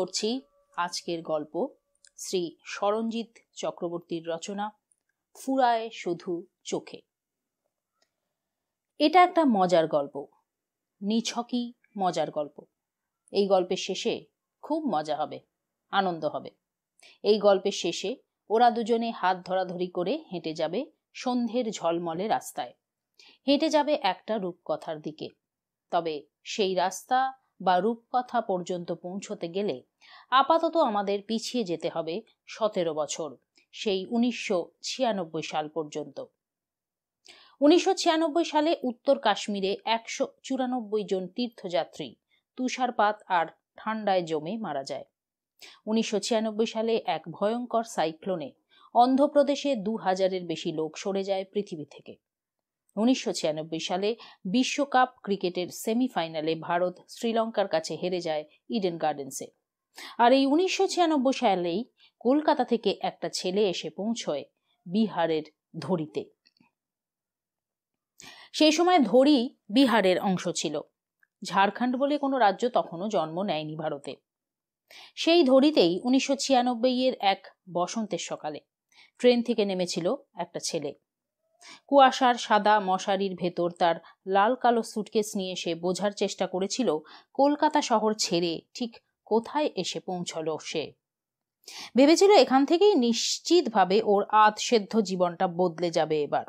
করছি আজকের গল্প শ্রী সরঞ্জিৎ চক্রবর্তীর রচনা ফুরায় শুধু চোখে এটা একটা মজার গল্প নিছকই মজার গল্প এই গল্পের শেষে খুব মজা হবে আনন্দ হবে এই গল্পের শেষে ওরা দুজনে হাত ধরাধরি করে হেঁটে যাবে সন্ধ্যের ঝলমলে রাস্তায় হেঁটে যাবে একটা রূপকথার দিকে তবে সেই রাস্তা বা রূপকথা পর্যন্ত পৌঁছতে গেলে আপাতত আমাদের পিছিয়ে যেতে হবে সতেরো বছর সেই উনিশশো সাল পর্যন্ত উনিশশো সালে উত্তর কাশ্মীরে একশো চুরানব্বই জন তীর্থযাত্রী তুষারপাত আর ঠান্ডায় জমে মারা যায় উনিশশো সালে এক ভয়ঙ্কর সাইক্লোনে অন্ধ্রপ্রদেশে দু হাজারের বেশি লোক সরে যায় পৃথিবী থেকে উনিশশো সালে বিশ্বকাপ ক্রিকেটের সেমিফাইনালে ভারত শ্রীলঙ্কার কাছে হেরে যায় ইডেন গার্ডেন্সে আর এই উনিশশো ছিয়ানব্বই সালেই কলকাতা থেকে একটা ছেলে এসে পৌঁছয় বিহারের ধরিতে সেই সময় ধরি বিহারের অংশ ছিল ঝাড়খণ্ড বলে কোনো রাজ্য তখনও জন্ম নেয়নি ভারতে সেই ধরিতেই উনিশশো ছিয়ানব্বই এর এক বসন্তের সকালে ট্রেন থেকে নেমেছিল একটা ছেলে কুয়াশার সাদা মশারির ভেতর তার লাল কালো সুটকেস নিয়ে সে বোঝার চেষ্টা করেছিল কলকাতা শহর ছেড়ে ঠিক কোথায় এসে পৌঁছল সে ভেবেছিল এখান থেকেই নিশ্চিতভাবে ওর আধসেদ্ধ জীবনটা বদলে যাবে এবার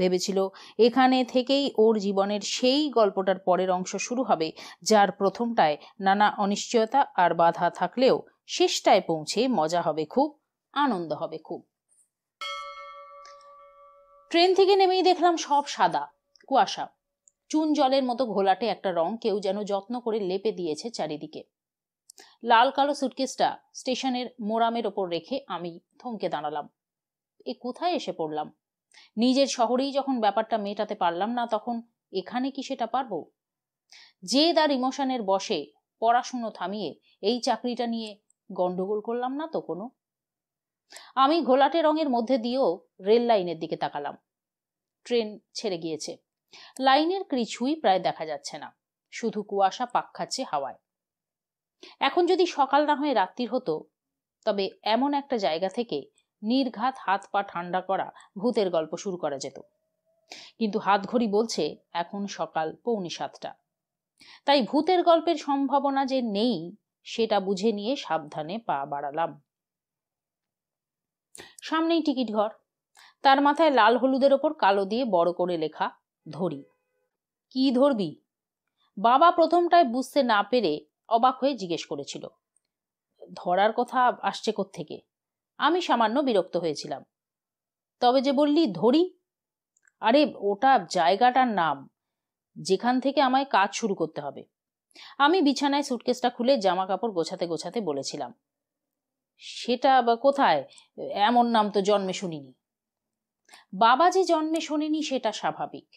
ভেবেছিল এখানে থেকেই ওর জীবনের সেই গল্পটার পরের অংশ শুরু হবে যার প্রথমটায় নানা অনিশ্চয়তা আর বাধা থাকলেও শেষটায় পৌঁছে মজা হবে খুব আনন্দ হবে খুব ট্রেন থেকে নেমেই দেখলাম সব সাদা কুয়াশা চুন জলের মতো ঘোলাটে একটা রং কেউ যেন যত্ন করে লেপে দিয়েছে চারিদিকে লাল কালো সুটকেসটা স্টেশনের মোরামের ওপর রেখে আমি থমকে দাঁড়ালাম এ কোথায় এসে পড়লাম নিজের শহরেই যখন ব্যাপারটা মেটাতে পারলাম না তখন এখানে কি সেটা পারবো যে আর ইমোশনের বসে পড়াশুনো থামিয়ে এই চাকরিটা নিয়ে গন্ডগোল করলাম না তো কোনো আমি ঘোলাটে রঙের মধ্যে দিয়েও রেল লাইনের দিকে তাকালাম ট্রেন ছেড়ে গিয়েছে লাইনের কিছুই প্রায় দেখা যাচ্ছে না শুধু কুয়াশা পাক খাচ্ছে হাওয়ায় এখন যদি সকাল না হয়ে রাত্রির হতো তবে এমন একটা জায়গা থেকে নির্ঘাত হাত পা ঠান্ডা করা ভূতের গল্প শুরু করা যেত কিন্তু ঘড়ি বলছে এখন সকাল পৌনে সাতটা তাই ভূতের গল্পের সম্ভাবনা যে নেই সেটা বুঝে নিয়ে সাবধানে পা বাড়ালাম সামনেই টিকিট ঘর তার মাথায় লাল হলুদের ওপর কালো দিয়ে বড় করে লেখা ধরি কি ধরবি বাবা প্রথমটায় বুঝতে না পেরে অবাক হয়ে জিজ্ঞেস করেছিল ধরার কথা আসছে থেকে আমি সামান্য বিরক্ত হয়েছিলাম তবে যে বললি ধরি আরে ওটা জায়গাটার নাম যেখান থেকে আমায় কাজ শুরু করতে হবে আমি বিছানায় সুটকেসটা খুলে জামা কাপড় গোছাতে গোছাতে বলেছিলাম সেটা কোথায় এমন নাম তো জন্মে শুনিনি বাবা যে জন্মে শোনেনি সেটা স্বাভাবিক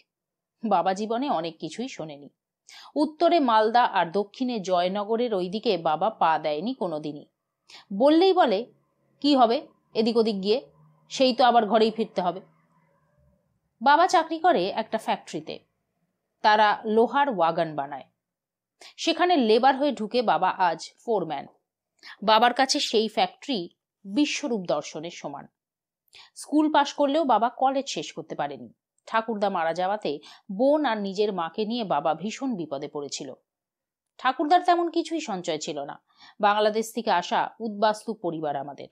বাবা জীবনে অনেক কিছুই শোনেনি উত্তরে মালদা আর দক্ষিণে জয়নগরের ওইদিকে বাবা পা দেয়নি কোনোদিনই বললেই বলে কি হবে এদিক ওদিক গিয়ে সেই তো আবার ঘরেই ফিরতে হবে বাবা চাকরি করে একটা ফ্যাক্টরিতে তারা লোহার ওয়াগান বানায় সেখানে লেবার হয়ে ঢুকে বাবা আজ ফোরম্যান বাবার কাছে সেই ফ্যাক্টরি বিশ্বরূপ দর্শনের সমান স্কুল পাশ করলেও বাবা কলেজ শেষ করতে পারেনি ঠাকুরদা মারা যাওয়াতে বোন আর নিজের মাকে নিয়ে বাবা ভীষণ বিপদে পড়েছিল ঠাকুরদার তেমন কিছুই সঞ্চয় ছিল না বাংলাদেশ থেকে আসা উদ্বাস্তু পরিবার আমাদের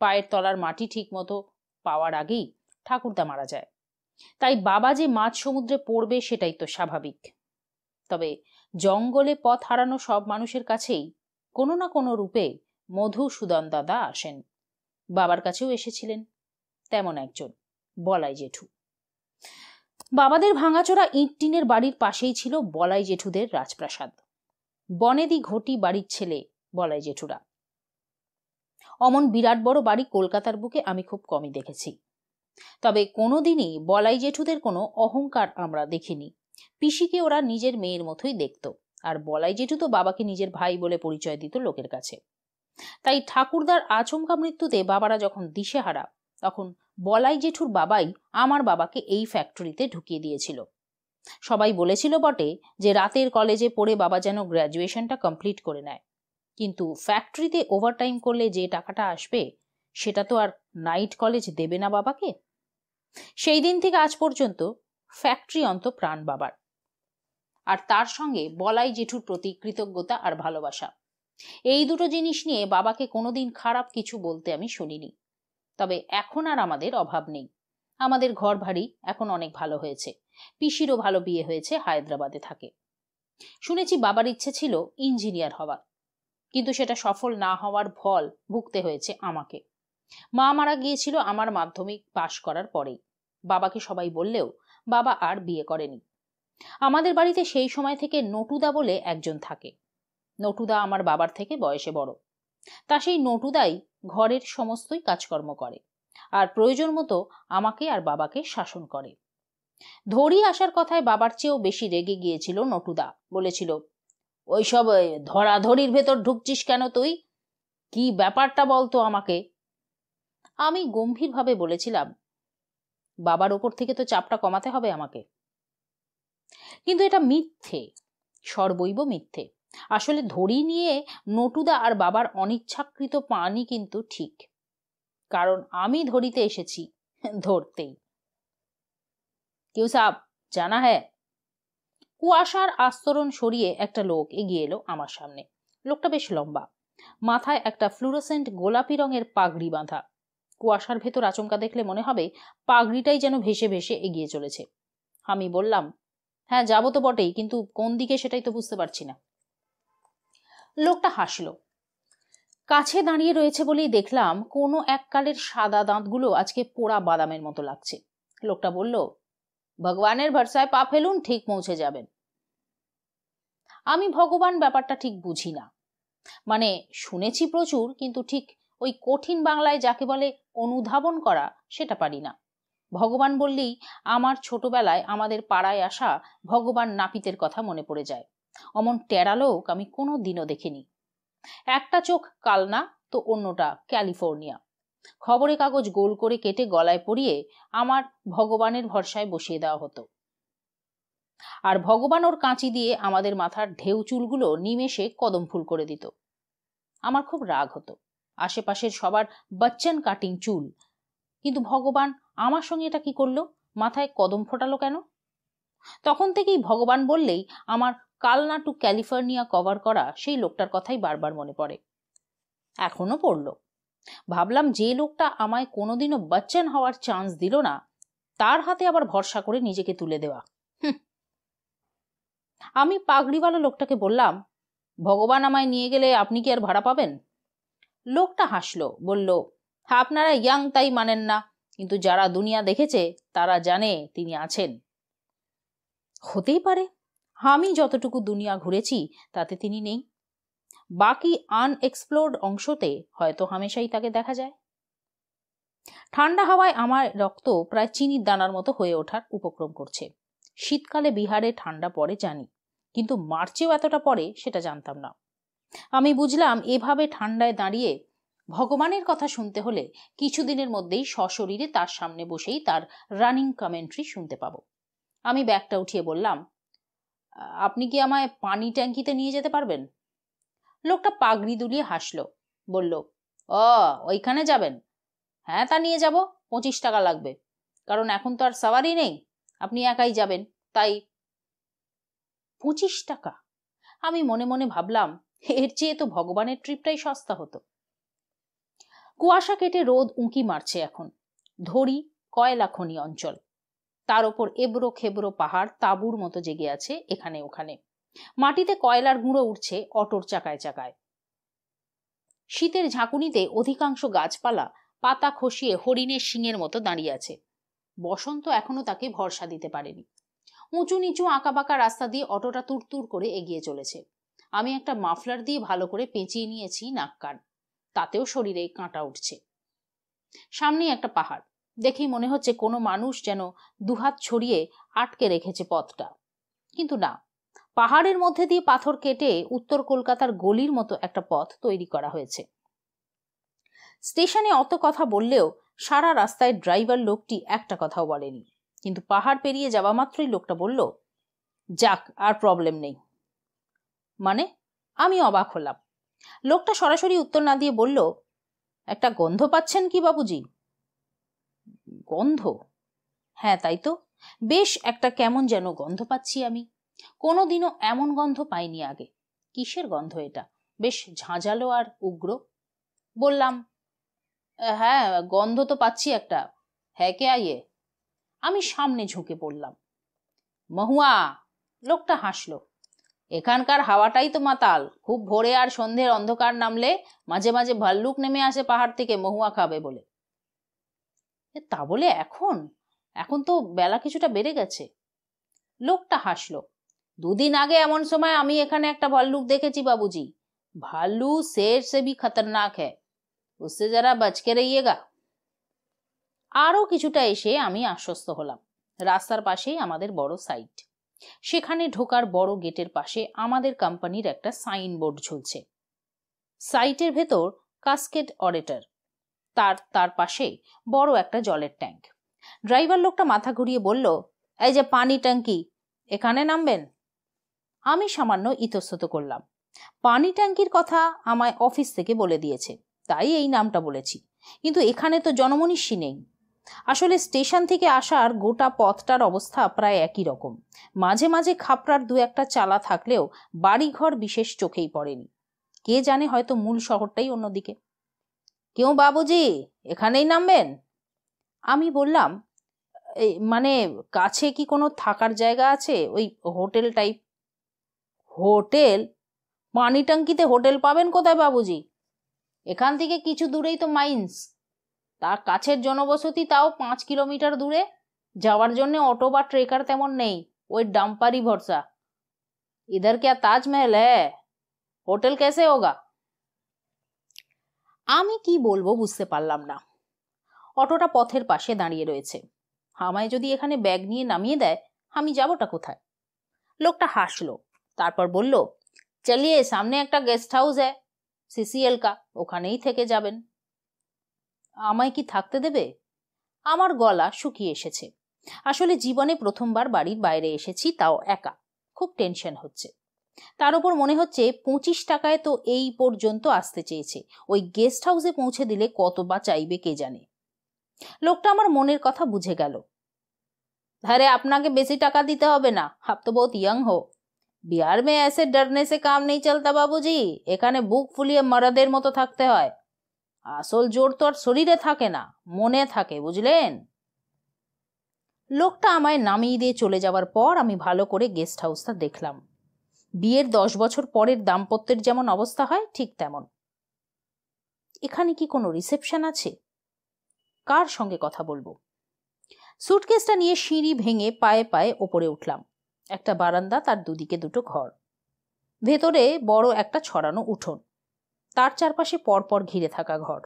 পায়ের তলার মাটি ঠিকমতো পাওয়ার আগেই ঠাকুরদা মারা যায় তাই বাবা যে মাছ সমুদ্রে পড়বে সেটাই তো স্বাভাবিক তবে জঙ্গলে পথ হারানো সব মানুষের কাছেই কোনো না কোনো রূপে মধুসূদন দাদা আসেন বাবার কাছেও এসেছিলেন তেমন একজন বলাই জেঠু বাবাদের ভাঙাচোরা ইট টিনের বাড়ির পাশেই ছিল বলাই জেঠুদের রাজপ্রাসাদ বনেদি ঘটি বাড়ির ছেলে বলাই জেঠুরা অমন বিরাট বড় বাড়ি কলকাতার বুকে আমি খুব কমই দেখেছি তবে কোনোদিনই বলাই জেঠুদের কোনো অহংকার আমরা দেখিনি পিসিকে ওরা নিজের মেয়ের মতোই দেখত আর বলাই জেঠু তো বাবাকে নিজের ভাই বলে পরিচয় দিত লোকের কাছে তাই ঠাকুরদার আচমকা মৃত্যুতে বাবারা যখন দিশেহারা তখন বলাই জেঠুর বাবাই আমার বাবাকে এই ফ্যাক্টরিতে ঢুকিয়ে দিয়েছিল সবাই বলেছিল বটে যে রাতের কলেজে পড়ে বাবা যেন গ্র্যাজুয়েশনটা কমপ্লিট করে নেয় কিন্তু ফ্যাক্টরিতে ওভারটাইম করলে যে টাকাটা আসবে সেটা তো আর নাইট কলেজ দেবে না বাবাকে সেই দিন থেকে আজ পর্যন্ত ফ্যাক্টরি অন্ত প্রাণ বাবার আর তার সঙ্গে বলাই জেঠুর প্রতি কৃতজ্ঞতা আর ভালোবাসা এই দুটো জিনিস নিয়ে বাবাকে কোনোদিন খারাপ কিছু বলতে আমি শুনিনি তবে এখন আর আমাদের অভাব নেই আমাদের ঘর ভারি এখন অনেক ভালো হয়েছে পিসিরও ভালো বিয়ে হয়েছে হায়দ্রাবাদে থাকে শুনেছি বাবার ইচ্ছে ছিল ইঞ্জিনিয়ার হওয়ার কিন্তু সেটা সফল না হওয়ার ফল ভুগতে হয়েছে আমাকে মা মারা গিয়েছিল আমার মাধ্যমিক পাশ করার পরেই বাবাকে সবাই বললেও বাবা আর বিয়ে করেনি আমাদের বাড়িতে সেই সময় থেকে নটুদা বলে একজন থাকে নটুদা আমার বাবার থেকে বয়সে বড় তা সেই নটুদাই ঘরের সমস্তই কাজকর্ম করে আর প্রয়োজন মতো আমাকে আর বাবাকে শাসন করে ধরি আসার কথায় বাবার চেয়েও বেশি রেগে গিয়েছিল নটুদা বলেছিল ওইসব ধরাধরির ভেতর ঢুকছিস কেন তুই কি ব্যাপারটা বলতো আমাকে আমি গম্ভীরভাবে বলেছিলাম বাবার ওপর থেকে তো চাপটা কমাতে হবে আমাকে কিন্তু এটা মিথ্যে সর্বৈব মিথ্যে আসলে ধরি নিয়ে নটুদা আর বাবার অনিচ্ছাকৃত পানি কিন্তু ঠিক কারণ আমি ধরিতে এসেছি ধরতেই কেউ সাপ জানা হ্যাঁ কুয়াশার আস্তরণ সরিয়ে একটা লোক এগিয়ে এলো আমার সামনে লোকটা বেশ লম্বা মাথায় একটা ফ্লুরোসেন্ট গোলাপি রঙের পাগড়ি বাঁধা কুয়াশার ভেতর আচমকা দেখলে মনে হবে পাগড়িটাই যেন ভেসে ভেসে এগিয়ে চলেছে আমি বললাম হ্যাঁ যাবো তো বটেই কিন্তু কোন দিকে সেটাই তো বুঝতে পারছি না লোকটা হাসল কাছে দাঁড়িয়ে রয়েছে বলেই দেখলাম কোনো এককালের সাদা দাঁতগুলো আজকে পোড়া বাদামের মতো লাগছে লোকটা বলল ভগবানের ভরসায় পা ফেলুন ঠিক পৌঁছে যাবেন আমি ভগবান ব্যাপারটা ঠিক বুঝি না মানে শুনেছি প্রচুর কিন্তু ঠিক ওই কঠিন বাংলায় যাকে বলে অনুধাবন করা সেটা পারি না ভগবান বললেই আমার ছোটবেলায় আমাদের পাড়ায় আসা ভগবান নাপিতের কথা মনে পড়ে যায় অমন টেরা লোক আমি কোনো দিনও দেখিনি একটা চোখ কালনা তো অন্যটা ক্যালিফোর্নিয়া খবরে কাগজ গোল করে কেটে গলায় পড়িয়ে আমার ভগবানের ভরসায় বসিয়ে দেওয়া হতো আর ভগবান ওর কাঁচি দিয়ে আমাদের মাথার ঢেউ চুলগুলো নিমেষে কদম ফুল করে দিত আমার খুব রাগ হতো আশেপাশের সবার বচ্চন কাটিং চুল কিন্তু ভগবান আমার সঙ্গে এটা কি করলো মাথায় কদম ফোটালো কেন তখন থেকেই ভগবান বললেই আমার কালনা টু ক্যালিফোর্নিয়া কভার করা সেই লোকটার কথাই বারবার মনে পড়ে এখনো পড়ল ভাবলাম যে লোকটা আমায় কোনোদিনও বচ্চন হওয়ার চান্স দিল না তার হাতে আবার ভরসা করে নিজেকে তুলে দেওয়া আমি পাগড়িওয়ালা লোকটাকে বললাম ভগবান আমায় নিয়ে গেলে আপনি কি আর ভাড়া পাবেন লোকটা হাসলো বলল আপনারা ইয়াং তাই মানেন না কিন্তু যারা দুনিয়া দেখেছে তারা জানে তিনি আছেন হতেই পারে আমি যতটুকু দুনিয়া ঘুরেছি তাতে তিনি নেই বাকি আনএক্সপ্লোর্ড অংশতে হয়তো হামেশাই তাকে দেখা যায় ঠান্ডা হাওয়ায় আমার রক্ত প্রায় চিনির দানার মতো হয়ে ওঠার উপক্রম করছে শীতকালে বিহারে ঠান্ডা পড়ে জানি কিন্তু মার্চেও এতটা পরে সেটা জানতাম না আমি বুঝলাম এভাবে ঠান্ডায় দাঁড়িয়ে ভগবানের কথা শুনতে হলে কিছুদিনের মধ্যেই সশরীরে তার সামনে বসেই তার রানিং কমেন্ট্রি শুনতে পাবো আমি ব্যাগটা উঠিয়ে বললাম আপনি কি আমায় পানি ট্যাঙ্কিতে নিয়ে যেতে পারবেন লোকটা পাগড়ি দুলিয়ে হাসলো বলল অ ওইখানে যাবেন হ্যাঁ তা নিয়ে যাব পঁচিশ টাকা লাগবে কারণ এখন তো আর সাওয়ারি নেই আপনি একাই যাবেন তাই পঁচিশ টাকা আমি মনে মনে ভাবলাম এর চেয়ে তো ভগবানের ট্রিপটাই সস্তা হতো কুয়াশা কেটে রোদ উঁকি মারছে এখন ধরি কয়লা খনি অঞ্চল তার ওপর এবড়ো খেবড়ো পাহাড় তাঁবুর মতো জেগে আছে এখানে ওখানে মাটিতে কয়লার গুঁড়ো উঠছে অটোর চাকায় চাকায় শীতের ঝাঁকুনিতে অধিকাংশ গাছপালা পাতা খসিয়ে হরিণের শিঙের মতো দাঁড়িয়ে আছে বসন্ত এখনো তাকে ভরসা দিতে পারেনি উঁচু নিচু আঁকাবাঁকা রাস্তা দিয়ে অটোটা তুরতুর করে এগিয়ে চলেছে আমি একটা মাফলার দিয়ে ভালো করে পেঁচিয়ে নিয়েছি নাক কান তাতেও শরীরে কাঁটা উঠছে সামনেই একটা পাহাড় দেখেই মনে হচ্ছে কোনো মানুষ যেন দুহাত ছড়িয়ে আটকে রেখেছে পথটা কিন্তু না পাহাড়ের মধ্যে দিয়ে পাথর কেটে উত্তর কলকাতার গলির মতো একটা পথ তৈরি করা হয়েছে স্টেশনে অত কথা বললেও সারা রাস্তায় ড্রাইভার লোকটি একটা কথাও বলেনি কিন্তু পাহাড় পেরিয়ে যাওয়া মাত্রই লোকটা বলল যাক আর প্রবলেম নেই মানে আমি অবাক হলাম লোকটা সরাসরি উত্তর না দিয়ে বলল একটা গন্ধ পাচ্ছেন কি বাবুজি গন্ধ হ্যাঁ তাই তো বেশ একটা কেমন যেন গন্ধ পাচ্ছি আমি কোনোদিনও এমন গন্ধ পাইনি আগে কিসের গন্ধ এটা বেশ ঝাঁঝালো আর উগ্র বললাম হ্যাঁ গন্ধ তো পাচ্ছি একটা হ্যাঁ কে আইয়ে আমি সামনে ঝুঁকে পড়লাম মহুয়া লোকটা হাসলো এখানকার হাওয়াটাই তো মাতাল খুব ভোরে আর সন্ধ্যের অন্ধকার নামলে মাঝে মাঝে ভাল্লুক নেমে আসে পাহাড় থেকে মহুয়া খাবে বলে তা বলে এখন এখন তো বেলা কিছুটা বেড়ে গেছে লোকটা হাসলো দুদিন আগে এমন সময় আমি এখানে একটা ভাল্লুক দেখেছি বাবুজি ভাল্লু শের से भी खतरनाक है বাজকে जरा बचके আরও কিছুটা এসে আমি আশ্বস্ত হলাম রাস্তার পাশেই আমাদের বড় সাইট সেখানে ঢোকার বড় গেটের পাশে আমাদের কোম্পানির একটা সাইনবোর্ড ঝুলছে সাইটের ভেতর কাস্কেট অডিটর তার তার পাশে বড় একটা জলের ট্যাঙ্ক ড্রাইভার লোকটা মাথা ঘুরিয়ে বলল এই যে পানি ট্যাঙ্কি এখানে নামবেন আমি সামান্য ইতস্তত করলাম পানি ট্যাঙ্কির কথা আমায় অফিস থেকে বলে দিয়েছে তাই এই নামটা বলেছি কিন্তু এখানে তো জনমনীষী নেই আসলে স্টেশন থেকে আসার গোটা পথটার অবস্থা প্রায় একই রকম মাঝে মাঝে খাপড়ার দু একটা চালা থাকলেও বাড়িঘর বিশেষ চোখেই পড়েনি কে জানে হয়তো মূল শহরটাই অন্যদিকে কেউ বাবুজি এখানেই নামবেন আমি বললাম এই মানে কাছে কি কোনো থাকার জায়গা আছে ওই হোটেল টাইপ হোটেল পানি ট্যাঙ্কিতে হোটেল পাবেন কোথায় বাবুজি এখান থেকে কিছু দূরেই তো মাইন্স তার কাছের জনবসতি তাও পাঁচ কিলোমিটার দূরে যাওয়ার জন্য অটো বা ট্রেকার তেমন নেই ওই ডাম্পারি ভরসা ইধার কে তাজমহল হ্যাঁ হোটেল কেসে হোগা আমি কি বলবো বুঝতে পারলাম না অটোটা পথের পাশে দাঁড়িয়ে রয়েছে আমায় যদি এখানে ব্যাগ নিয়ে নামিয়ে দেয় আমি যাবটা কোথায় লোকটা হাসলো তারপর বলল চালিয়ে সামনে একটা গেস্ট হাউস হ্যাঁ সিসিএল কা ওখানেই থেকে যাবেন আমায় কি থাকতে দেবে আমার গলা শুকিয়ে এসেছে আসলে জীবনে প্রথমবার বাড়ির বাইরে এসেছি তাও একা খুব টেনশন হচ্ছে তার উপর মনে হচ্ছে পঁচিশ টাকায় তো এই পর্যন্ত আসতে চেয়েছে ওই গেস্ট হাউসে পৌঁছে দিলে কত বা চাইবে কে জানে লোকটা আমার মনের কথা বুঝে গেল আরে আপনাকে বেশি টাকা দিতে হবে না আপ তো বহুত ইয়াং হো বিহার মে এসে ডরনে সে কাম নেই চলতা বাবুজি এখানে বুক ফুলিয়ে মরাদের মতো থাকতে হয় আসল জোর তো আর শরীরে থাকে না মনে থাকে বুঝলেন লোকটা আমায় নামিয়ে দিয়ে চলে যাওয়ার পর আমি ভালো করে গেস্ট হাউসটা দেখলাম বিয়ের দশ বছর পরের দাম্পত্যের যেমন অবস্থা হয় ঠিক তেমন এখানে কি কোনো রিসেপশন আছে কার সঙ্গে কথা বলবো সুটকেসটা নিয়ে সিঁড়ি ভেঙে পায়ে পায়ে ওপরে উঠলাম একটা বারান্দা তার দুদিকে দুটো ঘর ভেতরে বড় একটা ছড়ানো উঠোন তার চারপাশে পরপর ঘিরে থাকা ঘর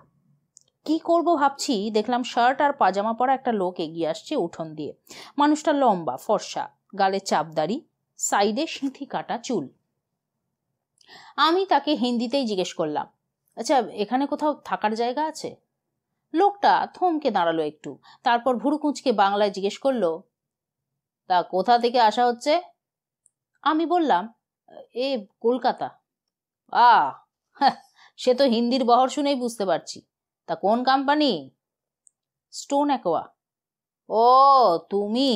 কি করব ভাবছি দেখলাম শার্ট আর পাজামা পরা একটা লোক এগিয়ে আসছে উঠোন দিয়ে মানুষটা লম্বা ফর্সা গালে চাপদাড়ি সাইডে সিঁথি কাটা চুল আমি তাকে হিন্দিতেই জিজ্ঞেস করলাম আচ্ছা এখানে কোথাও থাকার জায়গা আছে লোকটা থমকে দাঁড়ালো একটু তারপর ভুরুকুঁচকে বাংলায় জিজ্ঞেস করলো তা কোথা থেকে আসা হচ্ছে আমি বললাম এ কলকাতা আ হ্যাঁ, সে তো হিন্দির বহর শুনেই বুঝতে পারছি তা কোন কোম্পানি স্টোন অ্যাকোয়া ও তুমি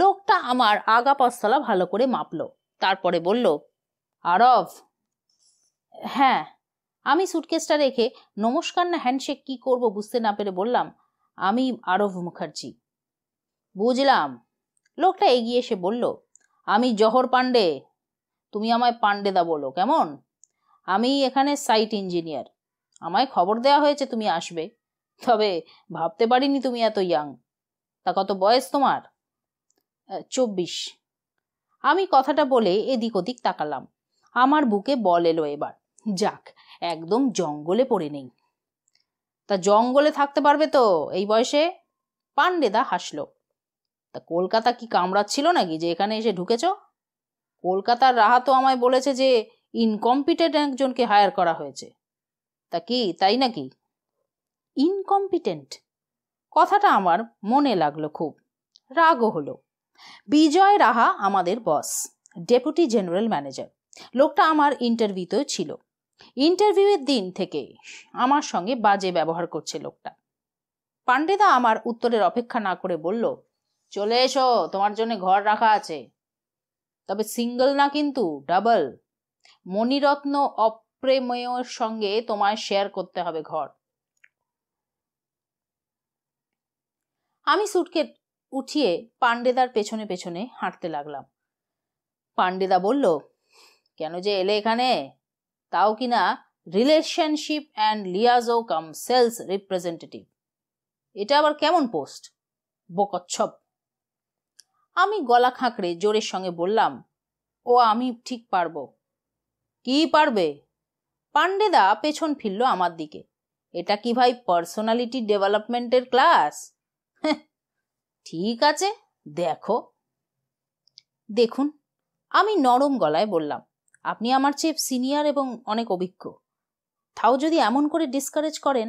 লোকটা আমার আগা পস্তলা ভালো করে মাপল তারপরে বলল আরব হ্যাঁ আমি সুটকেসটা রেখে নমস্কার না হ্যান্ডশেক কি করব বুঝতে না পেরে বললাম আমি আরব মুখার্জি বুঝলাম লোকটা এগিয়ে এসে বলল আমি জহর পাণ্ডে তুমি আমায় পাণ্ডে দা বলো কেমন আমি এখানে সাইট ইঞ্জিনিয়ার আমায় খবর দেয়া হয়েছে তুমি আসবে তবে ভাবতে পারিনি তুমি এত ইয়াং তা কত বয়স তোমার চব্বিশ আমি কথাটা বলে এদিক ওদিক তাকালাম আমার বুকে বল এলো এবার যাক একদম জঙ্গলে পড়ে নেই তা জঙ্গলে থাকতে পারবে তো এই বয়সে পাণ্ডেদা হাসলো তা কলকাতা কি ছিল নাকি যে এখানে এসে ঢুকেছ কলকাতার রাহা তো আমায় বলেছে যে ইনকম্পিটেন্ট একজনকে হায়ার করা হয়েছে তা কি তাই নাকি ইনকম্পিটেন্ট কথাটা আমার মনে লাগলো খুব রাগও হলো বিজয় রাহা আমাদের বস ডেপুটি জেনারেল ম্যানেজার লোকটা আমার ইন্টারভিউতে ছিল ইন্টারভিউয়ের দিন থেকে আমার সঙ্গে বাজে ব্যবহার করছে লোকটা পাণ্ডেদা আমার উত্তরের অপেক্ষা না করে বলল চলে এসো তোমার জন্য ঘর রাখা আছে তবে সিঙ্গল না কিন্তু ডাবল মণিরত্ন অপ্রেময়ের সঙ্গে তোমায় শেয়ার করতে হবে ঘর আমি সুটকে উঠিয়ে পাণ্ডেদার পেছনে পেছনে হাঁটতে লাগলাম পাণ্ডেদা বলল কেন যে এলে এখানে তাও কিনা relationship and liaison cum sales representative এটা আবার কেমন পোস্ট বকচ্ছপ আমি গলা খাঁকড়ে জোরের সঙ্গে বললাম ও আমি ঠিক পারব কি পারবে পাণ্ডেদা পেছন ফিরল আমার দিকে এটা কি ভাই পার্সোনালিটি ডেভেলপমেন্টের ক্লাস ঠিক আছে দেখো দেখুন আমি নরম গলায় বললাম আপনি আমার চেয়ে সিনিয়র এবং অনেক অভিজ্ঞ তাও যদি এমন করে ডিসকারেজ করেন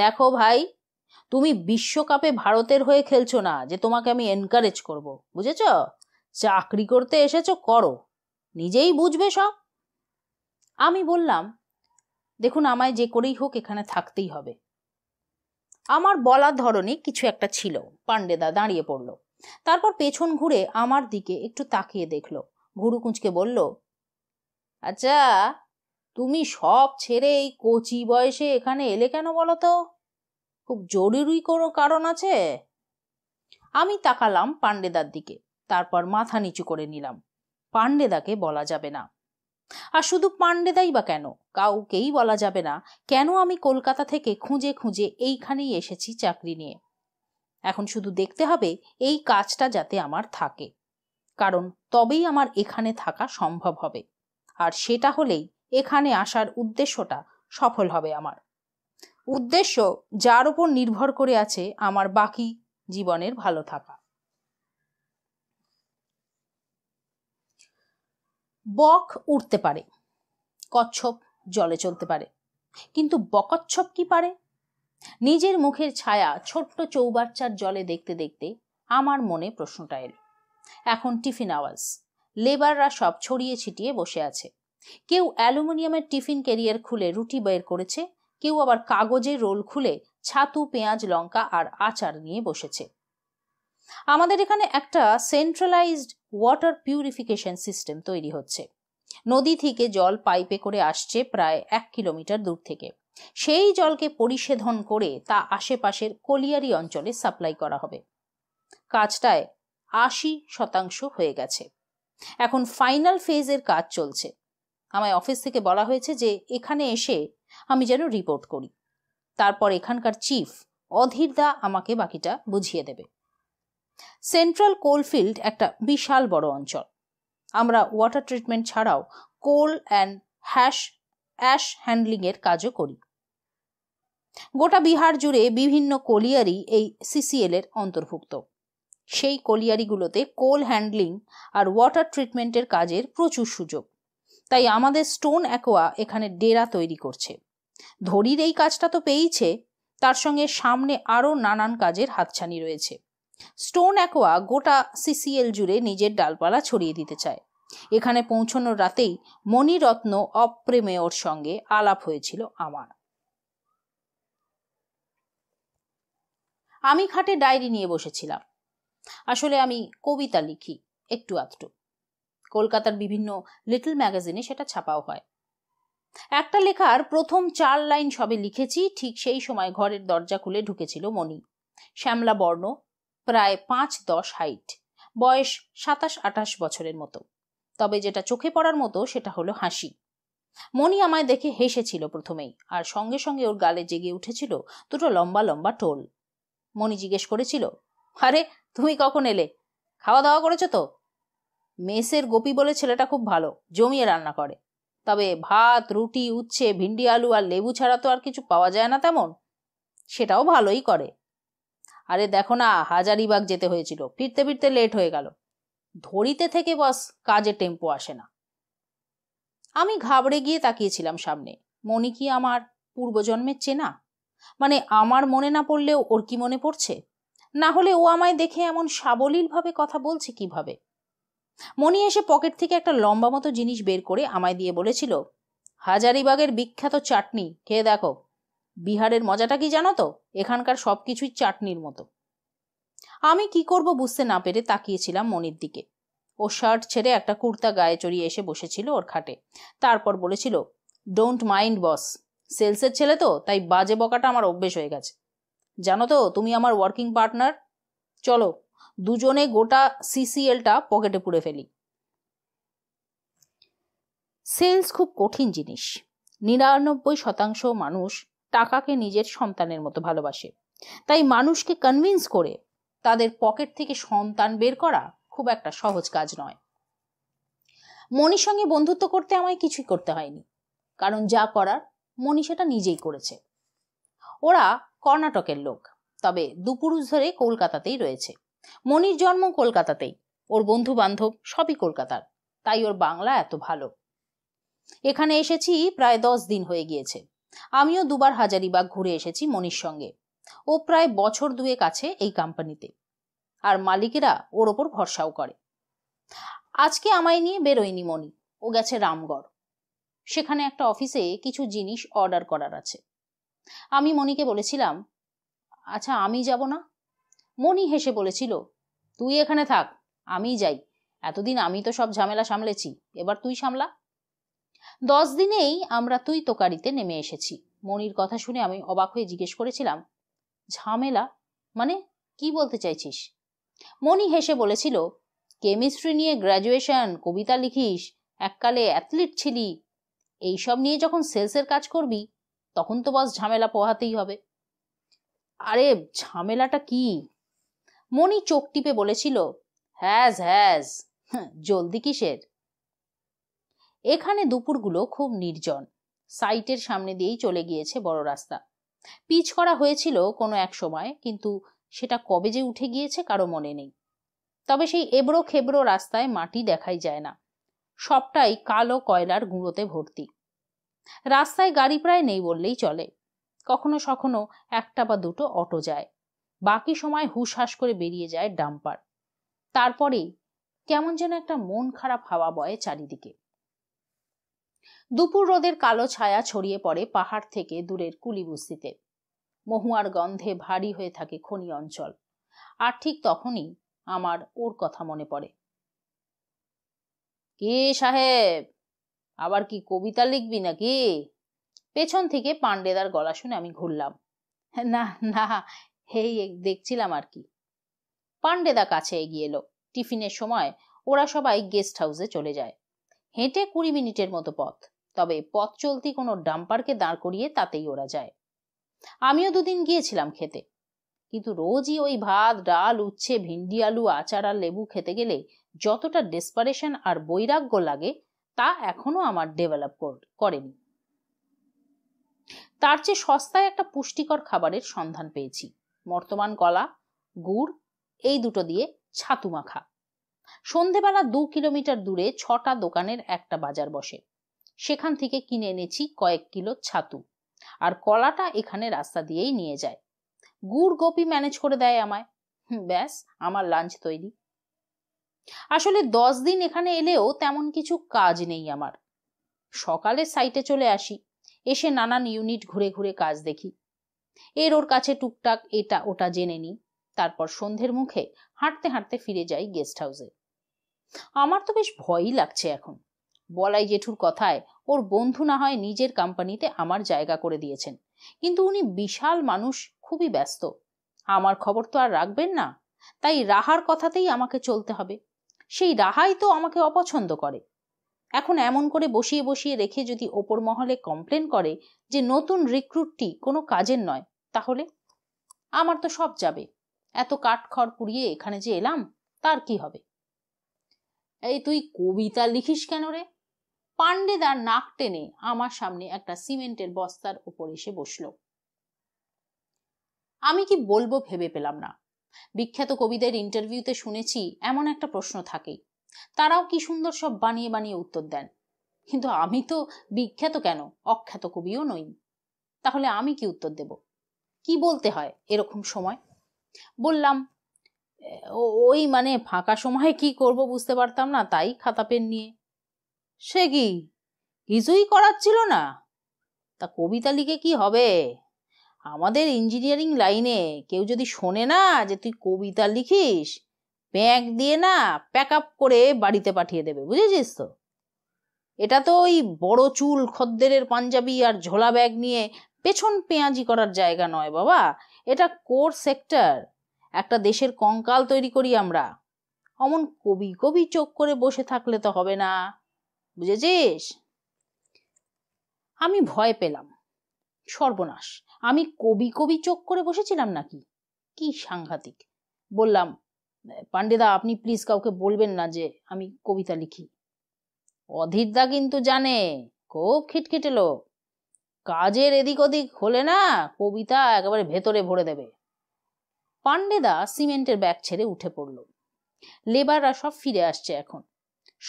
দেখো ভাই তুমি বিশ্বকাপে ভারতের হয়ে খেলছো না যে তোমাকে আমি এনকারেজ করব বুঝেছ চাকরি করতে এসেছো করো নিজেই বুঝবে সব আমি বললাম দেখুন আমায় যে করেই হোক এখানে থাকতেই হবে আমার বলার ধরনে কিছু একটা ছিল পাণ্ডেদা দাঁড়িয়ে পড়ল তারপর পেছন ঘুরে আমার দিকে একটু তাকিয়ে দেখল ঘুরু কুঁচকে বলল আচ্ছা তুমি সব ছেড়ে এই কচি বয়সে এখানে এলে কেন বলো তো খুব জরুরি কোনো কারণ আছে আমি তাকালাম পাণ্ডেদার দিকে তারপর মাথা নিচু করে নিলাম পাণ্ডেদাকে বলা যাবে না আর শুধু পাণ্ডেদাই বা কেন কাউকেই বলা যাবে না কেন আমি কলকাতা থেকে খুঁজে খুঁজে এইখানেই এসেছি চাকরি নিয়ে এখন শুধু দেখতে হবে এই কাজটা যাতে আমার থাকে কারণ তবেই আমার এখানে থাকা সম্ভব হবে আর সেটা হলেই এখানে আসার উদ্দেশ্যটা সফল হবে আমার উদ্দেশ্য যার উপর নির্ভর করে আছে আমার বাকি জীবনের ভালো থাকা বক উঠতে পারে কচ্ছপ জলে চলতে পারে কিন্তু বকচ্ছপ কি পারে নিজের মুখের ছায়া ছোট্ট চৌবাচ্চার জলে দেখতে দেখতে আমার মনে প্রশ্নটা এলো এখন টিফিন আওয়াজ লেবাররা সব ছড়িয়ে ছিটিয়ে বসে আছে কেউ অ্যালুমিনিয়ামের টিফিন ক্যারিয়ার খুলে রুটি বের করেছে কেউ আবার কাগজে রোল খুলে ছাতু পেঁয়াজ লঙ্কা আর আচার নিয়ে বসেছে আমাদের এখানে একটা সেন্ট্রালাইজড ওয়াটার পিউরিফিকেশন সিস্টেম তৈরি হচ্ছে নদী থেকে জল পাইপে করে আসছে প্রায় এক কিলোমিটার দূর থেকে সেই জলকে পরিশোধন করে তা আশেপাশের কলিয়ারি অঞ্চলে সাপ্লাই করা হবে কাজটায় আশি শতাংশ হয়ে গেছে এখন ফাইনাল ফেজের কাজ চলছে আমায় অফিস থেকে বলা হয়েছে যে এখানে এসে আমি যেন রিপোর্ট করি তারপর এখানকার চিফ অধীরদা আমাকে বাকিটা বুঝিয়ে দেবে সেন্ট্রাল কোলফিল্ড একটা বিশাল বড় অঞ্চল আমরা ওয়াটার ট্রিটমেন্ট ছাড়াও কোল অ্যান্ড হ্যাশ অ্যাশ হ্যান্ডলিংয়ের কাজও করি গোটা বিহার জুড়ে বিভিন্ন কোলিয়ারি এই সিসিএল এর অন্তর্ভুক্ত সেই কোলিয়ারিগুলোতে কোল হ্যান্ডলিং আর ওয়াটার ট্রিটমেন্টের কাজের প্রচুর সুযোগ তাই আমাদের স্টোন অ্যাকোয়া এখানে ডেরা তৈরি করছে ধরির এই কাজটা তো পেয়েছে তার সঙ্গে সামনে আরও নানান কাজের হাতছানি রয়েছে স্টোন অ্যাকোয়া গোটা সিসিএল জুড়ে নিজের ডালপালা ছড়িয়ে দিতে চায় এখানে পৌঁছানোর রাতেই মণিরত্ন অপ্রেমেয়র সঙ্গে আলাপ হয়েছিল আমার আমি খাটে ডায়েরি নিয়ে বসেছিলাম আসলে আমি কবিতা লিখি একটু আধটু কলকাতার বিভিন্ন লিটল ম্যাগাজিনে সেটা ছাপাও হয় একটা লেখার প্রথম চার লাইন সবে লিখেছি ঠিক সেই সময় ঘরের দরজা খুলে ঢুকেছিল মণি শ্যামলা বর্ণ প্রায় পাঁচ দশ হাইট বয়স সাতাশ আঠাশ বছরের মতো তবে যেটা চোখে পড়ার মতো সেটা হলো হাসি মনি আমায় দেখে হেসেছিল প্রথমেই আর সঙ্গে সঙ্গে ওর গালে জেগে উঠেছিল দুটো লম্বা লম্বা টোল মনি জিজ্ঞেস করেছিল আরে তুমি কখন এলে খাওয়া দাওয়া করেছো তো মেসের গোপী বলে ছেলেটা খুব ভালো জমিয়ে রান্না করে তবে ভাত রুটি উচ্ছে ভিন্ডি আলু আর লেবু ছাড়া তো আর কিছু পাওয়া যায় না তেমন সেটাও ভালোই করে আরে দেখো না হাজারিবাগ যেতে হয়েছিল ফিরতে ফিরতে লেট হয়ে গেল ধরিতে থেকে বস কাজে টেম্পো আসে না আমি ঘাবড়ে গিয়ে তাকিয়েছিলাম সামনে মনি কি আমার পূর্বজন্মের চেনা মানে আমার মনে না পড়লেও ওর কি মনে পড়ছে না হলে ও আমায় দেখে এমন সাবলীলভাবে কথা বলছে কিভাবে মনি এসে পকেট থেকে একটা লম্বা মতো জিনিস বের করে আমায় দিয়ে বলেছিল হাজারিবাগের বিখ্যাত চাটনি খেয়ে দেখো বিহারের মজাটা কি জানো তো এখানকার সব কিছুই চাটনির মতো আমি কি করব বুঝতে না পেরে তাকিয়েছিলাম মনির দিকে ও শার্ট ছেড়ে একটা কুর্তা গায়ে চড়িয়ে এসে বসেছিল ওর খাটে তারপর বলেছিল ডোন্ট মাইন্ড বস সেলসের ছেলে তো তাই বাজে বকাটা আমার অভ্যেস হয়ে গেছে জানো তো তুমি আমার ওয়ার্কিং পার্টনার চলো দুজনে গোটা সিসিএলটা পকেটে পুড়ে ফেলি সেলস খুব কঠিন জিনিস নিরানব্বই শতাংশ মানুষ টাকাকে নিজের সন্তানের মতো ভালোবাসে তাই মানুষকে কনভিন্স করে তাদের পকেট থেকে সন্তান বের করা খুব একটা সহজ কাজ নয় মনির সঙ্গে বন্ধুত্ব করতে আমায় কিছুই করতে হয়নি কারণ যা করার মনি সেটা নিজেই করেছে ওরা কর্ণাটকের লোক তবে দুপুরুষ ধরে কলকাতাতেই রয়েছে মনির জন্ম কলকাতাতেই ওর বন্ধু বান্ধব সবই কলকাতার তাই ওর বাংলা এত ভালো এখানে এসেছি প্রায় দশ দিন হয়ে গিয়েছে আমিও দুবার হাজারিবাগ ঘুরে এসেছি মনির সঙ্গে ও প্রায় বছর দুয়েক আছে এই কোম্পানিতে আর মালিকেরা ওর ওপর ভরসাও করে আজকে আমায় নিয়ে বেরোয়নি মনি ও গেছে রামগড় সেখানে একটা অফিসে কিছু জিনিস অর্ডার করার আছে আমি মনিকে বলেছিলাম আচ্ছা আমি যাব না মনি হেসে বলেছিল তুই এখানে থাক আমি যাই এতদিন আমি তো সব ঝামেলা সামলেছি এবার তুই সামলা দশ দিনেই আমরা তুই তোকারিতে নেমে এসেছি মনির কথা শুনে আমি অবাক হয়ে জিজ্ঞেস করেছিলাম ঝামেলা মানে কি বলতে চাইছিস মনি হেসে বলেছিল কেমিস্ট্রি নিয়ে গ্র্যাজুয়েশন কবিতা লিখিস এককালে অ্যাথলিট ছিলি এইসব নিয়ে যখন সেলসের কাজ করবি তখন তো বস ঝামেলা পোহাতেই হবে আরে ঝামেলাটা কি মনি চোখ টিপে বলেছিল হ্যাজ হ্যাজ হ্যাঁ, জলদি কিসের এখানে দুপুরগুলো খুব নির্জন সাইটের সামনে দিয়েই চলে গিয়েছে বড় রাস্তা পিচ করা হয়েছিল কোনো এক সময় কিন্তু সেটা কবে যে উঠে গিয়েছে কারো মনে নেই তবে সেই এবড়ো খেবড়ো রাস্তায় মাটি দেখাই যায় না সবটাই কালো কয়লার গুঁড়োতে ভর্তি রাস্তায় গাড়ি প্রায় নেই বললেই চলে কখনো সখনো একটা বা দুটো অটো যায় বাকি সময় হুশহাস করে বেরিয়ে যায় ডাম্পার তারপরে কেমন যেন একটা মন খারাপ হাওয়া বয়ে চারিদিকে দুপুর রোদের কালো ছায়া ছড়িয়ে পড়ে পাহাড় থেকে দূরের কুলিবস্তিতে মহুয়ার গন্ধে ভারী হয়ে থাকে খনি অঞ্চল আর ঠিক তখনই আমার ওর কথা মনে পড়ে কে সাহেব আবার কি কবিতা লিখবি নাকি পেছন থেকে পাণ্ডেদার গলা শুনে আমি ঘুরলাম না না হেই দেখছিলাম আর কি পাণ্ডেদা কাছে এগিয়ে এলো টিফিনের সময় ওরা সবাই গেস্ট হাউসে চলে যায় হেঁটে কুড়ি মিনিটের মতো পথ তবে পথ চলতি কোনো ডাম্পারকে দাঁড় করিয়ে তাতেই ওরা যায় আমিও দুদিন গিয়েছিলাম খেতে কিন্তু রোজই ওই ভাত ডাল উচ্ছে ভিন্ডি আলু আচার আর লেবু খেতে গেলে যতটা ডেসপারেশন আর বৈরাগ্য লাগে তা এখনো আমার ডেভেলপ করেনি তার চেয়ে সস্তায় একটা পুষ্টিকর খাবারের সন্ধান পেয়েছি বর্তমান কলা গুড় এই দুটো দিয়ে ছাতু মাখা সন্ধেবেলা দু কিলোমিটার দূরে ছটা দোকানের একটা বাজার বসে সেখান থেকে কিনে এনেছি কয়েক কিলো ছাতু আর কলাটা এখানে রাস্তা দিয়েই নিয়ে যায় গুড় গোপি ম্যানেজ করে দেয় আমায় ব্যাস আমার লাঞ্চ তৈরি আসলে দশ দিন এখানে এলেও তেমন কিছু কাজ নেই আমার সকালে সাইটে চলে আসি এসে নানান ইউনিট ঘুরে ঘুরে কাজ দেখি এর ওর কাছে টুকটাক এটা ওটা জেনে নিই তারপর সন্ধ্যের মুখে হাঁটতে হাঁটতে ফিরে যাই গেস্ট হাউসে আমার তো বেশ ভয়ই লাগছে এখন বলাই জেঠুর কথায় ওর বন্ধু না হয় নিজের কোম্পানিতে আমার জায়গা করে দিয়েছেন কিন্তু উনি বিশাল মানুষ খুবই ব্যস্ত আমার খবর তো আর রাখবেন না তাই রাহার কথাতেই আমাকে চলতে হবে সেই রাহাই তো আমাকে অপছন্দ করে এখন এমন করে বসিয়ে বসিয়ে রেখে যদি ওপর মহলে কমপ্লেন করে যে নতুন রিক্রুটটি কোনো কাজের নয় তাহলে আমার তো সব যাবে এত কাঠখড় পুড়িয়ে এখানে যে এলাম তার কি হবে এই তুই কবিতা লিখিস কেন রে পাণ্ডে তার নাক টেনে আমার সামনে একটা সিমেন্টের বস্তার উপর এসে বসল আমি কি বলবো ভেবে পেলাম না বিখ্যাত কবিদের ইন্টারভিউতে শুনেছি এমন একটা প্রশ্ন থাকে তারাও কি সুন্দর সব বানিয়ে বানিয়ে উত্তর দেন কিন্তু আমি তো বিখ্যাত কেন অখ্যাত কবিও নই তাহলে আমি কি উত্তর দেব কি বলতে হয় এরকম সময় বললাম ওই মানে ফাঁকা সময়ে কি করব বুঝতে পারতাম না তাই খাতা পেন নিয়ে সে কি কিছুই করার ছিল না তা কবিতা লিখে কি হবে আমাদের ইঞ্জিনিয়ারিং লাইনে কেউ যদি শোনে না যে তুই কবিতা লিখিস প্যাঁক দিয়ে না প্যাক আপ করে বাড়িতে পাঠিয়ে দেবে বুঝেছিস তো এটা তো ওই বড় চুল খদ্দেরের পাঞ্জাবি আর ঝোলা ব্যাগ নিয়ে পেছন পেঁয়াজি করার জায়গা নয় বাবা এটা কোর সেক্টর একটা দেশের কঙ্কাল তৈরি করি আমরা অমন কবি কবি চোখ করে বসে থাকলে তো হবে না বুঝেছিস আমি ভয় পেলাম সর্বনাশ আমি কবি কবি চোখ করে বসেছিলাম নাকি কি সাংঘাতিক বললাম পাণ্ডেদা আপনি প্লিজ কাউকে বলবেন না যে আমি কবিতা লিখি অধীরদা কিন্তু জানে খুব খিটখিটে লোক কাজের এদিক ওদিক হলে না কবিতা একেবারে ভেতরে ভরে দেবে পাণ্ডেদা সিমেন্টের ব্যাগ ছেড়ে উঠে পড়ল লেবাররা সব ফিরে আসছে এখন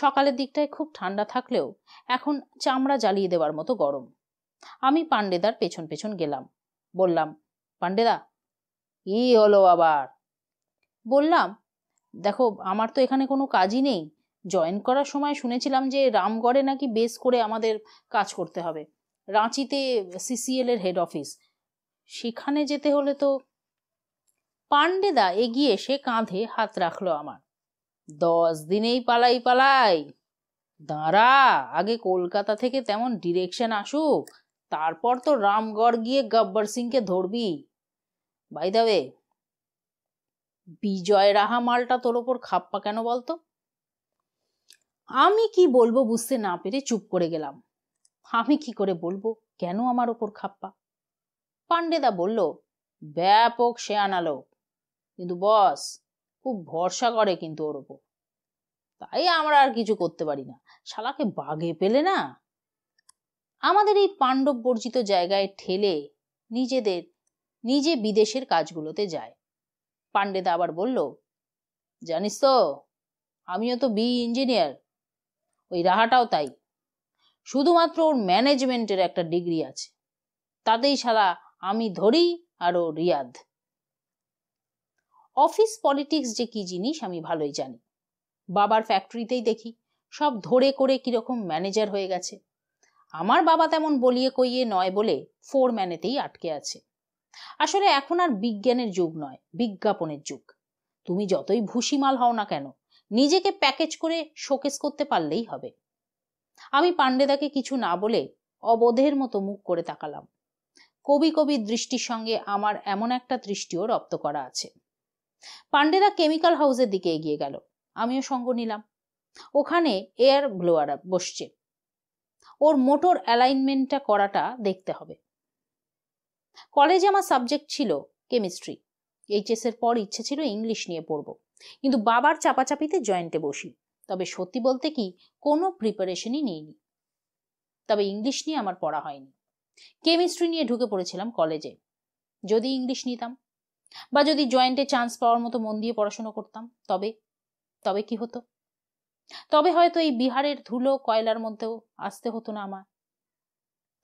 সকালের দিকটায় খুব ঠান্ডা থাকলেও এখন চামড়া জ্বালিয়ে দেওয়ার মতো গরম আমি পাণ্ডেদার পেছন পেছন গেলাম বললাম পাণ্ডেদা ই হলো আবার বললাম দেখো আমার তো এখানে কোনো কাজই নেই জয়েন করার সময় শুনেছিলাম যে রামগড়ে নাকি বেস করে আমাদের কাজ করতে হবে রাঁচিতে সিসিএল এর হেড অফিস সেখানে যেতে হলে তো পাণ্ডেদা এগিয়ে এসে কাঁধে হাত রাখলো আমার দশ দিনেই পালাই পালাই দাঁড়া আগে কলকাতা থেকে তেমন ডিরেকশন আসুক তারপর তো রামগড় গিয়ে গব্বর সিংকে ধরবি বাই দাবে বিজয় রাহা মালটা তোর ওপর খাপ্পা কেন বলতো আমি কি বলবো বুঝতে না পেরে চুপ করে গেলাম আমি কি করে বলবো কেন আমার ওপর খাপ্পা পাণ্ডেদা বলল ব্যাপক সে আনালো কিন্তু বস খুব ভরসা করে কিন্তু ওর ওপর তাই আমরা আর কিছু করতে পারি না শালাকে বাগে পেলে না আমাদের এই পাণ্ডব বর্জিত জায়গায় ঠেলে নিজেদের নিজে বিদেশের কাজগুলোতে যায় পাণ্ডেদা আবার বলল জানিস তো আমিও তো বি ইঞ্জিনিয়ার ওই রাহাটাও তাই শুধুমাত্র ওর ম্যানেজমেন্টের একটা ডিগ্রি আছে তাতেই শালা আমি ধরি আর ও রিয়াদ অফিস পলিটিক্স যে কি জিনিস আমি ভালোই জানি বাবার ফ্যাক্টরিতেই দেখি সব ধরে করে কিরকম ম্যানেজার হয়ে গেছে আমার বাবা তেমন বলিয়ে কইয়ে নয় বলে ফোর ম্যানেতেই আটকে আছে আসলে এখন আর বিজ্ঞানের যুগ নয় বিজ্ঞাপনের যুগ তুমি যতই ভুসিমাল হও না কেন নিজেকে প্যাকেজ করে শোকেস করতে পারলেই হবে আমি পাণ্ডেদাকে কিছু না বলে অবধের মতো মুখ করে তাকালাম কবি কবি দৃষ্টির সঙ্গে আমার এমন একটা দৃষ্টিও রপ্ত করা আছে পাণ্ডেরা কেমিক্যাল হাউসের দিকে এগিয়ে গেল আমিও সঙ্গ নিলাম ওখানে এয়ার ব্লোয়ার বসছে ওর মোটর অ্যালাইনমেন্টটা করাটা দেখতে হবে কলেজে আমার সাবজেক্ট ছিল কেমিস্ট্রি এর পর ইচ্ছে ছিল ইংলিশ নিয়ে পড়ব কিন্তু বাবার চাপাচাপিতে জয়েন্টে বসি তবে সত্যি বলতে কি কোনো প্রিপারেশনই নিইনি তবে ইংলিশ নিয়ে আমার পড়া হয়নি কেমিস্ট্রি নিয়ে ঢুকে পড়েছিলাম কলেজে যদি ইংলিশ নিতাম বা যদি জয়েন্টে চান্স পাওয়ার মতো মন দিয়ে পড়াশুনো করতাম তবে তবে কি হতো তবে হয়তো এই বিহারের ধুলো কয়লার মধ্যেও আসতে হতো না আমার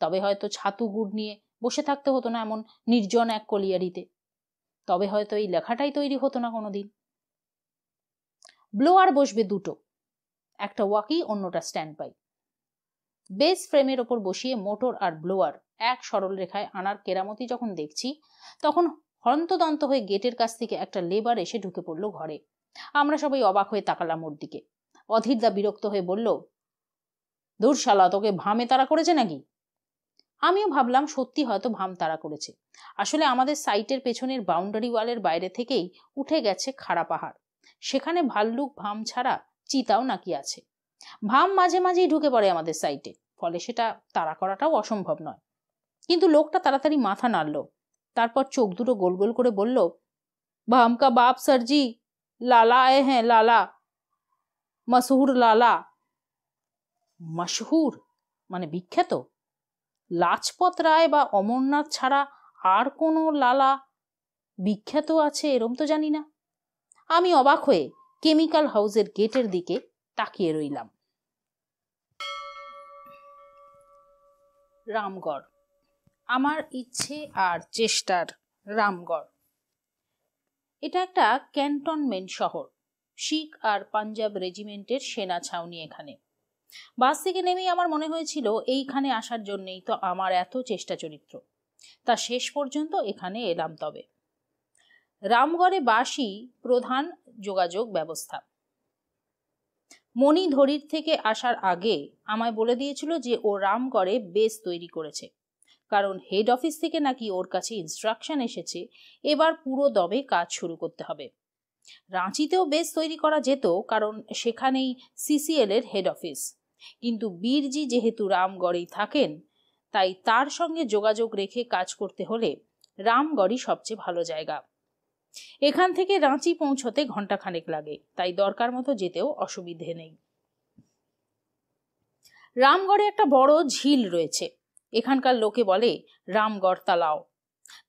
তবে হয়তো ছাতু গুড় নিয়ে বসে থাকতে হতো না এমন নির্জন এক কলিয়ারিতে তবে হয়তো এই লেখাটাই তৈরি হতো না কোনোদিন ব্লোয়ার বসবে দুটো একটা ওয়াকি অন্যটা স্ট্যান্ড বাই বেস ফ্রেমের ওপর বসিয়ে মোটর আর ব্লোয়ার এক সরল রেখায় আনার কেরামতি যখন দেখছি তখন হন্তদন্ত হয়ে গেটের কাছ থেকে একটা লেবার এসে ঢুকে পড়ল ঘরে আমরা সবাই অবাক হয়ে তাকালাম ওর দিকে অধীরদা বিরক্ত হয়ে বলল দূরশালা তোকে ভামে তারা করেছে নাকি আমিও ভাবলাম সত্যি হয়তো ভাম তারা করেছে আসলে আমাদের সাইটের পেছনের বাউন্ডারি ওয়ালের বাইরে থেকেই উঠে গেছে খাড়া পাহাড় সেখানে ভাল্লুক ভাম ছাড়া চিতাও নাকি আছে ভাম মাঝে মাঝেই ঢুকে পড়ে আমাদের সাইটে ফলে সেটা তাড়া করাটাও অসম্ভব নয় কিন্তু লোকটা তাড়াতাড়ি মাথা নাড়ল তারপর চোখ দুটো গোল গোল করে বলল ভামকা বাপ সরজি লালা আয়ে হ্যাঁ লালা মশহুর লালা মশহুর মানে বিখ্যাত লাজপত রায় বা অমরনাথ ছাড়া আর কোনো লালা বিখ্যাত আছে এরম তো জানি না আমি অবাক হয়ে কেমিক্যাল হাউসের গেটের দিকে তাকিয়ে রইলাম রামগড় আমার ইচ্ছে আর চেষ্টার রামগড় এটা একটা ক্যান্টনমেন্ট শহর শিখ আর পাঞ্জাব রেজিমেন্টের সেনা ছাউনি এখানে বাস থেকে নেমেই আমার মনে হয়েছিল এইখানে আসার জন্যেই তো আমার এত চেষ্টা চরিত্র তা শেষ পর্যন্ত এখানে এলাম তবে রামগড়ে বাসই প্রধান যোগাযোগ ব্যবস্থা ধরির থেকে আসার আগে আমায় বলে দিয়েছিল যে ও রামগড়ে বেস তৈরি করেছে কারণ হেড অফিস থেকে নাকি ওর কাছে ইনস্ট্রাকশন এসেছে এবার পুরো দমে কাজ শুরু করতে হবে রাঁচিতেও বেশ তৈরি করা যেত কারণ সেখানেই সিসিএল এর হেড অফিস কিন্তু বীরজি যেহেতু রামগড়েই থাকেন তাই তার সঙ্গে যোগাযোগ রেখে কাজ করতে হলে রামগড়ই সবচেয়ে ভালো জায়গা এখান থেকে রাঁচি পৌঁছতে ঘন্টাখানেক লাগে তাই দরকার মতো যেতেও অসুবিধে নেই রামগড়ে একটা বড় ঝিল রয়েছে এখানকার লোকে বলে রামগড় তালাও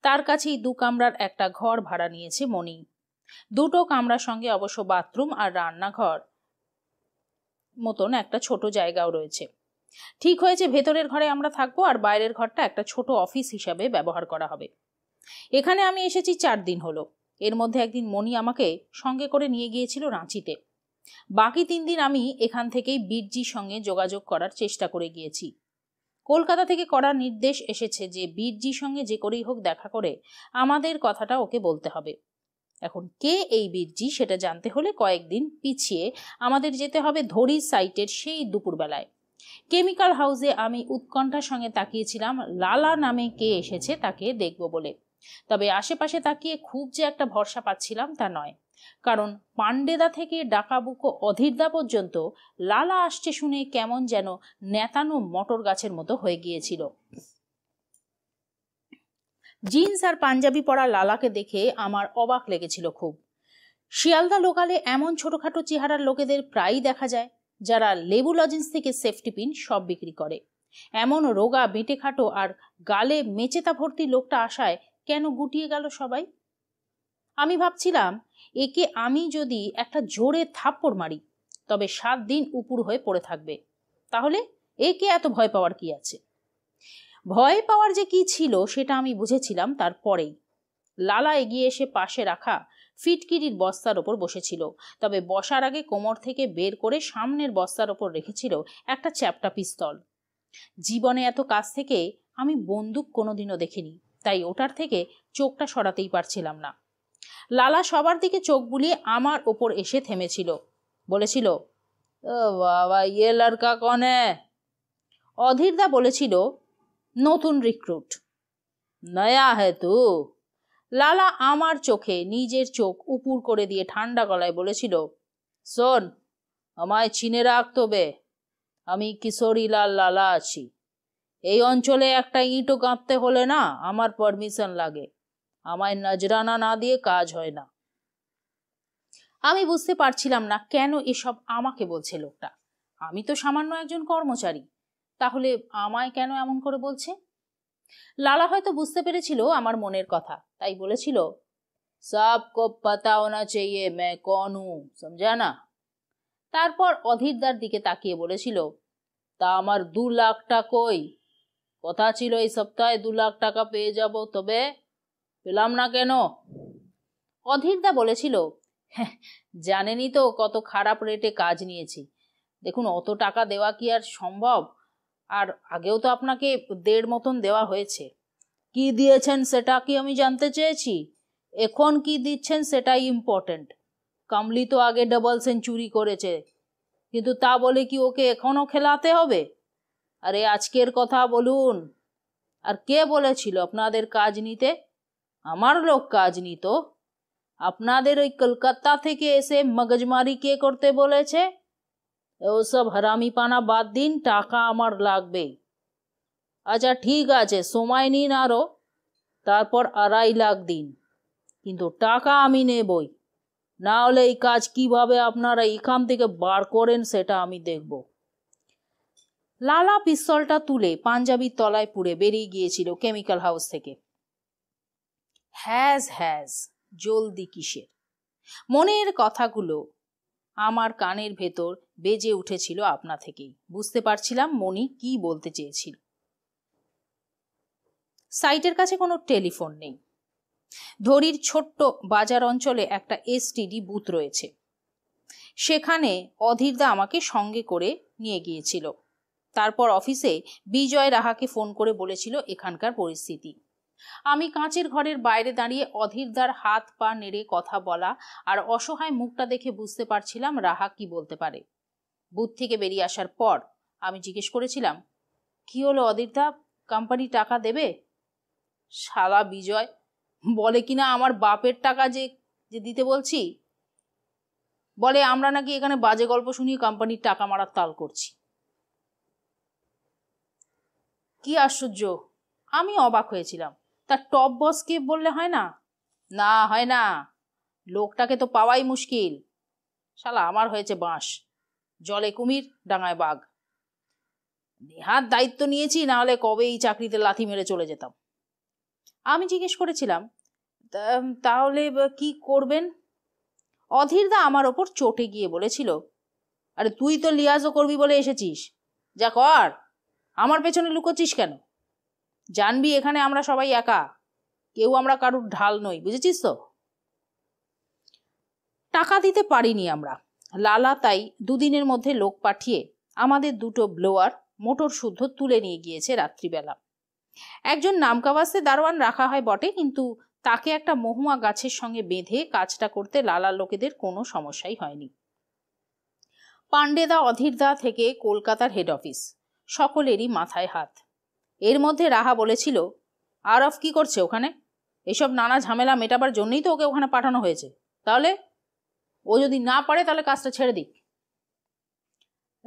তার কাছেই দু কামরার একটা ঘর ভাড়া নিয়েছে মণি দুটো কামরার সঙ্গে অবশ্য বাথরুম আর রান্নাঘর মতন একটা ছোট জায়গাও রয়েছে ঠিক হয়েছে ভেতরের ঘরে আমরা থাকবো আর বাইরের ঘরটা একটা ছোট অফিস হিসাবে ব্যবহার করা হবে এখানে আমি এসেছি চার দিন হলো এর মধ্যে একদিন মণি আমাকে সঙ্গে করে নিয়ে গিয়েছিল রাঁচিতে বাকি তিন দিন আমি এখান থেকেই বীরজির সঙ্গে যোগাযোগ করার চেষ্টা করে গিয়েছি কলকাতা থেকে করা নির্দেশ এসেছে যে বীরজির সঙ্গে যে করেই হোক দেখা করে আমাদের কথাটা ওকে বলতে হবে এখন কে এই বীরজি সেটা জানতে হলে কয়েকদিন পিছিয়ে আমাদের যেতে হবে ধরি সাইটের সেই দুপুরবেলায় কেমিক্যাল হাউসে আমি উৎকণ্ঠার সঙ্গে তাকিয়েছিলাম লালা নামে কে এসেছে তাকে দেখব বলে তবে আশেপাশে তাকিয়ে খুব যে একটা ভরসা পাচ্ছিলাম তা নয় কারণ পাণ্ডেদা থেকে ডাকাবুকো অধীরদা পর্যন্ত লালা আসছে শুনে কেমন যেন নেতানো মটর গাছের মতো হয়ে গিয়েছিল জিন্স আর পাঞ্জাবি পরা লালাকে দেখে আমার অবাক লেগেছিল খুব শিয়ালদা লোকালে এমন ছোটখাটো চেহারার লোকেদের প্রায়ই দেখা যায় যারা লেবু লজেন্স থেকে সেফটি পিন সব বিক্রি করে এমন রোগা বেঁটে খাটো আর গালে মেচেতা ভর্তি লোকটা আসায় কেন গুটিয়ে গেল সবাই আমি ভাবছিলাম একে আমি যদি একটা জোরে থাপ্পড় মারি তবে সাত দিন উপুর হয়ে পড়ে থাকবে তাহলে একে এত ভয় পাওয়ার কি আছে ভয় পাওয়ার যে কি ছিল সেটা আমি বুঝেছিলাম তারপরেই লালা এগিয়ে এসে পাশে রাখা ফিটকিরির বস্তার ওপর বসেছিল তবে বসার আগে কোমর থেকে বের করে সামনের বস্তার ওপর রেখেছিল একটা চ্যাপটা পিস্তল জীবনে এত কাছ থেকে আমি বন্দুক কোনোদিনও দেখিনি তাই ওটার থেকে চোখটা সরাতেই পারছিলাম না লালা সবার দিকে চোখ বুলিয়ে আমার ওপর এসে থেমেছিল বলেছিল ও বাবা ইয়ে লড়কা কনে অধীরদা বলেছিল নতুন রিক্রুট নয়া হে তু লালা আমার চোখে নিজের চোখ উপুর করে দিয়ে ঠান্ডা গলায় বলেছিল শোন আমায় চিনে রাখ তবে আমি কিশোরীলাল লালা আছি এই অঞ্চলে একটা ইঁটও গাঁথতে হলে না আমার পারমিশন লাগে আমায় নজরানা না দিয়ে কাজ হয় না আমি বুঝতে পারছিলাম না কেন এসব আমাকে বলছে লোকটা আমি তো সামান্য একজন কর্মচারী তাহলে আমায় কেন এমন করে বলছে লালা হয়তো বুঝতে পেরেছিল আমার মনের কথা তাই বলেছিল সবকো পাতা না চেয়ে মে কন সমঝা না তারপর অধীরদার দিকে তাকিয়ে বলেছিল তা আমার দু লাখ কই কথা ছিল এই সপ্তাহে দু লাখ টাকা পেয়ে যাব তবে পেলাম না কেন অধীরদা বলেছিল হ্যাঁ, জানেনই তো কত খারাপ রেটে কাজ নিয়েছি দেখুন অত টাকা দেওয়া কি আর সম্ভব আর আগেও তো আপনাকে দেড় মতন দেওয়া হয়েছে কি দিয়েছেন সেটা কি আমি জানতে চেয়েছি এখন কি দিচ্ছেন সেটাই ইম্পর্টেন্ট কামলি তো আগে ডাবল সেঞ্চুরি করেছে কিন্তু তা বলে কি ওকে এখনও খেলাতে হবে আরে আজকের কথা বলুন আর কে বলেছিল আপনাদের কাজ নিতে আমার লোক কাজ নিত আপনাদের ওই কলকাতা থেকে এসে মগজমারি কে করতে বলেছে ওসব হারামি পানা বাদ দিন টাকা আমার লাগবে আচ্ছা ঠিক আছে সময় নিন আরও তারপর আড়াই লাখ দিন কিন্তু টাকা আমি নেবই না হলে এই কাজ কিভাবে আপনারা এখান থেকে বার করেন সেটা আমি দেখব লালা পিস্তলটা তুলে পাঞ্জাবির তলায় পুড়ে বেরিয়ে গিয়েছিল কেমিক্যাল হাউস থেকে হ্যাজ হ্যাজ জলদি কিসের মনের কথাগুলো আমার কানের ভেতর বেজে উঠেছিল আপনা থেকেই বুঝতে পারছিলাম মনি কি বলতে চেয়েছিল সাইটের কাছে কোনো টেলিফোন নেই ধরির ছোট্ট বাজার অঞ্চলে একটা এসটিডি বুথ রয়েছে সেখানে অধীরদা আমাকে সঙ্গে করে নিয়ে গিয়েছিল তারপর অফিসে বিজয় রাহাকে ফোন করে বলেছিল এখানকার পরিস্থিতি আমি কাঁচের ঘরের বাইরে দাঁড়িয়ে অধীরদার হাত পা নেড়ে কথা বলা আর অসহায় মুখটা দেখে বুঝতে পারছিলাম রাহা কি বলতে পারে বুথ থেকে বেরিয়ে আসার পর আমি জিজ্ঞেস করেছিলাম কি হলো অধীরদা কোম্পানি টাকা দেবে শালা বিজয় বলে কিনা আমার বাপের টাকা যে যে দিতে বলছি বলে আমরা নাকি এখানে বাজে গল্প শুনিয়ে কোম্পানির টাকা মারার তাল করছি কি আশ্চর্য আমি অবাক হয়েছিলাম তার টপ বসকে বললে হয় না না হয় না লোকটাকে তো পাওয়াই মুশকিল শালা আমার হয়েছে বাঁশ জলে কুমির ডাঙায় বাঘ নেহাত দায়িত্ব নিয়েছি না হলে কবে এই চাকরিতে লাথি মেরে চলে যেতাম আমি জিজ্ঞেস করেছিলাম তাহলে কি করবেন অধীরদা আমার ওপর চটে গিয়ে বলেছিল আরে তুই তো লিয়াজও করবি বলে এসেছিস যা কর আমার পেছনে লুকোচ্ছিস কেন জানবি এখানে আমরা সবাই একা কেউ আমরা কারুর ঢাল নই বুঝেছিস তো টাকা দিতে পারিনি আমরা লালা তাই দুদিনের মধ্যে লোক পাঠিয়ে আমাদের দুটো ব্লোয়ার মোটর শুদ্ধ তুলে নিয়ে গিয়েছে রাত্রিবেলা একজন নামকাবাসে দারোয়ান রাখা হয় বটে কিন্তু তাকে একটা মহুয়া গাছের সঙ্গে বেঁধে কাজটা করতে লালা লোকেদের কোনো সমস্যাই হয়নি পাণ্ডেদা অধীরদা থেকে কলকাতার হেড অফিস সকলেরই মাথায় হাত এর মধ্যে রাহা বলেছিল আরফ কি করছে ওখানে এসব নানা ঝামেলা মেটাবার জন্যই তো ওকে ওখানে পাঠানো হয়েছে তাহলে ও যদি না পারে তাহলে কাজটা ছেড়ে দিক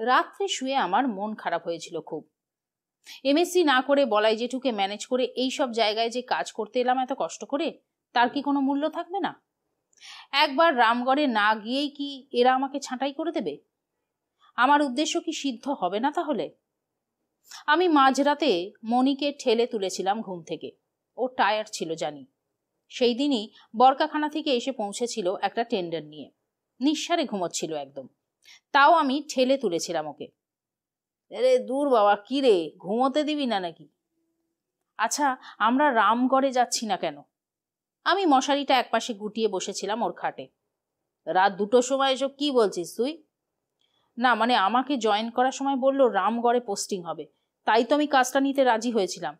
রাত্রে শুয়ে আমার মন খারাপ হয়েছিল খুব এমএসসি না করে বলাই জেঠুকে ম্যানেজ করে এই সব জায়গায় যে কাজ করতে এলাম এত কষ্ট করে তার কি কোনো মূল্য থাকবে না একবার রামগড়ে না গিয়েই কি এরা আমাকে ছাঁটাই করে দেবে আমার উদ্দেশ্য কি সিদ্ধ হবে না তাহলে আমি মাঝরাতে মনিকে ঠেলে তুলেছিলাম ঘুম থেকে ও টায়ার ছিল জানি সেই দিনই বরকাখানা থেকে এসে পৌঁছেছিল একটা টেন্ডার নিয়ে নিঃসারে ঘুমোচ্ছিল একদম তাও আমি ঠেলে তুলেছিলাম ওকে রে দূর বাবা কি রে ঘুমোতে দিবি না নাকি আচ্ছা আমরা রামগড়ে যাচ্ছি না কেন আমি মশারিটা একপাশে গুটিয়ে বসেছিলাম ওর খাটে রাত দুটোর সময় এসব কি বলছিস তুই না মানে আমাকে জয়েন করার সময় বলল রামগড়ে পোস্টিং হবে তাই তো আমি কাজটা নিতে রাজি হয়েছিলাম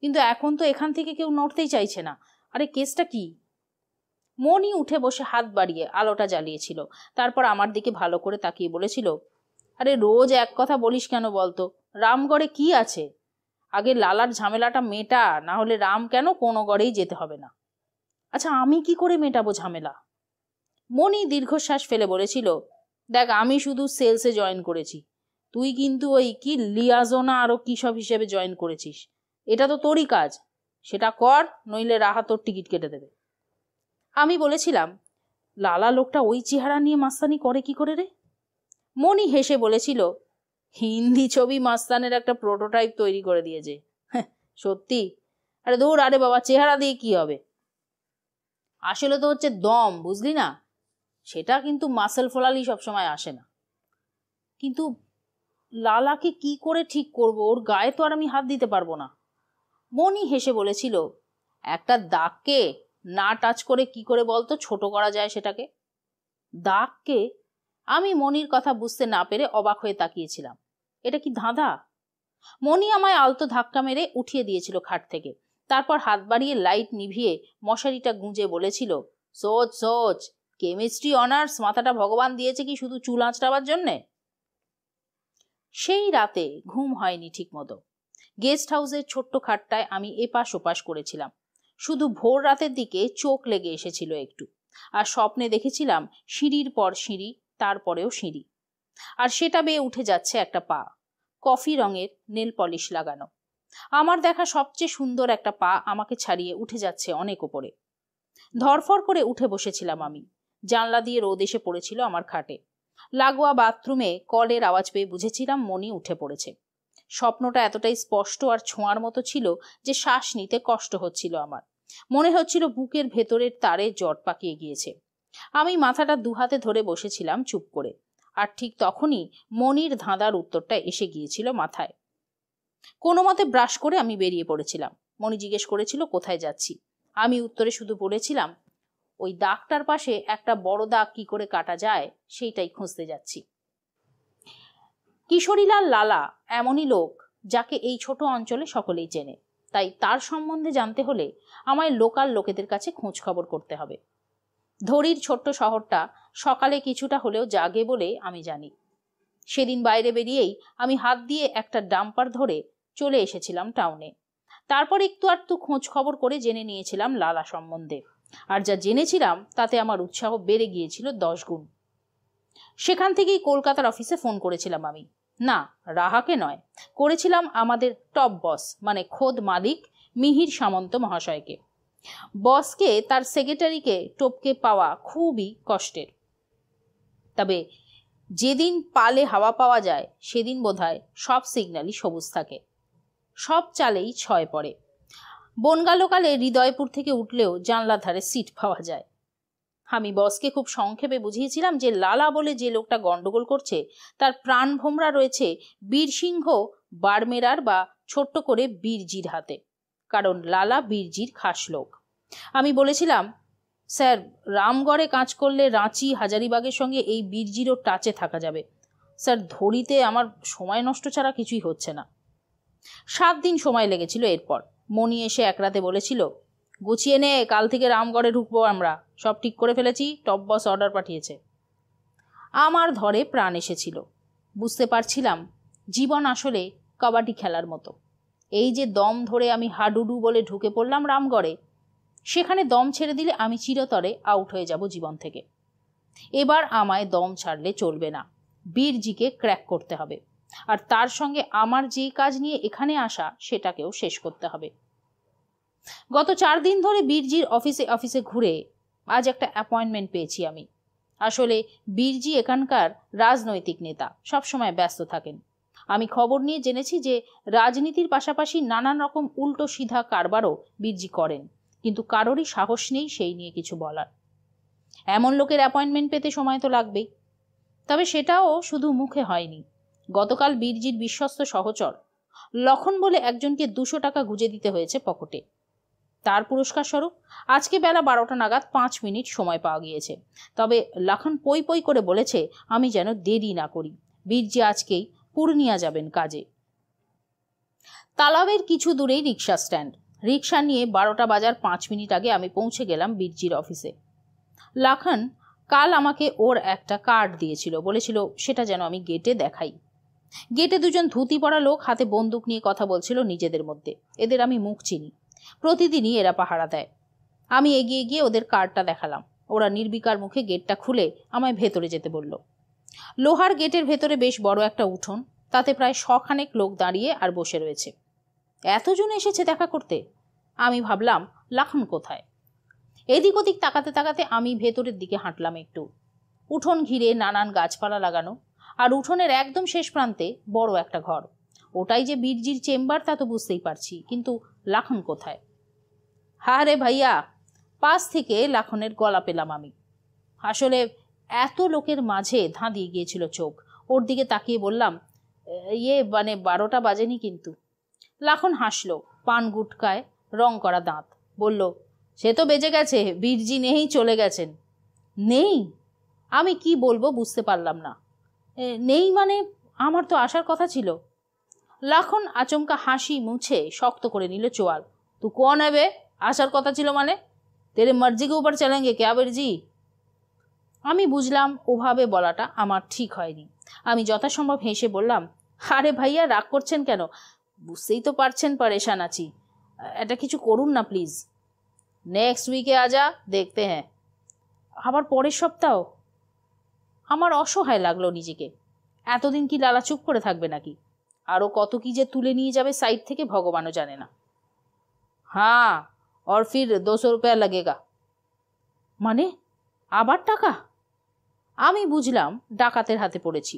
কিন্তু এখন তো এখান থেকে কেউ নড়তেই চাইছে না আরে কেসটা কি মনি উঠে বসে হাত বাড়িয়ে আলোটা জ্বালিয়েছিল তারপর আমার দিকে ভালো করে তাকিয়ে বলেছিল আরে রোজ এক কথা বলিস কেন বলতো রামগড়ে কি আছে আগে লালার ঝামেলাটা মেটা না হলে রাম কেন কোনো গড়েই যেতে হবে না আচ্ছা আমি কি করে মেটাবো ঝামেলা মনি দীর্ঘশ্বাস ফেলে বলেছিল দেখ আমি শুধু সেলসে জয়েন করেছি তুই কিন্তু ওই কি লিয়াজোনা আরও কী সব হিসেবে জয়েন করেছিস এটা তো তোরই কাজ সেটা কর নইলে রাহা তোর টিকিট কেটে দেবে আমি বলেছিলাম লালা লোকটা ওই চেহারা নিয়ে মাস্তানি করে কি করে রে মনি হেসে বলেছিল হিন্দি ছবি মাস্তানের একটা প্রোটোটাইপ তৈরি করে দিয়েছে হ্যাঁ, সত্যি আরে দৌড় আরে বাবা চেহারা দিয়ে কি হবে আসলে তো হচ্ছে দম বুঝলি না সেটা কিন্তু মাসেল ফোলালি সবসময় আসে না কিন্তু লালাকে কি করে ঠিক করব ওর গায়ে তো আর আমি হাত দিতে পারবো না মনি হেসে বলেছিল একটা দাগকে না টাচ করে কি করে বলতো ছোট করা যায় সেটাকে দাগকে আমি মনির কথা বুঝতে না পেরে অবাক হয়ে তাকিয়েছিলাম এটা কি ধাঁধা মনি আমায় আলতো ধাক্কা মেরে উঠিয়ে দিয়েছিল খাট থেকে তারপর হাত বাড়িয়ে লাইট নিভিয়ে মশারিটা গুঁজে বলেছিল সোচ সোচ কেমিস্ট্রি অনার্স মাথাটা ভগবান দিয়েছে কি শুধু চুল আঁচড়াবার জন্যে সেই রাতে ঘুম হয়নি ঠিকমতো গেস্ট হাউসের ছোট্ট খাটটায় আমি এপাশ ওপাশ করেছিলাম শুধু ভোর রাতের দিকে চোখ লেগে এসেছিল একটু আর স্বপ্নে দেখেছিলাম সিঁড়ির পর সিঁড়ি তারপরেও সিঁড়ি আর সেটা বেয়ে উঠে যাচ্ছে একটা পা কফি রঙের নেল পলিশ লাগানো আমার দেখা সবচেয়ে সুন্দর একটা পা আমাকে ছাড়িয়ে উঠে যাচ্ছে অনেক ওপরে ধরফর করে উঠে বসেছিলাম আমি জানলা দিয়ে রোদ এসে পড়েছিল আমার খাটে লাগোয়া বাথরুমে কলের আওয়াজ পেয়ে বুঝেছিলাম মনি উঠে পড়েছে স্বপ্নটা এতটাই স্পষ্ট আর ছোঁয়ার মতো ছিল যে শ্বাস নিতে কষ্ট হচ্ছিল আমার মনে হচ্ছিল বুকের ভেতরের তারে জট পাকিয়ে গিয়েছে আমি মাথাটা দুহাতে ধরে বসেছিলাম চুপ করে আর ঠিক তখনই মনির ধাঁধার উত্তরটা এসে গিয়েছিল মাথায় কোনো মতে ব্রাশ করে আমি বেরিয়ে পড়েছিলাম মনি জিজ্ঞেস করেছিল কোথায় যাচ্ছি আমি উত্তরে শুধু বলেছিলাম ওই দাগটার পাশে একটা বড় দাগ কি করে কাটা যায় সেইটাই খুঁজতে যাচ্ছি কিশোরীলাল লালা এমনই লোক যাকে এই ছোট অঞ্চলে সকলেই চেনে তাই তার সম্বন্ধে জানতে হলে আমায় লোকাল লোকেদের কাছে খোঁজ খবর করতে হবে ধরির ছোট্ট শহরটা সকালে কিছুটা হলেও জাগে বলে আমি জানি সেদিন বাইরে বেরিয়েই আমি হাত দিয়ে একটা ডাম্পার ধরে চলে এসেছিলাম টাউনে তারপর একটু আধটু খোঁজ খবর করে জেনে নিয়েছিলাম লালা সম্বন্ধে আর যা জেনেছিলাম তাতে আমার উৎসাহ বেড়ে গিয়েছিল দশ গুণ সেখান থেকেই কলকাতার অফিসে ফোন করেছিলাম আমি না রাহাকে নয় করেছিলাম আমাদের টপ বস মানে খোদ মালিক মিহির সামন্ত মহাশয়কে বসকে তার সেক্রেটারিকে টপকে পাওয়া খুবই কষ্টের তবে যেদিন পালে হাওয়া পাওয়া যায় সেদিন বোধহয় সব সিগন্যালই সবুজ থাকে সব চালেই ছয় পড়ে বনগা লোকালে হৃদয়পুর থেকে উঠলেও জানলা ধারে সিট পাওয়া যায় আমি বসকে খুব সংক্ষেপে বুঝিয়েছিলাম যে লালা বলে যে লোকটা গণ্ডগোল করছে তার প্রাণ ভোমরা রয়েছে বীরসিংহ বারমেরার বা ছোট্ট করে বীরজির হাতে কারণ লালা বীরজির খাস লোক আমি বলেছিলাম স্যার রামগড়ে কাজ করলে রাঁচি হাজারিবাগের সঙ্গে এই বীরজিরও টাচে থাকা যাবে স্যার ধরিতে আমার সময় নষ্ট ছাড়া কিছুই হচ্ছে না সাত দিন সময় লেগেছিল এরপর মণি এসে একরাতে বলেছিল গুছিয়ে নে কাল থেকে রামগড়ে ঢুকবো আমরা সব ঠিক করে ফেলেছি টপ বস অর্ডার পাঠিয়েছে আমার ধরে প্রাণ এসেছিল বুঝতে পারছিলাম জীবন আসলে কাবাডি খেলার মতো এই যে দম ধরে আমি হাডুডু বলে ঢুকে পড়লাম রামগড়ে সেখানে দম ছেড়ে দিলে আমি চিরতরে আউট হয়ে যাব জীবন থেকে এবার আমায় দম ছাড়লে চলবে না বীরজিকে ক্র্যাক করতে হবে আর তার সঙ্গে আমার যে কাজ নিয়ে এখানে আসা সেটাকেও শেষ করতে হবে গত চার দিন ধরে বীরজির অফিসে অফিসে ঘুরে আজ একটা অ্যাপয়েন্টমেন্ট পেয়েছি আমি আসলে বীরজি এখানকার রাজনৈতিক নেতা সবসময় ব্যস্ত থাকেন আমি খবর নিয়ে জেনেছি যে রাজনীতির পাশাপাশি নানান রকম উল্টো সিধা কারবারও বীরজি করেন কিন্তু কারোরই সাহস নেই সেই নিয়ে কিছু বলার এমন লোকের অ্যাপয়েন্টমেন্ট পেতে সময় তো লাগবেই তবে সেটাও শুধু মুখে হয়নি গতকাল বীরজির বিশ্বস্ত সহচর লক্ষণ বলে একজনকে দুশো টাকা গুজে দিতে হয়েছে পকেটে তার পুরস্কার স্বরূপ আজকে বেলা বারোটা নাগাদ পাঁচ মিনিট সময় পাওয়া গিয়েছে তবে লাখন পই পই করে বলেছে আমি যেন দেরি না করি বীরজি আজকেই পূর্ণিয়া যাবেন কাজে তালাবের কিছু দূরেই রিক্সা স্ট্যান্ড রিক্সা নিয়ে বারোটা বাজার পাঁচ মিনিট আগে আমি পৌঁছে গেলাম বীরজির অফিসে লাখন কাল আমাকে ওর একটা কার্ড দিয়েছিল বলেছিল সেটা যেন আমি গেটে দেখাই গেটে দুজন ধুতি পরা লোক হাতে বন্দুক নিয়ে কথা বলছিল নিজেদের মধ্যে এদের আমি মুখ চিনি প্রতিদিনই এরা পাহারা দেয় আমি এগিয়ে গিয়ে ওদের কার্ডটা দেখালাম ওরা নির্বিকার মুখে গেটটা খুলে আমায় ভেতরে যেতে বলল লোহার গেটের ভেতরে বেশ বড় একটা উঠোন তাতে প্রায় শখানেক লোক দাঁড়িয়ে আর বসে রয়েছে এতজন এসেছে দেখা করতে আমি ভাবলাম লাখন কোথায় এদিক ওদিক তাকাতে তাকাতে আমি ভেতরের দিকে হাঁটলাম একটু উঠোন ঘিরে নানান গাছপালা লাগানো আর উঠোনের একদম শেষ প্রান্তে বড় একটা ঘর ওটাই যে বীরজির চেম্বার তা তো বুঝতেই পারছি কিন্তু লাখন কোথায় হা রে ভাইয়া পাশ থেকে লাখনের গলা পেলাম আমি আসলে এত লোকের মাঝে ধাঁধিয়ে গিয়েছিল চোখ ওর দিকে তাকিয়ে বললাম ইয়ে মানে বারোটা বাজেনি কিন্তু লাখন হাসলো পান গুটকায় রং করা দাঁত বলল সে তো বেজে গেছে বীরজি নেই চলে গেছেন নেই আমি কি বলবো বুঝতে পারলাম না নেই মানে আমার তো আসার কথা ছিল লাখন আচমকা হাসি মুছে শক্ত করে নিল চোয়াল তু কোন হবে আসার কথা ছিল মানে তেরে মার্জিকে উপর চলেঙ্গে ক্যাবের জি আমি বুঝলাম ওভাবে বলাটা আমার ঠিক হয়নি আমি যথাসম্ভব হেসে বললাম আরে ভাইয়া রাগ করছেন কেন বুঝতেই তো পারছেন পরেশান আছি এটা কিছু করুন না প্লিজ নেক্সট উইকে আজা দেখতে হ্যাঁ আবার পরের সপ্তাহ আমার অসহায় লাগলো নিজেকে এতদিন কি লালা চুপ করে থাকবে নাকি আরও কত কি যে তুলে নিয়ে যাবে সাইড থেকে ভগবানও জানে না হ্যাঁ ওর ফির দুশো রুপিয়া লাগেগা মানে আবার টাকা আমি বুঝলাম ডাকাতের হাতে পড়েছি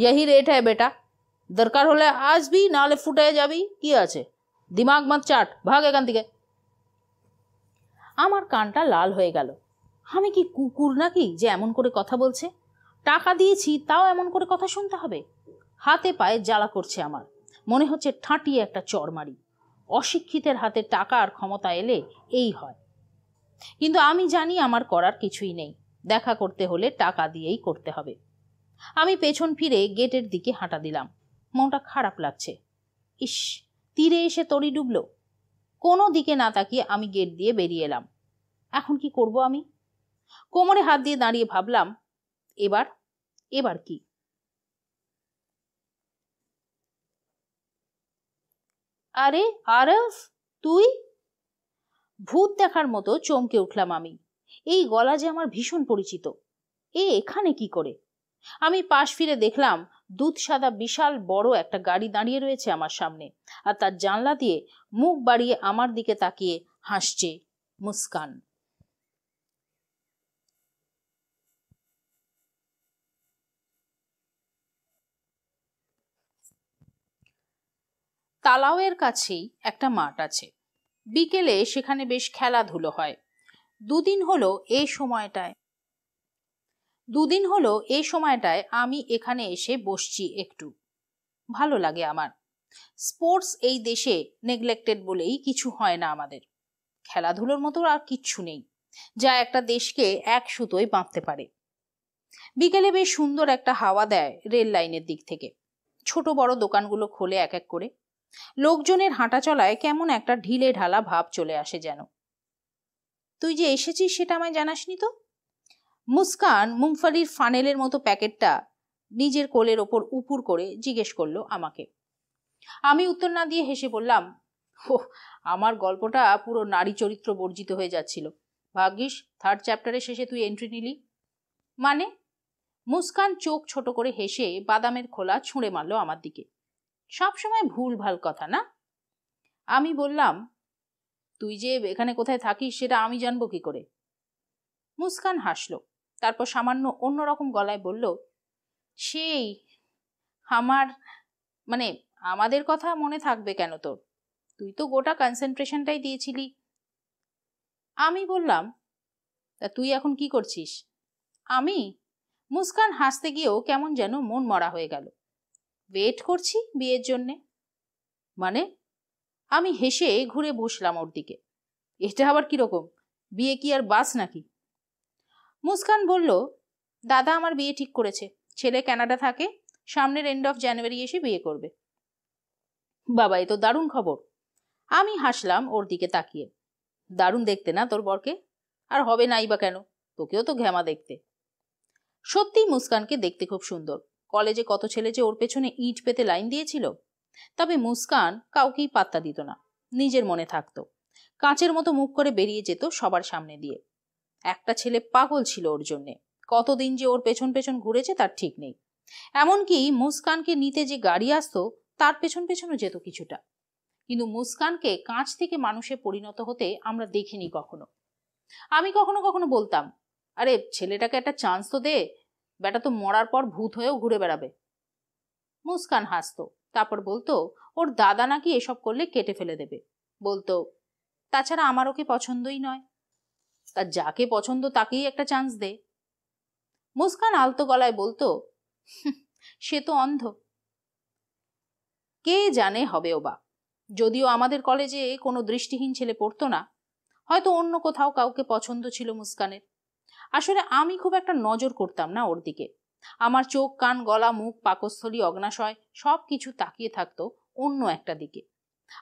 ইয়াহি রেট হ্যাঁ বেটা দরকার হলে আসবি নাহলে ফুটে যাবি কি আছে দিমাগ মাত চাট ভাগ এখান থেকে আমার কানটা লাল হয়ে গেল আমি কি কুকুর নাকি যে এমন করে কথা বলছে টাকা দিয়েছি তাও এমন করে কথা শুনতে হবে হাতে পায়ে জ্বালা করছে আমার মনে হচ্ছে ঠাঁটিয়ে একটা চর মারি অশিক্ষিতের হাতে টাকা আর ক্ষমতা এলে এই হয় কিন্তু আমি জানি আমার করার কিছুই নেই দেখা করতে হলে টাকা দিয়েই করতে হবে আমি পেছন ফিরে গেটের দিকে হাঁটা দিলাম মনটা খারাপ লাগছে ইস তীরে এসে তড়ি ডুবল কোনো দিকে না তাকিয়ে আমি গেট দিয়ে বেরিয়ে এলাম এখন কি করব আমি কোমরে হাত দিয়ে দাঁড়িয়ে ভাবলাম এবার এবার কি আরে আরফ তুই ভূত দেখার মতো চমকে উঠলাম আমি এই গলা যে আমার ভীষণ পরিচিত এ এখানে কি করে আমি পাশ ফিরে দেখলাম দুধ সাদা বিশাল বড় একটা গাড়ি দাঁড়িয়ে রয়েছে আমার সামনে আর তার জানলা দিয়ে মুখ বাড়িয়ে আমার দিকে তাকিয়ে হাসছে মুস্কান তালাওয়ের কাছেই একটা মাঠ আছে বিকেলে সেখানে বেশ খেলাধুলো হয় দুদিন হলো এই সময়টায় দুদিন হলো এই সময়টায় আমি এখানে এসে বসছি একটু ভালো লাগে আমার স্পোর্টস এই দেশে নেগলেক্টেড বলেই কিছু হয় না আমাদের খেলাধুলোর মতো আর কিচ্ছু নেই যা একটা দেশকে এক সুতোয় বাঁধতে পারে বিকেলে বেশ সুন্দর একটা হাওয়া দেয় রেল লাইনের দিক থেকে ছোট বড় দোকানগুলো খোলে এক এক করে লোকজনের হাঁটা চলায় কেমন একটা ঢিলে ঢালা ভাব চলে আসে যেন তুই যে এসেছিস সেটা আমায় জানাসনি তো মুস্কান মুংফালির ফানেলের মতো প্যাকেটটা নিজের কোলের ওপর উপুর করে জিজ্ঞেস করলো আমাকে আমি উত্তর না দিয়ে হেসে বললাম ও আমার গল্পটা পুরো নারী চরিত্র বর্জিত হয়ে যাচ্ছিল ভাগ্যিস থার্ড চ্যাপ্টারের শেষে তুই এন্ট্রি নিলি মানে মুস্কান চোখ ছোট করে হেসে বাদামের খোলা ছুঁড়ে মারলো আমার দিকে সবসময় ভাল কথা না আমি বললাম তুই যে এখানে কোথায় থাকিস সেটা আমি জানবো কি করে মুস্কান হাসলো তারপর সামান্য অন্যরকম গলায় বলল সেই আমার মানে আমাদের কথা মনে থাকবে কেন তোর তুই তো গোটা কনসেন্ট্রেশনটাই দিয়েছিলি আমি বললাম তা তুই এখন কি করছিস আমি মুস্কান হাসতে গিয়েও কেমন যেন মন মরা হয়ে গেল ওয়েট করছি বিয়ের জন্যে মানে আমি হেসে ঘুরে বসলাম ওর দিকে এটা আবার কীরকম বিয়ে কি আর বাস নাকি মুসকান বলল দাদা আমার বিয়ে ঠিক করেছে ছেলে ক্যানাডা থাকে সামনের এন্ড অফ জানুয়ারি এসে বিয়ে করবে বাবা এ তো দারুণ খবর আমি হাসলাম ওর দিকে তাকিয়ে দারুণ দেখতে না তোর বরকে আর হবে নাই বা কেন তোকেও তো ঘ্যামা দেখতে সত্যিই মুস্কানকে দেখতে খুব সুন্দর কলেজে কত ছেলে যে ওর পেছনে ইট পেতে লাইন দিয়েছিল তবে মুস্কান কাউকেই পাত্তা দিত না নিজের মনে থাকতো কাঁচের মতো মুখ করে বেরিয়ে যেত সবার সামনে দিয়ে একটা ছেলে পাগল ছিল ওর জন্যে কতদিন যে ওর পেছন পেছন ঘুরেছে তার ঠিক নেই এমনকি মুস্কানকে নিতে যে গাড়ি আসতো তার পেছন পেছনও যেত কিছুটা কিন্তু মুস্কানকে কাঁচ থেকে মানুষে পরিণত হতে আমরা দেখিনি কখনো আমি কখনো কখনো বলতাম আরে ছেলেটাকে একটা চান্স তো দে বেটা তো মরার পর ভূত হয়েও ঘুরে বেড়াবে মুস্কান হাসত তারপর বলতো ওর দাদা নাকি এসব করলে কেটে ফেলে দেবে বলতো তাছাড়া আমার ওকে পছন্দই নয় তা যাকে পছন্দ তাকেই একটা চান্স দে মুস্কান আলতো গলায় বলতো সে তো অন্ধ কে জানে হবে ওবা যদিও আমাদের কলেজে কোনো দৃষ্টিহীন ছেলে পড়তো না হয়তো অন্য কোথাও কাউকে পছন্দ ছিল মুস্কানের আসলে আমি খুব একটা নজর করতাম না ওর দিকে আমার চোখ কান গলা মুখ পাকস্থলী অগ্নাশয় সব কিছু তাকিয়ে থাকতো অন্য একটা দিকে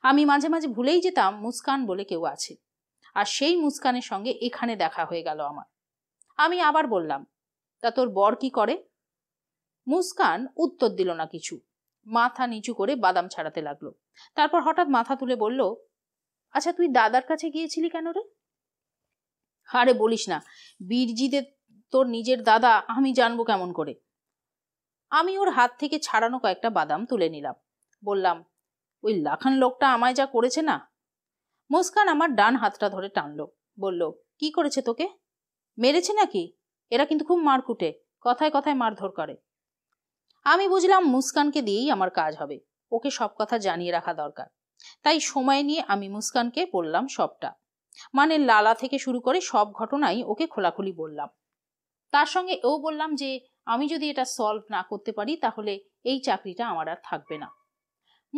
আমি মাঝে মাঝে ভুলেই যেতাম মুস্কান বলে কেউ আছে আর সেই মুস্কানের সঙ্গে এখানে দেখা হয়ে গেল আমার আমি আবার বললাম তা তোর বর কি করে মুস্কান উত্তর দিল না কিছু মাথা নিচু করে বাদাম ছাড়াতে লাগলো তারপর হঠাৎ মাথা তুলে বলল আচ্ছা তুই দাদার কাছে গিয়েছিলি কেন রে আরে বলিস না বীরজিদের তোর নিজের দাদা আমি জানবো কেমন করে আমি ওর হাত থেকে ছাড়ানো কয়েকটা বাদাম তুলে নিলাম বললাম ওই লাখান লোকটা আমায় যা করেছে না মুস্কান আমার ডান হাতটা ধরে টানলো বলল কি করেছে তোকে মেরেছে নাকি এরা কিন্তু খুব মারকুটে কথায় কথায় মারধর করে আমি বুঝলাম মুস্কানকে দিয়েই আমার কাজ হবে ওকে সব কথা জানিয়ে রাখা দরকার তাই সময় নিয়ে আমি মুস্কানকে বললাম সবটা মানে লালা থেকে শুরু করে সব ঘটনাই ওকে খোলাখুলি বললাম তার সঙ্গে এও বললাম যে আমি যদি এটা সলভ না করতে পারি তাহলে এই চাকরিটা আমার আর থাকবে না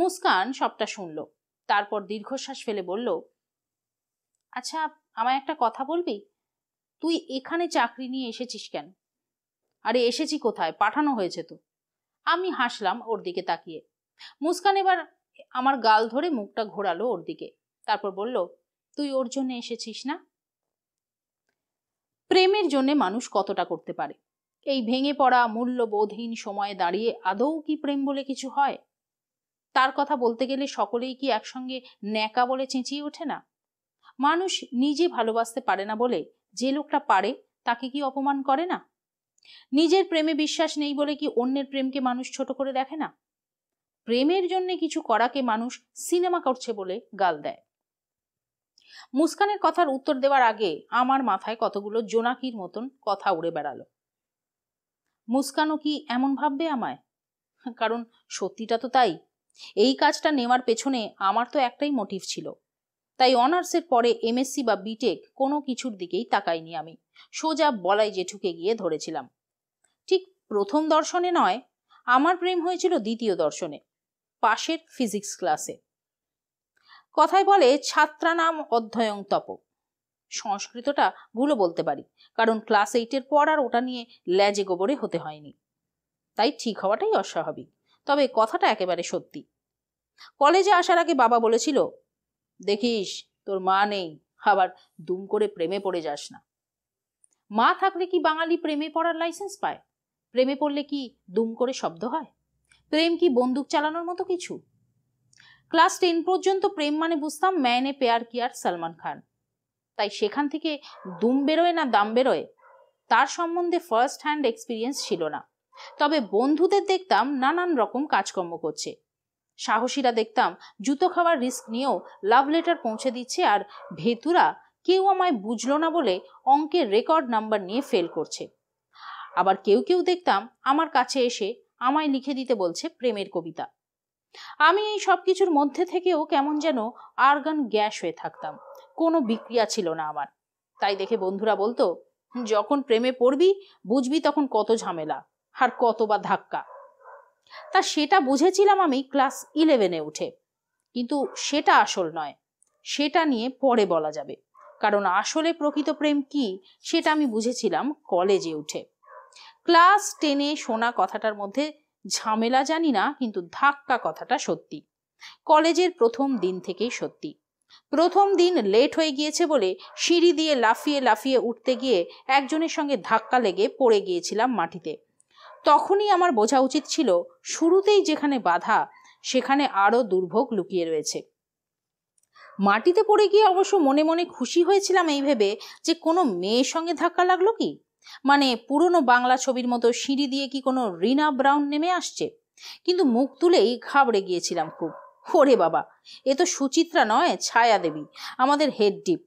মুস্কান সবটা শুনল তারপর দীর্ঘশ্বাস ফেলে বলল আচ্ছা আমায় একটা কথা বলবি তুই এখানে চাকরি নিয়ে এসেছিস কেন আরে এসেছি কোথায় পাঠানো হয়েছে তো আমি হাসলাম ওর দিকে তাকিয়ে মুস্কান এবার আমার গাল ধরে মুখটা ঘোরালো ওর দিকে তারপর বলল তুই ওর জন্য এসেছিস না প্রেমের জন্য মানুষ কতটা করতে পারে এই ভেঙে পড়া মূল্যবোধহীন সময়ে দাঁড়িয়ে আদৌ কি প্রেম বলে কিছু হয় তার কথা বলতে গেলে সকলেই কি একসঙ্গে ন্যাকা বলে চেঁচিয়ে ওঠে না মানুষ নিজে ভালোবাসতে পারে না বলে যে লোকটা পারে তাকে কি অপমান করে না নিজের প্রেমে বিশ্বাস নেই বলে কি অন্যের প্রেমকে মানুষ ছোট করে দেখে না প্রেমের জন্য কিছু করাকে মানুষ সিনেমা করছে বলে গাল দেয় মুস্কানের কথার উত্তর দেওয়ার আগে আমার মাথায় কতগুলো জোনাকির মতন কথা উড়ে বেড়ালো মুস্কানও কি এমন ভাববে আমায় কারণ সত্যিটা তো তাই এই কাজটা নেওয়ার পেছনে আমার তো একটাই মোটিভ ছিল তাই অনার্সের পরে এমএসসি বা বিটেক কোনো কিছুর দিকেই তাকাইনি আমি সোজা বলাই জেঠুকে গিয়ে ধরেছিলাম ঠিক প্রথম দর্শনে নয় আমার প্রেম হয়েছিল দ্বিতীয় দর্শনে পাশের ফিজিক্স ক্লাসে কথায় বলে ছাত্রা নাম অধ্যয়ং তপ সংস্কৃতটা ভুলো বলতে পারি কারণ ক্লাস এইটের পর আর ওটা নিয়ে ল্যাজে গোবরে হতে হয়নি তাই ঠিক হওয়াটাই অস্বাভাবিক তবে কথাটা একেবারে সত্যি কলেজে আসার আগে বাবা বলেছিল দেখিস তোর মা নেই আবার দুম করে প্রেমে পড়ে যাস না মা থাকলে কি বাঙালি প্রেমে পড়ার লাইসেন্স পায় প্রেমে পড়লে কি দুম করে শব্দ হয় প্রেম কি বন্দুক চালানোর মতো কিছু ক্লাস টেন পর্যন্ত প্রেম মানে বুঝতাম ম্যানে পেয়ার কিয়ার সালমান খান তাই সেখান থেকে দুম বেরোয় না দাম বেরোয় তার সম্বন্ধে ফার্স্ট হ্যান্ড এক্সপিরিয়েন্স ছিল না তবে বন্ধুদের দেখতাম নানান রকম কাজকর্ম করছে সাহসীরা দেখতাম জুতো খাওয়ার রিস্ক নিয়েও লাভ লেটার পৌঁছে দিচ্ছে আর ভেতুরা কেউ আমায় বুঝলো না বলে অঙ্কের রেকর্ড নাম্বার নিয়ে ফেল করছে আবার কেউ কেউ দেখতাম আমার কাছে এসে আমায় লিখে দিতে বলছে প্রেমের কবিতা আমি এই সব কিছুর মধ্যে থেকেও কেমন যেন আর্গান গ্যাস হয়ে থাকতাম কোনো বিক্রিয়া ছিল না আমার তাই দেখে বন্ধুরা বলতো যখন প্রেমে পড়বি বুঝবি তখন কত ঝামেলা আর কত বা ধাক্কা তা সেটা বুঝেছিলাম আমি ক্লাস ইলেভেনে উঠে কিন্তু সেটা আসল নয় সেটা নিয়ে পরে বলা যাবে কারণ আসলে প্রকৃত প্রেম কি সেটা আমি বুঝেছিলাম কলেজে উঠে ক্লাস টেনে শোনা কথাটার মধ্যে ঝামেলা জানি না কিন্তু ধাক্কা কথাটা সত্যি কলেজের প্রথম দিন থেকেই সত্যি প্রথম দিন লেট হয়ে গিয়েছে বলে সিঁড়ি দিয়ে লাফিয়ে লাফিয়ে উঠতে গিয়ে একজনের সঙ্গে ধাক্কা লেগে পড়ে গিয়েছিলাম মাটিতে তখনই আমার বোঝা উচিত ছিল শুরুতেই যেখানে বাধা সেখানে আরও দুর্ভোগ লুকিয়ে রয়েছে মাটিতে পড়ে গিয়ে অবশ্য মনে মনে খুশি হয়েছিলাম এই ভেবে যে কোনো মেয়ের সঙ্গে ধাক্কা লাগলো কি মানে পুরনো বাংলা ছবির মতো সিঁড়ি দিয়ে কি কোনো রিনা ব্রাউন নেমে আসছে কিন্তু মুখ তুলেই ঘাবড়ে গিয়েছিলাম খুব ওরে বাবা এ তো সুচিত্রা নয় ছায়া দেবী আমাদের হেড ডিপ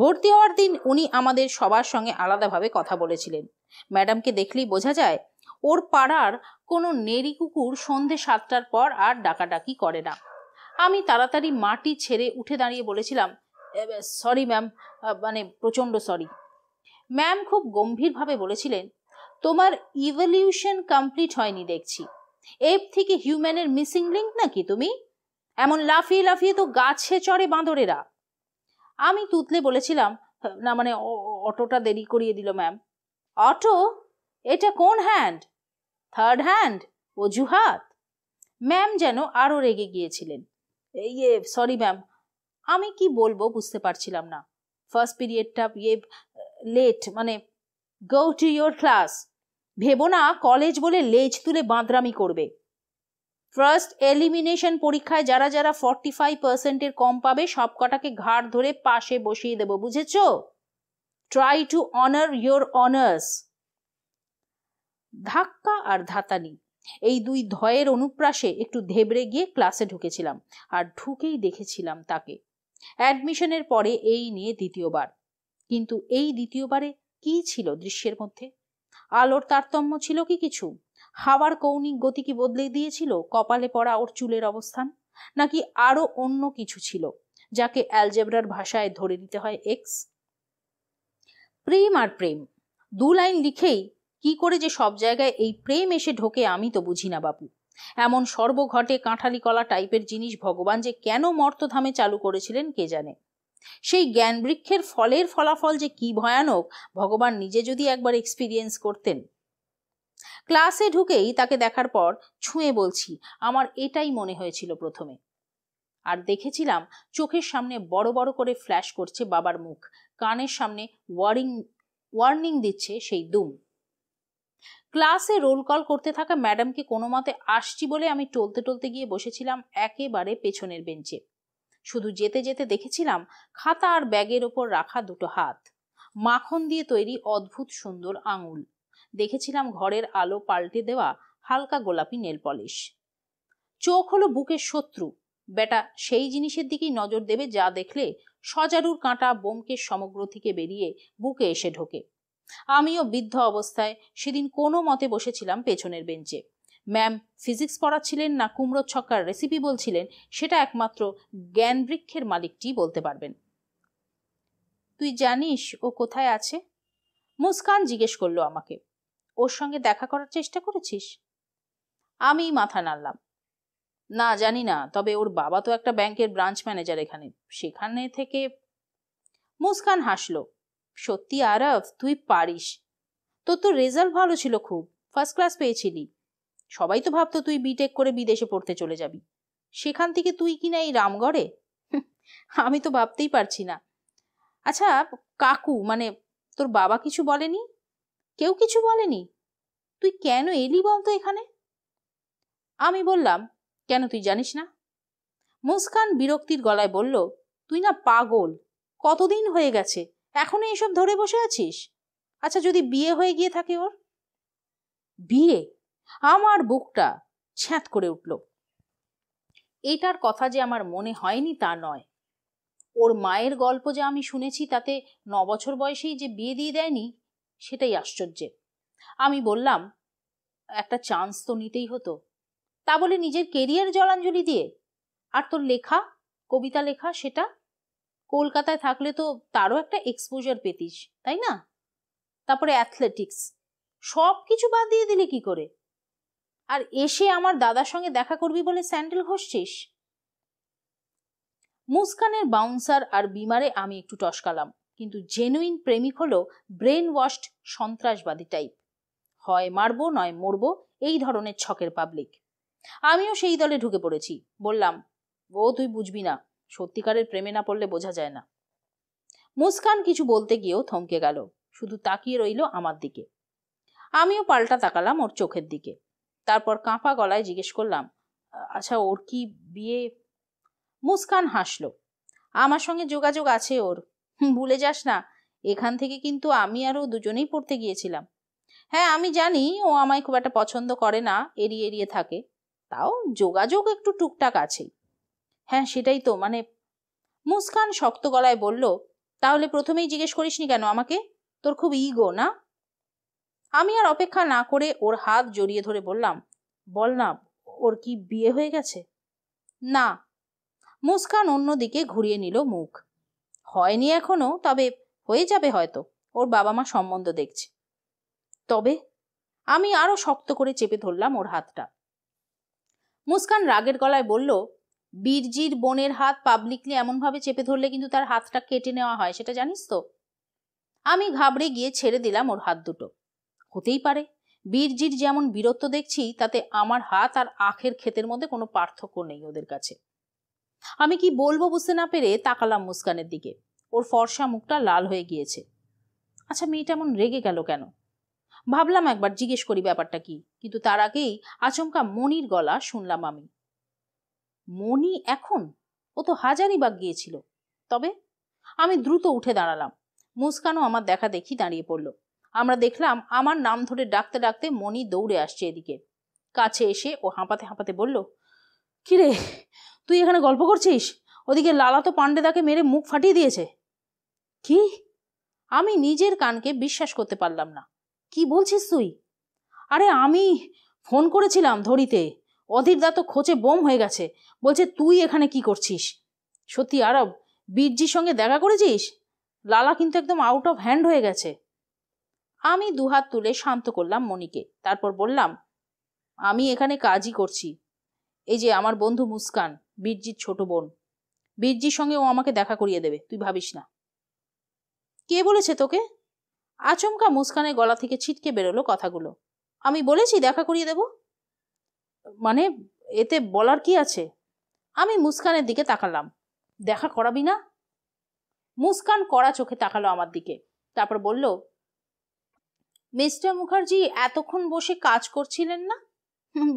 ভর্তি হওয়ার দিন উনি আমাদের সবার সঙ্গে আলাদাভাবে কথা বলেছিলেন ম্যাডামকে দেখলেই বোঝা যায় ওর পাড়ার কোনো নেরি কুকুর সন্ধে সাতটার পর আর ডাকাডাকি করে না আমি তাড়াতাড়ি মাটি ছেড়ে উঠে দাঁড়িয়ে বলেছিলাম সরি ম্যাম মানে প্রচণ্ড সরি ম্যাম খুব গম্ভীরভাবে বলেছিলেন তোমার ইভলিউশন কমপ্লিট হয়নি দেখছি এপ থেকে হিউম্যানের মিসিং লিঙ্ক নাকি তুমি এমন লাফিয়ে লাফিয়ে তো গাছে চড়ে বাঁদরেরা আমি তুতলে বলেছিলাম না মানে অটোটা দেরি করিয়ে দিল ম্যাম অটো এটা কোন হ্যান্ড থার্ড হ্যান্ড অজুহাত ম্যাম যেন আরও রেগে গিয়েছিলেন ইয়ে সরি ম্যাম আমি কি বলবো বুঝতে পারছিলাম না ফার্স্ট পিরিয়ডটা ইয়ে লেট মানে গো টু ইয়োর ক্লাস ভেবো না কলেজ বলে লেজ তুলে বাঁদরামি করবে ফার্স্ট এলিমিনেশন পরীক্ষায় যারা যারা ফর্টি ফাইভ পার্সেন্টের কম পাবে সব কটাকে ঘাড় ধরে পাশে বসিয়ে দেবো বুঝেছ try to honour your honours ধাক্কা আর ধাতানি এই দুই ধয়ের অনুপ্রাসে একটু ধেবড়ে গিয়ে ক্লাসে ঢুকেছিলাম আর ঢুকেই দেখেছিলাম তাকে অ্যাডমিশনের পরে এই নিয়ে দ্বিতীয়বার কিন্তু এই দ্বিতীয়বারে কি ছিল দৃশ্যের মধ্যে আলোর তারতম্য ছিল কি কিছু হাওয়ার কৌণিক গতি কি বদলে দিয়েছিল কপালে পড়া ওর চুলের অবস্থান নাকি আরো অন্য কিছু ছিল যাকে অ্যালজেব্রার ভাষায় ধরে নিতে হয় এক্স প্রেম আর প্রেম দু লাইন লিখেই কি করে যে সব জায়গায় এই প্রেম এসে ঢোকে আমি তো বুঝি না বাবু এমন সর্বঘটে কাঁঠালি কলা টাইপের জিনিস ভগবান যে কেন মর্তধামে চালু করেছিলেন কে জানে সেই জ্ঞান বৃক্ষের ফলের ফলাফল যে কি ভয়ানক ভগবান নিজে যদি একবার এক্সপিরিয়েন্স করতেন ক্লাসে ঢুকেই তাকে দেখার পর ছুঁয়ে বলছি আমার এটাই মনে হয়েছিল প্রথমে আর দেখেছিলাম চোখের সামনে বড় বড় করে ফ্ল্যাশ করছে বাবার মুখ কানের সামনে ওয়ারিং ওয়ার্নিং দিচ্ছে সেই দুম ক্লাসে রোল কল করতে থাকা ম্যাডামকে কোনো মতে আসছি বলে আমি টলতে টলতে গিয়ে বসেছিলাম একেবারে পেছনের বেঞ্চে শুধু যেতে যেতে দেখেছিলাম খাতা আর ব্যাগের ওপর রাখা দুটো হাত মাখন দিয়ে তৈরি অদ্ভুত সুন্দর আঙুল দেখেছিলাম ঘরের আলো পাল্টে দেওয়া হালকা গোলাপি নেল পলিশ চোখ হলো বুকের শত্রু বেটা সেই জিনিসের দিকেই নজর দেবে যা দেখলে সজারুর কাঁটা বোমকে সমগ্র থেকে বেরিয়ে বুকে এসে ঢোকে আমিও বৃদ্ধ অবস্থায় সেদিন কোনো মতে বসেছিলাম পেছনের বেঞ্চে ম্যাম ফিজিক্স পড়াচ্ছিলেন না কুমড়ো ছক্কার রেসিপি বলছিলেন সেটা একমাত্র জ্ঞানবৃক্ষের মালিকটি বলতে পারবেন তুই জানিস ও কোথায় আছে মুস্কান জিজ্ঞেস করলো আমাকে ওর সঙ্গে দেখা করার চেষ্টা করেছিস আমি মাথা নাড়লাম না জানি না তবে ওর বাবা তো একটা ব্যাংকের ব্রাঞ্চ ম্যানেজার এখানে সেখানে থেকে মুস্কান হাসলো সত্যি আরফ তুই পারিস তোর তো রেজাল্ট ভালো ছিল খুব ফার্স্ট ক্লাস পেয়েছিলি সবাই তো ভাবতো তুই বিটেক করে বিদেশে পড়তে চলে যাবি সেখান থেকে তুই কি না এই রামগড়ে আমি তো ভাবতেই পারছি না আচ্ছা কাকু মানে তোর বাবা কিছু বলেনি কেউ কিছু বলেনি তুই কেন এলি বলতো এখানে আমি বললাম কেন তুই জানিস না মুসকান বিরক্তির গলায় বলল তুই না পাগল কতদিন হয়ে গেছে এখনো এসব ধরে বসে আছিস আচ্ছা যদি বিয়ে হয়ে গিয়ে থাকে ওর বিয়ে আমার বুকটা ছ্যাঁত করে উঠল এটার কথা যে আমার মনে হয়নি তা নয় ওর মায়ের গল্প যে আমি শুনেছি তাতে ন বছর বয়সেই যে বিয়ে দিয়ে দেয়নি সেটাই আশ্চর্যের আমি বললাম একটা চান্স তো নিতেই হতো তা বলে নিজের কেরিয়ার জলাঞ্জলি দিয়ে আর তোর লেখা কবিতা লেখা সেটা কলকাতায় থাকলে তো তারও একটা এক্সপোজার পেতিস তাই না তারপরে অ্যাথলেটিক্স সব কিছু বাদ দিয়ে দিলে কি করে আর এসে আমার দাদার সঙ্গে দেখা করবি বলে স্যান্ডেল ঘষছিস মুস্কানের বাউন্সার আর বিমারে আমি একটু টসকালাম কিন্তু জেনুইন প্রেমিক হলো ব্রেন ওয়াশড সন্ত্রাসবাদী টাইপ হয় মারবো নয় মরবো এই ধরনের ছকের পাবলিক আমিও সেই দলে ঢুকে পড়েছি বললাম ও তুই বুঝবি না সত্যিকারের প্রেমে না পড়লে বোঝা যায় না মুস্কান কিছু বলতে গিয়েও থমকে গেল শুধু তাকিয়ে রইল আমার দিকে আমিও পাল্টা তাকালাম ওর চোখের দিকে তারপর কাঁপা গলায় জিজ্ঞেস করলাম আচ্ছা ওর কি বিয়ে মুস্কান হাসলো আমার সঙ্গে যোগাযোগ আছে ওর ভুলে যাস না এখান থেকে কিন্তু আমি আরও দুজনেই পড়তে গিয়েছিলাম হ্যাঁ আমি জানি ও আমায় খুব একটা পছন্দ করে না এড়িয়ে এড়িয়ে থাকে তাও যোগাযোগ একটু টুকটাক আছেই হ্যাঁ সেটাই তো মানে মুস্কান শক্ত গলায় বলল তাহলে প্রথমেই জিজ্ঞেস করিসনি কেন আমাকে তোর খুব ইগো না আমি আর অপেক্ষা না করে ওর হাত জড়িয়ে ধরে বললাম বল না ওর কি বিয়ে হয়ে গেছে না মুস্কান অন্যদিকে ঘুরিয়ে নিল মুখ হয়নি এখনো তবে হয়ে যাবে হয়তো ওর বাবা মা সম্বন্ধ দেখছে তবে আমি আরও শক্ত করে চেপে ধরলাম ওর হাতটা মুস্কান রাগের গলায় বলল বীরজির বোনের হাত পাবলিকলি এমনভাবে চেপে ধরলে কিন্তু তার হাতটা কেটে নেওয়া হয় সেটা জানিস তো আমি ঘাবড়ে গিয়ে ছেড়ে দিলাম ওর হাত দুটো হতেই পারে বীরজির যেমন বীরত্ব দেখছি তাতে আমার হাত আর আখের ক্ষেতের মধ্যে কোনো পার্থক্য নেই ওদের কাছে আমি কি বলবো বুঝতে না পেরে তাকালাম মুস্কানের দিকে ওর ফর্সা মুখটা লাল হয়ে গিয়েছে আচ্ছা মেয়েটা এমন রেগে গেল কেন ভাবলাম একবার জিজ্ঞেস করি ব্যাপারটা কি কিন্তু তার আগেই আচমকা মনির গলা শুনলাম আমি মনি এখন ও তো হাজারিবাগ গিয়েছিল তবে আমি দ্রুত উঠে দাঁড়ালাম মুস্কানও আমার দেখা দেখি দাঁড়িয়ে পড়লো আমরা দেখলাম আমার নাম ধরে ডাকতে ডাকতে মণি দৌড়ে আসছে এদিকে কাছে এসে ও হাঁপাতে হাঁপাতে বলল কিরে তুই এখানে গল্প করছিস ওদিকে লালা তো পাণ্ডেদাকে মেরে মুখ ফাটিয়ে দিয়েছে কি আমি নিজের কানকে বিশ্বাস করতে পারলাম না কি বলছিস তুই আরে আমি ফোন করেছিলাম ধরিতে অধীর দা তো খোঁচে বোম হয়ে গেছে বলছে তুই এখানে কি করছিস সত্যি আরব বীরজির সঙ্গে দেখা করেছিস লালা কিন্তু একদম আউট অফ হ্যান্ড হয়ে গেছে আমি দুহাত তুলে শান্ত করলাম মনিকে তারপর বললাম আমি এখানে কাজই করছি এই যে আমার বন্ধু মুস্কান বীরজির ছোট বোন বীরজির সঙ্গে ও আমাকে দেখা করিয়ে দেবে তুই ভাবিস না কে বলেছে তোকে আচমকা মুস্কানের গলা থেকে ছিটকে বেরোলো কথাগুলো আমি বলেছি দেখা করিয়ে দেব মানে এতে বলার কি আছে আমি মুস্কানের দিকে তাকালাম দেখা করাবি না মুস্কান কড়া চোখে তাকালো আমার দিকে তারপর বলল মিস্টার মুখার্জি এতক্ষণ বসে কাজ করছিলেন না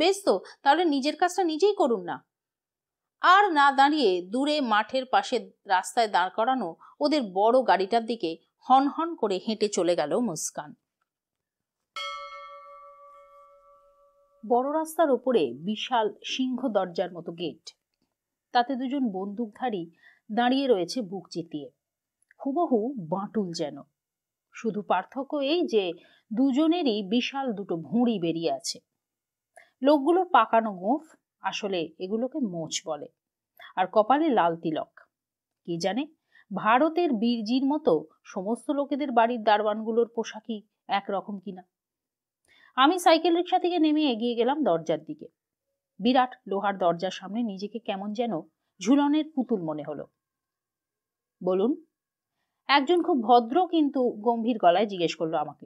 বেশ তো তাহলে নিজের কাজটা নিজেই করুন না আর না দাঁড়িয়ে দূরে মাঠের পাশে রাস্তায় দাঁড় করানো ওদের বড় গাড়িটার দিকে হন হন করে হেঁটে চলে গেল মুস্কান বড় রাস্তার ওপরে বিশাল সিংহ দরজার মতো গেট তাতে দুজন বন্দুকধারী দাঁড়িয়ে রয়েছে বুক জিতিয়ে হুবহু বাঁটুল যেন শুধু পার্থক্য এই যে দুজনেরই বিশাল দুটো ভুঁড়ি বেরিয়ে আছে লোকগুলো পাকানো গোঁফ আসলে এগুলোকে মোচ বলে আর কপালে লাল তিলক কি জানে ভারতের বীরজির মতো সমস্ত লোকেদের বাড়ির দারোয়ানগুলোর পোশাকই একরকম কিনা আমি সাইকেল রিক্সা থেকে নেমে এগিয়ে গেলাম দরজার দিকে বিরাট লোহার দরজার সামনে নিজেকে কেমন যেন ঝুলনের পুতুল মনে হলো বলুন একজন খুব ভদ্র কিন্তু গম্ভীর গলায় জিজ্ঞেস করলো আমাকে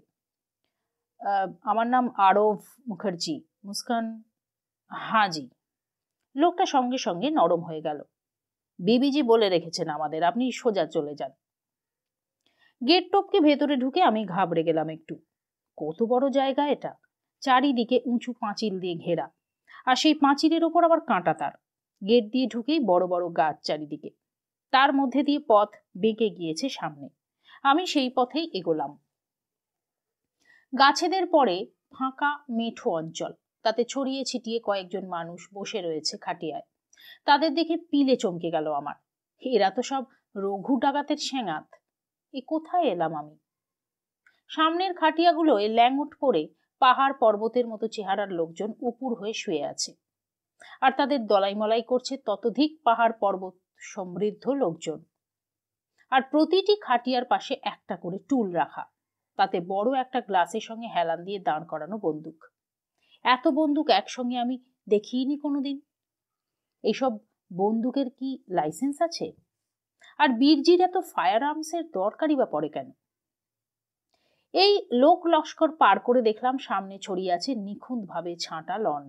আমার নাম আরব মুখার্জি মুস্কান হাঁ জি লোকটা সঙ্গে সঙ্গে নরম হয়ে গেল বিবিজি বলে রেখেছেন আমাদের আপনি সোজা চলে যান গেট টপকে ভেতরে ঢুকে আমি ঘাবড়ে গেলাম একটু কত বড় জায়গা এটা চারিদিকে উঁচু পাঁচিল দিয়ে ঘেরা আর সেই পাঁচিলের ওপর আবার কাঁটা তার গেট দিয়ে ঢুকেই বড় বড় গাছ চারিদিকে তার মধ্যে দিয়ে পথ বেঁকে গিয়েছে সামনে আমি সেই পথেই এগোলাম গাছেদের পরে ফাঁকা মেঠো অঞ্চল তাতে ছড়িয়ে ছিটিয়ে কয়েকজন মানুষ বসে রয়েছে খাটিয়ায় তাদের দেখে পিলে চমকে গেল আমার এরা তো সব রঘু ডাকাতের সেঙাত এ কোথায় এলাম আমি সামনের খাটিয়াগুলোয় ল্যাংট পরে পাহাড় পর্বতের মতো চেহারার লোকজন উপুর হয়ে শুয়ে আছে আর তাদের দলাই মলাই করছে ততধিক পাহাড় পর্বত সমৃদ্ধ লোকজন আর প্রতিটি খাটিয়ার পাশে একটা করে টুল রাখা তাতে বড় একটা গ্লাসের সঙ্গে হেলান দিয়ে দাঁড় করানো বন্দুক এত বন্দুক একসঙ্গে আমি দেখিনি কোনোদিন এইসব বন্দুকের কি লাইসেন্স আছে আর বীরজির এত ফায়ার আর্মসের দরকারই বা পড়ে কেন এই লোক লস্কর পার করে দেখলাম সামনে ছড়িয়ে আছে নিখুঁতভাবে ছাঁটা লন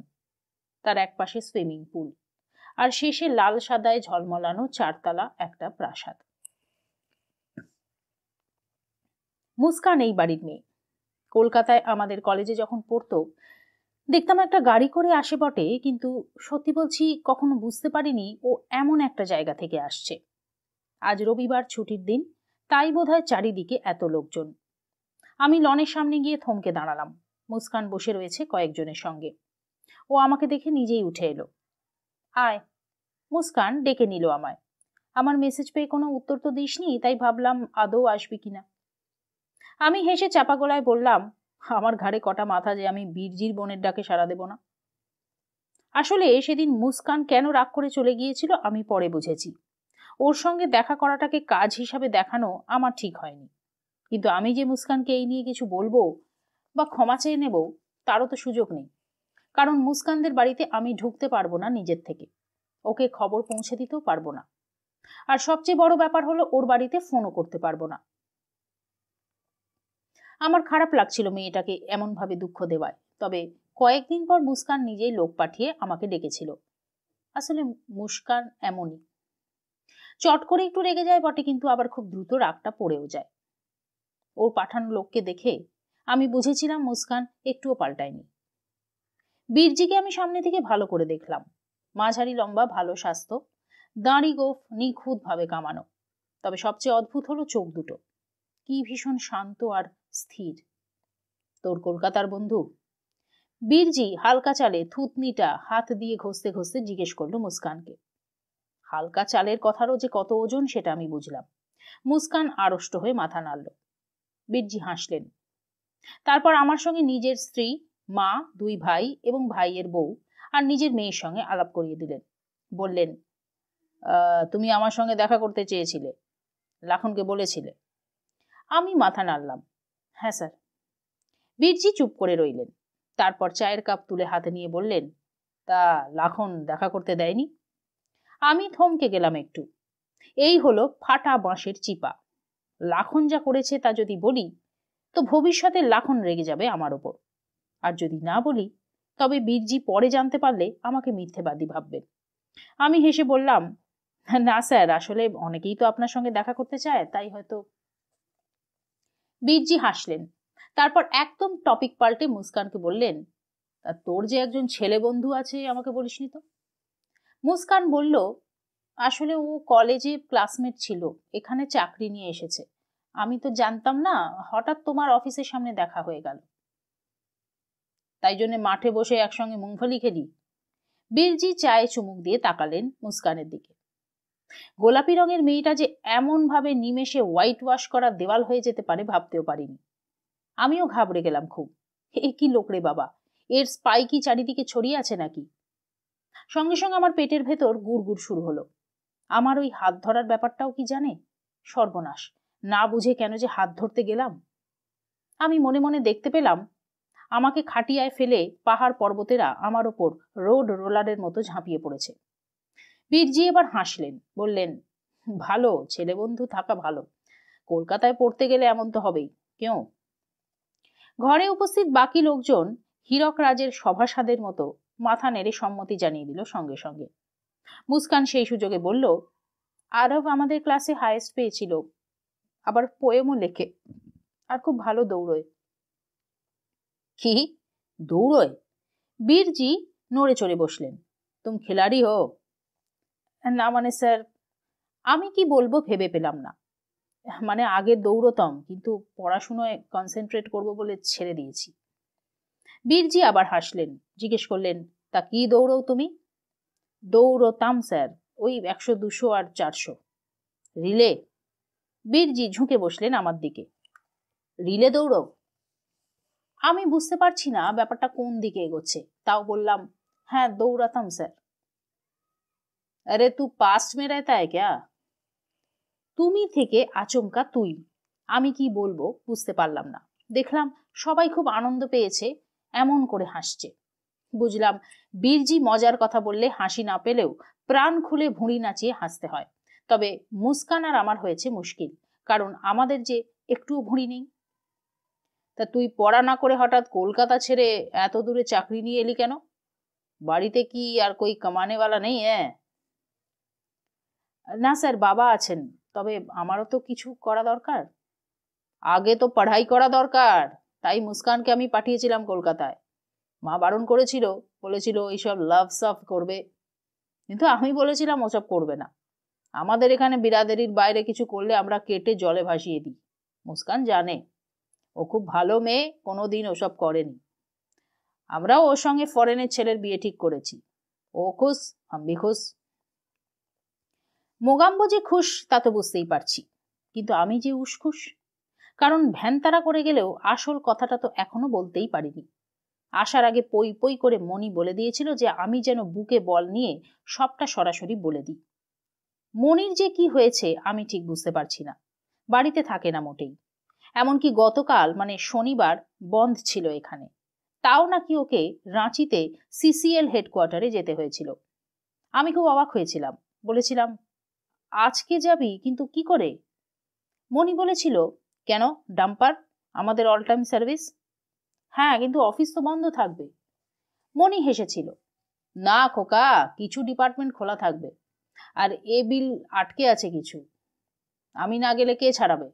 তার একপাশে সুইমিং পুল আর শেষে লাল সাদায় ঝলমলানো চারতলা একটা প্রাসাদ মুস্কান এই বাড়ির মেয়ে কলকাতায় আমাদের কলেজে যখন পড়তো দেখতাম একটা গাড়ি করে আসে বটে কিন্তু সত্যি বলছি কখনো বুঝতে পারিনি ও এমন একটা জায়গা থেকে আসছে আজ রবিবার ছুটির দিন তাই বোধ হয় চারিদিকে এত লোকজন আমি লনের সামনে গিয়ে থমকে দাঁড়ালাম মুস্কান বসে রয়েছে কয়েকজনের সঙ্গে ও আমাকে দেখে নিজেই উঠে এলো আয় মুস্কান ডেকে নিল আমায় আমার মেসেজ পেয়ে কোনো উত্তর তো দিসনি তাই ভাবলাম আদৌ আসবি কিনা আমি হেসে চাপা গলায় বললাম আমার ঘাড়ে কটা মাথা যে আমি বীরজির বোনের ডাকে সারা দেব না আসলে সেদিন মুস্কান কেন রাগ করে চলে গিয়েছিল আমি পরে বুঝেছি ওর সঙ্গে দেখা করাটাকে কাজ হিসাবে দেখানো আমার ঠিক হয়নি কিন্তু আমি যে মুস্কানকে এই নিয়ে কিছু বলবো বা ক্ষমা চেয়ে নেব তারও তো সুযোগ নেই কারণ মুস্কানদের বাড়িতে আমি ঢুকতে পারবো না নিজের থেকে ওকে খবর পৌঁছে দিতেও পারবো না আর সবচেয়ে বড় ব্যাপার হলো ওর বাড়িতে ফোনও করতে পারবো না আমার খারাপ লাগছিল মেয়েটাকে এমনভাবে দুঃখ দেওয়ায় তবে কয়েকদিন পর মুস্কান নিজেই লোক পাঠিয়ে আমাকে ডেকেছিল আসলে মুস্কান এমনই চট করে একটু রেগে যায় বটে কিন্তু আবার খুব দ্রুত রাগটা পড়েও যায় ওর পাঠানো লোককে দেখে আমি বুঝেছিলাম মুস্কান একটুও পাল্টায়নি বীরজিকে আমি সামনে থেকে ভালো করে দেখলাম মাঝারি লম্বা ভালো স্বাস্থ্য দাঁড়ি গোফ ভাবে কামানো তবে সবচেয়ে অদ্ভুত হলো চোখ দুটো কি ভীষণ শান্ত আর স্থির তোর কলকাতার বন্ধু বীরজি হালকা চালে থুতনিটা হাত দিয়ে ঘষতে ঘষতে জিজ্ঞেস করলো মুস্কানকে হালকা চালের কথারও যে কত ওজন সেটা আমি বুঝলাম মুস্কান আড়ষ্ট হয়ে মাথা নাড়ল বীরজি হাসলেন তারপর আমার সঙ্গে নিজের স্ত্রী মা দুই ভাই এবং ভাইয়ের বউ আর নিজের মেয়ের সঙ্গে আলাপ করিয়ে দিলেন বললেন তুমি আমার সঙ্গে দেখা করতে চেয়েছিলে লাখনকে বলেছিলে আমি মাথা নাড়লাম হ্যাঁ স্যার বীরজি চুপ করে রইলেন তারপর চায়ের কাপ তুলে হাতে নিয়ে বললেন তা লাখন দেখা করতে দেয়নি আমি থমকে গেলাম একটু এই হলো ফাটা বাঁশের চিপা লাখন যা করেছে তা যদি বলি তো ভবিষ্যতে লাখন রেগে যাবে আমার ওপর আর যদি না বলি তবে বীরজি পরে জানতে পারলে আমাকে মিথ্যেবাদী ভাববেন আমি হেসে বললাম না স্যার আসলে অনেকেই তো আপনার সঙ্গে দেখা করতে চায় তাই হয়তো বীরজি হাসলেন তারপর একদম টপিক পাল্টে মুস্কানকে বললেন তোর যে একজন ছেলে বন্ধু আছে আমাকে বলিসনি তো মুস্কান বলল আসলে ও কলেজে ক্লাসমেট ছিল এখানে চাকরি নিয়ে এসেছে আমি তো জানতাম না হঠাৎ তোমার অফিসের সামনে দেখা হয়ে গেল তাই জন্য মাঠে বসে একসঙ্গে মুংফলি খেলি বীরজি চায়ে চুমুক দিয়ে তাকালেন মুস্কানের দিকে গোলাপি রঙের মেয়েটা যে এমনভাবে নিমেষে হোয়াইট ওয়াশ করা দেওয়াল হয়ে যেতে পারে ভাবতেও পারিনি আমিও ঘাবড়ে গেলাম খুব এ কি লোক রে বাবা এর স্পাই কি চারিদিকে ছড়িয়ে আছে নাকি সঙ্গে সঙ্গে আমার পেটের ভেতর গুড় শুরু হলো আমার ওই হাত ধরার ব্যাপারটাও কি জানে সর্বনাশ না বুঝে কেন যে হাত ধরতে গেলাম আমি মনে মনে দেখতে পেলাম আমাকে খাটিয়ায় ফেলে পাহাড় পর্বতেরা আমার ওপর রোড রোলারের মতো ঝাঁপিয়ে পড়েছে বীরজি এবার হাসলেন বললেন ভালো ছেলে বন্ধু থাকা ভালো কলকাতায় পড়তে গেলে এমন তো হবেই কেউ ঘরে উপস্থিত বাকি লোকজন হীরক রাজের সভাসাদের মতো মাথা নেড়ে সম্মতি জানিয়ে দিল সঙ্গে সঙ্গে মুস্কান সেই সুযোগে বলল আরব আমাদের ক্লাসে হায়েস্ট পেয়েছিল আবার পোয়েমও লেখে আর খুব ভালো দৌড়য় কি দৌড়োয় বীরজি নড়ে চড়ে বসলেন তুমি খেলাড়ি হো না মানে স্যার আমি কি বলবো ভেবে পেলাম না মানে আগে দৌড়তাম কিন্তু পড়াশুনোয় কনসেন্ট্রেট করব বলে ছেড়ে দিয়েছি বীরজি আবার হাসলেন জিজ্ঞেস করলেন তা কি দৌড়ও তুমি দৌড়তাম স্যার ওই একশো দুশো আর চারশো রিলে বীরজি ঝুঁকে বসলেন আমার দিকে রিলে দৌড়ও আমি বুঝতে পারছি না ব্যাপারটা কোন দিকে এগোচ্ছে তাও বললাম হ্যাঁ দৌড়াতাম স্যার আরে তু পাস্ট মেরায় তাই ক্যা তুমি থেকে আচমকা তুই আমি কি বলবো বুঝতে পারলাম না দেখলাম সবাই খুব আনন্দ পেয়েছে এমন করে হাসছে বুঝলাম বীরজি মজার কথা বললে হাসি না পেলেও প্রাণ খুলে ভুঁড়ি নাচিয়ে হাসতে হয় তবে মুস্কান আর আমার হয়েছে মুশকিল কারণ আমাদের যে একটুও ভুঁড়ি নেই তা তুই পড়া না করে হঠাৎ কলকাতা ছেড়ে এত দূরে চাকরি নিয়ে এলি কেন বাড়িতে কি আর কই কামানেওয়ালা নেই হ্যাঁ না স্যার বাবা আছেন তবে আমারও তো কিছু করা দরকার আগে তো পড়াই করা দরকার তাই মুস্কানকে আমি পাঠিয়েছিলাম কলকাতায় মা বারণ করেছিল বলেছিল এইসব লাভ সাফ করবে কিন্তু আমি বলেছিলাম ওসব করবে না আমাদের এখানে বিরাদেরির বাইরে কিছু করলে আমরা কেটে জলে ভাসিয়ে দিই মুস্কান জানে ও খুব ভালো মেয়ে কোনোদিন ওসব করেনি আমরাও ওর সঙ্গে ফরেনের ছেলের বিয়ে ঠিক করেছি ও খুশ আমি খুশ মোগাম্ব যে খুশ তা তো বুঝতেই পারছি কিন্তু আমি যে উসখুস কারণ ভ্যানতারা করে গেলেও আসল কথাটা তো এখনো বলতেই পারিনি আসার আগে পই পই করে মনি বলে দিয়েছিল যে আমি যেন বুকে বল নিয়ে সবটা সরাসরি বলে দিই মনির যে কি হয়েছে আমি ঠিক বুঝতে পারছি না বাড়িতে থাকে না মোটেই এমনকি গতকাল মানে শনিবার বন্ধ ছিল এখানে তাও নাকি ওকে রাঁচিতে সিসিএল হেডকোয়ার্টারে যেতে হয়েছিল আমি খুব অবাক হয়েছিলাম বলেছিলাম আজকে যাবি কিন্তু কি করে মনি বলেছিল কেন ডাম্পার আমাদের অল টাইম সার্ভিস হ্যাঁ কিন্তু অফিস তো বন্ধ থাকবে মনি হেসেছিল না খোকা কিছু ডিপার্টমেন্ট খোলা থাকবে আর এ বিল আটকে আছে কিছু আমি না গেলে কে ছাড়াবে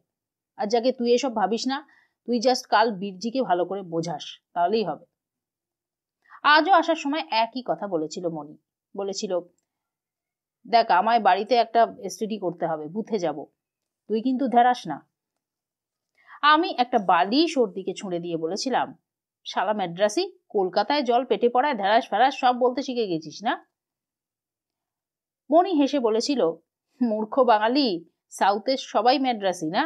আর যাকে তুই এসব ভাবিস না তুই জাস্ট কাল বীরজিকে ভালো করে বোঝাস তাহলেই হবে আজও আসার সময় একই কথা বলেছিল মনি বলেছিল দেখ আমায় বাড়িতে একটা স্টাডি করতে হবে বুথে যাব তুই কিন্তু ধেরাস না আমি একটা বালিশ ওর দিকে ছুঁড়ে দিয়ে বলেছিলাম সালা ম্যাড্রাসি কলকাতায় জল পেটে পড়ায় ধেরাস ফেরাস সব বলতে শিখে গেছিস না মনি হেসে বলেছিল মূর্খ বাঙালি সাউথের সবাই ম্যাড্রাসি না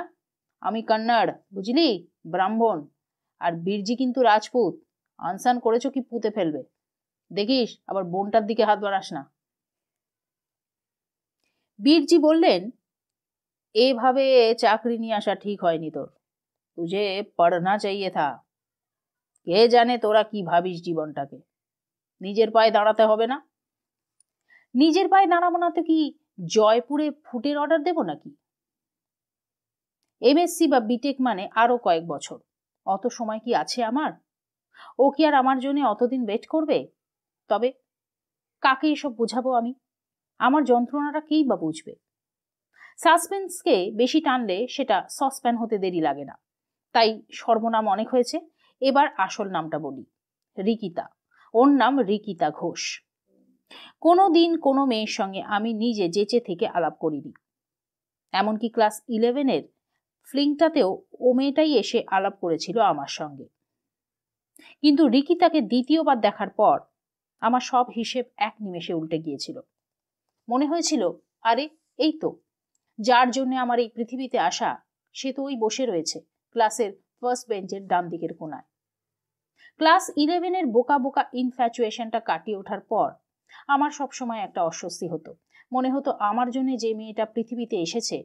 আমি কন্নড় বুঝলি ব্রাহ্মণ আর বীরজি কিন্তু রাজপুত আনসান করেছো কি পুঁতে ফেলবে দেখিস আবার বোনটার দিকে হাত বাড়াস না বীরজি বললেন এভাবে চাকরি নিয়ে আসা ঠিক হয়নি তোর তুঝে পড়না চাইয়ে থা কে জানে তোরা কি ভাবিস জীবনটাকে নিজের পায়ে দাঁড়াতে হবে না নিজের পায়ে দাঁড়াবো না তো কি জয়পুরে ফুটের অর্ডার দেব নাকি এমএসসি বা বিটেক মানে আরও কয়েক বছর অত সময় কি আছে আমার ও কি আর আমার জন্য অতদিন ওয়েট করবে তবে কাকে এসব বোঝাবো আমি আমার যন্ত্রণাটা কেই বা বুঝবে সাসপেন্সকে বেশি টানলে সেটা সসপ্যান হতে দেরি লাগে না তাই সর্বনাম অনেক হয়েছে এবার আসল নামটা বলি রিকিতা ওর নাম রিকিতা ঘোষ কোনো দিন কোনো মেয়ের সঙ্গে আমি নিজে জেচে থেকে আলাপ করিনি এমনকি ক্লাস ইলেভেনের ফ্লিংটাতেও ও মেয়েটাই এসে আলাপ করেছিল আমার সঙ্গে কিন্তু রিকি তাকে দ্বিতীয়বার দেখার পর আমার সব হিসেব এক নিমেষে উল্টে গিয়েছিল মনে হয়েছিল আরে এই তো যার জন্য আমার এই পৃথিবীতে আসা সে তো ওই বসে রয়েছে ক্লাসের ফার্স্ট বেঞ্চের ডান দিকের কোনায় ক্লাস ইলেভেনের বোকা বোকা ইনফ্যাচুয়েশনটা কাটিয়ে ওঠার পর আমার সবসময় একটা অস্বস্তি হতো মনে হতো আমার জন্য যে মেয়েটা পৃথিবীতে এসেছে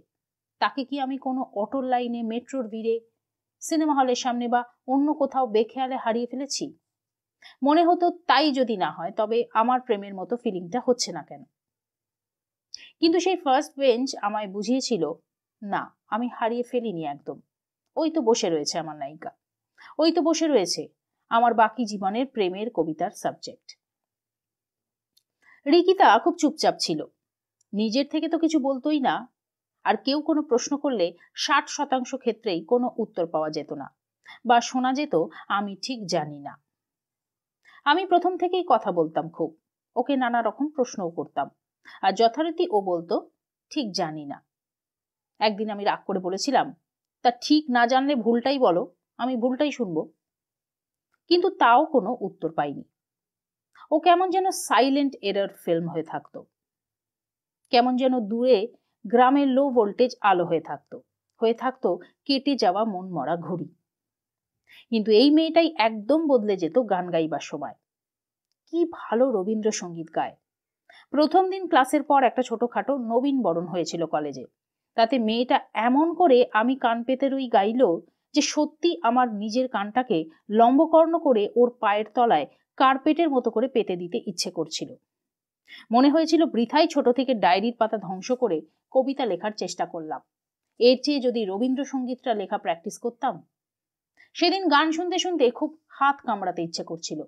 তাকে কি আমি কোনো অটোর লাইনে মেট্রোর ভিড়ে সিনেমা হলের সামনে বা অন্য কোথাও বেখেয়ালে হারিয়ে ফেলেছি মনে হতো তাই যদি না হয় তবে আমার প্রেমের মতো ফিলিংটা হচ্ছে না কেন কিন্তু সেই ফার্স্ট বেঞ্চ আমায় বুঝিয়েছিল না আমি হারিয়ে ফেলিনি একদম ওই তো বসে রয়েছে আমার নায়িকা ওই তো বসে রয়েছে আমার বাকি জীবনের প্রেমের কবিতার সাবজেক্ট রিকিতা খুব চুপচাপ ছিল নিজের থেকে তো কিছু বলতোই না আর কেউ কোনো প্রশ্ন করলে ষাট শতাংশ ক্ষেত্রেই কোনো উত্তর পাওয়া যেত না বা শোনা যেত আমি ঠিক জানি না আমি প্রথম থেকেই কথা বলতাম খুব ওকে নানা রকম প্রশ্নও করতাম আর যথারীতি ও বলতো ঠিক জানি না একদিন আমি রাগ করে বলেছিলাম তা ঠিক না জানলে ভুলটাই বলো আমি ভুলটাই শুনব কিন্তু তাও কোনো উত্তর পাইনি ও কেমন যেন সাইলেন্ট এরার ফিল্ম হয়ে থাকতো কেমন যেন দূরে গ্রামের লো ভোল্টেজ আলো হয়ে থাকতো হয়ে থাকতো কেটে যাওয়া মন মরা ঘড়ি কিন্তু এই মেয়েটাই একদম বদলে যেত গান গাইবার সময় কি ভালো রবীন্দ্রসঙ্গীত গায় প্রথম দিন ক্লাসের পর একটা ছোটখাটো নবীন বরণ হয়েছিল কলেজে তাতে মেয়েটা এমন করে আমি কান পেতে রুই গাইল যে সত্যি আমার নিজের কানটাকে লম্বকর্ণ করে ওর পায়ের তলায় কার্পেটের মতো করে পেতে দিতে ইচ্ছে করছিল মনে হয়েছিল বৃথাই ছোট থেকে ডায়েরির পাতা ধ্বংস করে কবিতা লেখার চেষ্টা করলাম এর চেয়ে যদি রবীন্দ্রসঙ্গীতটা লেখা প্র্যাকটিস করতাম সেদিন গান শুনতে শুনতে খুব হাত কামড়াতে ইচ্ছে করছিল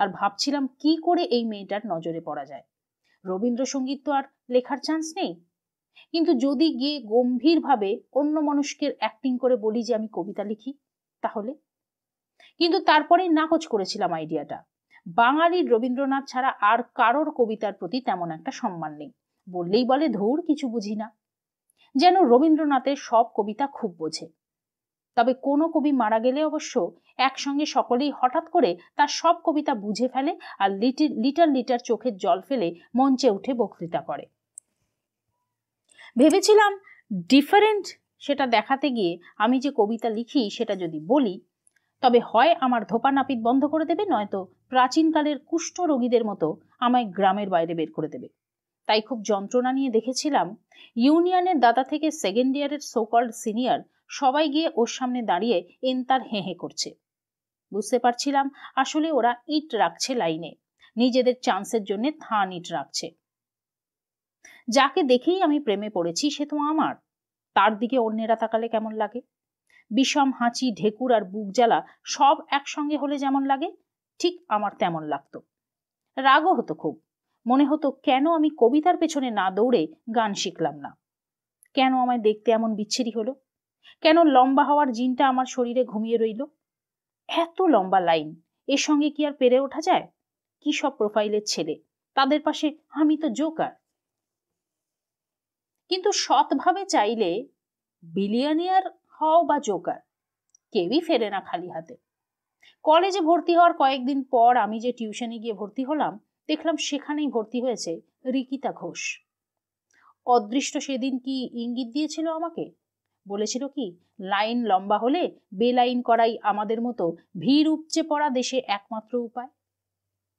আর ভাবছিলাম কি করে এই মেয়েটার নজরে পড়া যায় রবীন্দ্রসঙ্গীত তো আর লেখার চান্স নেই কিন্তু যদি গিয়ে গম্ভীরভাবে অন্য মানুষকের অ্যাক্টিং করে বলি যে আমি কবিতা লিখি তাহলে কিন্তু তারপরেই নাকচ করেছিলাম আইডিয়াটা বাঙালির রবীন্দ্রনাথ ছাড়া আর কারোর কবিতার প্রতি তেমন একটা সম্মান নেই বললেই বলে ধৌর কিছু বুঝি না যেন রবীন্দ্রনাথের সব কবিতা খুব বোঝে তবে কোনো কবি মারা গেলে অবশ্য একসঙ্গে সকলেই হঠাৎ করে তার সব কবিতা বুঝে ফেলে আর লিটার লিটার চোখের জল ফেলে মঞ্চে উঠে বক্তৃতা করে ভেবেছিলাম ডিফারেন্ট সেটা দেখাতে গিয়ে আমি যে কবিতা লিখি সেটা যদি বলি তবে হয় আমার ধোপা নাপিত বন্ধ করে দেবে নয়তো প্রাচীনকালের কুষ্ঠ রোগীদের মতো আমায় গ্রামের বাইরে বের করে দেবে তাই খুব যন্ত্রণা নিয়ে দেখেছিলাম ইউনিয়নের দাদা থেকে সেকেন্ড ইয়ারের সোকল্ড সিনিয়র সবাই গিয়ে ওর সামনে দাঁড়িয়ে এনতার হেঁ হ্যাঁ হেঁ হ্যাঁ করছে বুঝতে পারছিলাম আসলে ওরা ইট রাখছে লাইনে নিজেদের চান্সের জন্য থান ইট রাখছে যাকে দেখেই আমি প্রেমে পড়েছি সে তো আমার তার দিকে অন্যেরা তাকালে কেমন লাগে বিষম হাঁচি ঢেকুর আর বুক জ্বালা সব একসঙ্গে হলে যেমন লাগে ঠিক আমার তেমন লাগত রাগও হতো খুব মনে হতো কেন আমি কবিতার পেছনে না দৌড়ে গান শিখলাম না কেন আমায় দেখতে এমন বিচ্ছিরি হলো কেন লম্বা হওয়ার জিনটা আমার শরীরে ঘুমিয়ে রইল এত লম্বা লাইন এর সঙ্গে কি আর পেরে ওঠা যায় কি সব প্রোফাইলের ছেলে তাদের পাশে আমি তো জোকার কিন্তু সৎভাবে চাইলে বিলিয়নিয়ার হও বা জোকার কেউই ফেরে না খালি হাতে কলেজে ভর্তি হওয়ার কয়েকদিন পর আমি যে টিউশনে গিয়ে ভর্তি হলাম দেখলাম সেখানেই ভর্তি হয়েছে রিকিতা ঘোষ অদৃষ্ট সেদিন কি ইঙ্গিত দিয়েছিল আমাকে বলেছিল কি লাইন লম্বা হলে বেলাইন করাই আমাদের মতো ভিড় উপচে পড়া দেশে একমাত্র উপায়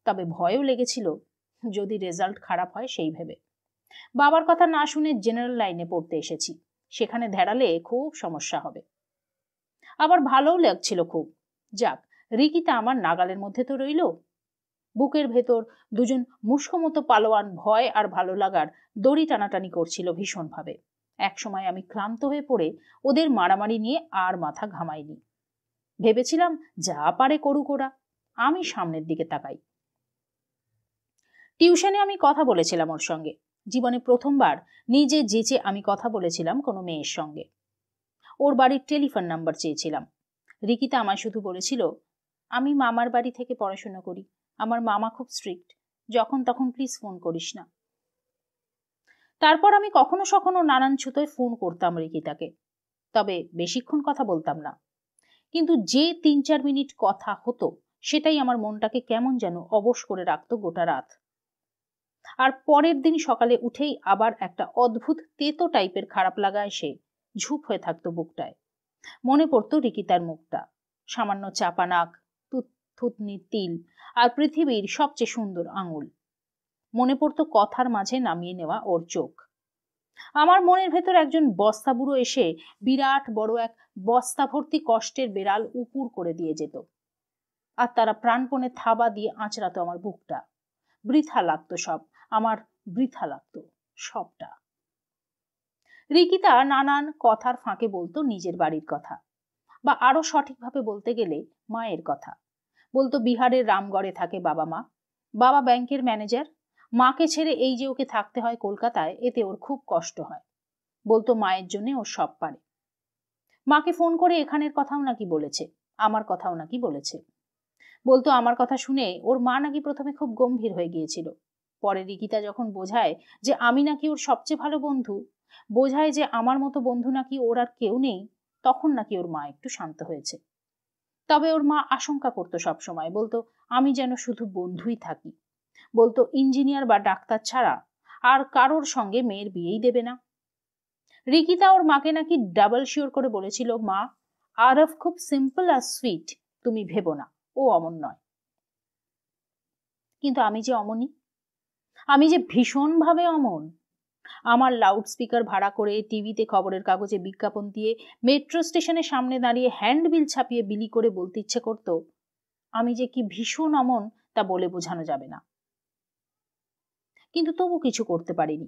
তবে ভয়ও লেগেছিল যদি রেজাল্ট খারাপ হয় সেই ভেবে বাবার কথা না শুনে জেনারেল লাইনে পড়তে এসেছি সেখানে ধেড়ালে খুব সমস্যা হবে আবার ভালোও লাগছিল খুব যাক রিকিতা আমার নাগালের মধ্যে তো রইল বুকের ভেতর দুজন মুষ্কমতো পালোয়ান ভয় আর ভালো লাগার দড়ি টানাটানি করছিল ভীষণভাবে একসময় আমি ক্লান্ত হয়ে পড়ে ওদের মারামারি নিয়ে আর মাথা ঘামাইনি ভেবেছিলাম যা পারে করুক ওরা আমি সামনের দিকে তাকাই টিউশনে আমি কথা বলেছিলাম ওর সঙ্গে জীবনে প্রথমবার নিজে যেচে আমি কথা বলেছিলাম কোনো মেয়ের সঙ্গে ওর বাড়ির টেলিফোন নাম্বার চেয়েছিলাম রিকিতা আমায় শুধু বলেছিল আমি মামার বাড়ি থেকে পড়াশোনা করি আমার মামা খুব স্ট্রিক্ট যখন তখন প্লিজ ফোন করিস না তারপর আমি কখনো সখনো নানান ছুতোয় ফোন করতাম রিকিতাকে তবে বেশিক্ষণ কথা বলতাম না কিন্তু যে তিন চার মিনিট কথা হতো সেটাই আমার মনটাকে কেমন যেন অবশ করে রাখতো গোটা রাত আর পরের দিন সকালে উঠেই আবার একটা অদ্ভুত তেতো টাইপের খারাপ লাগা এসে ঝুপ হয়ে থাকতো বুকটায় মনে পড়তো রিকিতার মুখটা সামান্য চাপা নাক থুতনির তিল আর পৃথিবীর সবচেয়ে সুন্দর আঙুল মনে পড়তো কথার মাঝে নামিয়ে নেওয়া ওর চোখ আমার মনের ভেতর একজন বস্তা বুড়ো এসে বিরাট বড় এক বস্তা ভর্তি কষ্টের বেড়াল উপুর করে দিয়ে যেত আর তারা প্রাণপণে থাবা দিয়ে আঁচড়াতো আমার বুকটা বৃথা লাগতো সব আমার বৃথা লাগত সবটা রিকিতা নানান কথার ফাঁকে বলতো নিজের বাড়ির কথা বা আরো সঠিকভাবে বলতে গেলে মায়ের কথা বলতো বিহারের রামগড়ে থাকে বাবা মা বাবা ব্যাংকের ম্যানেজার মাকে ছেড়ে এই যে ওকে থাকতে হয় কলকাতায় এতে ওর খুব কষ্ট হয় বলতো মায়ের জন্য ও সব পারে মাকে ফোন করে এখানের কথাও নাকি বলেছে আমার কথাও নাকি বলেছে বলতো আমার কথা শুনে ওর মা নাকি প্রথমে খুব গম্ভীর হয়ে গিয়েছিল পরে রিগিতা যখন বোঝায় যে আমি নাকি ওর সবচেয়ে ভালো বন্ধু বোঝায় যে আমার মতো বন্ধু নাকি ওর আর কেউ নেই তখন নাকি ওর মা একটু শান্ত হয়েছে তবে ওর মা আশঙ্কা করতো সবসময় বলতো আমি যেন শুধু বন্ধুই থাকি বলতো ইঞ্জিনিয়ার বা ডাক্তার ছাড়া আর কারোর সঙ্গে মেয়ের বিয়েই দেবে না রিকিতা ওর মাকে নাকি ডাবল শিওর করে বলেছিল মা আরফ খুব সিম্পল আর সুইট তুমি ভেবো না ও অমন নয় কিন্তু আমি যে অমনই আমি যে ভীষণভাবে অমন আমার লাউডস্পিকার ভাড়া করে টিভিতে খবরের কাগজে বিজ্ঞাপন দিয়ে মেট্রো স্টেশনের সামনে দাঁড়িয়ে হ্যান্ডবিল ছাপিয়ে বিলি করে বলতে ইচ্ছে করত আমি যে কি ভীষণ অমন তা বলে বোঝানো যাবে না কিন্তু তবু কিছু করতে পারিনি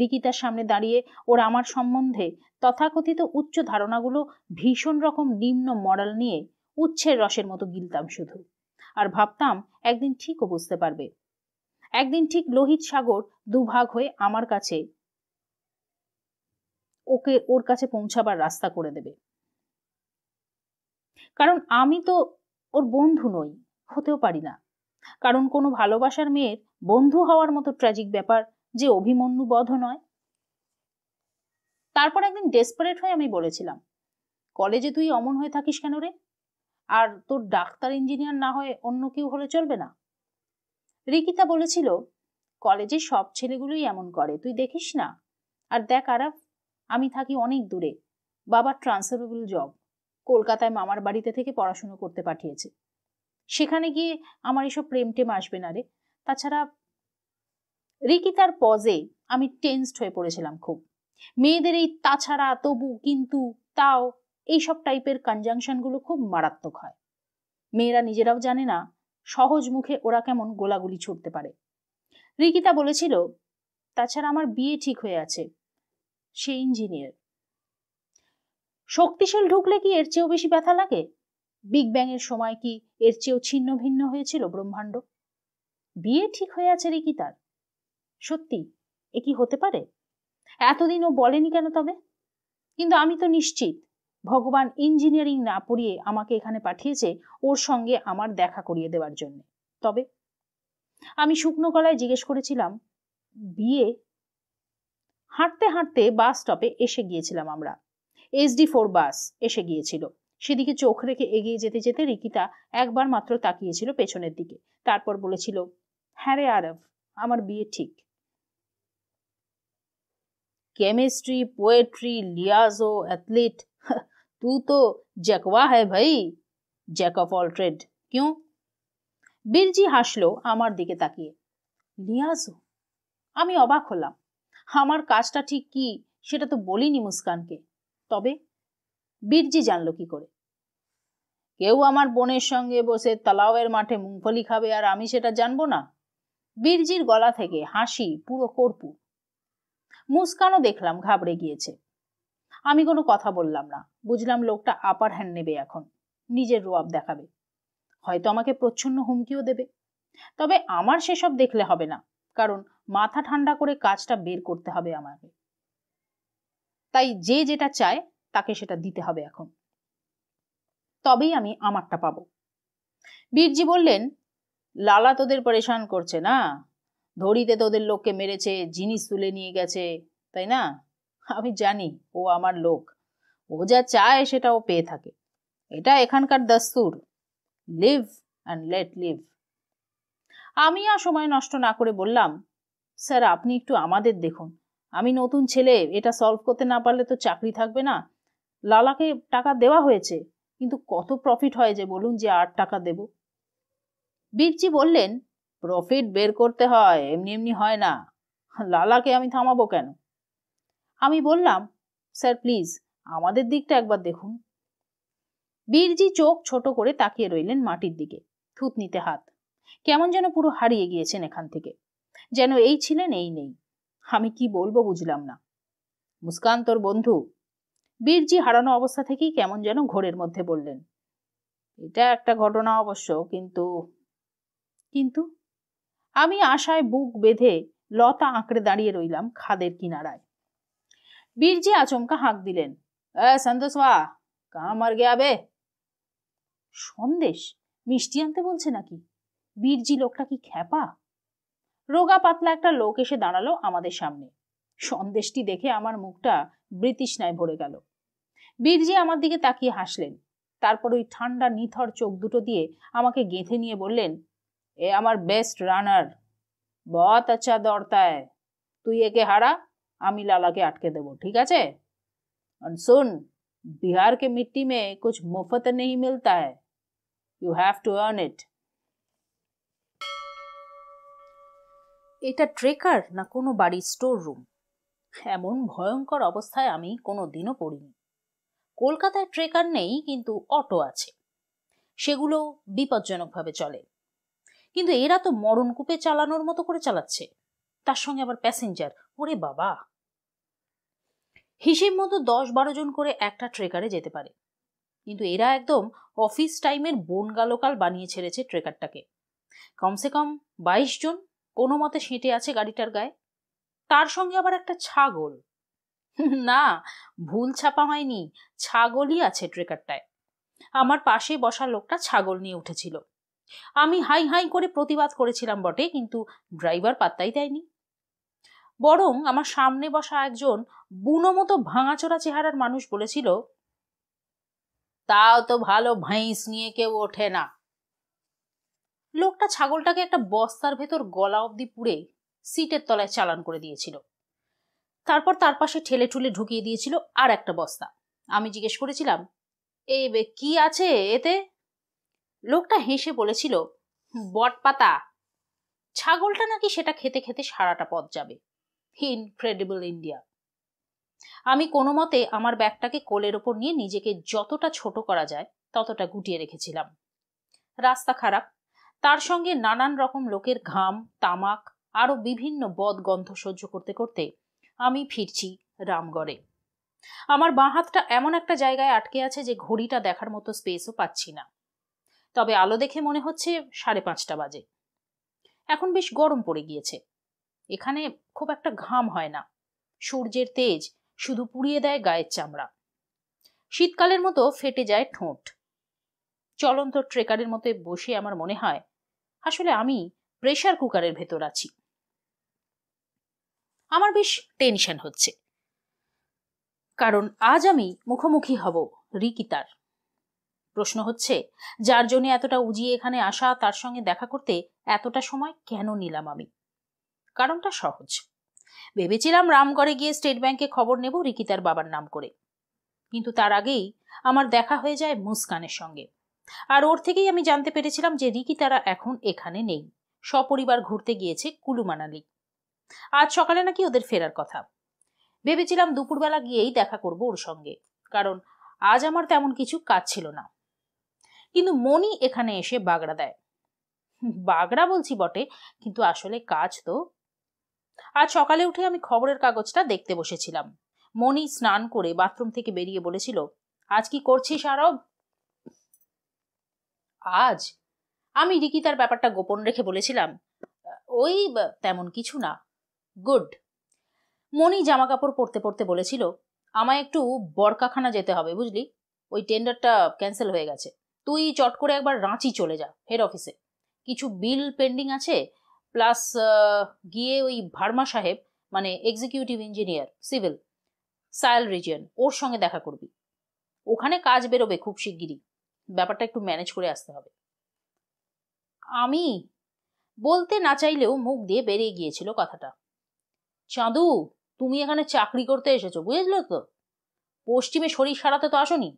রিকিতার সামনে দাঁড়িয়ে ওর আমার সম্বন্ধে তথাকথিত উচ্চ ধারণাগুলো ভীষণ রকম নিম্ন মডাল নিয়ে উচ্ছের রসের মতো গিলতাম শুধু আর ভাবতাম একদিন ঠিকও বুঝতে পারবে একদিন ঠিক লোহিত সাগর দুভাগ হয়ে আমার কাছে ওকে ওর কাছে পৌঁছাবার রাস্তা করে দেবে কারণ আমি তো ওর বন্ধু নই হতেও পারি না কারণ কোনো ভালোবাসার মেয়ের বন্ধু হওয়ার মতো ট্র্যাজিক ব্যাপার যে অভিমন্যু বধ নয় তারপর একদিন ডেসপারেট হয়ে আমি বলেছিলাম কলেজে তুই অমন হয়ে থাকিস কেন রে আর তোর ডাক্তার ইঞ্জিনিয়ার না হয়ে অন্য কেউ হলে চলবে না রিকিতা বলেছিল কলেজে সব ছেলেগুলোই এমন করে তুই দেখিস না আর দেখ আর আমি থাকি অনেক দূরে বাবার ট্রান্সফারেবল জব কলকাতায় মামার বাড়িতে থেকে পড়াশুনো করতে পাঠিয়েছে সেখানে গিয়ে আমার এসব প্রেম টেম আসবে না রে তাছাড়া রিকিতার পজে আমি টেন্সড হয়ে পড়েছিলাম খুব মেয়েদের এই তাছাড়া তবু কিন্তু তাও এইসব টাইপের কনজাংশনগুলো খুব মারাত্মক হয় মেয়েরা নিজেরাও জানে না সহজ মুখে ওরা কেমন গোলাগুলি ছুটতে পারে রিকিতা বলেছিল তাছাড়া আমার বিয়ে ঠিক হয়ে আছে সে ইঞ্জিনিয়ার শক্তিশীল ঢুকলে কি এর চেয়েও বেশি ব্যথা লাগে বিগ ব্যাং এর সময় কি এর চেয়েও ছিন্ন ভিন্ন হয়েছিল ব্রহ্মাণ্ড বিয়ে ঠিক হয়ে আছে রিকিতার সত্যি এ কি হতে পারে এতদিন ও বলেনি কেন তবে কিন্তু আমি তো নিশ্চিত ভগবান ইঞ্জিনিয়ারিং না পড়িয়ে আমাকে এখানে পাঠিয়েছে ওর সঙ্গে আমার দেখা করিয়ে দেওয়ার জন্য তবে আমি শুকনো গলায় জিজ্ঞেস করেছিলাম বিয়ে হাঁটতে হাঁটতে বাস স্টপে এসে গিয়েছিলাম আমরা এসডি ফোর বাস এসে গিয়েছিল সেদিকে চোখ রেখে এগিয়ে যেতে যেতে রিকিতা একবার মাত্র তাকিয়েছিল পেছনের দিকে তারপর বলেছিল হ্যাঁ রে আরব আমার বিয়ে ঠিক কেমিস্ট্রি পোয়েট্রি লিয়াজো অ্যাথলিট तू तो जकवा है भाई জ্যাক অফ অল ট্রেড কিউ বীরজি হাসলো আমার দিকে তাকিয়ে লিয়াজো আমি অবাক হলাম আমার কাজটা ঠিক কি সেটা তো বলিনি মুস্কানকে তবে বীরজি জানলো কি করে কেউ আমার বোনের সঙ্গে বসে তালাওয়ের মাঠে মুংফলি খাবে আর আমি সেটা জানবো না বীরজির গলা থেকে হাসি পুরো কর্পূর মুস্কানও দেখলাম ঘাবড়ে গিয়েছে আমি কোনো কথা বললাম না বুঝলাম লোকটা আপার হ্যান্ড নেবে এখন নিজের রোয়াব দেখাবে হয়তো আমাকে প্রচ্ছন্ন হুমকিও দেবে তবে আমার সেসব দেখলে হবে না কারণ মাথা ঠান্ডা করে কাজটা বের করতে হবে আমাকে তাই যে যেটা চায় তাকে সেটা দিতে হবে এখন তবেই আমি আমারটা পাব বীরজি বললেন লালা তোদের পরেশান করছে না ধরিতে তোদের লোককে মেরেছে জিনিস তুলে নিয়ে গেছে তাই না আমি জানি ও আমার লোক ও যা চায় সেটা ও পেয়ে থাকে এটা এখানকার দাস্তুর লিভ অ্যান্ড লেট লিভ আমি আর সময় নষ্ট না করে বললাম স্যার আপনি একটু আমাদের দেখুন আমি নতুন ছেলে এটা সলভ করতে না পারলে তো চাকরি থাকবে না লালাকে টাকা দেওয়া হয়েছে কিন্তু কত প্রফিট হয় যে বলুন যে আট টাকা দেব বীরজি বললেন প্রফিট বের করতে হয় এমনি এমনি হয় না লালাকে আমি থামাবো কেন আমি বললাম স্যার প্লিজ আমাদের দিকটা একবার দেখুন বীরজি চোখ ছোট করে তাকিয়ে রইলেন মাটির দিকে থুতনিতে হাত কেমন যেন পুরো হারিয়ে গিয়েছেন এখান থেকে যেন এই ছিলেন এই নেই আমি কি বলবো বুঝলাম না মুস্কান তোর বন্ধু বীরজি হারানো অবস্থা থেকেই কেমন যেন ঘোরের মধ্যে বললেন এটা একটা ঘটনা অবশ্য কিন্তু কিন্তু আমি আশায় বুক বেঁধে লতা আঁকড়ে দাঁড়িয়ে রইলাম খাদের কিনারায় বীরজি আচমকা হাঁক দিলেন এ সন্তোষবা কাহা মার গে বে সন্দেশ মিষ্টি আনতে বলছে নাকি বীরজি লোকটা কি খ্যাপা রোগা পাতলা একটা লোক এসে দাঁড়ালো আমাদের সামনে সন্দেশটি দেখে আমার মুখটা বৃতৃষ্ণায় ভরে গেল বীরজি আমার দিকে তাকিয়ে হাসলেন তারপর ওই ঠান্ডা নিথর চোখ দুটো দিয়ে আমাকে গেঁথে নিয়ে বললেন এ আমার বেস্ট রানার বত আচ্ছা দরতায় তুই একে হারা আমি লালাকে আটকে দেব ঠিক আছে है और सुन बिहार के मिट्टी में নেই मुफ्त नहीं হ্যাভ টু यू ইট এটা ট্রেকার না কোনো বাড়ির স্টোর রুম এমন ভয়ঙ্কর অবস্থায় আমি কোনো দিনও পড়িনি কলকাতায় ট্রেকার নেই কিন্তু অটো আছে সেগুলো বিপজ্জনকভাবে চলে কিন্তু এরা তো মরণকূপে চালানোর মতো করে চালাচ্ছে তার সঙ্গে আবার প্যাসেঞ্জার ওরে বাবা হিসেব মতো দশ বারো জন করে একটা ট্রেকারে যেতে পারে কিন্তু এরা একদম অফিস টাইমের বনগা গালোকাল বানিয়ে ছেড়েছে ট্রেকারটাকে কমসে কম বাইশ জন কোনো মতে সেঁটে আছে গাড়িটার গায়ে তার সঙ্গে আবার একটা ছাগল না ভুল ছাপা হয়নি ছাগলই আছে ট্রেকারটায় আমার পাশে বসা লোকটা ছাগল নিয়ে উঠেছিল আমি হাই হাই করে প্রতিবাদ করেছিলাম বটে কিন্তু ড্রাইভার পাত্তাই দেয়নি বরং আমার সামনে বসা একজন বুনো মতো ভাঙাচোরা চেহারার মানুষ বলেছিল তাও তো ভালো ভাইস নিয়ে কেউ ওঠে না লোকটা ছাগলটাকে একটা বস্তার ভেতর গলা অবধি পুড়ে সিটের তলায় চালান করে দিয়েছিল তারপর তার পাশে ঠেলে ঠুলে ঢুকিয়ে দিয়েছিল আর একটা বস্তা আমি জিজ্ঞেস করেছিলাম এ কি আছে এতে লোকটা হেসে বলেছিল বটপাতা ছাগলটা নাকি সেটা খেতে খেতে সারাটা পথ যাবে ইনক্রেডিবল ইন্ডিয়া আমি কোনো মতে আমার ব্যাগটাকে কোলের ওপর নিয়ে নিজেকে যতটা ছোট করা যায় ততটা গুটিয়ে রেখেছিলাম রাস্তা খারাপ তার সঙ্গে নানান রকম লোকের ঘাম তামাক আরও বিভিন্ন বদ গন্ধ সহ্য করতে করতে আমি ফিরছি রামগড়ে আমার বাঁ হাতটা এমন একটা জায়গায় আটকে আছে যে ঘড়িটা দেখার মতো স্পেসও পাচ্ছি না তবে আলো দেখে মনে হচ্ছে সাড়ে পাঁচটা বাজে এখন বেশ গরম পড়ে গিয়েছে এখানে খুব একটা ঘাম হয় না সূর্যের তেজ শুধু পুড়িয়ে দেয় গায়ের চামড়া শীতকালের মতো ফেটে যায় ঠোঁট চলন্ত ট্রেকারের মতো বসে আমার মনে হয় আসলে আমি প্রেশার কুকারের ভেতর আছি আমার বেশ টেনশন হচ্ছে কারণ আজ আমি মুখোমুখি হব রিকিতার প্রশ্ন হচ্ছে যার জন্য এতটা উজিয়ে এখানে আসা তার সঙ্গে দেখা করতে এতটা সময় কেন নিলাম আমি কারণটা সহজ ভেবেছিলাম রামগড়ে গিয়ে স্টেট ব্যাংকে খবর নেব রিকিতার বাবার নাম করে কিন্তু তার আগেই আমার দেখা হয়ে যায় মুস্কানের সঙ্গে আর ওর থেকেই আমি জানতে পেরেছিলাম যে রিকিতারা এখন এখানে নেই সপরিবার ঘুরতে গিয়েছে কুলু মানালি আজ সকালে নাকি ওদের ফেরার কথা ভেবেছিলাম দুপুরবেলা গিয়েই দেখা করব ওর সঙ্গে কারণ আজ আমার তেমন কিছু কাজ ছিল না কিন্তু মনি এখানে এসে বাগড়া দেয় বাগড়া বলছি বটে কিন্তু আসলে কাজ তো আজ সকালে উঠে আমি খবরের কাগজটা দেখতে বসেছিলাম মনি স্নান করে বাথরুম থেকে বেরিয়ে বলেছিল আজ কি করছিস আরব আজ আমি রিকিতার ব্যাপারটা গোপন রেখে বলেছিলাম ওই তেমন কিছু না গুড মনি জামা কাপড় পরতে পরতে বলেছিল আমায় একটু বরকাখানা যেতে হবে বুঝলি ওই টেন্ডারটা ক্যান্সেল হয়ে গেছে তুই চট করে একবার রাঁচি চলে যা হেড অফিসে কিছু বিল পেন্ডিং আছে প্লাস গিয়ে ওই ভার্মা সাহেব মানে executive engineer civil Sayal region ওর সঙ্গে দেখা করবি ওখানে কাজ বেরোবে খুব শিগগিরই ব্যাপারটা একটু ম্যানেজ করে আসতে হবে আমি বলতে না চাইলেও মুখ দিয়ে বেরিয়ে গিয়েছিল কথাটা চাঁদু তুমি এখানে চাকরি করতে এসেছো বুঝলে তো পশ্চিমে শরীর সারাতে তো আসনি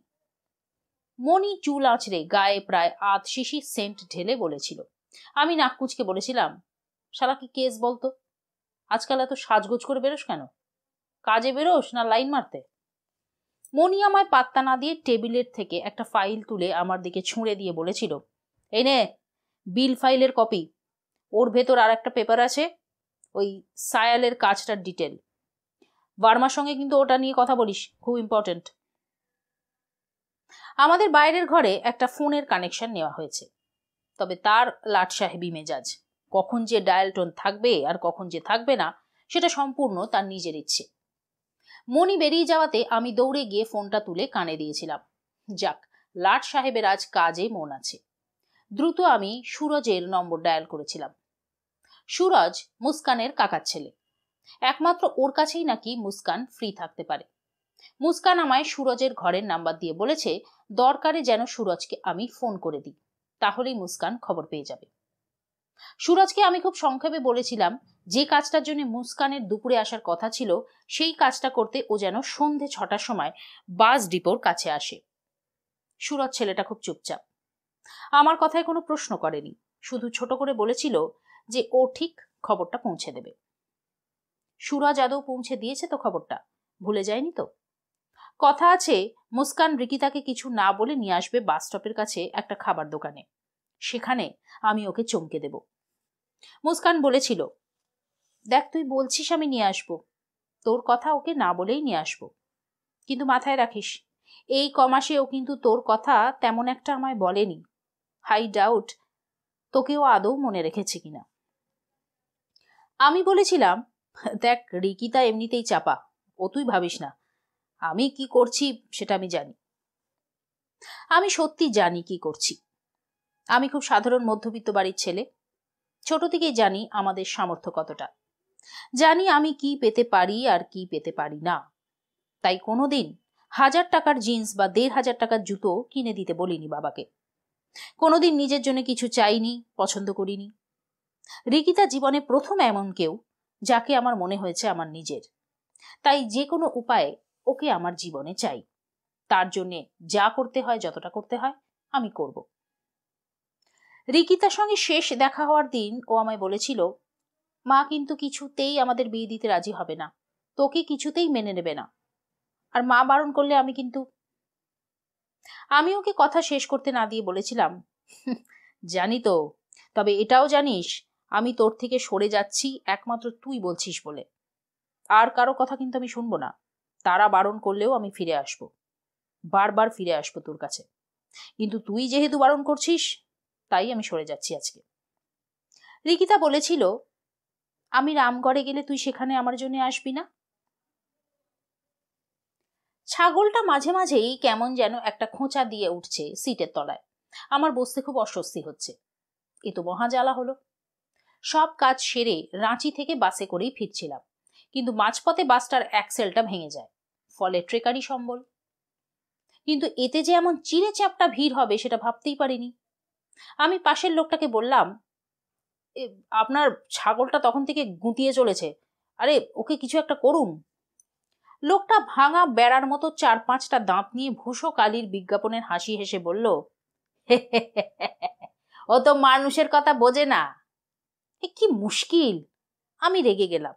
মনি চুল আঁচড়ে গায়ে প্রায় আধ শিশি সেন্ট ঢেলে বলেছিল আমি নাককুচকে বলেছিলাম শালা কি কেস বলতো আজকাল এত সাজগোজ করে বেরোস কেন কাজে বেরোস না লাইন মারতে মনি আমায় পাত্তা না দিয়ে টেবিলের থেকে একটা ফাইল তুলে আমার দিকে ছুঁড়ে দিয়ে বলেছিল এই নে বিল ফাইলের কপি ওর ভেতর আর একটা পেপার আছে ওই সায়ালের কাজটার ডিটেল বার্মার সঙ্গে কিন্তু ওটা নিয়ে কথা বলিস খুব ইম্পর্টেন্ট আমাদের বাইরের ঘরে একটা ফোনের কানেকশন নেওয়া হয়েছে তবে তার লাট সাহেবি মেজাজ কখন যে ডায়াল টোন থাকবে আর কখন যে থাকবে না সেটা সম্পূর্ণ তার নিজের ইচ্ছে মনি বেরিয়ে যাওয়াতে আমি দৌড়ে গিয়ে ফোনটা তুলে কানে দিয়েছিলাম যাক লাট সাহেবের আজ কাজে মন আছে দ্রুত আমি সুরজের নম্বর ডায়াল করেছিলাম সুরজ মুস্কানের কাকার ছেলে একমাত্র ওর কাছেই নাকি মুস্কান ফ্রি থাকতে পারে মুস্কান আমায় সুরজের ঘরের নাম্বার দিয়ে বলেছে দরকারে যেন সুরজকে আমি ফোন করে দিই তাহলেই মুস্কান খবর পেয়ে যাবে সুরজকে আমি খুব সংক্ষেপে বলেছিলাম যে কাজটার জন্য মুস্কানের দুপুরে আসার কথা ছিল সেই কাজটা করতে ও যেন সন্ধে ছটার সময় বাস ডিপোর কাছে আসে সুরজ ছেলেটা খুব চুপচাপ আমার কথায় কোনো প্রশ্ন করেনি শুধু ছোট করে বলেছিল যে ও ঠিক খবরটা পৌঁছে দেবে সুরজ আদৌ পৌঁছে দিয়েছে তো খবরটা ভুলে যায়নি তো কথা আছে মুস্কান রিকিতাকে কিছু না বলে নিয়ে আসবে বাস স্টপের কাছে একটা খাবার দোকানে সেখানে আমি ওকে চমকে দেব মুসকান বলেছিল দেখ তুই বলছিস আমি নিয়ে আসবো তোর কথা ওকে না বলেই নিয়ে আসবো কিন্তু মাথায় রাখিস এই কমাসে ও কিন্তু তোর কথা তেমন একটা আমায় বলেনি হাই ডাউট তোকেও আদৌ মনে রেখেছে কিনা আমি বলেছিলাম দেখ রিকিতা এমনিতেই চাপা ও তুই ভাবিস না আমি কি করছি সেটা আমি জানি আমি সত্যি জানি কি করছি আমি খুব সাধারণ মধ্যবিত্ত বাড়ির ছেলে ছোট থেকেই জানি আমাদের সামর্থ্য কতটা জানি আমি কি পেতে পারি আর কি পেতে পারি না তাই কোনো দিন হাজার টাকার জিন্স বা দেড় হাজার টাকার জুতো কিনে দিতে বলিনি বাবাকে কোনোদিন নিজের জন্য কিছু চাইনি পছন্দ করিনি রিকিতা জীবনে প্রথম এমন কেউ যাকে আমার মনে হয়েছে আমার নিজের তাই যে কোনো উপায়ে ওকে আমার জীবনে চাই তার জন্যে যা করতে হয় যতটা করতে হয় আমি করবো রিকিতার সঙ্গে শেষ দেখা হওয়ার দিন ও আমায় বলেছিল মা কিন্তু কিছুতেই আমাদের বিয়ে দিতে রাজি হবে না তোকে কিছুতেই মেনে নেবে না আর মা বারণ করলে আমি কিন্তু আমি ওকে কথা শেষ করতে না দিয়ে বলেছিলাম জানি তো তবে এটাও জানিস আমি তোর থেকে সরে যাচ্ছি একমাত্র তুই বলছিস বলে আর কারো কথা কিন্তু আমি শুনবো না তারা বারণ করলেও আমি ফিরে আসব বারবার ফিরে আসবো তোর কাছে কিন্তু তুই যেহেতু বারণ করছিস তাই আমি সরে যাচ্ছি আজকে রিকিতা বলেছিল আমি রামগড়ে গেলে তুই সেখানে আমার জন্য আসবি না ছাগলটা মাঝে মাঝেই কেমন যেন একটা খোঁচা দিয়ে উঠছে সিটের তলায় আমার বসতে খুব অস্বস্তি হচ্ছে এ তো মহাজালা হলো সব কাজ সেরে রাঁচি থেকে বাসে করেই ফিরছিলাম কিন্তু মাঝপথে বাসটার অ্যাক্সেলটা ভেঙে যায় ফলে ট্রেকারি সম্বল কিন্তু এতে যে এমন চিড়ে চাপটা ভিড় হবে সেটা ভাবতেই পারিনি আমি পাশের লোকটাকে বললাম আপনার ছাগলটা তখন থেকে গুঁতিয়ে চলেছে আরে ওকে কিছু একটা করুন লোকটা ভাঙা বেড়ার মতো চার পাঁচটা দাঁত নিয়ে ভূষো কালির বিজ্ঞাপনের হাসি হেসে বলল ও তো মানুষের কথা বোঝে না এ কি মুশকিল আমি রেগে গেলাম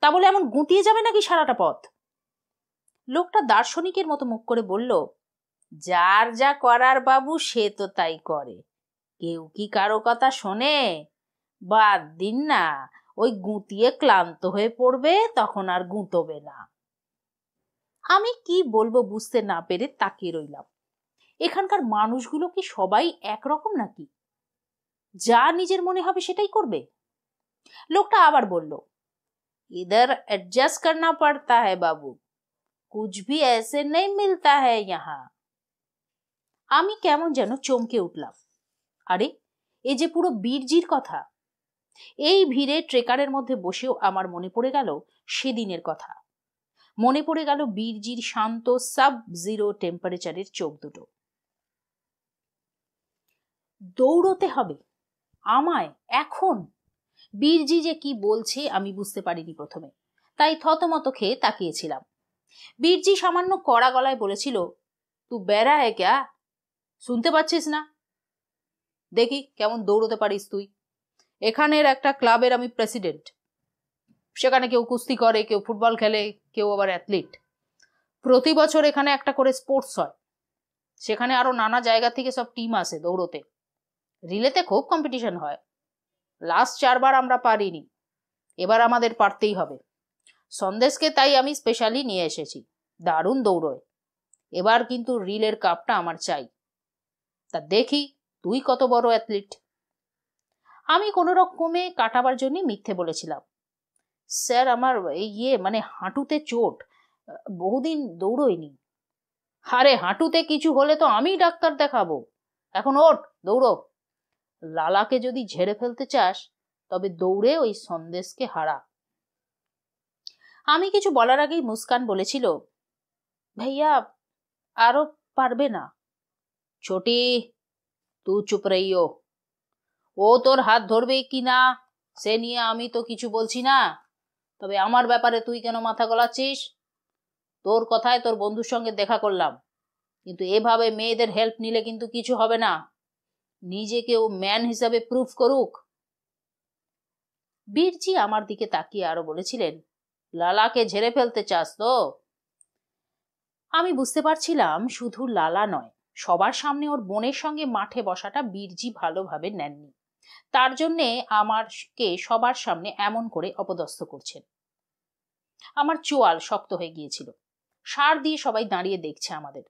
তা বলে এমন গুঁতিয়ে যাবে নাকি সারাটা পথ লোকটা দার্শনিকের মতো মুখ করে বলল যার যা করার বাবু সে তো তাই করে কেউ কি কারো কথা শোনে বাদ দিন না ওই গুঁতিয়ে ক্লান্ত হয়ে পড়বে তখন আর গুঁতবে না আমি কি বলবো বুঝতে না পেরে তাকিয়ে রইলাম এখানকার মানুষগুলো কি সবাই একরকম নাকি যা নিজের মনে হবে সেটাই করবে লোকটা আবার বলল ইদার অ্যাডজাস্ট করনা পারতা হ্যাঁ বাবু কুছ ভি এসে নেই মিলতা হ্যাঁ ইহা আমি কেমন যেন চমকে উঠলাম আরে এ যে পুরো বীরজির কথা এই ভিড়ে ট্রেকারের মধ্যে বসেও আমার মনে পড়ে গেল সেদিনের কথা মনে পড়ে গেল বীরজির শান্ত সাব জিরো টেম্পারেচারের চোখ দুটো দৌড়তে হবে আমায় এখন বীরজি যে কি বলছে আমি বুঝতে পারিনি প্রথমে তাই থতমত খেয়ে তাকিয়েছিলাম বীরজি সামান্য কড়া গলায় বলেছিল তু বেড়া হ্যা ক্যা শুনতে পাচ্ছিস না দেখি কেমন দৌড়তে পারিস তুই এখানের একটা ক্লাবের আমি প্রেসিডেন্ট সেখানে কেউ কুস্তি করে কেউ ফুটবল খেলে কেউ আবার অ্যাথলিট প্রতি বছর এখানে একটা করে স্পোর্টস হয় সেখানে আরও নানা জায়গা থেকে সব টিম আসে দৌড়তে রিলেতে খুব কম্পিটিশন হয় লাস্ট চারবার আমরা পারিনি এবার আমাদের পারতেই হবে সন্দেশকে তাই আমি স্পেশালি নিয়ে এসেছি দারুণ দৌড়োয় এবার কিন্তু রিলের কাপটা আমার চাই তা দেখি তুই কত বড় অ্যাথলিট আমি কোনো রকমে কাটাবার জন্য মিথ্যে বলেছিলাম স্যার আমার ইয়ে মানে হাঁটুতে চোট বহুদিন দৌড়োয়নি আরে হাঁটুতে কিছু হলে তো আমি ডাক্তার দেখাবো এখন ওট দৌড়ো লালাকে যদি ঝেড়ে ফেলতে চাস তবে দৌড়ে ওই সন্দেশকে হারা আমি কিছু বলার আগেই মুস্কান বলেছিল ভাইয়া আরও পারবে না ছোটি তু চুপ রইও ও তোর হাত ধরবে কি না সে নিয়ে আমি তো কিছু বলছি না তবে আমার ব্যাপারে তুই কেন মাথা গলাচ্ছিস তোর কথায় তোর বন্ধুর সঙ্গে দেখা করলাম কিন্তু এভাবে মেয়েদের হেল্প নিলে কিন্তু কিছু হবে না নিজেকে ও ম্যান হিসাবে প্রুফ করুক বীরজি আমার দিকে তাকিয়ে আরো বলেছিলেন লালাকে ঝেড়ে ফেলতে চাস তো আমি বুঝতে পারছিলাম শুধু লালা নয় সবার সামনে ওর বোনের সঙ্গে মাঠে বসাটা বীরজি ভালোভাবে নেননি তার জন্যে আমারকে সবার সামনে এমন করে অপদস্থ করছেন আমার চোয়াল শক্ত হয়ে গিয়েছিল সার দিয়ে সবাই দাঁড়িয়ে দেখছে আমাদের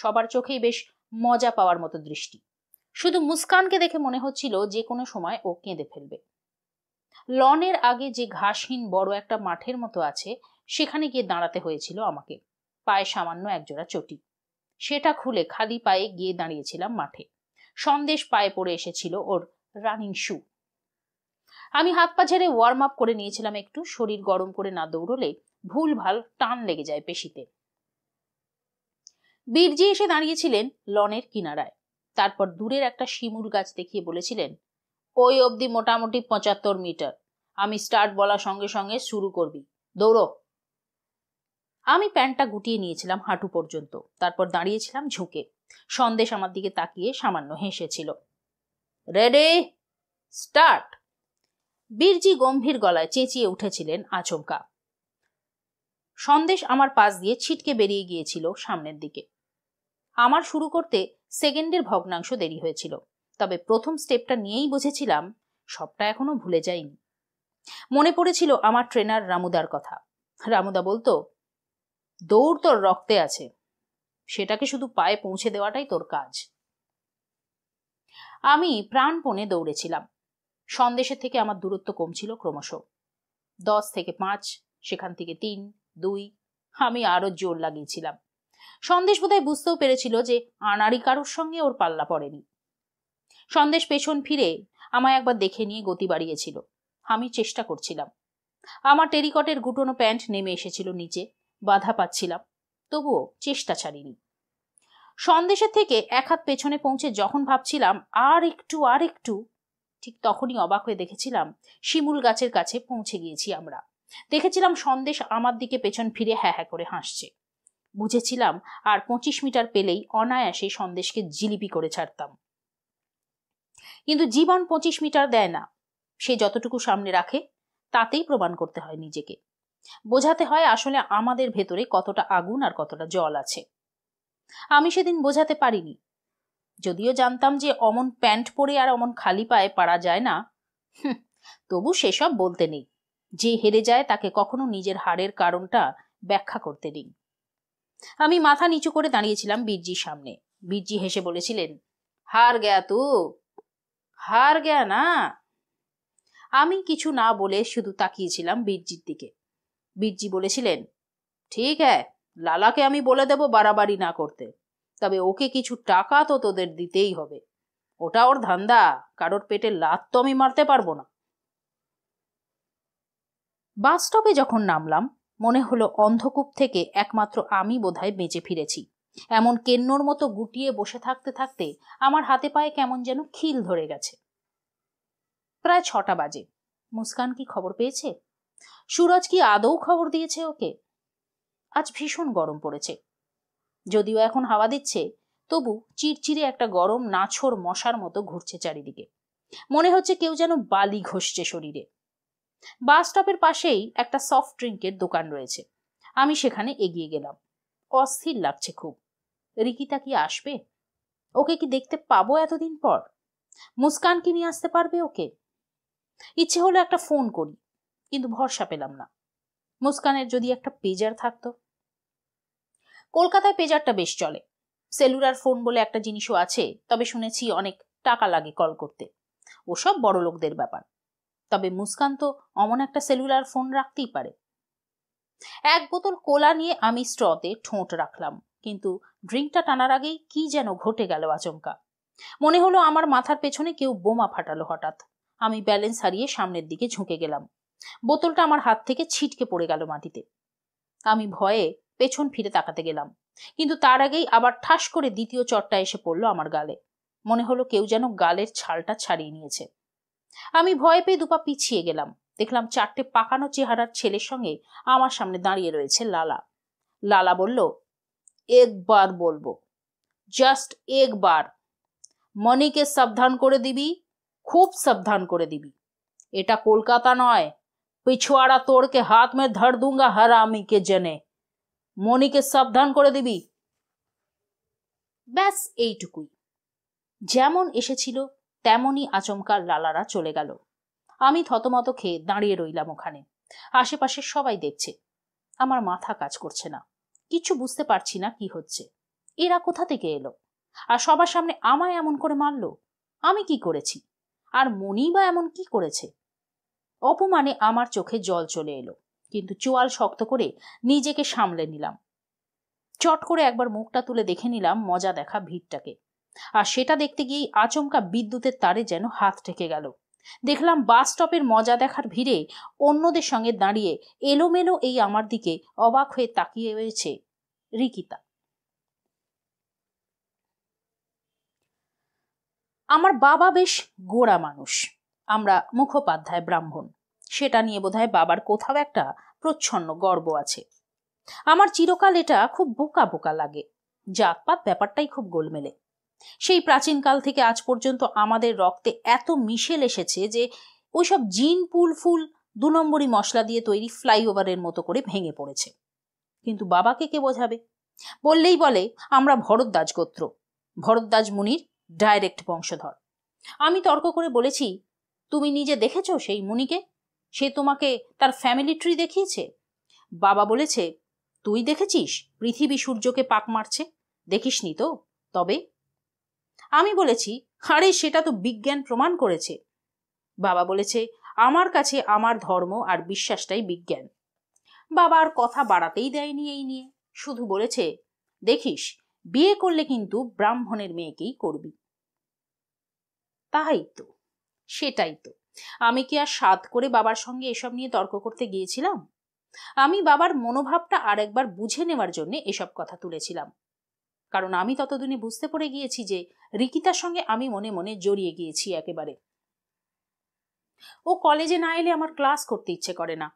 সবার চোখেই বেশ মজা পাওয়ার মতো দৃষ্টি শুধু মুস্কানকে দেখে মনে হচ্ছিল যে কোনো সময় ও কেঁদে ফেলবে লনের আগে যে ঘাসহীন বড় একটা মাঠের মতো আছে সেখানে গিয়ে দাঁড়াতে হয়েছিল আমাকে পায়ে সামান্য একজোড়া চটি সেটা খুলে খালি পায়ে গিয়ে দাঁড়িয়েছিলাম মাঠে সন্দেশ পায়ে পড়ে এসেছিল ওর রানিং শু আমি হাত পা ঝেড়ে ওয়ার্ম আপ করে নিয়েছিলাম একটু শরীর গরম করে না দৌড়লে ভুল ভাল টান লেগে যায় পেশিতে বীরজি এসে দাঁড়িয়েছিলেন লনের কিনারায় তারপর দূরের একটা শিমুল গাছ দেখিয়ে বলেছিলেন ওই অবধি মোটামুটি পঁচাত্তর মিটার আমি স্টার্ট বলার সঙ্গে সঙ্গে শুরু করবি দৌড় আমি প্যান্টটা গুটিয়ে নিয়েছিলাম হাঁটু পর্যন্ত তারপর দাঁড়িয়েছিলাম ঝুঁকে সন্দেশ আমার দিকে তাকিয়ে সামান্য হেসেছিল রেডি স্টার্ট বীরজি গম্ভীর গলায় চেঁচিয়ে উঠেছিলেন আচমকা সন্দেশ আমার পাশ দিয়ে ছিটকে বেরিয়ে গিয়েছিল সামনের দিকে আমার শুরু করতে সেকেন্ডের ভগ্নাংশ দেরি হয়েছিল তবে প্রথম স্টেপটা নিয়েই বুঝেছিলাম সবটা এখনো ভুলে যাইনি মনে পড়েছিল আমার ট্রেনার রামুদার কথা রামুদা বলতো দৌড় তোর রক্তে আছে সেটাকে শুধু পায়ে পৌঁছে দেওয়াটাই তোর কাজ আমি প্রাণপণে দৌড়েছিলাম সন্দেশের থেকে আমার দূরত্ব কমছিল ক্রমশ দশ থেকে পাঁচ সেখান থেকে তিন দুই আমি আরও জোর লাগিয়েছিলাম সন্দেশ বোধহয় বুঝতেও পেরেছিল যে আনারি কারোর সঙ্গে ওর পাল্লা পড়েনি সন্দেশ পেছন ফিরে আমায় একবার দেখে নিয়ে গতি বাড়িয়েছিল আমি চেষ্টা করছিলাম আমার টেরিকটের গুটনো প্যান্ট নেমে এসেছিল নিচে বাধা পাচ্ছিলাম তবুও চেষ্টা ছাড়িনি সন্দেশের থেকে এক হাত পেছনে পৌঁছে যখন ভাবছিলাম আর একটু আর একটু ঠিক তখনই অবাক হয়ে দেখেছিলাম শিমুল গাছের কাছে পৌঁছে গিয়েছি আমরা দেখেছিলাম সন্দেশ আমার দিকে পেছন ফিরে হ্যাঁ হ্যাঁ করে হাসছে বুঝেছিলাম আর পঁচিশ মিটার পেলেই অনায়াসে সন্দেশকে জিলিপি করে ছাড়তাম কিন্তু জীবন পঁচিশ মিটার দেয় না সে যতটুকু সামনে রাখে তাতেই প্রমাণ করতে হয় নিজেকে বোঝাতে হয় আসলে আমাদের ভেতরে কতটা আগুন আর কতটা জল আছে আমি সেদিন বোঝাতে পারিনি যদিও জানতাম যে অমন প্যান্ট পরে আর অমন খালি পায়ে পারা যায় না তবু সেসব বলতে নেই যে হেরে যায় তাকে কখনো নিজের হারের কারণটা ব্যাখ্যা করতে নেই আমি মাথা নিচু করে দাঁড়িয়েছিলাম বীরজির সামনে বীরজি হেসে বলেছিলেন হার গে তু হার গে না আমি কিছু না বলে শুধু তাকিয়েছিলাম বীরজির দিকে বীরজি বলেছিলেন ঠিক হ্যাঁ লালাকে আমি বলে দেব বাড়াবাড়ি না করতে তবে ওকে কিছু টাকা তো তোদের দিতেই হবে ওটা ওর ধান্দা কারোর পেটে লাত তো আমি মারতে পারবো না বাস স্টপে যখন নামলাম মনে হলো অন্ধকূপ থেকে একমাত্র আমি বোধহয় বেঁচে ফিরেছি এমন কেন্নর মতো গুটিয়ে বসে থাকতে থাকতে আমার হাতে পায়ে কেমন যেন খিল ধরে গেছে প্রায় ছটা বাজে মুস্কান কি খবর পেয়েছে সুরজ কি আদৌ খবর দিয়েছে ওকে আজ ভীষণ গরম পড়েছে যদিও এখন হাওয়া দিচ্ছে তবু চিরচিরে একটা গরম নাছর মশার মতো ঘুরছে চারিদিকে মনে হচ্ছে কেউ যেন বালি ঘষছে শরীরে বাস স্টপের পাশেই একটা সফট ড্রিঙ্কের দোকান রয়েছে আমি সেখানে এগিয়ে গেলাম অস্থির লাগছে খুব রিকিতা কি আসবে ওকে কি দেখতে পাবো এতদিন পর মুস্কান কি নিয়ে আসতে পারবে ওকে ইচ্ছে হলো একটা ফোন করি কিন্তু ভরসা পেলাম না মুস্কানের যদি একটা পেজার থাকতো কলকাতায় পেজারটা বেশ চলে সেলুলার ফোন বলে একটা জিনিসও আছে তবে শুনেছি অনেক টাকা লাগে কল করতে ওসব বড় লোকদের ব্যাপার তবে মুস্কান তো অমন একটা সেলুলার ফোন রাখতেই পারে এক বোতল কোলা নিয়ে আমি স্ট্রতে ঠোঁট রাখলাম কিন্তু ড্রিঙ্কটা টানার আগেই কি যেন ঘটে গেল আচমকা মনে হলো আমার মাথার পেছনে কেউ বোমা ফাটালো হঠাৎ আমি ব্যালেন্স হারিয়ে সামনের দিকে ঝুঁকে গেলাম বোতলটা আমার হাত থেকে ছিটকে পড়ে গেল মাটিতে আমি ভয়ে পেছন ফিরে তাকাতে গেলাম কিন্তু তার আগেই আবার ঠাস করে দ্বিতীয় চটটা এসে পড়লো আমার গালে মনে হলো কেউ যেন গালের ছালটা ছাড়িয়ে নিয়েছে আমি ভয় পেয়ে দুপা পিছিয়ে গেলাম দেখলাম চারটে পাকানো চেহারার ছেলের সঙ্গে আমার সামনে দাঁড়িয়ে রয়েছে লালা লালা বলল একবার বলবো জাস্ট একবার মনিকে সাবধান করে দিবি খুব সাবধান করে দিবি এটা কলকাতা নয় পিছুয়াড়া তোরকে হাত में ধর दूंगा হারামিকে জেনে মনিকে সাবধান করে দিবি ব্যাস এইটুকুই যেমন এসেছিল তেমনই আচমকা লালারা চলে গেল আমি থতমত খেয়ে দাঁড়িয়ে রইলাম ওখানে আশেপাশে সবাই দেখছে আমার মাথা কাজ করছে না কিছু বুঝতে পারছি না কি হচ্ছে এরা কোথা থেকে এলো আর সবার সামনে আমায় এমন করে মারলো আমি কি করেছি আর মনি বা এমন কি করেছে অপমানে আমার চোখে জল চলে এলো কিন্তু চোয়াল শক্ত করে নিজেকে সামলে নিলাম চট করে একবার মুখটা তুলে দেখে নিলাম মজা দেখা ভিড়টাকে আর সেটা দেখতে গিয়েই আচমকা বিদ্যুতের তারে যেন হাত ঠেকে গেল দেখলাম বাস স্টপের মজা দেখার ভিড়ে অন্যদের সঙ্গে দাঁড়িয়ে এলোমেলো এই আমার দিকে অবাক হয়ে তাকিয়ে রয়েছে রিকিতা আমার বাবা বেশ গোড়া মানুষ আমরা মুখোপাধ্যায় ব্রাহ্মণ সেটা নিয়ে বোধহয় বাবার কোথাও একটা প্রচ্ছন্ন গর্ব আছে আমার চিরকাল এটা খুব বোকা বোকা লাগে জাতপাত ব্যাপারটাই খুব গোলমেলে সেই প্রাচীনকাল থেকে আজ পর্যন্ত আমাদের রক্তে এত মিশেল এসেছে যে ওইসব জিন পুল ফুল দু নম্বরই মশলা দিয়ে তৈরি ফ্লাইওভারের মতো করে ভেঙে পড়েছে কিন্তু বাবাকে কে বোঝাবে বললেই বলে আমরা ভরদ্বাজ গোত্র ভরদ্বাজ মুনির ডাইরেক্ট বংশধর আমি তর্ক করে বলেছি তুমি নিজে দেখেছ সেই মুনিকে সে তোমাকে তার ফ্যামিলি ট্রি দেখিয়েছে বাবা বলেছে তুই দেখেছিস পৃথিবী সূর্যকে পাক মারছে দেখিসনি তো তবে আমি বলেছি আরে সেটা তো বিজ্ঞান প্রমাণ করেছে বাবা বলেছে আমার কাছে আমার ধর্ম আর বিশ্বাসটাই বিজ্ঞান বাবা আর কথা বাড়াতেই দেয়নি এই নিয়ে শুধু বলেছে দেখিস বিয়ে করলে কিন্তু ব্রাহ্মণের মেয়েকেই করবি তাই তো সেটাই তো আমি কি আর সাত করে বাবার সঙ্গে এসব নিয়ে তর্ক করতে গিয়েছিলাম আমি বাবার মনোভাবটা আরেকবার বুঝে নেওয়ার জন্য এসব কথা তুলেছিলাম কারণ আমি ততদিনে বুঝতে পড়ে গিয়েছি যে রিকিতার সঙ্গে আমি মনে মনে জড়িয়ে গিয়েছি একেবারে ও কলেজে না এলে আমার ক্লাস করতে ইচ্ছে করে না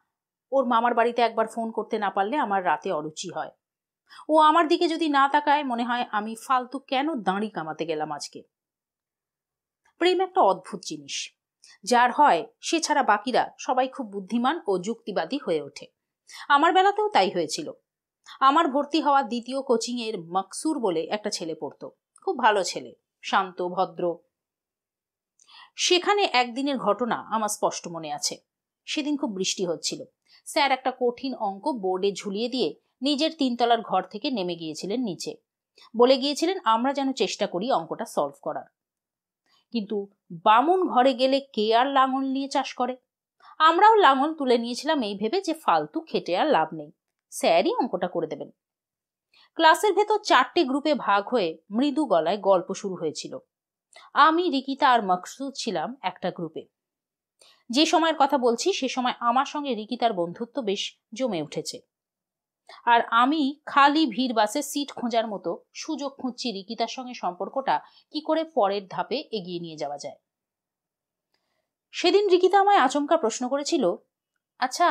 ওর মামার বাড়িতে একবার ফোন করতে না পারলে আমার রাতে অরুচি হয় ও আমার দিকে যদি না তাকায় মনে হয় আমি ফালতু কেন দাঁড়ি কামাতে গেলাম আজকে প্রেম একটা অদ্ভুত জিনিস যার হয় সে ছাড়া বাকিরা সবাই খুব বুদ্ধিমান ও যুক্তিবাদী হয়ে ওঠে আমার বেলাতেও তাই হয়েছিল আমার ভর্তি হওয়া দ্বিতীয় কোচিং এর মকসুর বলে একটা ছেলে পড়তো খুব ভালো ছেলে শান্ত ভদ্র সেখানে একদিনের ঘটনা আমার স্পষ্ট মনে আছে সেদিন খুব বৃষ্টি হচ্ছিল স্যার একটা কঠিন অঙ্ক বোর্ডে ঝুলিয়ে দিয়ে নিজের তিনতলার ঘর থেকে নেমে গিয়েছিলেন নিচে বলে গিয়েছিলেন আমরা যেন চেষ্টা করি অঙ্কটা সলভ করার কিন্তু বামুন ঘরে গেলে কে আর লাঙল নিয়ে চাষ করে আমরাও লাঙল তুলে নিয়েছিলাম এই ভেবে যে ফালতু খেটে আর লাভ নেই স্যারই অঙ্কটা করে দেবেন ক্লাসের ভেতর চারটে গ্রুপে ভাগ হয়ে মৃদু গলায় গল্প শুরু হয়েছিল আমি রিকিতা আর মকসুদ ছিলাম একটা গ্রুপে যে সময়ের কথা বলছি সে সময় আমার সঙ্গে রিকিতার বন্ধুত্ব বেশ জমে উঠেছে আর আমি খালি ভিড় বাসে সিট খোঁজার মতো সুযোগ খুঁজছি রিকিতার সঙ্গে সম্পর্কটা কি করে পরের ধাপে এগিয়ে নিয়ে যাওয়া যায় সেদিন রিকিতা আমায় আচমকা প্রশ্ন করেছিল আচ্ছা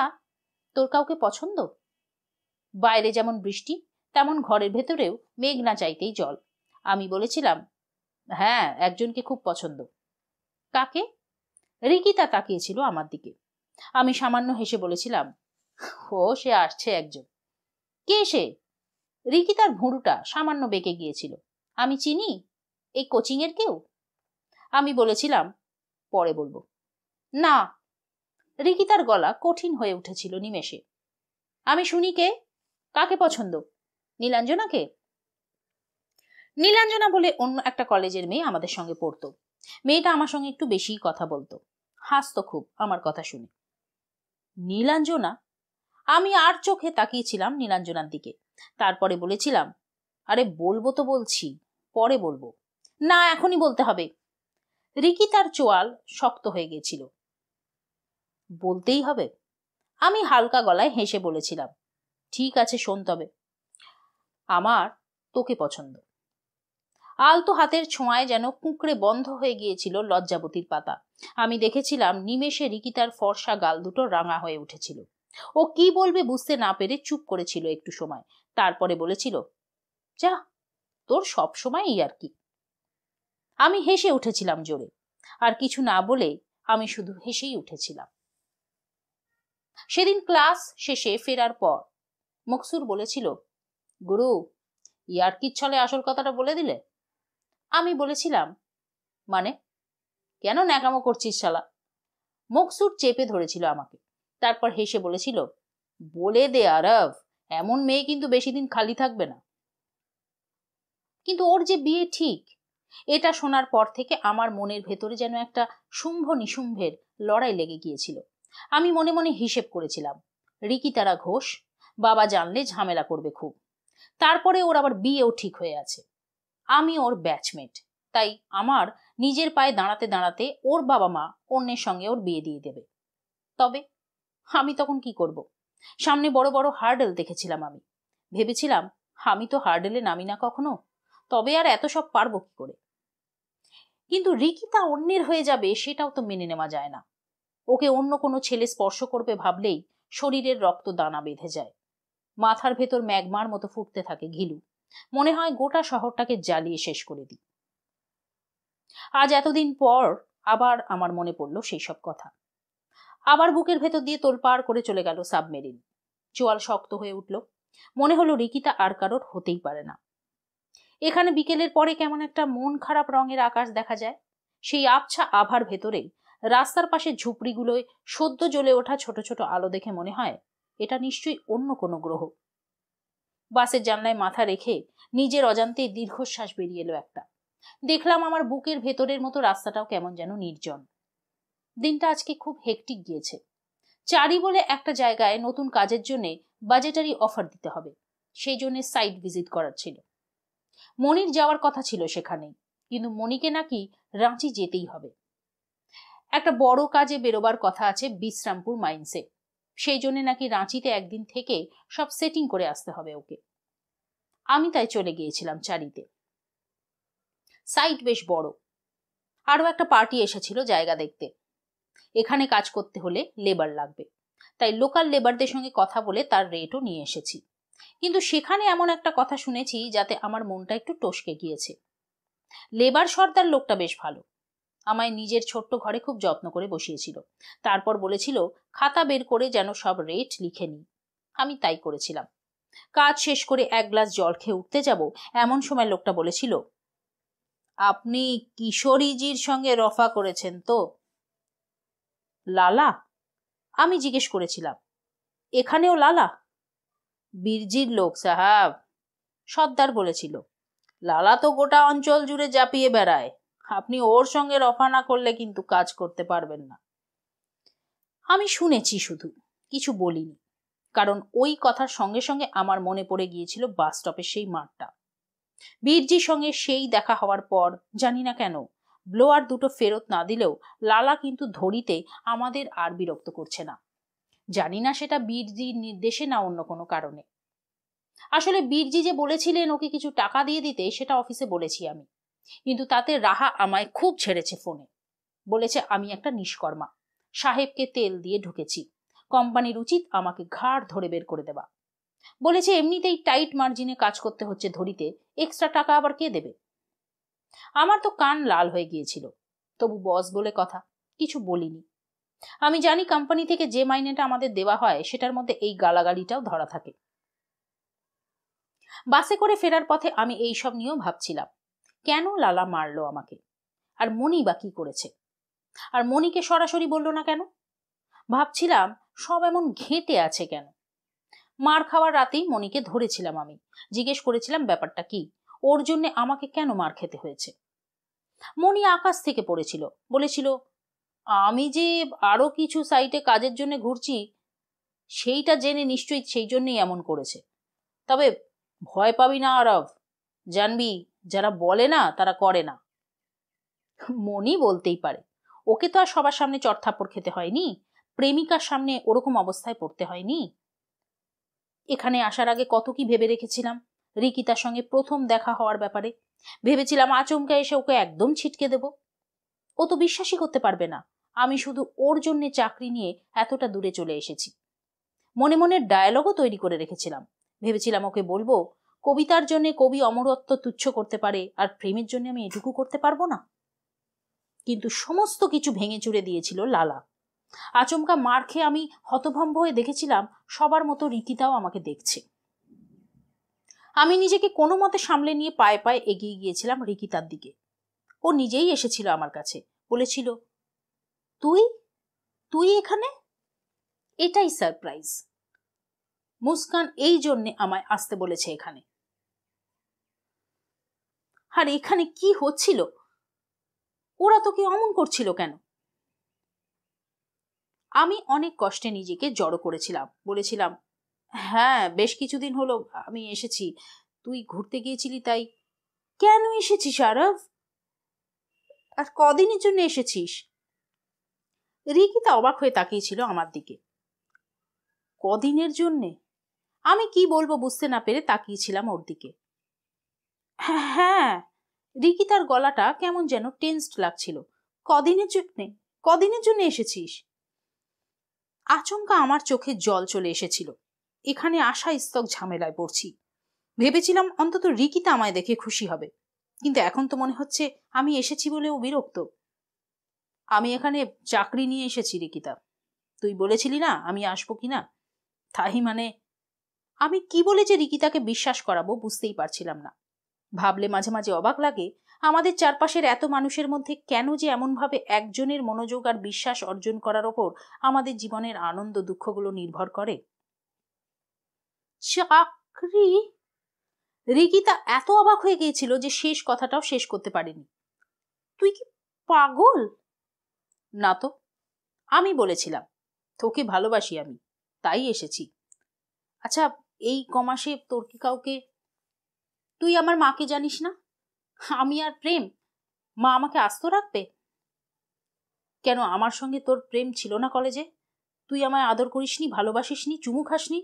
তোর কাউকে পছন্দ বাইরে যেমন বৃষ্টি তেমন ঘরের ভেতরেও মেঘ না চাইতেই জল আমি বলেছিলাম হ্যাঁ একজনকে খুব পছন্দ কাকে রিকিতা তাকিয়েছিল আমার দিকে আমি সামান্য হেসে বলেছিলাম ও সে আসছে একজন কে সে রিকি তার ভুঁড়ুটা সামান্য বেঁকে গিয়েছিল আমি চিনি এই কোচিংয়ের কেউ আমি বলেছিলাম পরে বলবো না রিকি তার গলা কঠিন হয়ে উঠেছিল নিমেষে আমি শুনি কে কাকে পছন্দ নীলাঞ্জনাকে নীলাঞ্জনা বলে অন্য একটা কলেজের মেয়ে আমাদের সঙ্গে পড়তো মেয়েটা আমার সঙ্গে একটু বেশিই কথা বলতো হাসতো খুব আমার কথা শুনে নীলাঞ্জনা আমি আর চোখে তাকিয়েছিলাম নীলাঞ্জনার দিকে তারপরে বলেছিলাম আরে বলবো তো বলছি পরে বলবো না এখনই বলতে হবে রিকি তার চোয়াল শক্ত হয়ে গেছিল বলতেই হবে আমি হালকা গলায় হেসে বলেছিলাম ঠিক আছে শোন তবে আমার তোকে পছন্দ আলতো হাতের ছোঁয়ায় যেন কুঁকড়ে বন্ধ হয়ে গিয়েছিল লজ্জাবতীর পাতা আমি দেখেছিলাম নিমেষে রিকি তার ফর্সা গাল দুটো রাঙা হয়ে উঠেছিল ও কি বলবে বুঝতে না পেরে চুপ করেছিল একটু সময় তারপরে বলেছিল যা তোর সব সময় আর কি আমি হেসে উঠেছিলাম জোরে আর কিছু না বলে আমি শুধু হেসেই উঠেছিলাম সেদিন ক্লাস শেষে ফেরার পর মকসুর বলেছিল গুরু ইয়ার্কির ছলে আসল কথাটা বলে দিলে আমি বলেছিলাম মানে কেন ন্যাকামো করছিস শালা মকসুর চেপে ধরেছিল আমাকে তারপর হেসে বলেছিল বলে দে আরব এমন মেয়ে কিন্তু বেশি দিন খালি থাকবে না কিন্তু ওর যে বিয়ে ঠিক এটা শোনার পর থেকে আমার মনের ভেতরে যেন একটা শুম্ভ নিশুম্ভের লড়াই লেগে গিয়েছিল আমি মনে মনে হিসেব করেছিলাম রিকিতারা ঘোষ বাবা জানলে ঝামেলা করবে খুব তারপরে ওর আবার বিয়েও ঠিক হয়ে আছে আমি ওর ব্যাচমেট তাই আমার নিজের পায়ে দাঁড়াতে দাঁড়াতে ওর বাবা মা অন্যের সঙ্গে ওর বিয়ে দিয়ে দেবে তবে আমি তখন কি করব। সামনে বড় বড় হার্ডেল দেখেছিলাম আমি ভেবেছিলাম আমি তো হার্ডেলে নামি না কখনো তবে আর এত সব পারবো কি করে কিন্তু রিকি তা অন্যের হয়ে যাবে সেটাও তো মেনে নেওয়া যায় না ওকে অন্য কোনো ছেলে স্পর্শ করবে ভাবলেই শরীরের রক্ত দানা বেঁধে যায় মাথার ভেতর ম্যাগমার মতো ফুটতে থাকে ঘিলু মনে হয় গোটা শহরটাকে জ্বালিয়ে শেষ করে দিই আজ এতদিন পর আবার আমার মনে পড়ল সেই সব কথা আবার বুকের ভেতর দিয়ে তোলপাড় করে চলে গেল সাবমেরিন চোয়াল শক্ত হয়ে উঠল মনে হলো রিকিতা আর কারোর হতেই পারে না এখানে বিকেলের পরে কেমন একটা মন খারাপ রঙের আকাশ দেখা যায় সেই আবছা আভার ভেতরে রাস্তার পাশে ঝুপড়িগুলোয় সদ্য জ্বলে ওঠা ছোট ছোট আলো দেখে মনে হয় এটা নিশ্চয়ই অন্য কোনো গ্রহ বাসের জানলায় মাথা রেখে নিজের অজান্তে দীর্ঘশ্বাস বেরিয়ে এলো একটা দেখলাম আমার বুকের ভেতরের মতো রাস্তাটাও কেমন যেন নির্জন দিনটা আজকে খুব হেকটিক গিয়েছে চারি বলে একটা জায়গায় নতুন কাজের জন্য বাজেটারি অফার দিতে হবে সেই জন্য সাইট ভিজিট করার ছিল মনির যাওয়ার কথা ছিল সেখানেই কিন্তু মনিকে নাকি রাঁচি যেতেই হবে একটা বড় কাজে বেরোবার কথা আছে বিশ্রামপুর মাইন্সে সেই জন্য নাকি রাঁচিতে একদিন থেকে সব সেটিং করে আসতে হবে ওকে আমি তাই চলে গিয়েছিলাম চারিতে সাইট বেশ বড় আরও একটা পার্টি এসেছিল জায়গা দেখতে এখানে কাজ করতে হলে লেবার লাগবে তাই লোকাল লেবারদের সঙ্গে কথা বলে তার রেটও নিয়ে এসেছি কিন্তু সেখানে এমন একটা কথা শুনেছি যাতে আমার মনটা একটু টসকে গিয়েছে লেবার সর্দার লোকটা বেশ ভালো আমায় নিজের ছোট্ট ঘরে খুব যত্ন করে বসিয়েছিল তারপর বলেছিল খাতা বের করে যেন সব রেট লিখে নিই আমি তাই করেছিলাম কাজ শেষ করে এক গ্লাস জল খেয়ে উঠতে যাব এমন সময় লোকটা বলেছিল আপনি কিশোরীজির সঙ্গে রফা করেছেন তো লালা আমি জিজ্ঞেস করেছিলাম এখানেও লালা বীরজির লোক সাহাব সর্দার বলেছিল লালা তো গোটা অঞ্চল জুড়ে জাপিয়ে বেড়ায় আপনি ওর সঙ্গে রফানা করলে কিন্তু কাজ করতে পারবেন না আমি শুনেছি শুধু কিছু বলিনি কারণ ওই কথার সঙ্গে সঙ্গে আমার মনে পড়ে গিয়েছিল বাস স্টপের সেই মাঠটা বীরজির সঙ্গে সেই দেখা হওয়ার পর জানি না কেন ব্লোয়ার দুটো ফেরত না দিলেও লালা কিন্তু ধরিতে আমাদের আর বিরক্ত করছে না জানি না সেটা বীরজির নির্দেশে না অন্য কোনো কারণে আসলে বীরজি যে বলেছিলেন ওকে কিছু টাকা দিয়ে দিতে সেটা অফিসে বলেছি আমি কিন্তু তাতে রাহা আমায় খুব ছেড়েছে ফোনে বলেছে আমি একটা নিষ্কর্মা সাহেবকে তেল দিয়ে ঢুকেছি কোম্পানির উচিত আমাকে ঘাড় ধরে বের করে দেওয়া বলেছে এমনিতেই টাইট মার্জিনে কাজ করতে হচ্ছে ধরিতে এক্সট্রা টাকা আবার কে দেবে আমার তো কান লাল হয়ে গিয়েছিল তবু বস বলে কথা কিছু বলিনি আমি জানি কোম্পানি থেকে যে মাইনেটা আমাদের দেওয়া হয় সেটার মধ্যে এই গালাগালিটাও ধরা থাকে বাসে করে ফেরার পথে আমি এই সব নিয়েও ভাবছিলাম কেন লালা মারলো আমাকে আর মনি বা কি করেছে আর মনিকে সরাসরি বলল না কেন ভাবছিলাম সব এমন ঘেঁটে আছে কেন মার খাওয়ার রাতেই মনিকে ধরেছিলাম আমি জিজ্ঞেস করেছিলাম ব্যাপারটা কি ওর জন্যে আমাকে কেন মার খেতে হয়েছে মনি আকাশ থেকে পড়েছিল বলেছিল আমি যে আরও কিছু সাইটে কাজের জন্য ঘুরছি সেইটা জেনে নিশ্চয়ই সেই জন্যই এমন করেছে তবে ভয় পাবি না আরব জানবি যারা বলে না তারা করে না মনি বলতেই পারে ওকে তো আর সবার সামনে চড়থাপ্পড় খেতে হয়নি প্রেমিকার সামনে ওরকম অবস্থায় পড়তে হয়নি এখানে আসার আগে কত কি ভেবে রেখেছিলাম রিকিতার সঙ্গে প্রথম দেখা হওয়ার ব্যাপারে ভেবেছিলাম আচমকা এসে ওকে একদম ছিটকে দেব ও তো বিশ্বাসই করতে পারবে না আমি শুধু ওর জন্য চাকরি নিয়ে এতটা দূরে চলে এসেছি মনে মনে ডায়ালগও তৈরি করে রেখেছিলাম ভেবেছিলাম ওকে বলবো কবিতার জন্য কবি অমরত্ব তুচ্ছ করতে পারে আর প্রেমের জন্য আমি এটুকু করতে পারবো না কিন্তু সমস্ত কিছু ভেঙে চুড়ে দিয়েছিল লালা আচমকা মার খেয়ে আমি হতভম্ব হয়ে দেখেছিলাম সবার মতো রিকিতাও আমাকে দেখছে আমি নিজেকে কোনো মতে সামলে নিয়ে পায়ে পায়ে এগিয়ে গিয়েছিলাম রিকিতার দিকে ও নিজেই এসেছিল আমার কাছে বলেছিল তুই তুই এখানে এটাই সারপ্রাইজ মুস্কান এই জন্যে আমায় আসতে বলেছে এখানে আর এখানে কি হচ্ছিল ওরা তোকে অমন করছিল কেন আমি অনেক কষ্টে নিজেকে জড়ো করেছিলাম বলেছিলাম হ্যাঁ বেশ কিছুদিন হলো আমি এসেছি তুই ঘুরতে গিয়েছিলি তাই কেন এসেছিস আরব আর কদিনের জন্য এসেছিস রিকিতা অবাক হয়ে তাকিয়েছিল আমার দিকে কদিনের জন্যে আমি কি বলবো বুঝতে না পেরে তাকিয়েছিলাম ওর দিকে হ্যাঁ, হ্যাঁ রিকিতার গলাটা কেমন যেন টেনসড লাগছিল কদিনের জন্যে কদিনের জন্য এসেছিস আচমকা আমার চোখে জল চলে এসেছিল এখানে আসা স্তক ঝামেলায় পড়ছি ভেবেছিলাম অন্তত রিকিতা আমায় দেখে খুশি হবে কিন্তু এখন তো মনে হচ্ছে আমি এসেছি বলেও বিরক্ত আমি এখানে চাকরি নিয়ে এসেছি রিকিতা তুই বলেছিলি না আমি আসবো কি না তাই মানে আমি কি বলে যে রিকিতাকে বিশ্বাস করাবো বুঝতেই পারছিলাম না ভাবলে মাঝে মাঝে অবাক লাগে আমাদের চারপাশের এত মানুষের মধ্যে কেন যে এমনভাবে একজনের মনোযোগ আর বিশ্বাস অর্জন করার ওপর আমাদের জীবনের আনন্দ দুঃখগুলো নির্ভর করে চাকরি রিকিতা এত অবাক হয়ে গিয়েছিল যে শেষ কথাটাও শেষ করতে পারেনি তুই কি পাগল না তো আমি বলেছিলাম তোকে ভালোবাসি আমি তাই এসেছি আচ্ছা এই কমাসে তোর কি কাউকে তুই আমার মাকে জানিস না আমি আর প্রেম মা আমাকে আস্ত রাখবে কেন আমার সঙ্গে তোর প্রেম ছিল না কলেজে তুই আমায় আদর করিসনি ভালোবাসিসনি চুমু খাসনি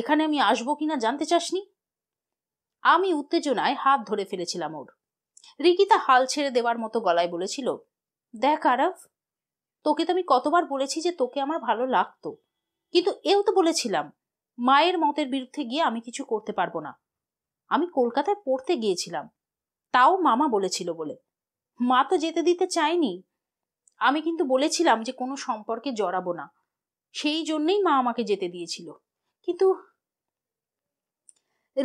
এখানে আমি আসবো কিনা জানতে চাসনি আমি উত্তেজনায় হাত ধরে ফেলেছিলাম ওর রিকিতা হাল ছেড়ে দেওয়ার মতো গলায় বলেছিল দেখ আরফ তোকে তো আমি কতবার বলেছি যে তোকে আমার ভালো লাগতো কিন্তু এও তো বলেছিলাম মায়ের মতের বিরুদ্ধে গিয়ে আমি কিছু করতে পারবো না আমি কলকাতায় পড়তে গিয়েছিলাম তাও মামা বলেছিল বলে মা তো যেতে দিতে চায়নি আমি কিন্তু বলেছিলাম যে কোনো সম্পর্কে জড়াবো না সেই জন্যেই মা আমাকে যেতে দিয়েছিল কিন্তু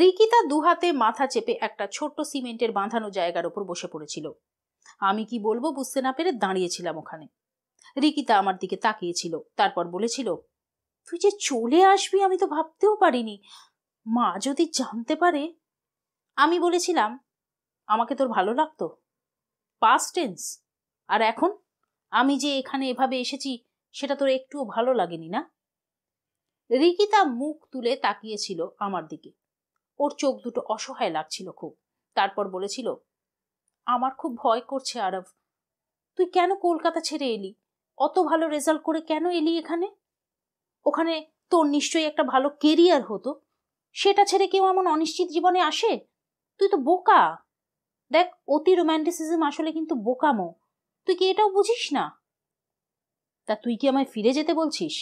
রিকিতা দুহাতে মাথা চেপে একটা ছোট্ট সিমেন্টের বাঁধানো জায়গার ওপর বসে পড়েছিল আমি কি বলবো বুঝতে না পেরে দাঁড়িয়েছিলাম ওখানে রিকিতা আমার দিকে তাকিয়েছিল তারপর বলেছিল তুই যে চলে আসবি আমি তো ভাবতেও পারিনি মা যদি জানতে পারে আমি বলেছিলাম আমাকে তোর ভালো লাগতো পাস টেন্স আর এখন আমি যে এখানে এভাবে এসেছি সেটা তোর একটুও ভালো লাগেনি না রিকিতা মুখ তুলে তাকিয়েছিল আমার দিকে ওর চোখ দুটো অসহায় লাগছিল খুব তারপর বলেছিল আমার খুব ভয় করছে আরব তুই কেন কলকাতা ছেড়ে এলি অত ভালো রেজাল্ট করে কেন এলি এখানে ওখানে তোর নিশ্চয়ই একটা ভালো কেরিয়ার হতো সেটা ছেড়ে কেউ এমন অনিশ্চিত জীবনে আসে তুই তো বোকা দেখ অতি রোম্যান্টিসিজম আসলে কিন্তু বোকামো তুই কি এটাও বুঝিস না তা তুই কি আমায় ফিরে যেতে বলছিস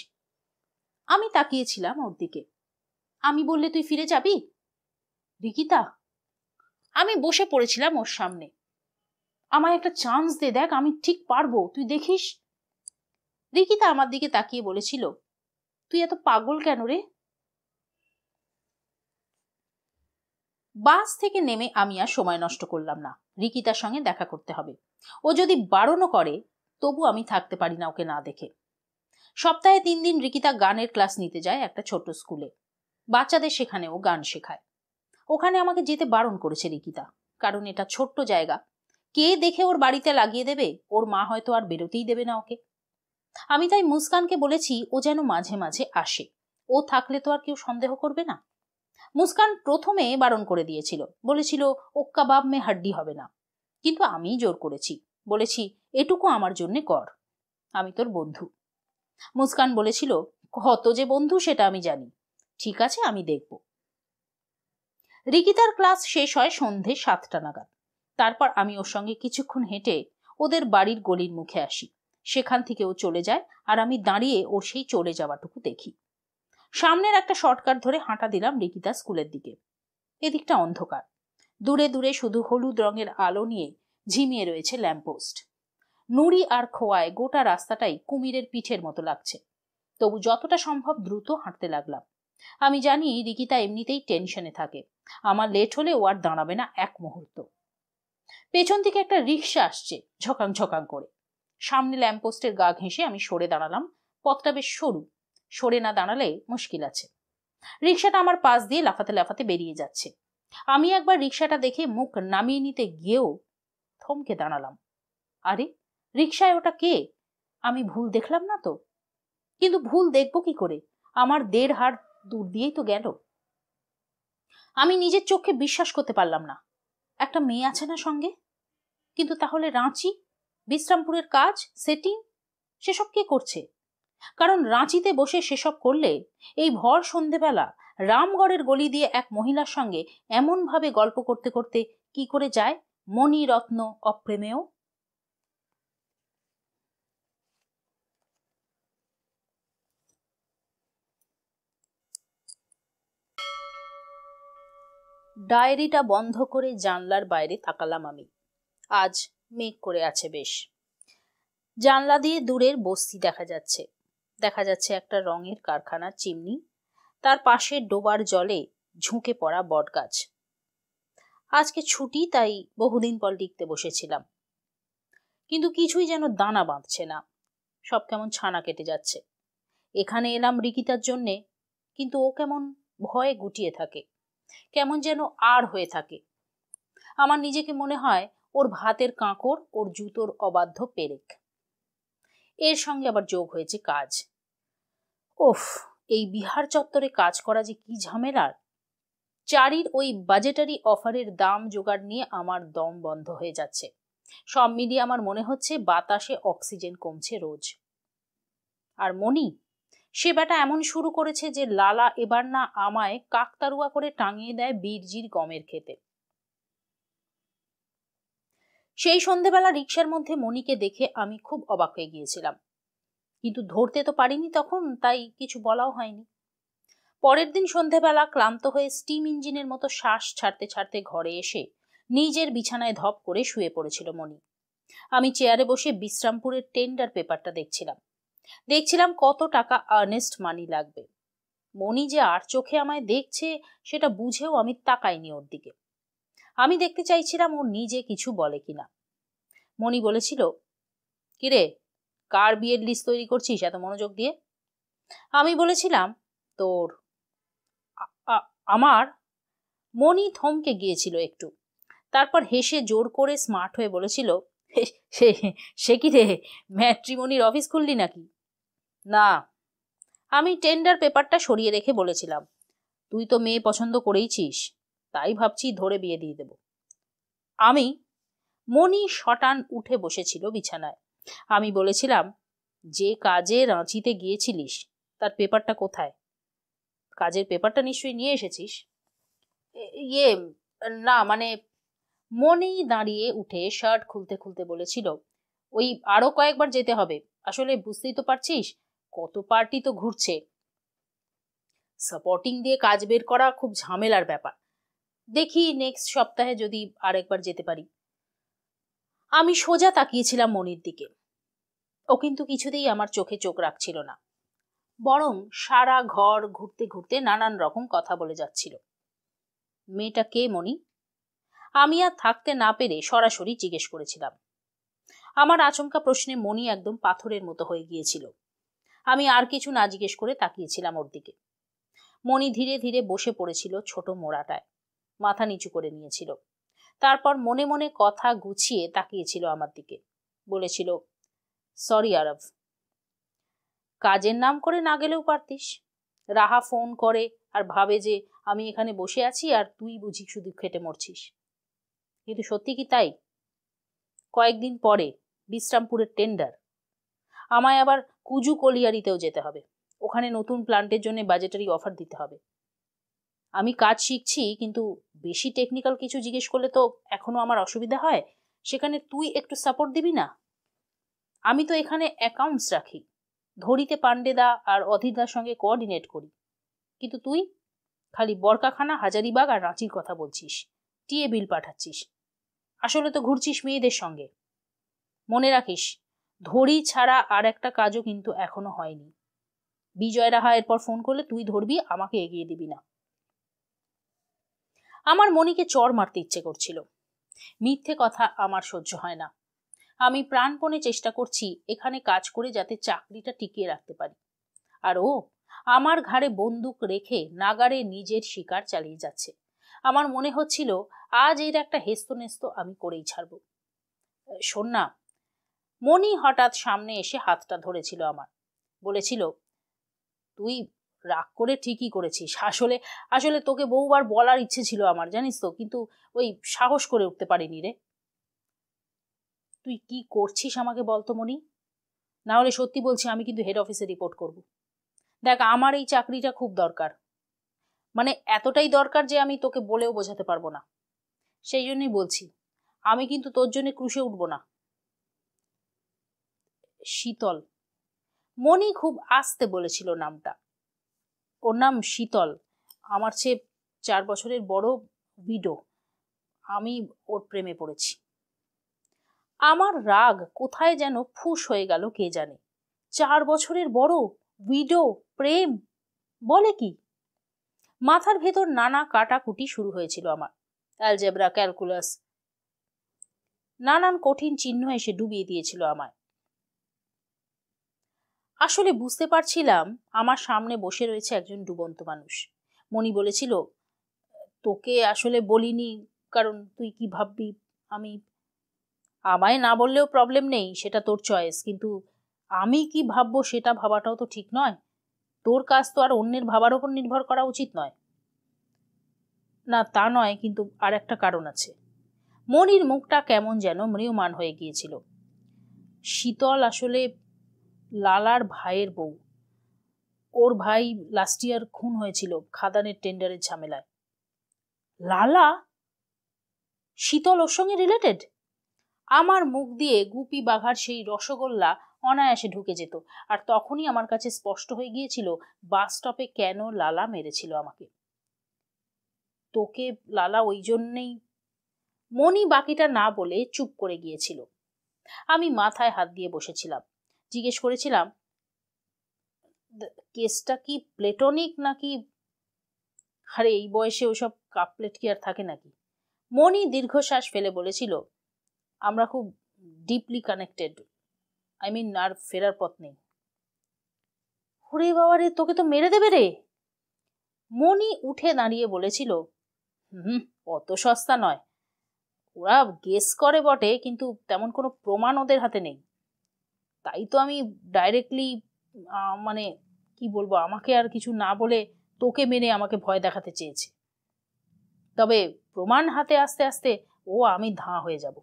আমি তাকিয়েছিলাম ওর দিকে আমি বললে তুই ফিরে যাবি রিকিতা আমি বসে পড়েছিলাম ওর সামনে আমায় একটা চান্স দে দেখ আমি ঠিক পারবো তুই দেখিস রিকিতা আমার দিকে তাকিয়ে বলেছিল তুই এত পাগল কেন রে বাস থেকে নেমে আমি আর সময় নষ্ট করলাম না রিকিতার সঙ্গে দেখা করতে হবে ও যদি বারণও করে তবু আমি থাকতে পারি না ওকে না দেখে সপ্তাহে তিন দিন রিকিতা গানের ক্লাস নিতে যায় একটা ছোট্ট স্কুলে বাচ্চাদের সেখানেও গান শেখায় ওখানে আমাকে যেতে বারণ করেছে রিকিতা কারণ এটা ছোট্ট জায়গা কে দেখে ওর বাড়িতে লাগিয়ে দেবে ওর মা হয়তো আর বেরোতেই দেবে না ওকে আমি তাই মুস্কানকে বলেছি ও যেন মাঝে মাঝে আসে ও থাকলে তো আর কেউ সন্দেহ করবে না মুসকান প্রথমে বারণ করে দিয়েছিল বলেছিল ওক্কা বাব মে হাড্ডি হবে না কিন্তু আমি জোর করেছি বলেছি এটুকু আমার জন্যে কর আমি তোর বন্ধু মুস্কান বলেছিল কত যে বন্ধু সেটা আমি জানি ঠিক আছে আমি দেখব রিকিতার ক্লাস শেষ হয় সন্ধে সাতটা নাগাদ তারপর আমি ওর সঙ্গে কিছুক্ষণ হেঁটে ওদের বাড়ির গলির মুখে আসি সেখান থেকে ও চলে যায় আর আমি দাঁড়িয়ে ওর সেই চলে যাওয়াটুকু দেখি সামনের একটা শর্টকাট ধরে হাঁটা দিলাম রিকিতা স্কুলের দিকে এদিকটা অন্ধকার দূরে দূরে শুধু হলুদ রঙের আলো নিয়ে ঝিমিয়ে রয়েছে ল্যাম্পপোস্ট নুড়ি আর খোয়ায় গোটা রাস্তাটাই কুমিরের পিঠের মতো লাগছে তবু যতটা সম্ভব দ্রুত হাঁটতে লাগলাম আমি জানি রিকিতা এমনিতেই টেনশনে থাকে আমার লেট হলে ও আর দাঁড়াবে না এক মুহূর্ত পেছন থেকে একটা রিক্সা আসছে ঝকাং ঝকাং করে সামনে ল্যাম্পপোস্টের গা ঘেঁষে আমি সরে দাঁড়ালাম পথটা বেশ সরু সরে না দাঁড়ালে মুশকিল আছে রিক্সাটা আমার পাশ দিয়ে লাফাতে লাফাতে বেরিয়ে যাচ্ছে আমি একবার রিক্সাটা দেখে মুখ নামিয়ে নিতে গিয়েও থমকে দাঁড়ালাম আরে রিক্সায় ওটা কে আমি ভুল দেখলাম না তো কিন্তু ভুল দেখব কি করে আমার দেড় হার দূর দিয়েই তো গেল আমি নিজের চোখে বিশ্বাস করতে পারলাম না একটা মেয়ে আছে না সঙ্গে কিন্তু তাহলে রাঁচি বিশ্রামপুরের কাজ সেটিং সেসব কে করছে কারণ রাঁচিতে বসে সেসব করলে এই ভর সন্ধেবেলা রামগড়ের গলি দিয়ে এক মহিলার সঙ্গে এমনভাবে গল্প করতে করতে কি করে যায় মণিরত্ন অপ্রেমেয় ডায়েরিটা বন্ধ করে জানলার বাইরে তাকালাম আমি আজ মেঘ করে আছে বেশ জানলা দিয়ে দূরের বস্তি দেখা যাচ্ছে দেখা যাচ্ছে একটা রঙের কারখানার চিমনি তার পাশে ডোবার জলে ঝুঁকে পড়া বটগাছ আজকে ছুটি তাই বহুদিন পর লিখতে বসেছিলাম কিন্তু কিছুই যেন দানা বাঁধছে না সব কেমন ছানা কেটে যাচ্ছে এখানে এলাম রিকিতার জন্যে কিন্তু ও কেমন ভয়ে গুটিয়ে থাকে কেমন যেন আর হয়ে থাকে আমার নিজেকে মনে হয় ওর ভাতের কাঁকর ওর জুতোর অবাধ্য পেরেক এর সঙ্গে আবার যোগ হয়েছে কাজ ওফ এই বিহার চত্বরে কাজ করা যে কি ঝামেলার চারির ওই বাজেটারি অফারের দাম জোগাড় নিয়ে আমার দম বন্ধ হয়ে যাচ্ছে সব মিলিয়ে আমার মনে হচ্ছে বাতাসে অক্সিজেন কমছে রোজ আর মনি সে এমন শুরু করেছে যে লালা এবার না আমায় কাকতারুয়া করে টাঙিয়ে দেয় বীরজির গমের খেতে সেই সন্ধেবেলা রিক্সার মধ্যে মনিকে দেখে আমি খুব অবাক হয়ে গিয়েছিলাম কিন্তু ধরতে তো পারিনি তখন তাই কিছু বলাও হয়নি পরের দিন সন্ধেবেলা ক্লান্ত হয়ে স্টিম ইঞ্জিনের মতো শ্বাস ছাড়তে ছাড়তে ঘরে এসে নিজের বিছানায় ধপ করে শুয়ে পড়েছিল মনি আমি চেয়ারে বসে বিশ্রামপুরের টেন্ডার পেপারটা দেখছিলাম দেখছিলাম কত টাকা আর্নেস্ট মানি লাগবে মনি যে আর চোখে আমায় দেখছে সেটা বুঝেও আমি তাকাইনি ওর দিকে আমি দেখতে চাইছিলাম ও নিজে কিছু বলে কিনা মনি বলেছিল কিরে কার বিয়ের লিস্ট তৈরি করছিস এত মনোযোগ দিয়ে আমি বলেছিলাম তোর আমার মনি থমকে গিয়েছিল একটু তারপর হেসে জোর করে স্মার্ট হয়ে বলেছিল সে সে কি রে ম্যাট্রিমনির অফিস খুললি নাকি না আমি টেন্ডার পেপারটা সরিয়ে রেখে বলেছিলাম তুই তো মেয়ে পছন্দ করেইছিস তাই ভাবছি ধরে বিয়ে দিয়ে দেব আমি মনি শটান উঠে বসেছিল বিছানায় আমি বলেছিলাম যে কাজে রাঁচিতে গিয়েছিলিস তার পেপারটা কোথায় কাজের পেপারটা নিশ্চয়ই নিয়ে এসেছিস ইয়ে না মানে মনেই দাঁড়িয়ে উঠে শার্ট খুলতে খুলতে বলেছিল ওই আরো কয়েকবার যেতে হবে আসলে বুঝতেই তো পারছিস কত পার্টি তো ঘুরছে সাপোর্টিং দিয়ে কাজ বের করা খুব ঝামেলার ব্যাপার দেখি নেক্সট সপ্তাহে যদি আরেকবার যেতে পারি আমি সোজা তাকিয়েছিলাম মনির দিকে ও কিন্তু কিছুতেই আমার চোখে চোখ রাখছিল না বরং সারা ঘর ঘুরতে ঘুরতে নানান রকম কথা বলে যাচ্ছিল মেয়েটা কে মনি আমি আর থাকতে না পেরে সরাসরি জিজ্ঞেস করেছিলাম আমার আচমকা প্রশ্নে মনি একদম পাথরের মতো হয়ে গিয়েছিল আমি আর কিছু না জিজ্ঞেস করে তাকিয়েছিলাম ওর দিকে মণি ধীরে ধীরে বসে পড়েছিল ছোট মোড়াটায় মাথা নিচু করে নিয়েছিল তারপর মনে মনে কথা গুছিয়ে তাকিয়েছিল আমার দিকে বলেছিল সরি আরব কাজের নাম করে না গেলেও পারতিস রাহা ফোন করে আর ভাবে যে আমি এখানে বসে আছি আর তুই বুঝি শুধু খেটে মরছিস কিন্তু সত্যি কি তাই কয়েকদিন পরে বিশ্রামপুরের টেন্ডার আমায় আবার কুজু কলিয়ারিতেও যেতে হবে ওখানে নতুন প্লান্টের জন্য বাজেটারি অফার দিতে হবে আমি কাজ শিখছি কিন্তু বেশি টেকনিক্যাল কিছু জিজ্ঞেস করলে তো এখনও আমার অসুবিধা হয় সেখানে তুই একটু সাপোর্ট দিবি না আমি তো এখানে অ্যাকাউন্টস রাখি ধরিতে পাণ্ডেদা আর অধীরদার সঙ্গে কোঅর্ডিনেট করি কিন্তু তুই খালি বরকাখানা হাজারিবাগ আর রাঁচির কথা বলছিস টিএ বিল পাঠাচ্ছিস আসলে তো ঘুরছিস মেয়েদের সঙ্গে মনে রাখিস ধরি ছাড়া আর একটা কাজও কিন্তু এখনো হয়নি বিজয় রাহা এরপর ফোন করলে তুই ধরবি আমাকে এগিয়ে দিবি না আমার মনিকে চর মারতে ইচ্ছে করছিল মিথ্যে কথা আমার সহ্য হয় না আমি প্রাণপণে চেষ্টা করছি এখানে কাজ করে যাতে চাকরিটা টিকিয়ে রাখতে পারি আর ও আমার ঘাড়ে বন্দুক রেখে নাগারে নিজের শিকার চালিয়ে যাচ্ছে আমার মনে হচ্ছিল আজ এর একটা হেস্তনেস্ত আমি করেই ছাড়ব শোন না মনি হঠাৎ সামনে এসে হাতটা ধরেছিল আমার বলেছিল তুই রাগ করে ঠিকই করেছিস আসলে আসলে তোকে বহুবার বলার ইচ্ছে ছিল আমার জানিস তো কিন্তু ওই সাহস করে উঠতে পারিনি রে তুই কি করছিস আমাকে বলতো মনি না হলে সত্যি বলছি আমি কিন্তু হেড অফিসে রিপোর্ট করব দেখ আমার এই চাকরিটা খুব দরকার মানে এতটাই দরকার যে আমি তোকে বলেও বোঝাতে পারবো না সেই জন্যই বলছি আমি কিন্তু তোর জন্য ক্রুশে উঠব না শীতল মনি খুব আস্তে বলেছিল নামটা ওর নাম শীতল আমার সে চার বছরের বড় বিডো আমি ওর প্রেমে পড়েছি আমার রাগ কোথায় যেন ফুস হয়ে গেল কে জানে চার বছরের বড় বিডো প্রেম বলে কি মাথার ভেতর নানা কাটাকুটি শুরু হয়েছিল আমার অ্যালজেব্রা ক্যালকুলাস নানান কঠিন চিহ্ন এসে ডুবিয়ে দিয়েছিল আমায় আসলে বুঝতে পারছিলাম আমার সামনে বসে রয়েছে একজন ডুবন্ত মানুষ মণি বলেছিল তোকে আসলে বলিনি কারণ তুই কি ভাববি আমি আমায় না বললেও প্রবলেম নেই সেটা তোর চয়েস কিন্তু আমি কি ভাববো সেটা ভাবাটাও তো ঠিক নয় তোর কাজ তো আর অন্যের ভাবার ওপর নির্ভর করা উচিত নয় না তা নয় কিন্তু আর একটা কারণ আছে মনির মুখটা কেমন যেন মৃয়মান হয়ে গিয়েছিল শীতল আসলে লালার ভাইয়ের বউ ওর ভাই লাস্ট ইয়ার খুন হয়েছিল খাদানের টেন্ডারের ঝামেলায় লালা শীতল ওর সঙ্গে রিলেটেড আমার মুখ দিয়ে গুপি বাঘার সেই রসগোল্লা অনায়াসে ঢুকে যেত আর তখনই আমার কাছে স্পষ্ট হয়ে গিয়েছিল বাস স্টপে কেন লালা মেরেছিল আমাকে তোকে লালা ওই জন্যেই মনি বাকিটা না বলে চুপ করে গিয়েছিল আমি মাথায় হাত দিয়ে বসেছিলাম জিজ্ঞেস করেছিলাম কেসটা কি প্লেটনিক নাকি আরে এই বয়সে ওসব কাপ প্লেট কি আর থাকে নাকি মনি দীর্ঘশ্বাস ফেলে বলেছিল আমরা খুব ডিপলি কানেক্টেড আই মিন আর ফেরার পথ নেই হরে বাবা রে তোকে তো মেরে দেবে রে মনি উঠে দাঁড়িয়ে বলেছিল হুম অত সস্তা নয় ওরা গেস করে বটে কিন্তু তেমন কোনো প্রমাণ ওদের হাতে নেই তাই তো আমি ডাইরেক্টলি মানে কি বলবো আমাকে আর কিছু না বলে তোকে মেনে আমাকে ভয় দেখাতে চেয়েছে তবে প্রমাণ হাতে আসতে আসতে ও আমি ধাঁ হয়ে যাব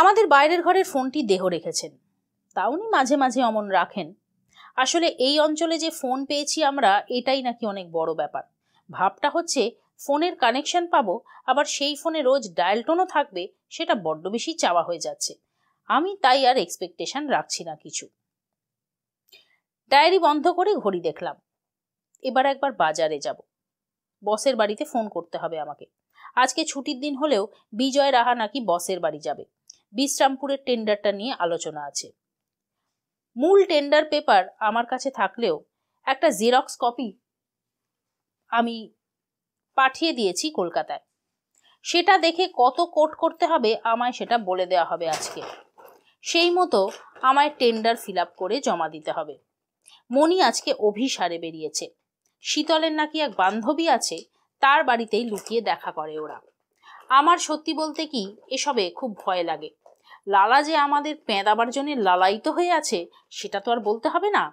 আমাদের বাইরের ঘরের ফোনটি দেহ রেখেছেন তা উনি মাঝে মাঝে অমন রাখেন আসলে এই অঞ্চলে যে ফোন পেয়েছি আমরা এটাই নাকি অনেক বড় ব্যাপার ভাবটা হচ্ছে ফোনের কানেকশন পাবো আবার সেই ফোনে রোজ ডায়ালটোনও থাকবে সেটা বড্ড বেশি চাওয়া হয়ে যাচ্ছে আমি তাই আর এক্সপেকটেশন রাখছি না কিছু ডায়েরি বন্ধ করে ঘড়ি দেখলাম এবার একবার বাজারে যাব বসের বাড়িতে ফোন করতে হবে আমাকে আজকে ছুটির দিন হলেও বিজয় রাহা নাকি বসের বাড়ি যাবে বিশ্রামপুরের টেন্ডারটা নিয়ে আলোচনা আছে মূল টেন্ডার পেপার আমার কাছে থাকলেও একটা জেরক্স কপি আমি পাঠিয়ে দিয়েছি কলকাতায় সেটা দেখে কত কোট করতে হবে আমায় সেটা বলে দেওয়া হবে আজকে সেই মতো আমায় টেন্ডার ফিল করে জমা দিতে হবে মণি আজকে অভিসারে বেরিয়েছে শীতলের নাকি এক বান্ধবী আছে তার বাড়িতেই লুকিয়ে দেখা করে ওরা আমার সত্যি বলতে কি এসবে খুব ভয় লাগে লালা যে আমাদের পেঁদাবার জন্য লালায়িত হয়ে আছে সেটা তো আর বলতে হবে না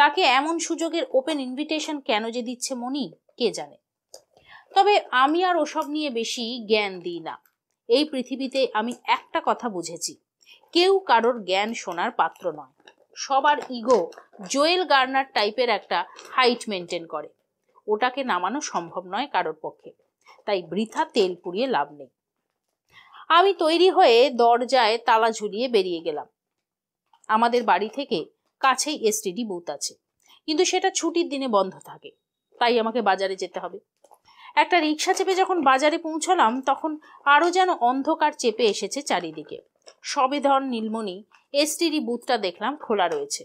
তাকে এমন সুযোগের ওপেন ইনভিটেশন কেন যে দিচ্ছে মনি কে জানে তবে আমি আর ওসব নিয়ে বেশি জ্ঞান দিই না এই পৃথিবীতে আমি একটা কথা বুঝেছি কেউ কারোর জ্ঞান শোনার পাত্র নয় সবার ইগো জোয়েল গার্নার টাইপের একটা হাইট মেনটেন করে ওটাকে নামানো সম্ভব নয় কারোর পক্ষে তাই বৃথা তেল পুড়িয়ে লাভ নেই আমি তৈরি হয়ে দরজায় তালা ঝুলিয়ে বেরিয়ে গেলাম আমাদের বাড়ি থেকে কাছেই এসটিডি বুথ আছে কিন্তু সেটা ছুটির দিনে বন্ধ থাকে তাই আমাকে বাজারে যেতে হবে একটা রিক্সা চেপে যখন বাজারে পৌঁছলাম তখন আরও যেন অন্ধকার চেপে এসেছে চারিদিকে সবেধন নীলমণি এসটিডি বুথটা দেখলাম খোলা রয়েছে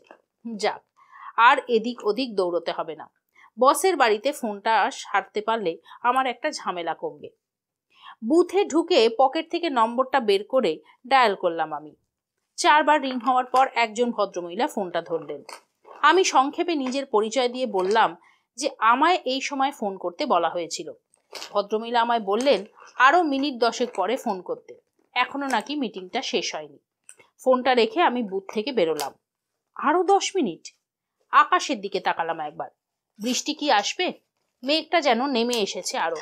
যাক আর এদিক ওদিক দৌড়তে হবে না বসের বাড়িতে ফোনটা সারতে পারলে আমার একটা ঝামেলা কমবে বুথে ঢুকে পকেট থেকে নম্বরটা বের করে ডায়াল করলাম আমি চারবার রিং হওয়ার পর একজন ভদ্রমহিলা ফোনটা ধরলেন আমি সংক্ষেপে নিজের পরিচয় দিয়ে বললাম যে আমায় এই সময় ফোন করতে বলা হয়েছিল ভদ্রমহিলা আমায় বললেন আরও মিনিট দশেক পরে ফোন করতে এখনও নাকি মিটিংটা শেষ হয়নি ফোনটা রেখে আমি বুথ থেকে বেরোলাম আরও দশ মিনিট আকাশের দিকে তাকালাম একবার বৃষ্টি কি আসবে মেঘটা যেন নেমে এসেছে আরও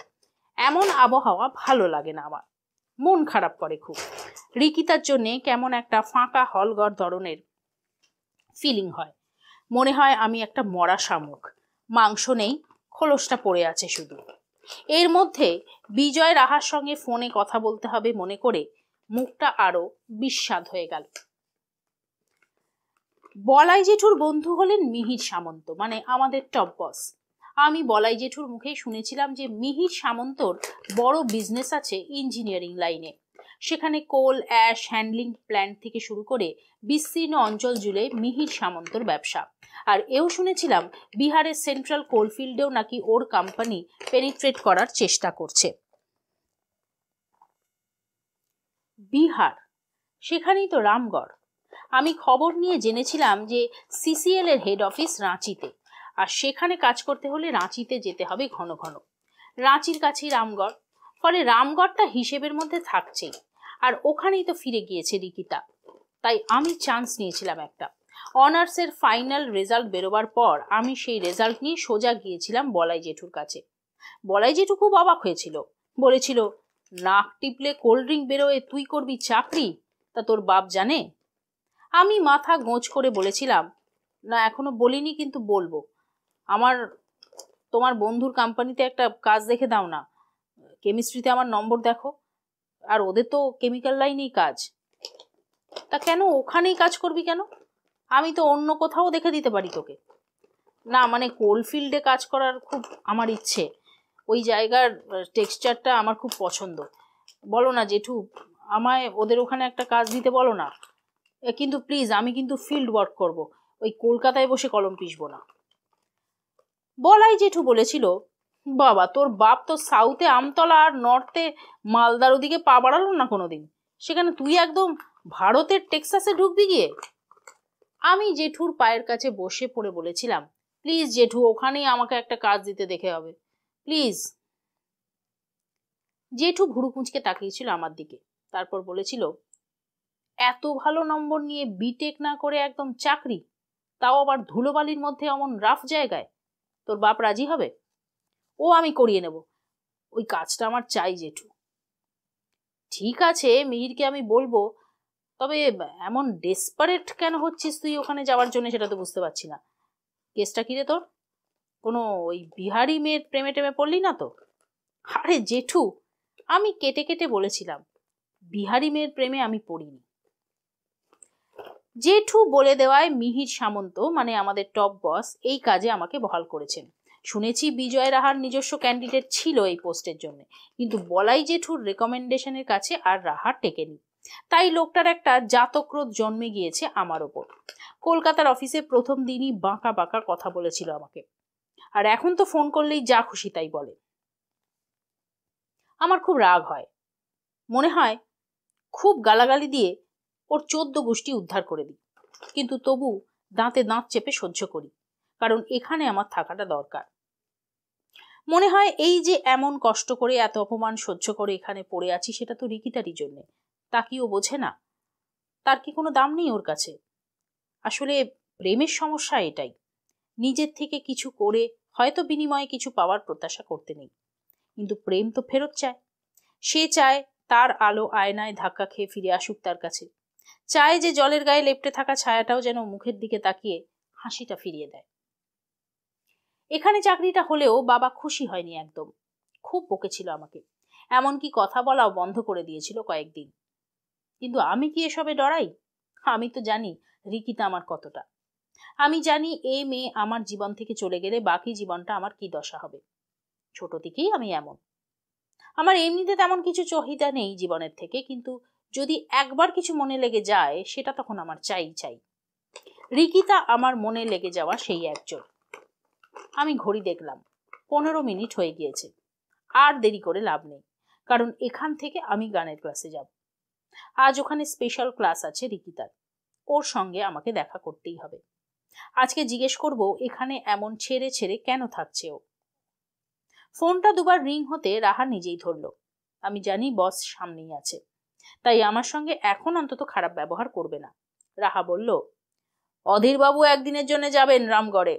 এমন আবহাওয়া ভালো লাগে না আমার মন খারাপ করে খুব রিকিতার জন্যে কেমন একটা ফাঁকা হলঘর ধরনের ফিলিং হয় মনে হয় আমি একটা মরা শামুক মাংস নেই খোলসটা পড়ে আছে শুধু এর মধ্যে বিজয় রাহার সঙ্গে ফোনে কথা বলতে হবে মনে করে মুখটা আরো বিস্বাদ হয়ে গেল বলাই জেঠুর বন্ধু হলেন মিহির সামন্ত মানে আমাদের টপ বস আমি বলাই জেঠুর মুখে শুনেছিলাম যে মিহির সামন্তর বড় বিজনেস আছে ইঞ্জিনিয়ারিং লাইনে সেখানে কোল অ্যাশ হ্যান্ডলিং প্ল্যান্ট থেকে শুরু করে বিস্তীর্ণ অঞ্চল জুড়ে মিহির সামন্তর ব্যবসা আর এও শুনেছিলাম বিহারের সেন্ট্রাল কোলফিল্ডেও নাকি ওর কোম্পানি পেনিট্রেট করার চেষ্টা করছে বিহার সেখানেই তো রামগড় আমি খবর নিয়ে জেনেছিলাম যে সিসিএল এর হেড অফিস রাঁচিতে আর সেখানে কাজ করতে হলে রাঁচিতে যেতে হবে ঘন ঘন রাঁচির কাছেই রামগড় ফলে রামগড়টা হিসেবের মধ্যে থাকছেই আর ওখানেই তো ফিরে গিয়েছে রিকিতা তাই আমি চান্স নিয়েছিলাম একটা অনার্সের ফাইনাল রেজাল্ট বেরোবার পর আমি সেই রেজাল্ট নিয়ে সোজা গিয়েছিলাম বলাই জেঠুর কাছে বলাই জেঠু খুব অবাক হয়েছিল বলেছিল নাক টিপলে কোল্ড ড্রিঙ্ক বেরোয় তুই করবি চাকরি তা তোর বাপ জানে আমি মাথা গোঁজ করে বলেছিলাম না এখনো বলিনি কিন্তু বলবো আমার তোমার বন্ধুর কোম্পানিতে একটা কাজ দেখে দাও না কেমিস্ট্রিতে আমার নম্বর দেখো আর ওদের তো কেমিক্যাল লাইনেই কাজ তা কেন ওখানেই কাজ করবি কেন আমি তো অন্য কোথাও দেখে দিতে পারি তোকে না মানে কোলফিল্ডে কাজ করার খুব আমার ইচ্ছে ওই জায়গার টেক্সচারটা আমার খুব পছন্দ বলো না জেঠু আমায় ওদের ওখানে একটা কাজ দিতে বলো না কিন্তু প্লিজ আমি কিন্তু ফিল্ড ওয়ার্ক করব ওই কলকাতায় বসে কলম পিসবো না বলাই জেঠু বলেছিল বাবা তোর বাপ তো সাউথে আমতলা আর নর্থে মালদার ওদিকে পা বাড়ালো না কোনোদিন সেখানে তুই একদম ভারতের টেক্সাসে ঢুকবি গিয়ে আমি জেঠুর পায়ের কাছে বসে পড়ে বলেছিলাম প্লিজ জেঠু ওখানেই আমাকে একটা কাজ দিতে দেখে হবে প্লিজ জেঠু ভুরু কুঁচকে তাকিয়েছিল আমার দিকে তারপর বলেছিল এত ভালো নম্বর নিয়ে বিটেক না করে একদম চাকরি তাও আবার ধুলোবালির মধ্যে অমন রাফ জায়গায় তোর বাপ রাজি হবে ও আমি করিয়ে নেব ওই কাজটা আমার চাই জেঠু ঠিক আছে মিহিরকে আমি বলবো তবে এমন ডেসপারেট কেন হচ্ছিস তুই ওখানে যাওয়ার জন্য সেটা তো বুঝতে পারছি না কেসটা কিরে তোর কোনো ওই বিহারি মেয়ের প্রেমে টেমে পড়লি না তো আরে জেঠু আমি কেটে কেটে বলেছিলাম বিহারি মেয়ের প্রেমে আমি পড়িনি জেঠু বলে দেওয়ায় মিহির সামন্ত মানে আমাদের টপ বস এই কাজে আমাকে বহাল করেছেন শুনেছি বিজয় রাহার নিজস্ব ক্যান্ডিডেট ছিল এই পোস্টের জন্য কিন্তু বলাই জেঠুর রেকমেন্ডেশনের কাছে আর রাহা টেকেনি তাই লোকটার একটা জাতক্রোধ জন্মে গিয়েছে আমার ওপর কলকাতার অফিসে প্রথম দিনই বাঁকা বাঁকা কথা বলেছিল আমাকে আর এখন তো ফোন করলেই যা খুশি তাই বলে আমার খুব রাগ হয় মনে হয় খুব গালাগালি দিয়ে ওর চোদ্দ গোষ্ঠী উদ্ধার করে দিই কিন্তু তবু দাঁতে দাঁত চেপে সহ্য করি কারণ এখানে আমার থাকাটা দরকার মনে হয় এই যে এমন কষ্ট করে এত অপমান সহ্য করে এখানে পড়ে আছি সেটা তো রিকিতারই জন্যে ও বোঝে না তার কি কোনো দাম নেই ওর কাছে আসলে প্রেমের সমস্যা এটাই নিজের থেকে কিছু করে হয়তো বিনিময়ে কিছু পাওয়ার প্রত্যাশা করতে নেই কিন্তু প্রেম তো ফেরত চায় সে চায় তার আলো আয়নায় ধাক্কা খেয়ে ফিরে আসুক তার কাছে চায় যে জলের গায়ে লেপটে থাকা ছায়াটাও যেন মুখের দিকে তাকিয়ে হাসিটা ফিরিয়ে দেয় এখানে চাকরিটা হলেও বাবা খুশি হয়নি একদম খুব বকেছিল আমাকে এমনকি কথা বলাও বন্ধ করে দিয়েছিল কয়েকদিন কিন্তু আমি কি এসবে ডরাই আমি তো জানি রিকিতা আমার কতটা আমি জানি এই মেয়ে আমার জীবন থেকে চলে গেলে বাকি জীবনটা আমার কি দশা হবে ছোট থেকেই আমি এমন আমার এমনিতে তেমন কিছু চাহিদা নেই জীবনের থেকে কিন্তু যদি একবার কিছু মনে লেগে যায় সেটা তখন আমার চাই চাই রিকিতা আমার মনে লেগে যাওয়া সেই একজন আমি ঘড়ি দেখলাম পনেরো মিনিট হয়ে গিয়েছে আর দেরি করে লাভ নেই কারণ এখান থেকে আমি গানের ক্লাসে যাব আজ ওখানে স্পেশাল ক্লাস আছে রিকিতার ওর সঙ্গে আমাকে দেখা করতেই হবে আজকে জিজ্ঞেস করব এখানে এমন ছেড়ে ছেড়ে কেন থাকছে ও ফোনটা দুবার রিং হতে রাহা নিজেই ধরল আমি জানি বস সামনেই আছে তাই আমার সঙ্গে এখন অন্তত খারাপ ব্যবহার করবে না রাহা বলল অধীরবাবু একদিনের জন্য যাবেন রামগড়ে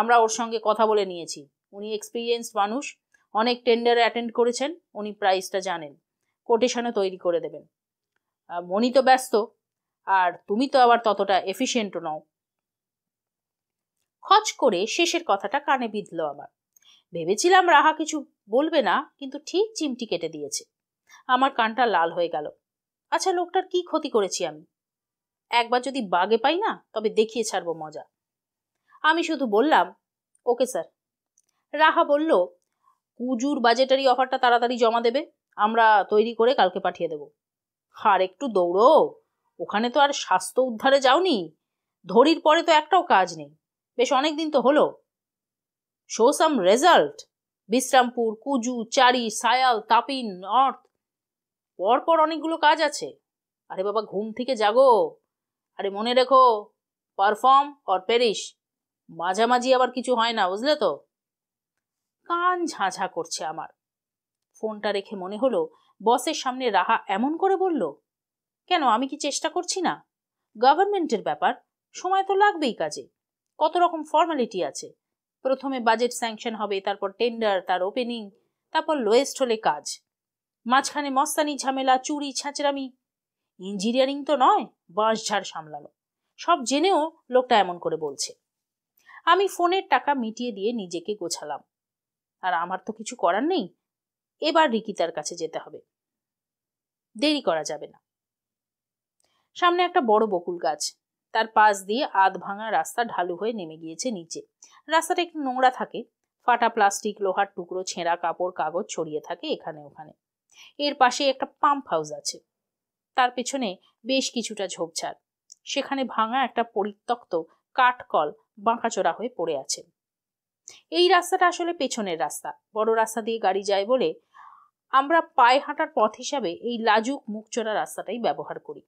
আমরা ওর সঙ্গে কথা বলে নিয়েছি উনি এক্সপিরিয়েন্সড মানুষ অনেক টেন্ডার অ্যাটেন্ড করেছেন উনি প্রাইসটা জানেন কোটেশনও তৈরি করে দেবেন মনি তো ব্যস্ত আর তুমি তো আবার ততটা এফিসিয়েন্টও নও খচ করে শেষের কথাটা কানে বিঁধল আমার ভেবেছিলাম রাহা কিছু বলবে না কিন্তু ঠিক চিমটি কেটে দিয়েছে আমার কানটা লাল হয়ে গেল আচ্ছা লোকটার কি ক্ষতি করেছি আমি একবার যদি বাগে পাই না তবে দেখিয়ে ছাড়বো মজা আমি শুধু বললাম ওকে স্যার রাহা বলল কুজুর বাজেটারি অফারটা তাড়াতাড়ি জমা দেবে আমরা তৈরি করে কালকে পাঠিয়ে দেব আর একটু দৌড়ো ওখানে তো আর স্বাস্থ্য উদ্ধারে যাওনি ধরির পরে তো একটাও কাজ নেই বেশ অনেক দিন তো হলো show some result Bishrampur Kuju Charhi Sayal তাপিন north পরপর অনেকগুলো কাজ আছে আরে বাবা ঘুম থেকে জাগো আরে মনে রেখো পারফর্ম অর পেরিস মাঝামাঝি আবার কিছু হয় না বুঝলে তো কান ঝাঁঝা করছে আমার ফোনটা রেখে মনে হলো বসের সামনে রাহা এমন করে বলল কেন আমি কি চেষ্টা করছি না গভর্নমেন্টের ব্যাপার সময় তো লাগবেই কাজে কত রকম ফর্মালিটি আছে প্রথমে বাজেট স্যাংশন হবে তারপর টেন্ডার তার ওপেনিং তারপর লোয়েস্ট হলে কাজ মাঝখানে মস্তানি ঝামেলা চুরি ছেঁচড়ামি ইঞ্জিনিয়ারিং তো নয় বাঁশঝাড় সামলালো সব জেনেও লোকটা এমন করে বলছে আমি ফোনের টাকা মিটিয়ে দিয়ে নিজেকে গোছালাম আর আমার তো কিছু করার নেই এবার রিকিতার কাছে যেতে হবে দেরি করা যাবে না সামনে একটা বড় বকুল গাছ তার পাশ দিয়ে আধ ভাঙা রাস্তা ঢালু হয়ে নেমে গিয়েছে নিচে রাস্তাটা একটু নোংরা থাকে ফাটা প্লাস্টিক লোহার টুকরো ছেঁড়া কাপড় কাগজ ছড়িয়ে থাকে এখানে ওখানে এর পাশে একটা পাম্প হাউস আছে তার পেছনে বেশ কিছুটা ঝোপঝাড় সেখানে ভাঙা একটা পরিত্যক্ত কাঠকল বাঁকাচোরা হয়ে পড়ে আছে এই রাস্তাটা আসলে পেছনের রাস্তা বড় রাস্তা দিয়ে গাড়ি যায় বলে আমরা পায়ে হাঁটার পথ হিসাবে এই লাজুক মুখচোরা রাস্তাটাই ব্যবহার করি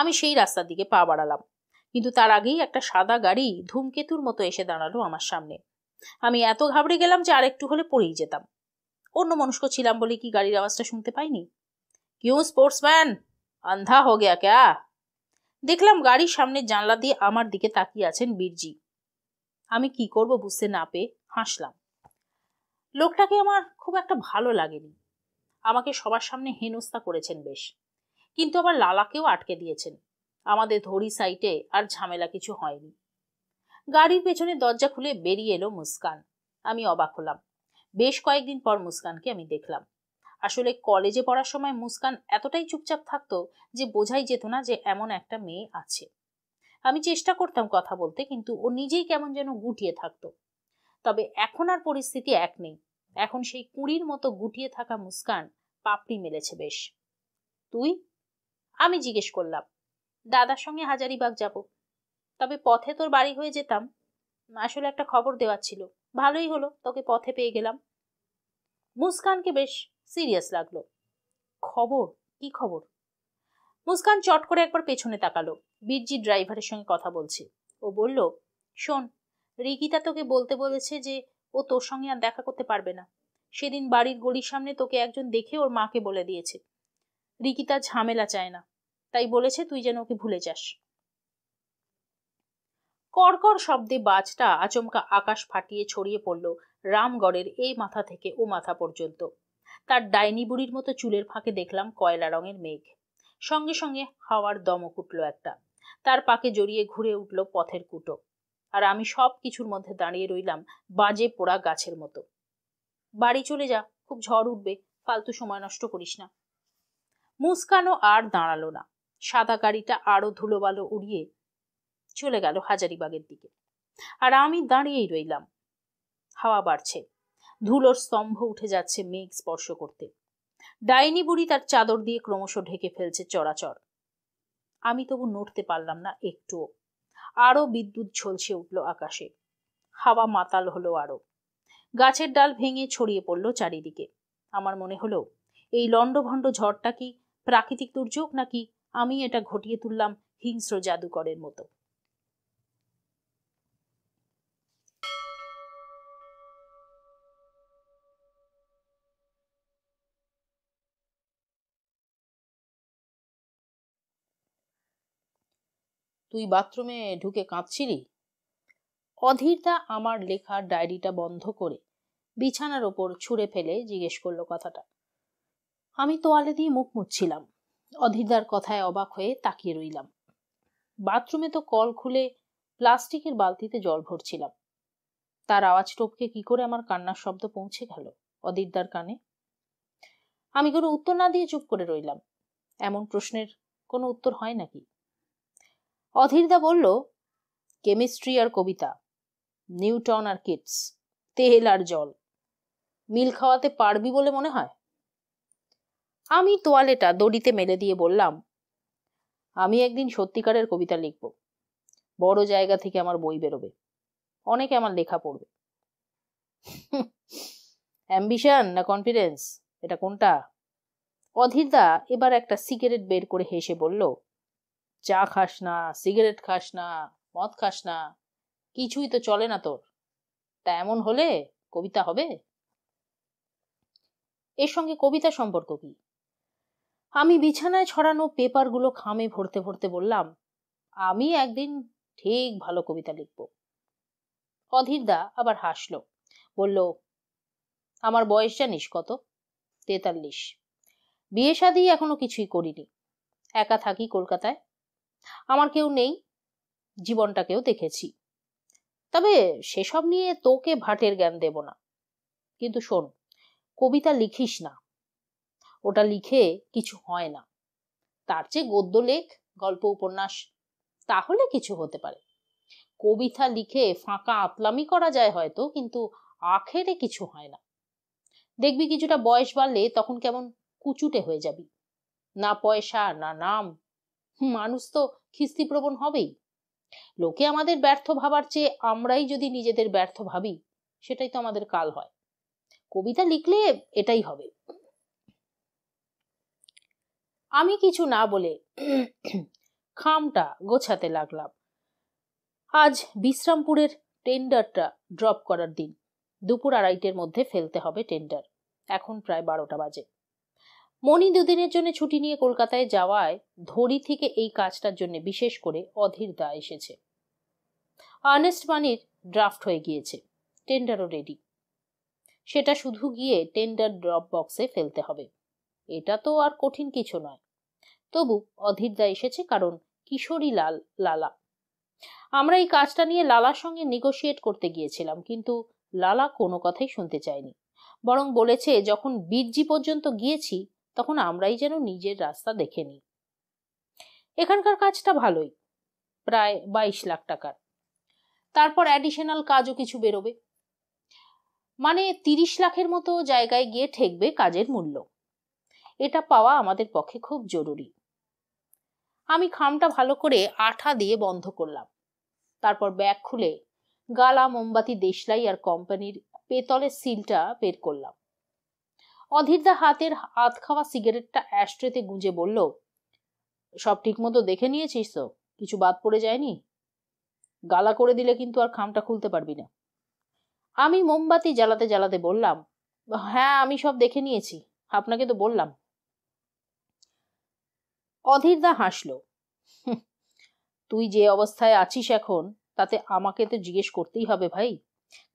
আমি সেই রাস্তার দিকে পা বাড়ালাম কিন্তু তার আগেই একটা সাদা গাড়ি ধূমকেতুর মতো এসে দাঁড়ালো আমার সামনে আমি এত ঘাবড়ে গেলাম যে আরেকটু হলে পড়েই যেতাম অন্য মনস্ক ছিলাম বলে কি গাড়ির আওয়াজটা শুনতে পাইনি কিউ স্পোর্টসম্যান আন্ধা হো গেয়া ক্যা দেখলাম গাড়ির সামনে জানলা দিয়ে আমার দিকে তাকিয়ে আছেন বীরজি আমি কি করব বুঝতে না পেয়ে হাসলাম লোকটাকে আমার খুব একটা ভালো লাগেনি আমাকে সবার সামনে হেনস্থা করেছেন বেশ কিন্তু আবার লালাকেও আটকে দিয়েছেন আমাদের ধরি সাইটে আর ঝামেলা কিছু হয়নি গাড়ির পেছনে দরজা খুলে বেরিয়ে এলো মুস্কান আমি অবাক হলাম বেশ কয়েকদিন পর মুস্কানকে আমি দেখলাম আসলে কলেজে পড়ার সময় মুস্কান এতটাই চুপচাপ থাকতো যে বোঝাই যেত না যে এমন একটা মেয়ে আছে আমি চেষ্টা করতাম কথা বলতে কিন্তু ও নিজেই কেমন যেন গুটিয়ে থাকতো তবে এখন আর পরিস্থিতি এক নেই এখন সেই কুঁড়ির মতো গুটিয়ে থাকা মুস্কান পাপড়ি মেলেছে বেশ তুই আমি জিজ্ঞেস করলাম দাদার সঙ্গে হাজারিবাগ যাব তবে পথে তোর বাড়ি হয়ে যেতাম আসলে একটা খবর দেওয়ার ছিল ভালোই হলো তোকে পথে পেয়ে গেলাম মুস্কানকে বেশ সিরিয়াস লাগলো খবর কি খবর মুস্কান চট করে একবার পেছনে তাকালো বীরজি ড্রাইভারের সঙ্গে কথা বলছে ও বলল শোন রিকিতা তোকে বলতে বলেছে যে ও তোর সঙ্গে আর দেখা করতে পারবে না সেদিন বাড়ির গলির সামনে তোকে একজন দেখে ওর মাকে বলে দিয়েছে রিকিতা ঝামেলা চায় না তাই বলেছে তুই যেন ওকে ভুলে যাস কড়কড় শব্দে বাজটা আচমকা আকাশ ফাটিয়ে ছড়িয়ে পড়ল রামগড়ের এই মাথা থেকে ও মাথা পর্যন্ত তার ডাইনি বুড়ির মতো চুলের ফাঁকে দেখলাম কয়লা রঙের মেঘ সঙ্গে সঙ্গে হাওয়ার দমক উঠল একটা তার পাকে জড়িয়ে ঘুরে উঠল পথের কুটো আর আমি সব কিছুর মধ্যে দাঁড়িয়ে রইলাম বাজে পোড়া গাছের মতো বাড়ি চলে যা খুব ঝড় উঠবে ফালতু সময় নষ্ট করিস না মুস্কানও আর দাঁড়ালো না সাদা গাড়িটা আরো ধুলোবালো উড়িয়ে চলে গেল হাজারিবাগের দিকে আর আমি দাঁড়িয়েই রইলাম হাওয়া বাড়ছে ধুলোর স্তম্ভ উঠে যাচ্ছে মেঘ স্পর্শ করতে ডাইনি বুড়ি তার চাদর দিয়ে ক্রমশ ঢেকে ফেলছে চরাচর আমি তবু নড়তে পারলাম না একটুও আরও বিদ্যুৎ ঝলছে উঠল আকাশে হাওয়া মাতাল হলো আরও গাছের ডাল ভেঙে ছড়িয়ে পড়ল চারিদিকে আমার মনে হলো এই লণ্ডভণ্ড ঝড়টা কি প্রাকৃতিক দুর্যোগ নাকি আমি এটা ঘটিয়ে তুললাম হিংস্র জাদুকরের মতো তুই বাথরুমে ঢুকে কাঁদছিলি অধীরদা আমার লেখা ডায়েরিটা বন্ধ করে বিছানার ওপর ছুঁড়ে ফেলে জিজ্ঞেস করলো কথাটা আমি তোয়ালে দিয়ে মুখ মুছছিলাম অধীরদার কথায় অবাক হয়ে তাকিয়ে রইলাম বাথরুমে তো কল খুলে প্লাস্টিকের বালতিতে জল ভরছিলাম তার আওয়াজ টপকে কি করে আমার কান্নার শব্দ পৌঁছে গেল অধীরদার কানে আমি কোনো উত্তর না দিয়ে চুপ করে রইলাম এমন প্রশ্নের কোনো উত্তর হয় নাকি অধীরদা বলল কেমিস্ট্রি আর কবিতা নিউটন আর কিটস তেল আর জল মিল খাওয়াতে পারবি বলে মনে হয় আমি তোয়ালেটা দড়িতে মেলে দিয়ে বললাম আমি একদিন সত্যিকারের কবিতা লিখব বড় জায়গা থেকে আমার বই বেরোবে অনেকে আমার লেখা পড়বে অ্যাম্বিশন না কনফিডেন্স এটা কোনটা অধীরদা এবার একটা সিগারেট বের করে হেসে বলল চা খাস না সিগারেট খাস না মদ খাস না কিছুই তো চলে না তোর তা এমন হলে কবিতা হবে এর সঙ্গে কবিতা সম্পর্ক কি আমি বিছানায় ছড়ানো পেপারগুলো খামে ভরতে ভরতে বললাম আমি একদিন ঠিক ভালো কবিতা লিখব অধীরদা আবার হাসল বলল আমার বয়স জানিস কত তেতাল্লিশ বিয়ে সাদি এখনো কিছুই করিনি একা থাকি কলকাতায় আমার কেউ নেই জীবনটাকেও দেখেছি তবে সেসব নিয়ে তোকে ভাটের জ্ঞান দেব না কিন্তু শোন কবিতা লিখিস না ওটা লিখে কিছু হয় না তার চেয়ে গদ্য লেখ গল্প উপন্যাস তাহলে কিছু হতে পারে কবিতা লিখে ফাঁকা আতলামি করা যায় হয়তো কিন্তু আখেরে কিছু হয় না দেখবি কিছুটা বয়স বাড়লে তখন কেমন কুচুটে হয়ে যাবি না পয়সা না নাম মানুষ তো খিস্তিপ্রবণ হবেই লোকে আমাদের ব্যর্থ ভাবার চেয়ে আমরাই যদি নিজেদের ব্যর্থ ভাবি সেটাই তো আমাদের কাল হয় কবিতা লিখলে এটাই হবে আমি কিছু না বলে খামটা গোছাতে লাগলাম আজ বিশ্রামপুরের টেন্ডারটা ড্রপ করার দিন দুপুর আড়াইটের মধ্যে ফেলতে হবে টেন্ডার এখন প্রায় বারোটা বাজে মনি দুদিনের জন্য ছুটি নিয়ে কলকাতায় যাওয়ায় ধরি থেকে এই কাজটার জন্য বিশেষ করে অধীর দা এসেছে আর্নেস্ট মানির ড্রাফট হয়ে গিয়েছে টেন্ডারও রেডি সেটা শুধু গিয়ে টেন্ডার ড্রপ বক্সে ফেলতে হবে এটা তো আর কঠিন কিছু নয় তবু অধীর দা এসেছে কারণ কিশোরী লাল লালা আমরা এই কাজটা নিয়ে লালার সঙ্গে নেগোশিয়েট করতে গিয়েছিলাম কিন্তু লালা কোনো কথাই শুনতে চায়নি বরং বলেছে যখন বীরজি পর্যন্ত গিয়েছি তখন আমরাই যেন নিজের রাস্তা দেখে নিই এখানকার কাজটা ভালোই প্রায় বাইশ লাখ টাকার তারপর অ্যাডিশনাল কাজও কিছু বেরোবে মানে তিরিশ লাখের মতো জায়গায় গিয়ে ঠেকবে কাজের মূল্য এটা পাওয়া আমাদের পক্ষে খুব জরুরি আমি খামটা ভালো করে আঠা দিয়ে বন্ধ করলাম তারপর ব্যাগ খুলে গালা মোমবাতি দেশলাই আর কোম্পানির পেতলের সিলটা বের করলাম অধীরদা হাতের হাত খাওয়া সিগারেটটা অ্যাশট্রেতে গুঁজে বলল সব ঠিকমতো দেখে নিয়েছিস তো কিছু বাদ পড়ে যায়নি গালা করে দিলে কিন্তু আর খামটা খুলতে পারবি না আমি মোমবাতি জ্বালাতে জ্বালাতে বললাম হ্যাঁ আমি সব দেখে নিয়েছি আপনাকে তো বললাম অধীরদা হাসল তুই যে অবস্থায় আছিস এখন তাতে আমাকে তো জিজ্ঞেস করতেই হবে ভাই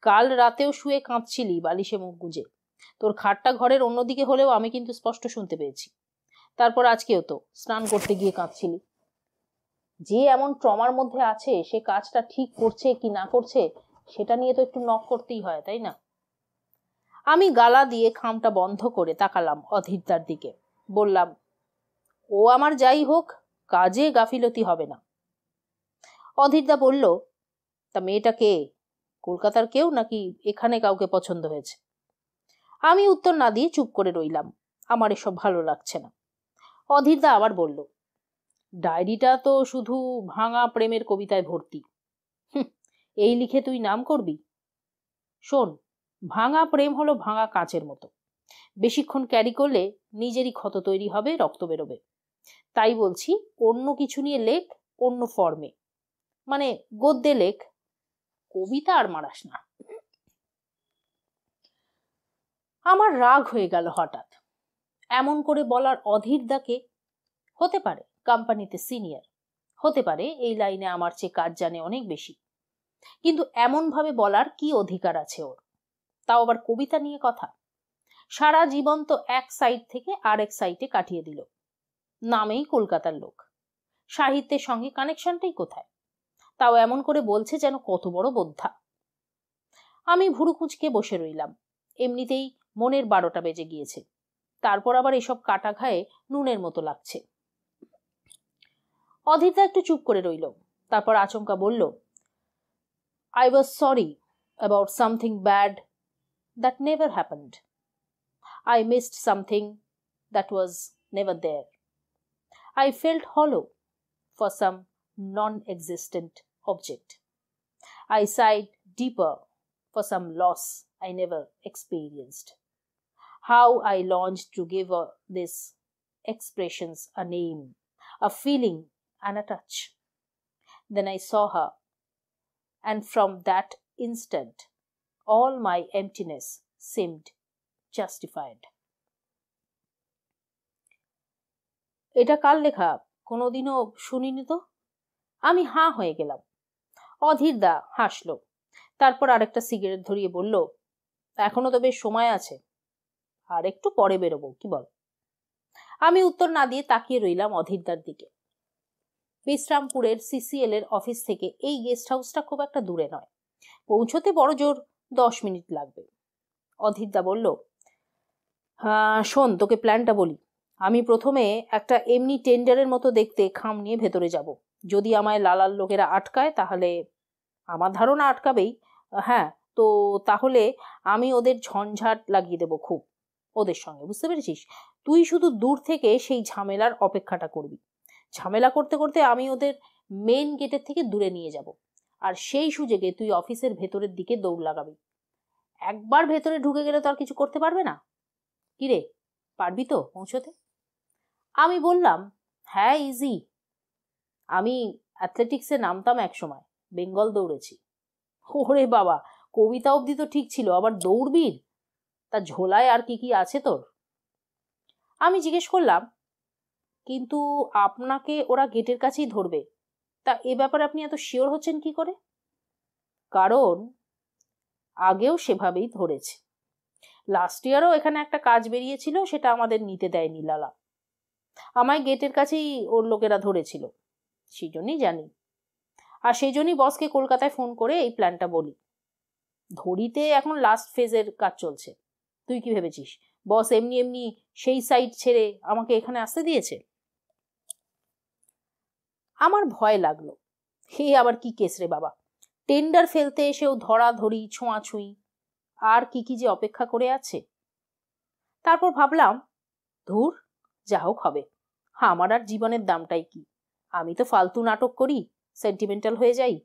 কাল রাতেও শুয়ে কাঁদছিলি বালিশে মুখ গুঁজে তোর খাটটা ঘরের অন্যদিকে হলেও আমি কিন্তু স্পষ্ট শুনতে পেয়েছি তারপর আজকেও তো স্নান করতে গিয়ে কাঁদছিলি যে এমন ট্রমার মধ্যে আছে সে কাজটা ঠিক করছে কি না করছে সেটা নিয়ে তো একটু নক করতেই হয় তাই না আমি গালা দিয়ে খামটা বন্ধ করে তাকালাম অধীরদার দিকে বললাম ও আমার যাই হোক কাজে গাফিলতি হবে না অধীরদা বলল তা মেয়েটা কে কলকাতার কেউ নাকি এখানে কাউকে পছন্দ হয়েছে আমি উত্তর না দিয়ে চুপ করে রইলাম আমার এসব ভালো লাগছে না অধীরদা আবার বলল ডায়েরিটা তো শুধু ভাঙা প্রেমের কবিতায় ভর্তি এই লিখে তুই নাম করবি শোন ভাঙা প্রেম হলো ভাঙা কাঁচের মতো বেশিক্ষণ ক্যারি করলে নিজেরই ক্ষত তৈরি হবে রক্ত বেরোবে তাই বলছি অন্য কিছু নিয়ে লেখ অন্য ফর্মে মানে গদ্যে লেখ কবিতা আর মারাস না আমার রাগ হয়ে গেল হঠাৎ এমন করে বলার অধীর দাকে হতে পারে কোম্পানিতে সিনিয়র হতে পারে এই লাইনে আমার চেয়ে কাজ জানে অনেক বেশি কিন্তু এমনভাবে বলার কি অধিকার আছে ওর তাও আবার কবিতা নিয়ে কথা সারা জীবন তো এক সাইড থেকে আরেক সাইডে কাটিয়ে দিল নামেই কলকাতার লোক সাহিত্যের সঙ্গে কানেকশনটাই কোথায় তাও এমন করে বলছে যেন কত বড় বোদ্ধা আমি ভুরু কুঁচকে বসে রইলাম এমনিতেই মনের বারোটা বেজে গিয়েছে তারপর আবার এসব কাটা ঘায়ে নুনের মতো লাগছে অধিতা একটু চুপ করে রইল তারপর আচমকা বলল I was sorry about something bad that never happened I missed something that was never there I felt hollow for some non existent object I sighed deeper for some loss I never experienced how I longed to give uh, these expressions a name, a feeling, and a touch. Then I saw her, and from that instant, all my emptiness seemed justified. এটা কার লেখা কোনোদিনও শুনিনি তো আমি হাঁ হয়ে গেলাম অধীর দা হাসলো তারপর আরেকটা সিগারেট ধরিয়ে বলল এখনো তো বেশ সময় আছে আর একটু পরে বেরোবো কি বল আমি উত্তর না দিয়ে তাকিয়ে রইলাম অধীরদার দিকে বিশ্রামপুরের সিসিএল এর অফিস থেকে এই গেস্ট হাউসটা খুব একটা দূরে নয় পৌঁছতে বড় জোর দশ মিনিট লাগবে অধীরদা বলল হ্যাঁ, শোন তোকে প্ল্যানটা বলি আমি প্রথমে একটা এমনি টেন্ডারের মতো দেখতে খাম নিয়ে ভেতরে যাব যদি আমায় লালাল লোকেরা আটকায় তাহলে আমার ধারণা আটকাবেই হ্যাঁ তো তাহলে আমি ওদের ঝঞ্ঝাট লাগিয়ে দেব খুব ওদের সঙ্গে বুঝতে পেরেছিস তুই শুধু দূর থেকে সেই ঝামেলার অপেক্ষাটা করবি ঝামেলা করতে করতে আমি ওদের মেন গেটের থেকে দূরে নিয়ে যাব আর সেই সুযোগে তুই অফিসের ভেতরের দিকে দৌড় লাগাবি একবার ভেতরে ঢুকে গেলে তো আর কিছু করতে পারবে না কিরে পারবি তো পৌঁছতে আমি বললাম হ্যাঁ ইজি আমি অ্যাথলেটিক্সে নামতাম এক সময় বেঙ্গল দৌড়েছি ওরে বাবা কবিতা অবধি তো ঠিক ছিল আবার দৌড়বীর তা ঝোলায় আর কি কি আছে তোর আমি জিজ্ঞেস করলাম কিন্তু আপনাকে ওরা গেটের কাছেই ধরবে তা এ ব্যাপারে আপনি এত শিওর হচ্ছেন কি করে কারণ আগেও সেভাবেই ধরেছে লাস্ট ইয়ারও এখানে একটা কাজ বেরিয়েছিল সেটা আমাদের নিতে দেয়নি লালা আমায় গেটের কাছেই ওর লোকেরা ধরেছিল সেই জন্যই জানি আর সেই জন্যই বসকে কলকাতায় ফোন করে এই প্ল্যানটা বলি ধরিতে এখন লাস্ট ফেজের কাজ চলছে তুই কি ভেবেছিস বস এমনি এমনি সেই সাইট ছেড়ে আমাকে এখানে আসতে দিয়েছে আমার ভয় লাগলো হে আবার কি কেস রে বাবা টেন্ডার ফেলতে এসেও ধরা ধরি ছোঁয়াছুঁই আর কি কি যে অপেক্ষা করে আছে তারপর ভাবলাম ধুর যা হোক হবে আমার আর জীবনের দামটাই কি আমি তো ফালতু নাটক করি সেন্টিমেন্টাল হয়ে যাই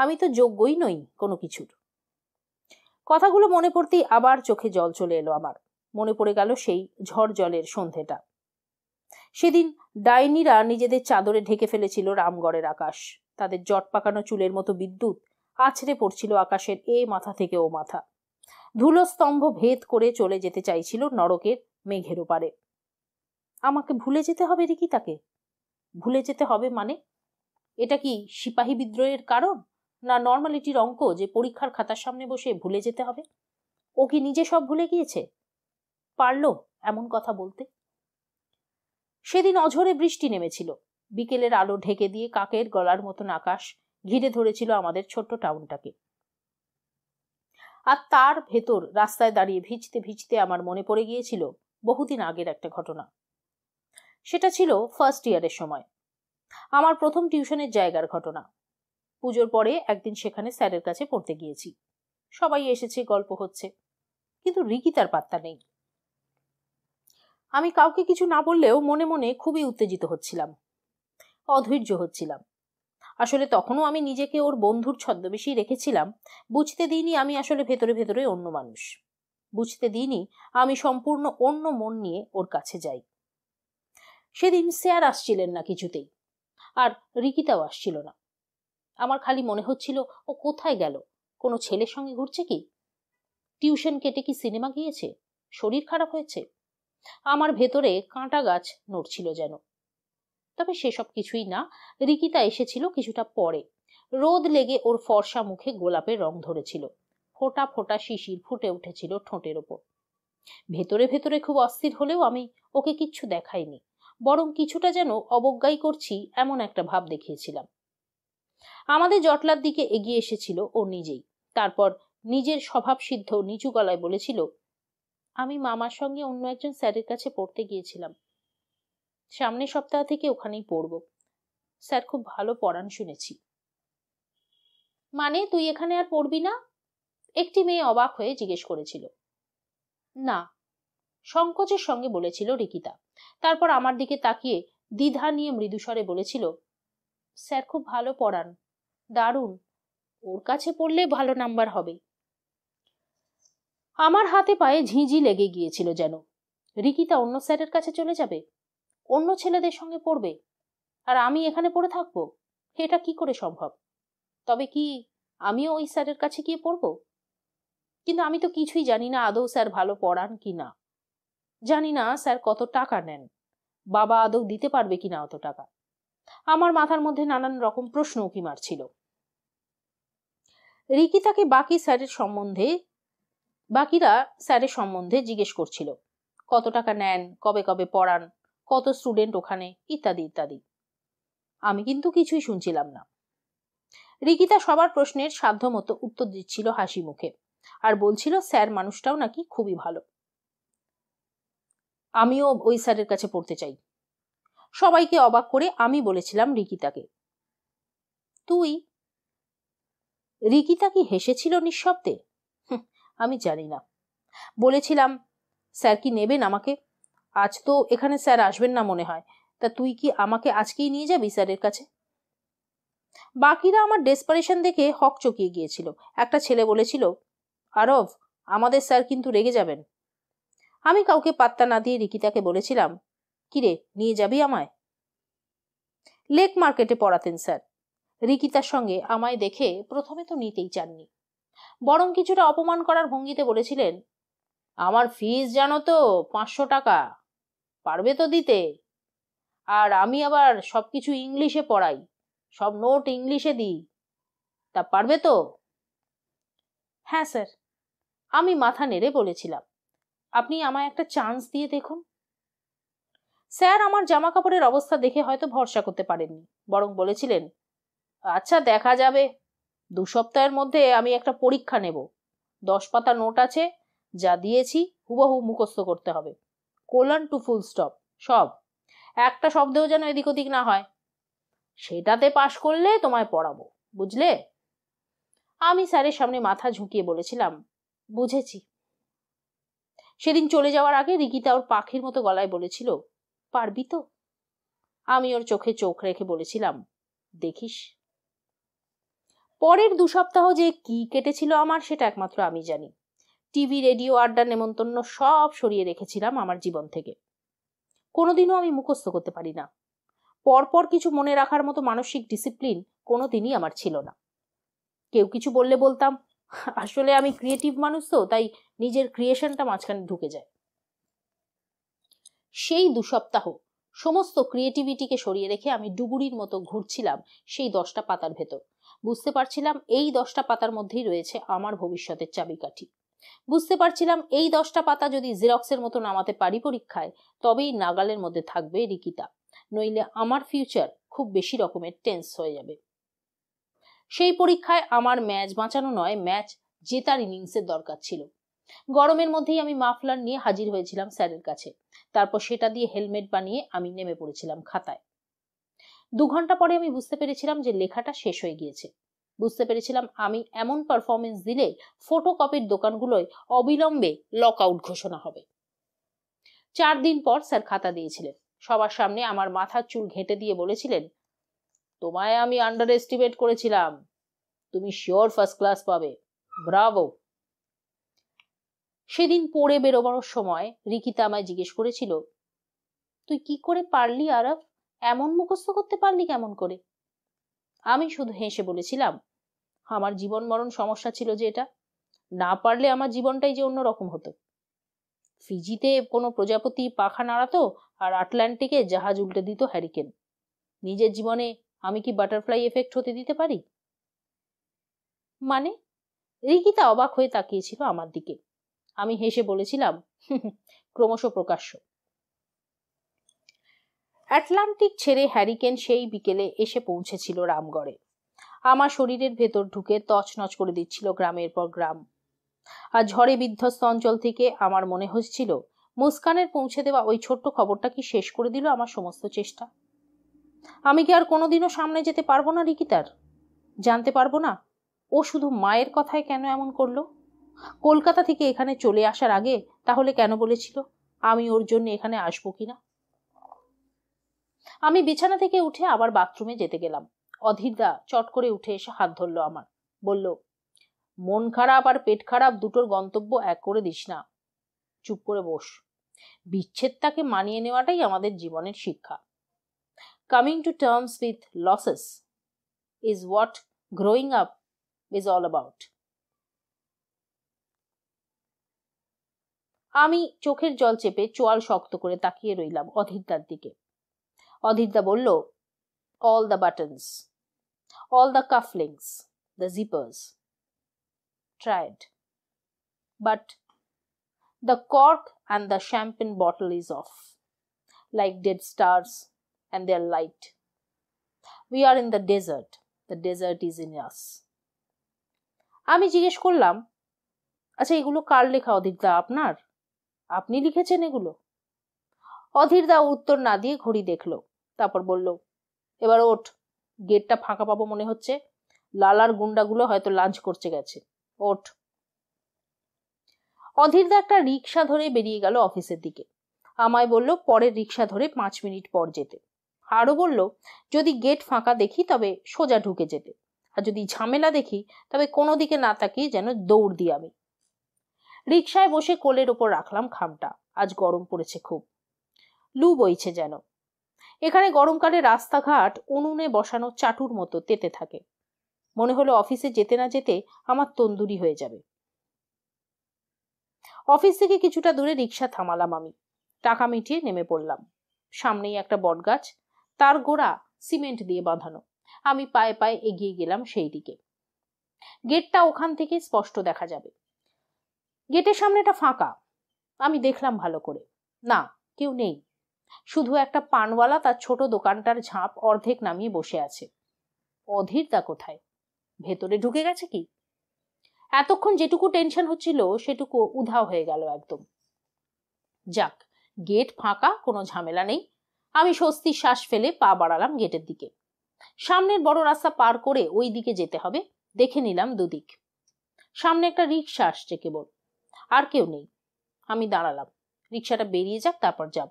আমি তো যোগ্যই নই কোনো কিছুর কথাগুলো মনে পড়তেই আবার চোখে জল চলে এলো আমার মনে পড়ে গেল সেই ঝড় জলের সন্ধেটা সেদিন ডাইনিরা নিজেদের চাদরে ঢেকে ফেলেছিল রামগড়ের আকাশ তাদের জট পাকানো চুলের মতো বিদ্যুৎ আছড়ে পড়ছিল আকাশের এ মাথা থেকে ও মাথা ধুলো স্তম্ভ ভেদ করে চলে যেতে চাইছিল নরকের মেঘের ওপারে আমাকে ভুলে যেতে হবে রিকি তাকে ভুলে যেতে হবে মানে এটা কি সিপাহী বিদ্রোহের কারণ না নর্মালিটির অঙ্ক যে পরীক্ষার খাতার সামনে বসে ভুলে যেতে হবে ও কি নিজে সব ভুলে গিয়েছে পারল এমন কথা বলতে সেদিন অঝরে বৃষ্টি নেমেছিল বিকেলের আলো ঢেকে দিয়ে কাকের গলার মতন আকাশ ঘিরে ধরেছিল আমাদের ছোট্ট টাউনটাকে আর তার ভেতর রাস্তায় দাঁড়িয়ে ভিজতে ভিজতে আমার মনে পড়ে গিয়েছিল বহুদিন আগের একটা ঘটনা সেটা ছিল ফার্স্ট ইয়ারের সময় আমার প্রথম টিউশনের জায়গার ঘটনা পুজোর পরে একদিন সেখানে স্যারের কাছে পড়তে গিয়েছি সবাই এসেছে গল্প হচ্ছে কিন্তু রিকি তার পাত্তা নেই আমি কাউকে কিছু না বললেও মনে মনে খুবই উত্তেজিত হচ্ছিলাম অধৈর্য হচ্ছিলাম আসলে তখনও আমি নিজেকে ওর বন্ধুর ছদ্মবেশী রেখেছিলাম বুঝতে দিইনি আমি আসলে ভেতরে ভেতরে অন্য মানুষ বুঝতে দিইনি আমি সম্পূর্ণ অন্য মন নিয়ে ওর কাছে যাই সেদিন স্যার আসছিলেন না কিছুতেই আর রিকিতাও আসছিল না আমার খালি মনে হচ্ছিল ও কোথায় গেল কোনো ছেলের সঙ্গে ঘুরছে কি টিউশন কেটে কি সিনেমা গিয়েছে শরীর খারাপ হয়েছে আমার ভেতরে কাঁটা গাছ নড়ছিল যেন তবে সেসব কিছুই না রিকিতা এসেছিল কিছুটা পরে রোদ লেগে ওর ফর্সা মুখে গোলাপের রং ধরেছিল ফোটা ফোটা শিশির ফুটে উঠেছিল ঠোঁটের ওপর ভেতরে ভেতরে খুব অস্থির হলেও আমি ওকে কিচ্ছু দেখাইনি বরং কিছুটা যেন অবজ্ঞাই করছি এমন একটা ভাব দেখিয়েছিলাম আমাদের জটলার দিকে এগিয়ে এসেছিল ও নিজেই তারপর নিজের স্বভাবসিদ্ধ নিচু গলায় বলেছিল আমি মামার সঙ্গে অন্য একজন স্যারের কাছে পড়তে গিয়েছিলাম সামনের সপ্তাহ থেকে ওখানেই পড়ব স্যার খুব ভালো পড়ান শুনেছি মানে তুই এখানে আর পড়বি না একটি মেয়ে অবাক হয়ে জিজ্ঞেস করেছিল না সংকোচের সঙ্গে বলেছিল রিকিতা তারপর আমার দিকে তাকিয়ে দ্বিধা নিয়ে মৃদুস্বরে বলেছিল স্যার খুব ভালো পড়ান দারুণ ওর কাছে পড়লে ভালো নাম্বার হবে আমার হাতে পায়ে ঝিঁঝি লেগে গিয়েছিল যেন রিকিতা অন্য স্যারের কাছে চলে যাবে অন্য ছেলেদের সঙ্গে পড়বে আর আমি এখানে পড়ে থাকব এটা কি করে সম্ভব তবে কি আমিও ওই স্যারের কাছে গিয়ে পড়ব কিন্তু আমি তো কিছুই জানি না আদৌ স্যার ভালো পড়ান কি না জানি না স্যার কত টাকা নেন বাবা আদৌ দিতে পারবে কিনা অত টাকা আমার মাথার মধ্যে নানান রকম প্রশ্ন উকি মারছিল রিকি তাকে বাকি স্যারের সম্বন্ধে বাকিরা স্যারের সম্বন্ধে জিজ্ঞেস করছিল কত টাকা নেন কবে কবে পড়ান কত স্টুডেন্ট ওখানে ইত্যাদি ইত্যাদি আমি কিন্তু কিছুই শুনছিলাম না রিকিতা সবার প্রশ্নের সাধ্যমতো উত্তর দিচ্ছিল হাসি মুখে আর বলছিল স্যার মানুষটাও নাকি খুবই ভালো আমিও ওই স্যারের কাছে পড়তে চাই সবাইকে অবাক করে আমি বলেছিলাম রিকিতাকে তুই রিকিতা কি হেসেছিল নিঃশব্দে আমি জানি না বলেছিলাম স্যার কি নেবেন আমাকে আজ তো এখানে স্যার আসবেন না মনে হয় তা তুই কি আমাকে আজকেই নিয়ে যাবি স্যারের কাছে বাকিরা আমার ডেসপারেশন দেখে হক চকিয়ে গিয়েছিল একটা ছেলে বলেছিল আরব আমাদের স্যার কিন্তু রেগে যাবেন আমি কাউকে পাত্তা না দিয়ে রিকিতাকে বলেছিলাম কিরে নিয়ে যাবি আমায় লেক মার্কেটে পড়াতেন স্যার রিকিতার সঙ্গে আমায় দেখে প্রথমে তো নিতেই চাননি বরং কিছুটা অপমান করার ভঙ্গিতে বলেছিলেন আমার ফিজ জানো তো পাঁচশো টাকা পারবে তো দিতে আর আমি আবার সব কিছু ইংলিশে পড়াই সব নোট ইংলিশে দিই তা পারবে তো হ্যাঁ স্যার আমি মাথা নেড়ে বলেছিলাম আপনি আমায় একটা চান্স দিয়ে দেখুন স্যার আমার জামা কাপড়ের অবস্থা দেখে হয়তো ভরসা করতে পারেননি বরং বলেছিলেন আচ্ছা দেখা যাবে দু সপ্তাহের মধ্যে আমি একটা পরীক্ষা নেব দশ পাতা নোট আছে যা দিয়েছি হুবহু মুখস্থ করতে হবে কোলান টু ফুল স্টপ সব একটা শব্দেও যেন এদিক ওদিক না হয় সেটাতে পাশ করলে তোমায় পড়াবো বুঝলে আমি স্যারের সামনে মাথা ঝুঁকিয়ে বলেছিলাম বুঝেছি সেদিন চলে যাওয়ার আগে রিকিতা ওর পাখির মতো গলায় বলেছিল পারবি তো আমি ওর চোখে চোখ রেখে বলেছিলাম দেখিস পরের দু সপ্তাহ যে কি কেটেছিল আমার সেটা একমাত্র আমি জানি টিভি রেডিও আড্ডা নেমন্তন্ন সব সরিয়ে রেখেছিলাম আমার জীবন থেকে কোনোদিনও আমি মুখস্থ করতে পারি না পরপর কিছু মনে রাখার মতো মানসিক ডিসিপ্লিন কোনোদিনই আমার ছিল না কেউ কিছু বললে বলতাম আসলে আমি ক্রিয়েটিভ মানুষ তো তাই নিজের ক্রিয়েশনটা মাঝখানে ঢুকে যায় সেই দু সপ্তাহ সমস্ত ক্রিয়েটিভিটিকে সরিয়ে রেখে আমি ডুবুরির মতো ঘুরছিলাম সেই দশটা পাতার ভেতর বুঝতে পারছিলাম এই দশটা পাতার মধ্যেই রয়েছে আমার ভবিষ্যতের চাবিকাঠি বুঝতে পারছিলাম এই দশটা পাতা যদি জেরক্সের মতো নামাতে পারি পরীক্ষায় তবেই নাগালের মধ্যে থাকবে রিকিতা নইলে আমার ফিউচার খুব বেশি রকমের টেন্স হয়ে যাবে সেই পরীক্ষায় আমার ম্যাচ বাঁচানো নয় ম্যাচ জেতার ইনিংসের দরকার ছিল গরমের মধ্যেই আমি মাফলার নিয়ে হাজির হয়েছিলাম স্যারের কাছে তারপর সেটা দিয়ে হেলমেট বানিয়ে আমি নেমে পড়েছিলাম খাতায় দু ঘন্টা পরে আমি বুঝতে পেরেছিলাম যে লেখাটা শেষ হয়ে গিয়েছে বুঝতে পেরেছিলাম আমি এমন পারফরমেন্স দিলে ফটোকপির দোকানগুলোয় অবিলম্বে লক আউট ঘোষণা হবে চার দিন পর স্যার খাতা দিয়েছিলেন সবার সামনে আমার মাথার চুল ঘেঁটে দিয়ে বলেছিলেন তোমায় আমি আন্ডার এস্টিমেট করেছিলাম তুমি শিওর ফার্স্ট ক্লাস পাবে ব্রাভো সেদিন পড়ে বেরোবার সময় রিকিতা আমায় জিজ্ঞেস করেছিল তুই কি করে পারলি আরফ এমন মুখস্থ করতে পারলি কেমন করে আমি শুধু হেসে বলেছিলাম আমার জীবন মরণ সমস্যা ছিল যে এটা না পারলে আমার জীবনটাই যে অন্যরকম হতো ফিজিতে কোনো প্রজাপতি পাখা নাড়াতো আর আটলান্টিকে জাহাজ উল্টে দিত হ্যারিকেন নিজের জীবনে আমি কি বাটারফ্লাই এফেক্ট হতে দিতে পারি মানে রিকিতা অবাক হয়ে তাকিয়েছিল আমার দিকে আমি হেসে বলেছিলাম ক্রমশ প্রকাশ্য অ্যাটলান্টিক ছেড়ে হ্যারিকেন সেই বিকেলে এসে পৌঁছেছিল রামগড়ে আমার শরীরের ভেতর ঢুকে তছনছ করে দিচ্ছিল গ্রামের পর গ্রাম আর ঝড়ে বিধ্বস্ত অঞ্চল থেকে আমার মনে হচ্ছিল মুস্কানের পৌঁছে দেওয়া ওই ছোট্ট খবরটা কি শেষ করে দিল আমার সমস্ত চেষ্টা আমি কি আর কোনোদিনও সামনে যেতে পারবো না রিকিতার জানতে পারবো না ও শুধু মায়ের কথায় কেন এমন করলো কলকাতা থেকে এখানে চলে আসার আগে তাহলে কেন বলেছিল আমি ওর জন্য এখানে আসবো কিনা আমি বিছানা থেকে উঠে আবার বাথরুমে যেতে গেলাম অধীরদা চট করে উঠে এসে হাত ধরল আমার বলল মন খারাপ আর পেট খারাপ দুটোর গন্তব্য এক করে দিস না চুপ করে বস তাকে মানিয়ে নেওয়াটাই আমাদের জীবনের শিক্ষা coming to terms with losses is what growing up is all about আমি চোখের জল চেপে চোয়াল শক্ত করে তাকিয়ে রইলাম অধীরদার দিকে অধীরদা বলল all the buttons all the cufflinks the zippers tried but the cork and the champagne bottle is off like dead stars and their light we are in the desert the desert is in us আমি জিজ্ঞেস করলাম আচ্ছা এগুলো কার লেখা অধিকদা আপনার আপনি লিখেছেন এগুলো অধীর দা উত্তর না দিয়ে ঘড়ি দেখল তারপর বলল এবার ওঠ গেটটা ফাঁকা পাবো মনে হচ্ছে লালার গুন্ডাগুলো হয়তো লাঞ্চ করছে গেছে ওঠ অধীরদা একটা রিক্সা ধরে বেরিয়ে গেল অফিসের দিকে আমায় বলল পরের রিক্সা ধরে পাঁচ মিনিট পর যেতে আরও বলল যদি গেট ফাঁকা দেখি তবে সোজা ঢুকে যেতে আর যদি ঝামেলা দেখি তবে কোনো দিকে না তাকিয়ে যেন দৌড় দিই আমি রিকশায় বসে কোলের ওপর রাখলাম খামটা আজ গরম পড়েছে খুব লু বইছে যেন এখানে গরমকালে রাস্তাঘাট উনুনে বসানো চাটুর মতো তেতে থাকে মনে হলো অফিসে যেতে না যেতে আমার তন্দুরি হয়ে যাবে অফিস থেকে কিছুটা দূরে রিক্সা থামালাম আমি টাকা মিটিয়ে নেমে পড়লাম সামনেই একটা বটগাছ তার গোড়া সিমেন্ট দিয়ে বাঁধানো আমি পায়ে পায়ে এগিয়ে গেলাম সেই দিকে গেটটা ওখান থেকে স্পষ্ট দেখা যাবে গেটের সামনেটা ফাঁকা আমি দেখলাম ভালো করে না কেউ নেই শুধু একটা পানওয়ালা তার ছোট দোকানটার ঝাঁপ অর্ধেক নামিয়ে বসে আছে অধীর তা কোথায় ভেতরে ঢুকে গেছে কি এতক্ষণ যেটুকু টেনশন হচ্ছিল সেটুকু উধাও হয়ে গেল একদম যাক গেট ফাঁকা কোনো ঝামেলা নেই আমি স্বস্তির শ্বাস ফেলে পা বাড়ালাম গেটের দিকে সামনের বড় রাস্তা পার করে ওই দিকে যেতে হবে দেখে নিলাম দুদিক সামনে একটা রিক্সা আসছে কেবল আর কেউ নেই আমি দাঁড়ালাম রিক্সাটা বেরিয়ে যাক তারপর যাব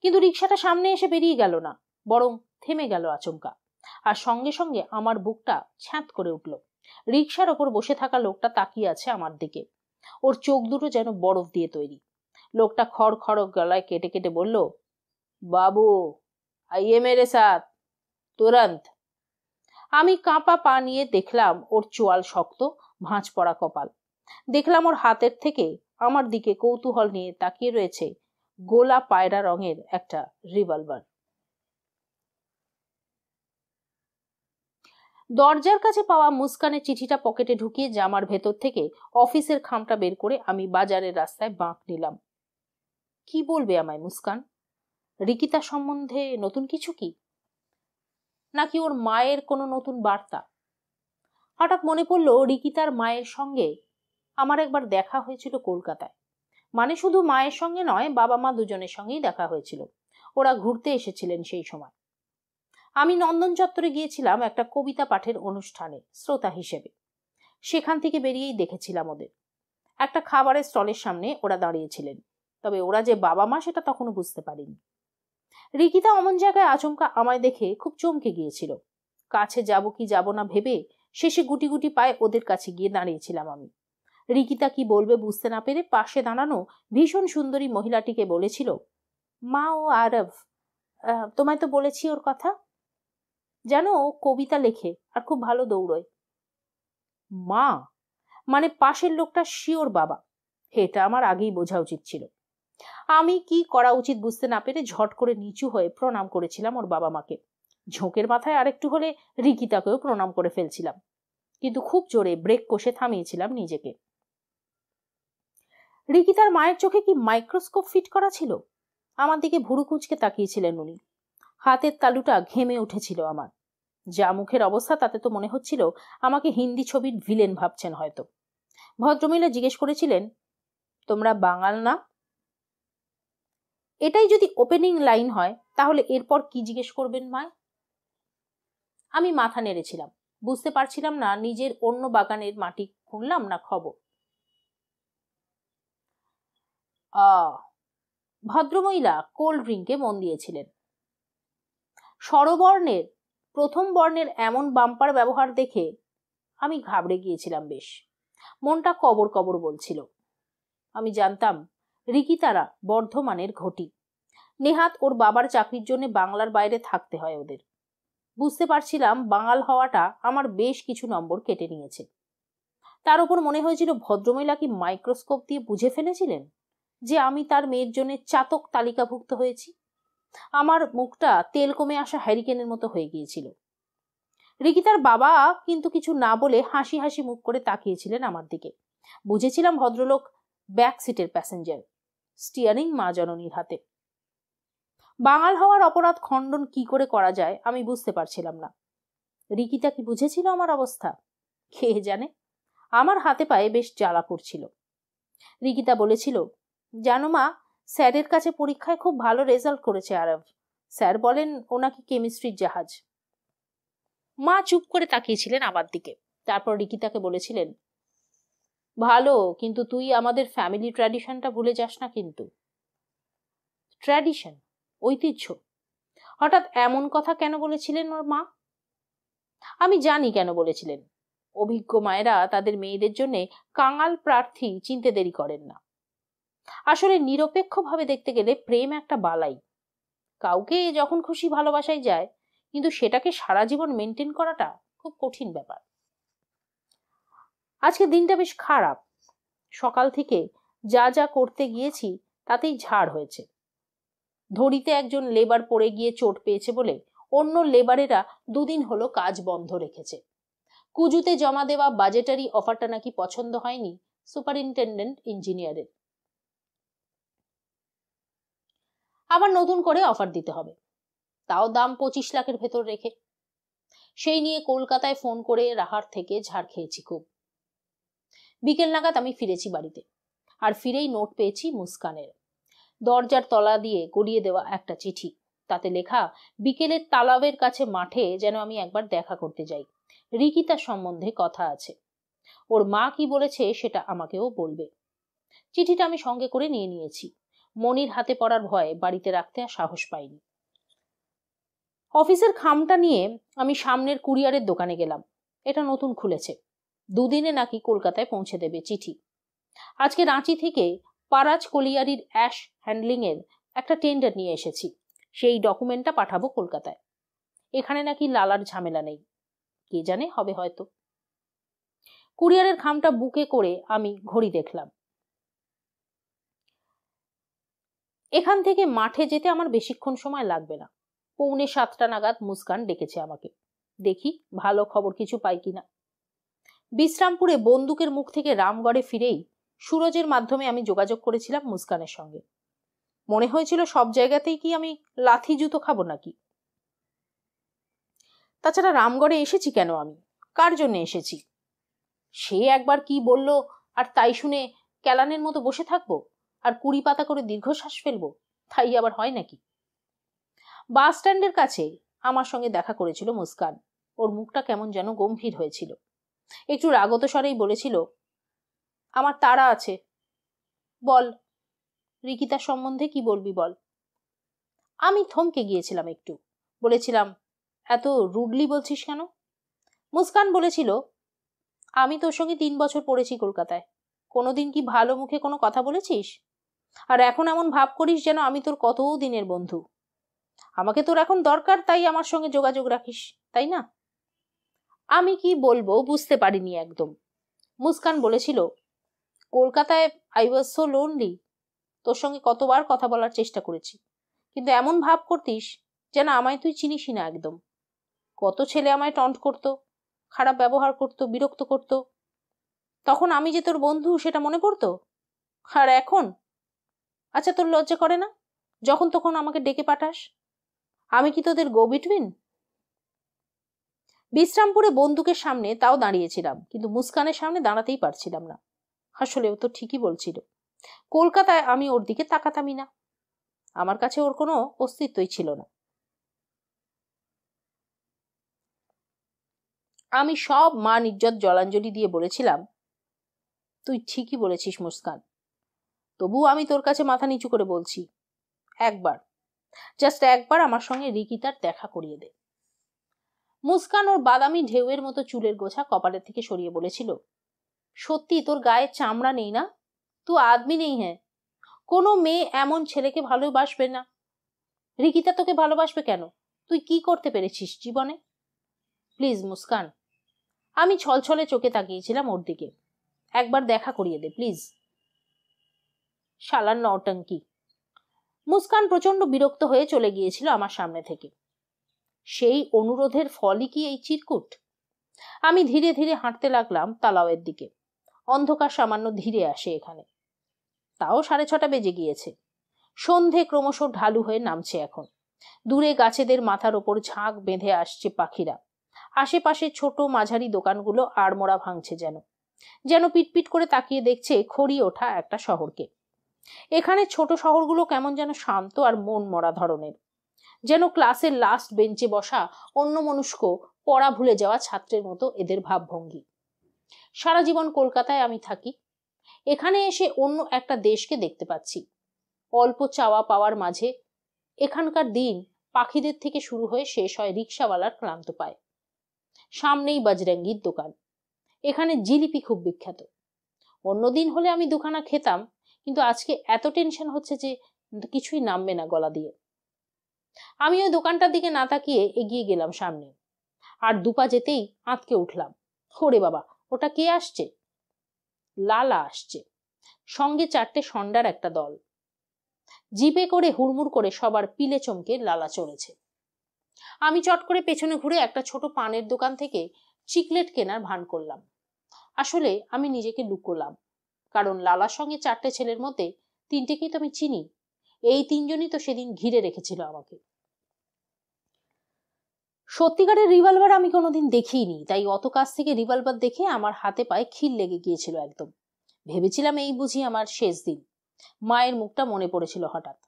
কিন্তু রিক্সাটা সামনে এসে বেরিয়ে গেল না বরং থেমে গেল আচমকা আর সঙ্গে সঙ্গে আমার বুকটা ছ্যাঁত করে উঠল রিক্সার ওপর বসে থাকা লোকটা তাকিয়ে আছে আমার দিকে ওর চোখ দুটো যেন বরফ দিয়ে তৈরি লোকটা খড় খড় গলায় কেটে কেটে বলল বাবু আইয়ে মেরে সাত তুরন্ত আমি কাঁপা পা নিয়ে দেখলাম ওর চোয়াল শক্ত ভাঁজ পড়া কপাল দেখলাম ওর হাতের থেকে আমার দিকে কৌতূহল নিয়ে তাকিয়ে রয়েছে গোলা পায়রা রঙের একটা রিভলভার দরজার কাছে পাওয়া মুস্কানের চিঠিটা পকেটে ঢুকিয়ে জামার ভেতর থেকে অফিসের খামটা বের করে আমি বাজারের রাস্তায় বাঁক নিলাম কি বলবে আমায় মুস্কান রিকিতা সম্বন্ধে নতুন কিছু কি নাকি ওর মায়ের কোনো নতুন বার্তা হঠাৎ মনে পড়লো রিকিতার মায়ের সঙ্গে আমার একবার দেখা হয়েছিল কলকাতায় মানে শুধু মায়ের সঙ্গে নয় বাবা মা দুজনের সঙ্গেই দেখা হয়েছিল ওরা ঘুরতে এসেছিলেন সেই সময় আমি নন্দন চত্বরে গিয়েছিলাম একটা কবিতা পাঠের অনুষ্ঠানে শ্রোতা হিসেবে সেখান থেকে বেরিয়েই দেখেছিলাম ওদের একটা খাবারের স্টলের সামনে ওরা দাঁড়িয়েছিলেন তবে ওরা যে বাবা মা সেটা তখনও বুঝতে পারিনি রিকিতা অমন জায়গায় আচমকা আমায় দেখে খুব চমকে গিয়েছিল কাছে যাব কি যাব না ভেবে শেষে গুটি গুটি পায়ে ওদের কাছে গিয়ে দাঁড়িয়েছিলাম আমি রিকিতা কি বলবে বুঝতে না পেরে পাশে দাঁড়ানো ভীষণ সুন্দরী মহিলাটিকে বলেছিল মা ও আরব তোমায় তো বলেছি ওর কথা জানো ও কবিতা লেখে আর খুব ভালো দৌড়য় মা মানে পাশের লোকটা শিওর বাবা এটা আমার আগেই বোঝা উচিত ছিল আমি কি করা উচিত বুঝতে না পেরে ঝট করে নিচু হয়ে প্রণাম করেছিলাম ওর বাবা মাকে ঝোঁকের মাথায় আরেকটু হলে রিকিতাকেও প্রণাম করে ফেলছিলাম কিন্তু খুব জোরে ব্রেক কষে থামিয়েছিলাম নিজেকে রিকি তার মায়ের চোখে কি মাইক্রোস্কোপ ফিট করা ছিল আমার দিকে ভুরু কুঁচকে তাকিয়েছিলেন উনি হাতের তালুটা ঘেমে উঠেছিল আমার যা মুখের অবস্থা তাতে তো মনে হচ্ছিল আমাকে হিন্দি ছবির ভিলেন ভাবছেন হয়তো ভদ্রমহিলা জিজ্ঞেস করেছিলেন তোমরা বাঙাল না এটাই যদি ওপেনিং লাইন হয় তাহলে এরপর কি জিজ্ঞেস করবেন মায় আমি মাথা নেড়েছিলাম বুঝতে পারছিলাম না নিজের অন্য বাগানের মাটি খুঁড়লাম না খবর ভদ্রমহিলা কোল্ড ড্রিঙ্কে মন দিয়েছিলেন স্বরবর্ণের প্রথম বর্ণের এমন বাম্পার ব্যবহার দেখে আমি ঘাবড়ে গিয়েছিলাম বেশ মনটা কবর কবর বলছিল আমি জানতাম রিকিতারা বর্ধমানের ঘটি নেহাত ওর বাবার চাকরির জন্য বাংলার বাইরে থাকতে হয় ওদের বুঝতে পারছিলাম বাঙাল হওয়াটা আমার বেশ কিছু নম্বর কেটে নিয়েছে তার উপর মনে হয়েছিল ভদ্রমহিলা কি মাইক্রোস্কোপ দিয়ে বুঝে ফেলেছিলেন যে আমি তার মেয়ের জন্য চাতক তালিকাভুক্ত হয়েছি আমার মুখটা তেল কমে আসা হ্যারিকেনের মতো হয়ে গিয়েছিল রিকি তার বাবা কিন্তু কিছু না বলে হাসি হাসি মুখ করে তাকিয়েছিলেন আমার দিকে বুঝেছিলাম ভদ্রলোক ব্যাক সিটের প্যাসেঞ্জার স্টিয়ারিং মা জননীর হাতে বাঙাল হওয়ার অপরাধ খণ্ডন কি করে করা যায় আমি বুঝতে পারছিলাম না রিকিতা কি বুঝেছিল আমার অবস্থা খেয়ে জানে আমার হাতে পায়ে বেশ জ্বালা করছিল রিকিতা বলেছিল জানো মা স্যারের কাছে পরীক্ষায় খুব ভালো রেজাল্ট করেছে আরব স্যার বলেন ও নাকি কেমিস্ট্রির জাহাজ মা চুপ করে তাকিয়েছিলেন আমার দিকে তারপর রিকিতাকে বলেছিলেন ভালো কিন্তু তুই আমাদের ফ্যামিলি ট্র্যাডিশনটা ভুলে যাস না কিন্তু ট্র্যাডিশন ঐতিহ্য হঠাৎ এমন কথা কেন বলেছিলেন ওর মা আমি জানি কেন বলেছিলেন অভিজ্ঞ মায়েরা তাদের মেয়েদের জন্যে কাঙাল প্রার্থী চিনতে দেরি করেন না আসলে নিরপেক্ষভাবে দেখতে গেলে প্রেম একটা বালাই কাউকে যখন খুশি ভালোবাসাই যায় কিন্তু সেটাকে সারা জীবন মেনটেন করাটা খুব কঠিন ব্যাপার আজকে দিনটা বেশ খারাপ সকাল থেকে যা যা করতে গিয়েছি তাতেই ঝাড় হয়েছে ধরিতে একজন লেবার পড়ে গিয়ে চোট পেয়েছে বলে অন্য লেবারেরা দুদিন হলো কাজ বন্ধ রেখেছে কুজুতে জমা দেওয়া বাজেটারি অফারটা নাকি পছন্দ হয়নি সুপারিনটেন্ডেন্ট ইঞ্জিনিয়ারের আবার নতুন করে অফার দিতে হবে তাও দাম পঁচিশ লাখের ভেতর রেখে সেই নিয়ে কলকাতায় ফোন করে রাহার থেকে ঝাড় খেয়েছি খুব বিকেল নাগাদ আমি ফিরেছি বাড়িতে আর ফিরেই নোট পেয়েছি মুস্কানের দরজার তলা দিয়ে গড়িয়ে দেওয়া একটা চিঠি তাতে লেখা বিকেলের তালাবের কাছে মাঠে যেন আমি একবার দেখা করতে যাই রিকিতা সম্বন্ধে কথা আছে ওর মা কি বলেছে সেটা আমাকেও বলবে চিঠিটা আমি সঙ্গে করে নিয়ে নিয়েছি মনির হাতে পড়ার ভয়ে বাড়িতে রাখতে আর সাহস পাইনি অফিসের খামটা নিয়ে আমি সামনের কুরিয়ারের দোকানে গেলাম এটা নতুন খুলেছে দুদিনে নাকি কলকাতায় পৌঁছে দেবে চিঠি আজকে রাঁচি থেকে পারাজ কলিয়ারির অ্যাশ হ্যান্ডলিংয়ের একটা টেন্ডার নিয়ে এসেছি সেই ডকুমেন্টটা পাঠাবো কলকাতায় এখানে নাকি লালার ঝামেলা নেই কে জানে হবে হয়তো কুরিয়ারের খামটা বুকে করে আমি ঘড়ি দেখলাম এখান থেকে মাঠে যেতে আমার বেশিক্ষণ সময় লাগবে না পৌনে সাতটা নাগাদ মুস্কান ডেকেছে আমাকে দেখি ভালো খবর কিছু পাই কিনা বিশ্রামপুরে বন্দুকের মুখ থেকে রামগড়ে ফিরেই সুরজের মাধ্যমে আমি যোগাযোগ করেছিলাম মুস্কানের সঙ্গে মনে হয়েছিল সব জায়গাতেই কি আমি লাথি জুতো খাবো নাকি তাছাড়া রামগড়ে এসেছি কেন আমি কার জন্য এসেছি সে একবার কি বলল আর তাই শুনে ক্যালানের মতো বসে থাকবো আর কুড়ি পাতা করে দীর্ঘশ্বাস ফেলবো তাই আবার হয় নাকি বাস স্ট্যান্ডের কাছে আমার সঙ্গে দেখা করেছিল মুস্কান ওর মুখটা কেমন যেন গম্ভীর হয়েছিল একটু রাগত স্বরেই বলেছিল আমার তারা আছে বল রিকিতা সম্বন্ধে কি বলবি বল আমি থমকে গিয়েছিলাম একটু বলেছিলাম এত রুডলি বলছিস কেন মুস্কান বলেছিল আমি তোর সঙ্গে তিন বছর পড়েছি কলকাতায় কোনোদিন কি ভালো মুখে কোনো কথা বলেছিস আর এখন এমন ভাব করিস যেন আমি তোর কত দিনের বন্ধু আমাকে তোর এখন দরকার তাই আমার সঙ্গে যোগাযোগ রাখিস তাই না আমি কি বলবো বুঝতে পারিনি একদম মুস্কান বলেছিল কলকাতায় আই ওয়াজ সো লোনলি তোর সঙ্গে কতবার কথা বলার চেষ্টা করেছি কিন্তু এমন ভাব করতিস যেন আমায় তুই চিনিসই না একদম কত ছেলে আমায় টন্ট করতো খারাপ ব্যবহার করতো বিরক্ত করতো তখন আমি যে তোর বন্ধু সেটা মনে পড়তো আর এখন আচ্ছা তোর লজ্জা করে না যখন তখন আমাকে ডেকে পাঠাস আমি কি তোদের গো বিটুইন বিশ্রামপুরে বন্দুকের সামনে তাও দাঁড়িয়েছিলাম কিন্তু মুস্কানের সামনে দাঁড়াতেই পারছিলাম না আসলে ও তো ঠিকই বলছিল কলকাতায় আমি ওর দিকে তাকাতামই না আমার কাছে ওর কোনো অস্তিত্বই ছিল না আমি সব মান ইজ্জত জলাঞ্জলি দিয়ে বলেছিলাম তুই ঠিকই বলেছিস মুস্কান তবুও আমি তোর কাছে মাথা নিচু করে বলছি একবার জাস্ট একবার আমার সঙ্গে রিকিতার দেখা করিয়ে দে মুস্কান ওর বাদামি ঢেউয়ের মতো চুলের গোছা কপালের থেকে সরিয়ে বলেছিল সত্যি তোর গায়ে চামড়া নেই না তুই আদমি নেই হ্যাঁ কোনো মেয়ে এমন ছেলেকে ভালোবাসবে না রিকিতা তোকে ভালোবাসবে কেন তুই কি করতে পেরেছিস জীবনে প্লিজ মুস্কান আমি ছলছলে চোখে তাকিয়েছিলাম ওর দিকে একবার দেখা করিয়ে দে প্লিজ শালা নটঙ্কি মুস্কান প্রচণ্ড বিরক্ত হয়ে চলে গিয়েছিল আমার সামনে থেকে সেই অনুরোধের ফলই কি এই চিরকুট আমি ধীরে ধীরে হাঁটতে লাগলাম তালাওয়ের দিকে অন্ধকার সামান্য ধীরে আসে এখানে তাও সাড়ে ছটা বেজে গিয়েছে সন্ধে ক্রমশ ঢালু হয়ে নামছে এখন দূরে গাছেদের মাথার ওপর ঝাঁক বেঁধে আসছে পাখিরা আশেপাশে ছোট মাঝারি দোকানগুলো আড়মোড়া ভাঙছে যেন যেন পিটপিট করে তাকিয়ে দেখছে খড়ি ওঠা একটা শহরকে এখানে ছোট শহরগুলো কেমন যেন শান্ত আর মন মরা ধরনের যেন ক্লাসের লাস্ট বেঞ্চে বসা অন্য মনুষ্ক পড়া ভুলে যাওয়া ছাত্রের মতো এদের ভাবভঙ্গি সারা জীবন কলকাতায় আমি থাকি এখানে এসে অন্য একটা দেশকে দেখতে পাচ্ছি অল্প চাওয়া পাওয়ার মাঝে এখানকার দিন পাখিদের থেকে শুরু হয়ে শেষ হয় রিক্সাওয়ালার ক্লান্ত পায় সামনেই বাজরাঙ্গির দোকান এখানে জিলিপি খুব বিখ্যাত অন্যদিন হলে আমি দুখানা খেতাম কিন্তু আজকে এত টেনশন হচ্ছে যে কিছুই নামবে না গলা দিয়ে আমি ওই দোকানটার দিকে না তাকিয়ে এগিয়ে গেলাম সামনে আর দুপা যেতেই আঁতকে উঠলাম ওরে বাবা ওটা কে আসছে লালা আসছে সঙ্গে চারটে সন্ডার একটা দল জিপে করে হুড়মুড় করে সবার পিলে চমকে লালা চড়েছে আমি চট করে পেছনে ঘুরে একটা ছোট পানের দোকান থেকে চিকলেট কেনার ভান করলাম আসলে আমি নিজেকে লুকোলাম কারণ লালার সঙ্গে চারটে ছেলের মধ্যে তিনটেকেই তো আমি চিনি এই তিনজনই তো সেদিন ঘিরে রেখেছিল আমাকে সত্যিকারের রিভলভার আমি কোনোদিন দেখিনি তাই অত কাছ থেকে রিভলভার দেখে আমার হাতে পায়ে খিল লেগে গিয়েছিল একদম ভেবেছিলাম এই বুঝি আমার শেষ দিন মায়ের মুখটা মনে পড়েছিল হঠাৎ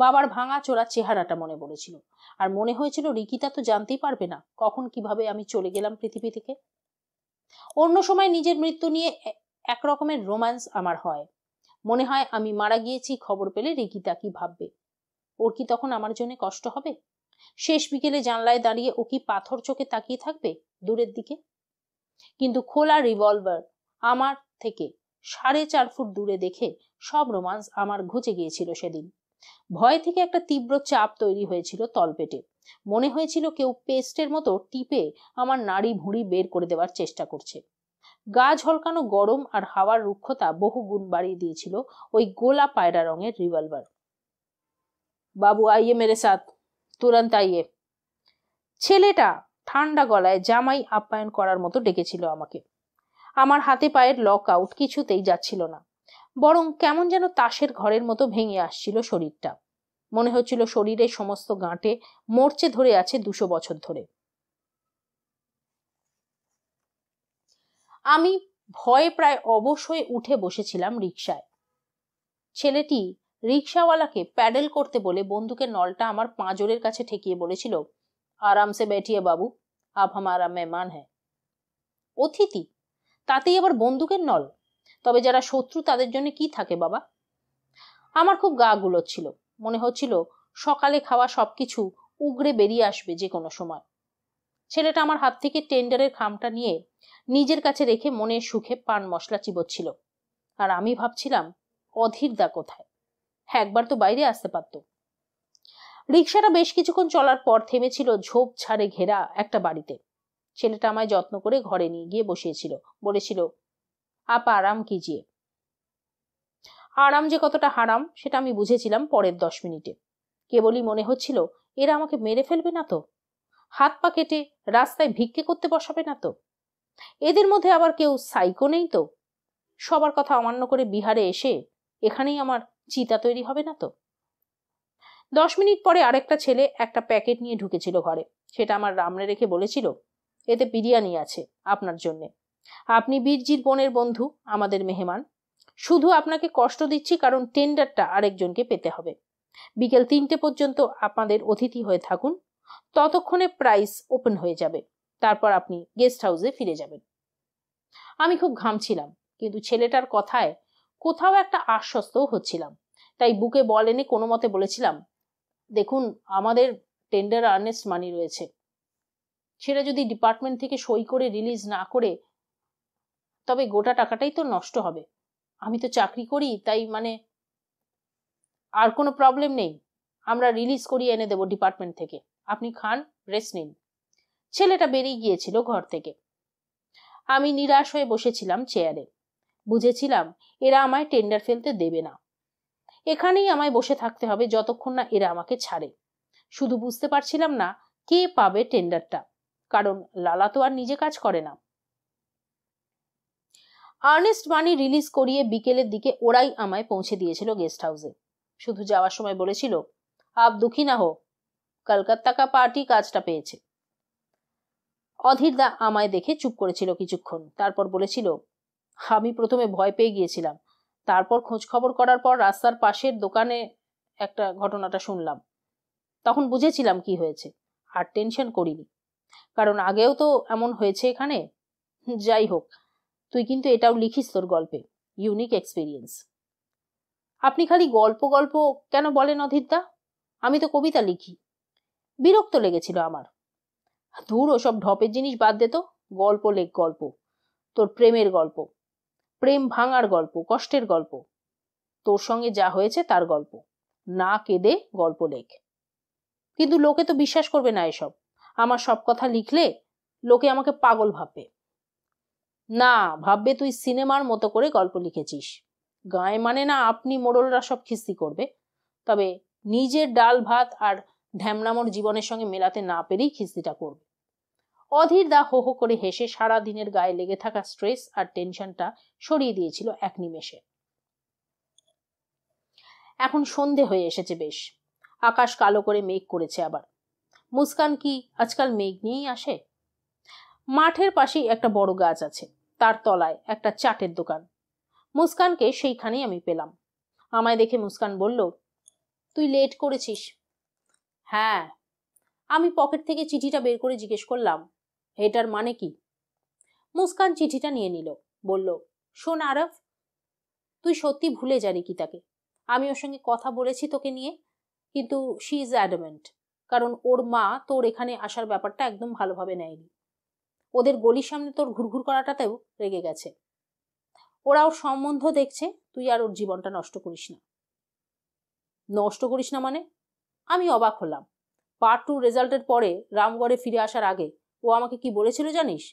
বাবার ভাঙা চোরা চেহারাটা মনে পড়েছিল আর মনে হয়েছিল রিকিতা তো জানতেই পারবে না কখন কিভাবে আমি চলে গেলাম পৃথিবী থেকে অন্য সময় নিজের মৃত্যু নিয়ে একরকমের রোমান্স রোম্যান্স আমার হয় মনে হয় আমি মারা গিয়েছি খবর পেলে রিকিতা কি ভাববে ওর কি তখন আমার জন্য কষ্ট হবে শেষ বিকেলে জানলায় দাঁড়িয়ে ও কি পাথর চোখে তাকিয়ে থাকবে দূরের দিকে কিন্তু খোলা রিভলভার আমার থেকে সাড়ে চার ফুট দূরে দেখে সব রোমান্স আমার ঘুচে গিয়েছিল সেদিন ভয় থেকে একটা তীব্র চাপ তৈরি হয়েছিল তলপেটে মনে হয়েছিল কেউ পেস্টের মতো টিপে আমার নাড়ি ভুঁড়ি বের করে দেওয়ার চেষ্টা করছে গা ঝলকানো গরম আর হাওয়ার রুক্ষতা বহু গুণ বাড়িয়ে দিয়েছিল ওই গোলা পায়রা রঙের রিভলভার বাবু আইয়ে মেরে সাথ তুরন্ত আইয়ে ছেলেটা ঠান্ডা গলায় জামাই আপ্যায়ন করার মতো ডেকেছিল আমাকে আমার হাতে পায়ের লক আউট কিছুতেই যাচ্ছিল না বরং কেমন যেন তাসের ঘরের মতো ভেঙে আসছিল শরীরটা মনে হচ্ছিল শরীরের সমস্ত গাঁটে মরচে ধরে আছে দুশো বছর ধরে আমি ভয়ে প্রায় অবশ্যই উঠে বসেছিলাম রিক্সায় ছেলেটি রিক্সাওয়ালাকে প্যাডেল করতে বলে বন্দুকের নলটা আমার পাঁজরের কাছে ঠেকিয়ে বলেছিল আরামসে বেঠিয়ে বাবু আপ হামারা মেহমান হ্যাঁ অতিথি তাতেই আবার বন্দুকের নল তবে যারা শত্রু তাদের জন্য কি থাকে বাবা আমার খুব গা গুলোচ্ছিল মনে হচ্ছিল সকালে খাওয়া সবকিছু উগড়ে বেরিয়ে আসবে যে কোনো সময় ছেলেটা আমার হাত থেকে টেন্ডারের খামটা নিয়ে নিজের কাছে রেখে মনে সুখে পান মশলা চিবচ্ছিল আর আমি ভাবছিলাম দা কোথায় একবার তো বাইরে আসতে পারত রিক্সাটা বেশ কিছুক্ষণ চলার পর থেমেছিল ঝোপ ছাড়ে ঘেরা একটা বাড়িতে ছেলেটা আমায় যত্ন করে ঘরে নিয়ে গিয়ে বসিয়েছিল বলেছিল আপা আরাম কিজিয়ে আরাম যে কতটা হারাম সেটা আমি বুঝেছিলাম পরের দশ মিনিটে কেবলই মনে হচ্ছিল এরা আমাকে মেরে ফেলবে না তো হাত পা কেটে রাস্তায় ভিক্ষে করতে বসাবে না তো এদের মধ্যে আবার কেউ সাইকো নেই তো সবার কথা অমান্য করে বিহারে এসে এখানেই আমার চিতা তৈরি হবে না তো দশ মিনিট পরে আরেকটা ছেলে একটা প্যাকেট নিয়ে ঢুকেছিল ঘরে সেটা আমার রামনে রেখে বলেছিল এতে বিরিয়ানি আছে আপনার জন্যে আপনি বীরজির বোনের বন্ধু আমাদের মেহমান শুধু আপনাকে কষ্ট দিচ্ছি কারণ টেন্ডারটা আরেকজনকে পেতে হবে বিকেল তিনটে পর্যন্ত আপনাদের অতিথি হয়ে থাকুন ততক্ষণে প্রাইস ওপেন হয়ে যাবে তারপর আপনি গেস্ট হাউসে ফিরে যাবেন আমি খুব ঘামছিলাম কিন্তু ছেলেটার কথায় কোথাও একটা আশ্বস্তও হচ্ছিলাম তাই বুকে বল এনে কোনো মতে বলেছিলাম দেখুন আমাদের টেন্ডার আর্নেস্ট মানি রয়েছে সেটা যদি ডিপার্টমেন্ট থেকে সই করে রিলিজ না করে তবে গোটা টাকাটাই তো নষ্ট হবে আমি তো চাকরি করি তাই মানে আর কোনো প্রবলেম নেই আমরা রিলিজ করিয়ে এনে দেব ডিপার্টমেন্ট থেকে আপনি খান রেস্ট নিন ছেলেটা বেরিয়ে গিয়েছিল ঘর থেকে আমি নিরাশ হয়ে বসেছিলাম চেয়ারে বুঝেছিলাম এরা আমায় টেন্ডার ফেলতে দেবে না এখানেই আমায় বসে থাকতে হবে যতক্ষণ না এরা আমাকে ছাড়ে শুধু বুঝতে পারছিলাম না কে পাবে টেন্ডারটা কারণ লালা তো আর নিজে কাজ করে না আর্নেস্ট মানি রিলিজ করিয়ে বিকেলের দিকে ওরাই আমায় পৌঁছে দিয়েছিল গেস্ট হাউসে শুধু যাওয়ার সময় বলেছিল আপ দুঃখী না হোক কলকাতা কা পার্টি কাজটা পেয়েছে অধীরদা আমায় দেখে চুপ করেছিল কিছুক্ষণ তারপর বলেছিল আমি প্রথমে ভয় পেয়ে গিয়েছিলাম তারপর খোঁজ খবর করার পর রাস্তার পাশের দোকানে একটা ঘটনাটা শুনলাম তখন বুঝেছিলাম কি হয়েছে আর টেনশন করিনি কারণ আগেও তো এমন হয়েছে এখানে যাই হোক তুই কিন্তু এটাও লিখিস তোর গল্পে ইউনিক এক্সপিরিয়েন্স আপনি খালি গল্প গল্প কেন বলেন অধীরদা আমি তো কবিতা লিখি বিরক্ত লেগেছিল আমার দূর ওসব ঢপের জিনিস বাদ দে তো গল্প লেখ গল্প তোর প্রেমের গল্প প্রেম ভাঙার গল্প কষ্টের গল্প তোর সঙ্গে যা হয়েছে তার গল্প না কেঁদে গল্প লেখ কিন্তু লোকে তো বিশ্বাস করবে না এসব আমার সব কথা লিখলে লোকে আমাকে পাগল ভাববে না ভাববে তুই সিনেমার মতো করে গল্প লিখেছিস গায়ে মানে না আপনি মোড়লরা সব খিস্তি করবে তবে নিজের ডাল ভাত আর ঢ্যামনামর জীবনের সঙ্গে মেলাতে না পেরেই খিস্তিটা করবে অধীর দা হো হো করে হেসে সারা দিনের গায়ে লেগে থাকা স্ট্রেস আর টেনশনটা সরিয়ে দিয়েছিল এক নিমেষে এখন সন্ধে হয়ে এসেছে বেশ আকাশ কালো করে মেঘ করেছে আবার মুস্কান কি আজকাল মেঘ নিয়েই আসে মাঠের পাশেই একটা বড় গাছ আছে তার তলায় একটা চাটের দোকান মুস্কানকে সেইখানেই আমি পেলাম আমায় দেখে মুস্কান বলল তুই লেট করেছিস হ্যাঁ আমি পকেট থেকে চিঠিটা বের করে জিজ্ঞেস করলাম এটার মানে কি মুস্কান চিঠিটা নিয়ে নিল বলল শোন আরফ তুই সত্যি ভুলে যা কি তাকে আমি ওর সঙ্গে কথা বলেছি তোকে নিয়ে কিন্তু শি ইজ অ্যাডমেন্ট কারণ ওর মা তোর এখানে আসার ব্যাপারটা একদম ভালোভাবে নেয়নি ওদের গলির সামনে তোর ঘুরঘুর করাটাতেও রেগে গেছে ওরা ওর সম্বন্ধ দেখছে তুই আর ওর জীবনটা নষ্ট করিস না নষ্ট করিস না মানে আমি অবাক হলাম পার্ট টু রেজাল্টের পরে রামগড়ে ফিরে আসার আগে ও আমাকে কি বলেছিল জানিস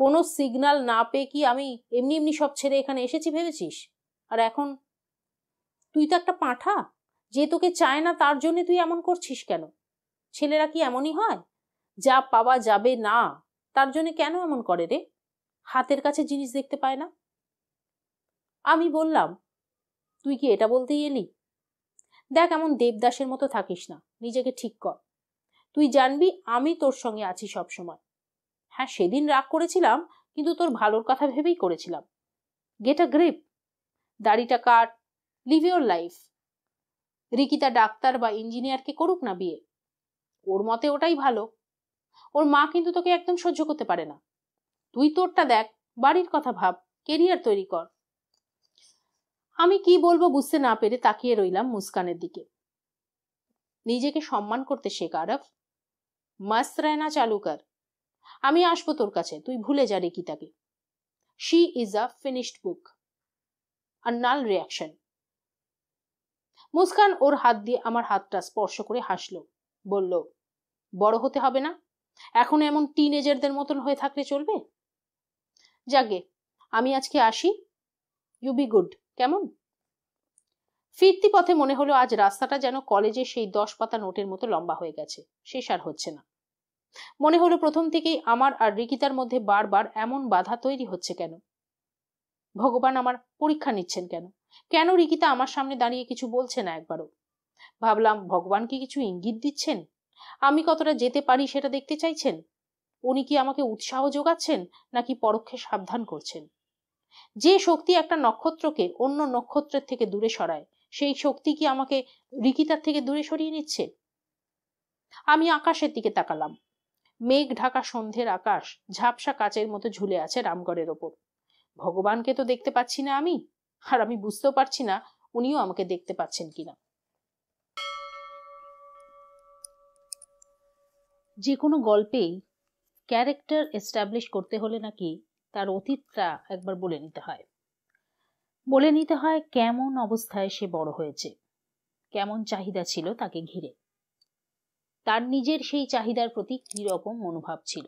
কোনো সিগনাল না পেয়ে কি আমি এমনি এমনি সব ছেড়ে এখানে এসেছি ভেবেছিস আর এখন তুই তো একটা পাঁঠা যে তোকে চায় না তার জন্য তুই এমন করছিস কেন ছেলেরা কি এমনই হয় যা পাওয়া যাবে না তার জন্য কেন এমন করে রে হাতের কাছে জিনিস দেখতে পায় না আমি বললাম তুই কি এটা বলতেই এলি দেখ এমন দেবদাসের মতো থাকিস না নিজেকে ঠিক কর তুই জানবি আমি তোর সঙ্গে আছি সব সময় হ্যাঁ সেদিন রাগ করেছিলাম কিন্তু তোর ভালোর কথা ভেবেই করেছিলাম গেট আ গ্রিপ দাড়িটা cut live your life Rikita ডাক্তার বা ইঞ্জিনিয়ারকে করুক না বিয়ে ওর মতে ওটাই ভালো ওর মা কিন্তু তোকে একদম সহ্য করতে পারে না তুই তোরটা দেখ বাড়ির কথা ভাব কেরিয়ার তৈরি কর আমি কি বলবো বুঝতে না পেরে তাকিয়ে রইলাম মুস্কানের দিকে নিজেকে সম্মান করতে শেখ আরফ মাস্ত রায়না চালু কর আমি আসবো তোর কাছে তুই ভুলে যা রেকিতাকে she is a finished book আর নাল রিয়াকশন মুস্কান ওর হাত দিয়ে আমার হাতটা স্পর্শ করে হাসলো বলল বড় হতে হবে না এখন এমন টিন এজারদের মতন হয়ে থাকলে চলবে যাগে আমি আজকে আসি ইউ বি গুড কেমন ফিরতি পথে মনে হলো আজ রাস্তাটা যেন কলেজে সেই দশ পাতা নোটের মতো লম্বা হয়ে গেছে শেষ আর হচ্ছে না মনে হলো প্রথম থেকেই আমার আর রিকিতার মধ্যে বারবার এমন বাধা তৈরি হচ্ছে কেন ভগবান আমার পরীক্ষা নিচ্ছেন কেন কেন রিকিতা আমার সামনে দাঁড়িয়ে কিছু বলছে না একবারও ভাবলাম ভগবান কি কিছু ইঙ্গিত দিচ্ছেন আমি কতটা যেতে পারি সেটা দেখতে চাইছেন উনি কি আমাকে উৎসাহ যোগাচ্ছেন নাকি পরোক্ষে সাবধান করছেন যে শক্তি একটা নক্ষত্রকে অন্য নক্ষত্রের থেকে দূরে সরায় সেই শক্তি কি আমাকে রিকিতার থেকে দূরে সরিয়ে নিচ্ছে আমি আকাশের দিকে তাকালাম মেঘ ঢাকা সন্ধ্যের আকাশ ঝাপসা কাচের মতো ঝুলে আছে রামগড়ের ওপর ভগবানকে তো দেখতে পাচ্ছি না আমি আর আমি বুঝতেও পারছি না উনিও আমাকে দেখতে পাচ্ছেন কিনা যে কোনো গল্পেই ক্যারেক্টার এস্টাবলিশ করতে হলে নাকি তার অতীতটা একবার বলে নিতে হয় বলে নিতে হয় কেমন অবস্থায় সে বড় হয়েছে কেমন চাহিদা ছিল তাকে ঘিরে তার নিজের সেই চাহিদার প্রতি কিরকম রকম মনোভাব ছিল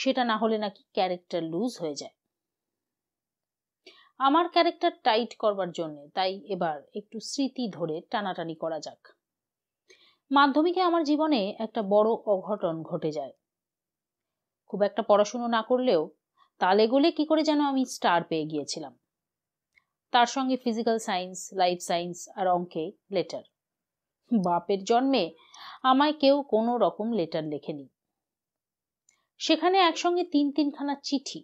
সেটা না হলে নাকি ক্যারেক্টার লুজ হয়ে যায় আমার ক্যারেক্টার টাইট করবার জন্য তাই এবার একটু স্মৃতি ধরে টানাটানি করা যাক মাধ্যমিকে আমার জীবনে একটা বড় অঘটন ঘটে যায় খুব একটা পড়াশুনো না করলেও তালে গোলে কী করে যেন আমি স্টার পেয়ে গিয়েছিলাম তার সঙ্গে ফিজিক্যাল সায়েন্স লাইফ সায়েন্স আর অঙ্কে লেটার বাপের জন্মে আমায় কেউ কোনো রকম লেটার লেখেনি সেখানে একসঙ্গে তিন তিনখানা চিঠি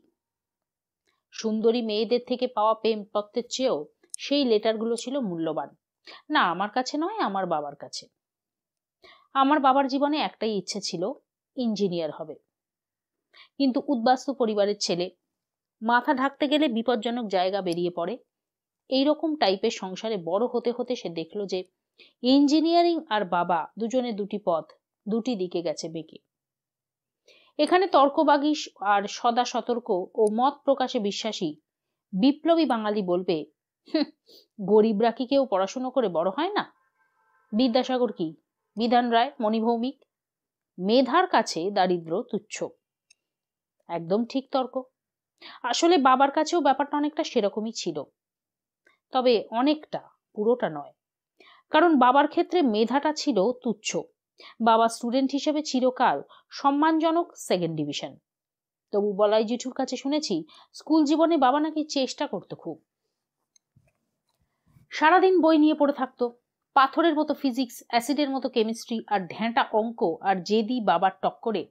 সুন্দরী মেয়েদের থেকে পাওয়া প্রেমপত্রের চেয়েও সেই লেটারগুলো ছিল মূল্যবান না আমার কাছে নয় আমার বাবার কাছে আমার বাবার জীবনে একটাই ইচ্ছে ছিল ইঞ্জিনিয়ার হবে কিন্তু উদ্বাস্তু পরিবারের ছেলে মাথা ঢাকতে গেলে বিপজ্জনক জায়গা বেরিয়ে পড়ে এই রকম টাইপের সংসারে বড় হতে হতে সে দেখলো যে ইঞ্জিনিয়ারিং আর বাবা দুজনে দুটি পথ দুটি দিকে গেছে বেঁকে এখানে তর্কবাগিস আর সদা সতর্ক ও মত প্রকাশে বিশ্বাসী বিপ্লবী বাঙালি বলবে গরিবরা কি কেউ পড়াশুনো করে বড় হয় না বিদ্যাসাগর কি বিধান রায় মণিভৌমিক মেধার কাছে দারিদ্র তুচ্ছ একদম ঠিক তর্ক আসলে বাবার কাছেও ব্যাপারটা অনেকটা সেরকমই ছিল তবে অনেকটা পুরোটা নয় কারণ বাবার ক্ষেত্রে মেধাটা ছিল তুচ্ছ বাবা স্টুডেন্ট হিসেবে চিরকাল সম্মানজনক সেকেন্ড ডিভিশন তবু বলাই জেঠুর কাছে শুনেছি স্কুল জীবনে বাবা নাকি চেষ্টা করতো খুব সারাদিন বই নিয়ে পড়ে থাকতো পাথরের মতো ফিজিক্স অ্যাসিডের মতো কেমিস্ট্রি আর ঢ্যাঁটা অঙ্ক আর জেদি বাবার টক্করে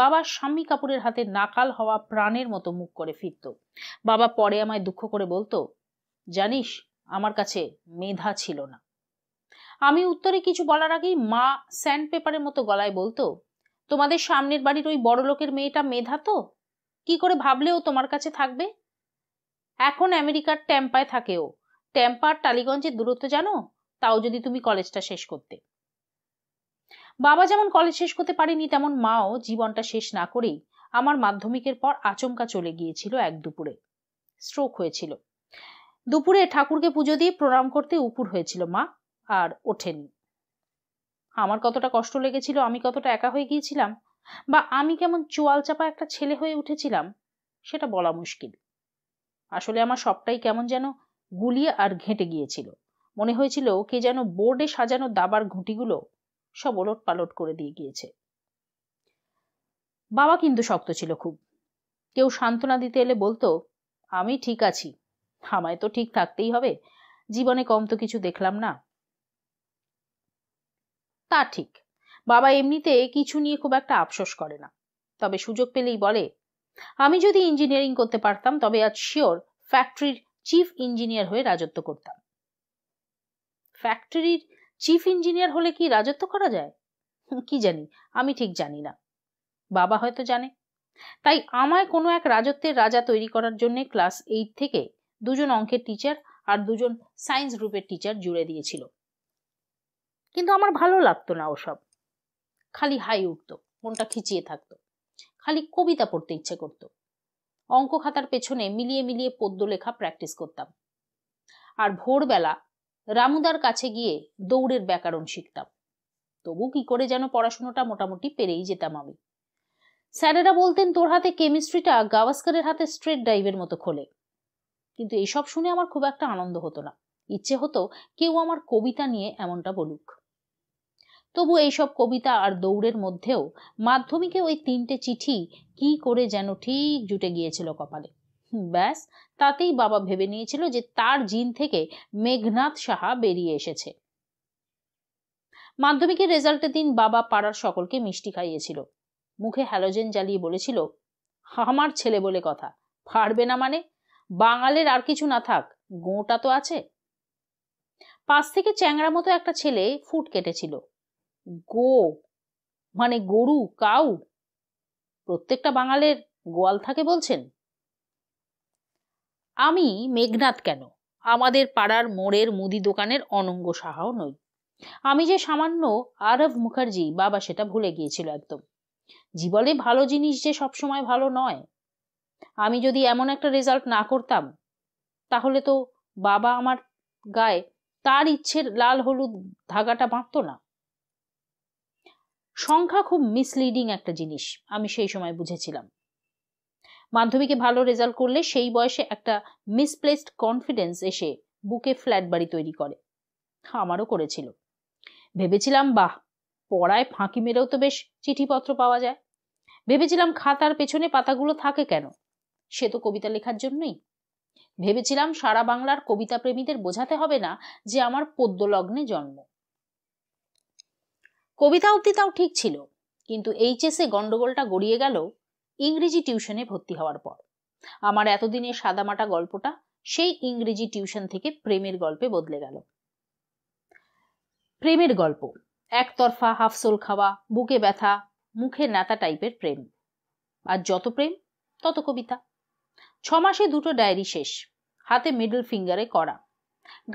বাবা স্বামী কাপুরের হাতে নাকাল হওয়া প্রাণের মতো মুখ করে ফিরত বাবা পরে আমায় দুঃখ করে বলতো জানিস আমার কাছে মেধা ছিল না আমি উত্তরে কিছু বলার আগেই মা স্যান্ড পেপারের মতো গলায় বলতো তোমাদের সামনের বাড়ির ওই বড় লোকের মেয়েটা মেধা তো কি করে ভাবলেও তোমার কাছে থাকবে এখন আমেরিকার ট্যাম্পায় থাকেও ট্যাম্পার টালিগঞ্জের দূরত্ব জানো তাও যদি তুমি কলেজটা শেষ করতে বাবা যেমন কলেজ শেষ করতে পারেনি তেমন মাও জীবনটা শেষ না করেই আমার মাধ্যমিকের পর আচমকা চলে গিয়েছিল এক দুপুরে স্ট্রোক হয়েছিল দুপুরে ঠাকুরকে পুজো দিয়ে প্রণাম করতে উপুর হয়েছিল মা আর ওঠেনি আমার কতটা কষ্ট লেগেছিল আমি কতটা একা হয়ে গিয়েছিলাম বা আমি কেমন চোয়াল চাপা একটা ছেলে হয়ে উঠেছিলাম সেটা বলা মুশকিল আসলে আমার সবটাই কেমন যেন গুলিয়ে আর ঘেঁটে গিয়েছিল মনে হয়েছিল কে যেন বোর্ডে সাজানো দাবার ঘুঁটিগুলো সব ওলট পালট করে দিয়ে গিয়েছে বাবা কিন্তু শক্ত ছিল খুব কেউ সান্ত্বনা দিতে এলে বলতো আমি ঠিক আছি আমায় তো ঠিক থাকতেই হবে জীবনে কম তো কিছু দেখলাম না তা ঠিক বাবা এমনিতে কিছু নিয়ে খুব একটা আফসোস করে না তবে সুযোগ পেলেই বলে আমি যদি ইঞ্জিনিয়ারিং করতে পারতাম তবে আজ শিওর ফ্যাক্টরির চিফ ইঞ্জিনিয়ার হয়ে রাজত্ব করতাম ফ্যাক্টরির চিফ ইঞ্জিনিয়ার হলে কি রাজত্ব করা যায় কি জানি আমি ঠিক জানি না বাবা হয়তো জানে তাই আমায় কোনো এক রাজত্বের রাজা তৈরি করার জন্য ক্লাস এইট থেকে দুজন অঙ্কের টিচার আর দুজন সায়েন্স গ্রুপের টিচার জুড়ে দিয়েছিল কিন্তু আমার ভালো লাগতো না ওসব খালি হাই উঠতো মনটা খিচিয়ে থাকতো খালি কবিতা পড়তে ইচ্ছে করতো অঙ্ক খাতার পেছনে মিলিয়ে মিলিয়ে পদ্য লেখা প্র্যাকটিস করতাম আর ভোরবেলা রামুদার কাছে গিয়ে দৌড়ের ব্যাকরণ শিখতাম তবু কি করে যেন পড়াশোনাটা মোটামুটি পেরেই যেতাম আমি স্যারেরা বলতেন তোর হাতে কেমিস্ট্রিটা গাভাস্কারের হাতে স্ট্রেট ডাইভের মতো খোলে কিন্তু এসব শুনে আমার খুব একটা আনন্দ হতো না ইচ্ছে হতো কেউ আমার কবিতা নিয়ে এমনটা বলুক তবু এইসব কবিতা আর দৌড়ের মধ্যেও মাধ্যমিকে ওই তিনটে চিঠি কি করে যেন ঠিক জুটে গিয়েছিল কপালে ব্যাস তাতেই বাবা ভেবে নিয়েছিল যে তার জিন থেকে মেঘনাথ সাহা বেরিয়ে এসেছে মাধ্যমিকের রেজাল্টের দিন বাবা পাড়ার সকলকে মিষ্টি খাইয়েছিল মুখে হ্যালোজেন জ্বালিয়ে বলেছিল আমার ছেলে বলে কথা ফাড়বে না মানে বাঙালের আর কিছু না থাক গোটা তো আছে পাশ থেকে চ্যাংরা মতো একটা ছেলে ফুট কেটেছিল গো মানে গরু কাউ প্রত্যেকটা বাঙালের গোয়াল থাকে বলছেন আমি মেঘনাথ কেন আমাদের পাড়ার মোড়ের মুদি দোকানের অনঙ্গ সাহাও নই আমি যে সামান্য আরব মুখার্জি বাবা সেটা ভুলে গিয়েছিল একদম জীবনে ভালো জিনিস যে সবসময় ভালো নয় আমি যদি এমন একটা রেজাল্ট না করতাম তাহলে তো বাবা আমার গায়ে তার ইচ্ছের লাল হলুদ ধাগাটা বাঁধত না সংখ্যা খুব মিসলিডিং একটা জিনিস আমি সেই সময় বুঝেছিলাম মাধ্যমিকে ভালো রেজাল্ট করলে সেই বয়সে একটা মিসপ্লেসড কনফিডেন্স এসে বুকে ফ্ল্যাট বাড়ি তৈরি করে আমারও করেছিল ভেবেছিলাম বাহ পড়ায় ফাঁকি মেরেও তো বেশ চিঠিপত্র পাওয়া যায় ভেবেছিলাম খাতার পেছনে পাতাগুলো থাকে কেন সে তো কবিতা লেখার জন্যই ভেবেছিলাম সারা বাংলার কবিতা প্রেমীদের বোঝাতে হবে না যে আমার পদ্যলগ্নে জন্ম কবিতা অব্দি তাও ঠিক ছিল কিন্তু এইচএসে গন্ডগোলটা গড়িয়ে গেল ইংরেজি টিউশনে ভর্তি হওয়ার পর আমার এতদিনের সাদামাটা গল্পটা সেই ইংরেজি টিউশন থেকে প্রেমের গল্পে বদলে গেল প্রেমের গল্প একতরফা হাফসোল খাওয়া বুকে ব্যথা মুখে নাতা টাইপের প্রেম আর যত প্রেম তত কবিতা ছমাসে দুটো ডায়েরি শেষ হাতে মিডল ফিঙ্গারে করা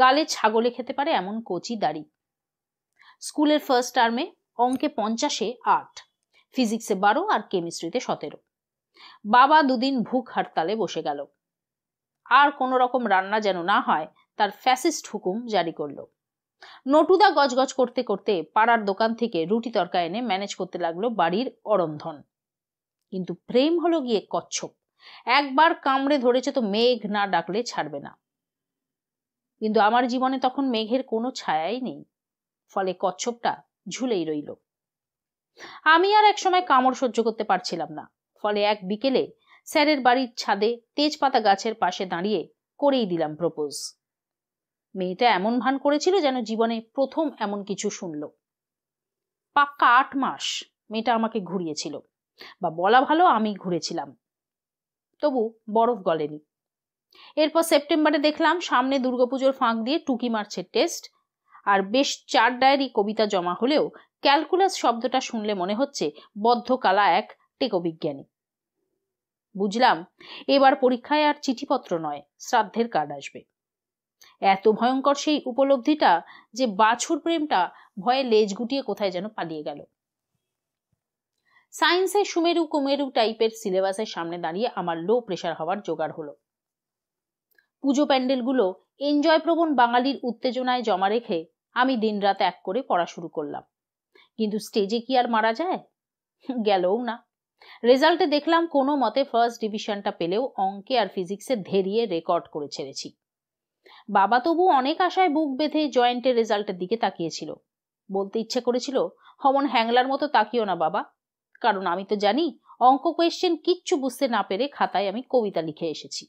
গালে ছাগলে খেতে পারে এমন কচি দাড়ি স্কুলের ফার্স্ট টার্মে অঙ্কে পঞ্চাশে আট ফিজিক্সে বারো আর কেমিস্ট্রিতে সতেরো বাবা দুদিন ভুক হরতালে বসে গেল আর কোন রকম রান্না যেন না হয় তার ফ্যাসিস্ট হুকুম জারি করল নটুদা গজগজ করতে করতে পাড়ার দোকান থেকে রুটি তরকা এনে ম্যানেজ করতে লাগলো বাড়ির অরন্ধন কিন্তু প্রেম হলো গিয়ে কচ্ছপ একবার কামড়ে ধরেছে তো মেঘ না ডাকলে ছাড়বে না কিন্তু আমার জীবনে তখন মেঘের কোনো ছায়াই নেই ফলে কচ্ছপটা ঝুলেই রইল আমি আর একসময় কামড় সহ্য করতে পারছিলাম না ফলে এক বিকেলে স্যারের বাড়ির ছাদে তেজপাতা গাছের পাশে দাঁড়িয়ে করেই দিলাম প্রপোজ মেয়েটা এমন ভান করেছিল যেন জীবনে প্রথম এমন কিছু শুনল পাক্কা আট মাস মেয়েটা আমাকে ঘুরিয়েছিল বা বলা ভালো আমি ঘুরেছিলাম তবু বরফ গলেনি এরপর সেপ্টেম্বরে দেখলাম সামনে দুর্গাপুজোর ফাঁক দিয়ে টুকি মারছে টেস্ট আর বেশ চার ডায়েরি কবিতা জমা হলেও ক্যালকুলাস শব্দটা শুনলে মনে হচ্ছে বদ্ধকালা এক টেকবিজ্ঞানী বুঝলাম এবার পরীক্ষায় আর চিঠিপত্র নয় শ্রাদ্ধের কার্ড আসবে এত ভয়ঙ্কর সেই উপলব্ধিটা যে বাছুর প্রেমটা ভয়ে লেজ গুটিয়ে কোথায় যেন পালিয়ে গেল সায়েন্সে সুমেরু কুমেরু টাইপের সিলেবাসের সামনে দাঁড়িয়ে আমার লো প্রেশার হওয়ার জোগাড় হলো পুজো প্যান্ডেলগুলো এনজয়প্রবণ বাঙালির উত্তেজনায় জমা রেখে আমি দিনরাত এক করে পড়া শুরু করলাম কিন্তু স্টেজে কি আর মারা যায় গেলও না রেজাল্টে দেখলাম কোনো মতে ফার্স্ট ডিভিশনটা পেলেও অঙ্কে আর ফিজিক্সে ধেরিয়ে রেকর্ড করে ছেড়েছি বাবা তবু অনেক আশায় বুক বেঁধে জয়েন্টের রেজাল্টের দিকে তাকিয়েছিল বলতে ইচ্ছে করেছিল হমন হ্যাংলার মতো তাকিও না বাবা কারণ আমি তো জানি অঙ্ক কোয়েশ্চেন কিচ্ছু বুঝতে না পেরে খাতায় আমি কবিতা লিখে এসেছি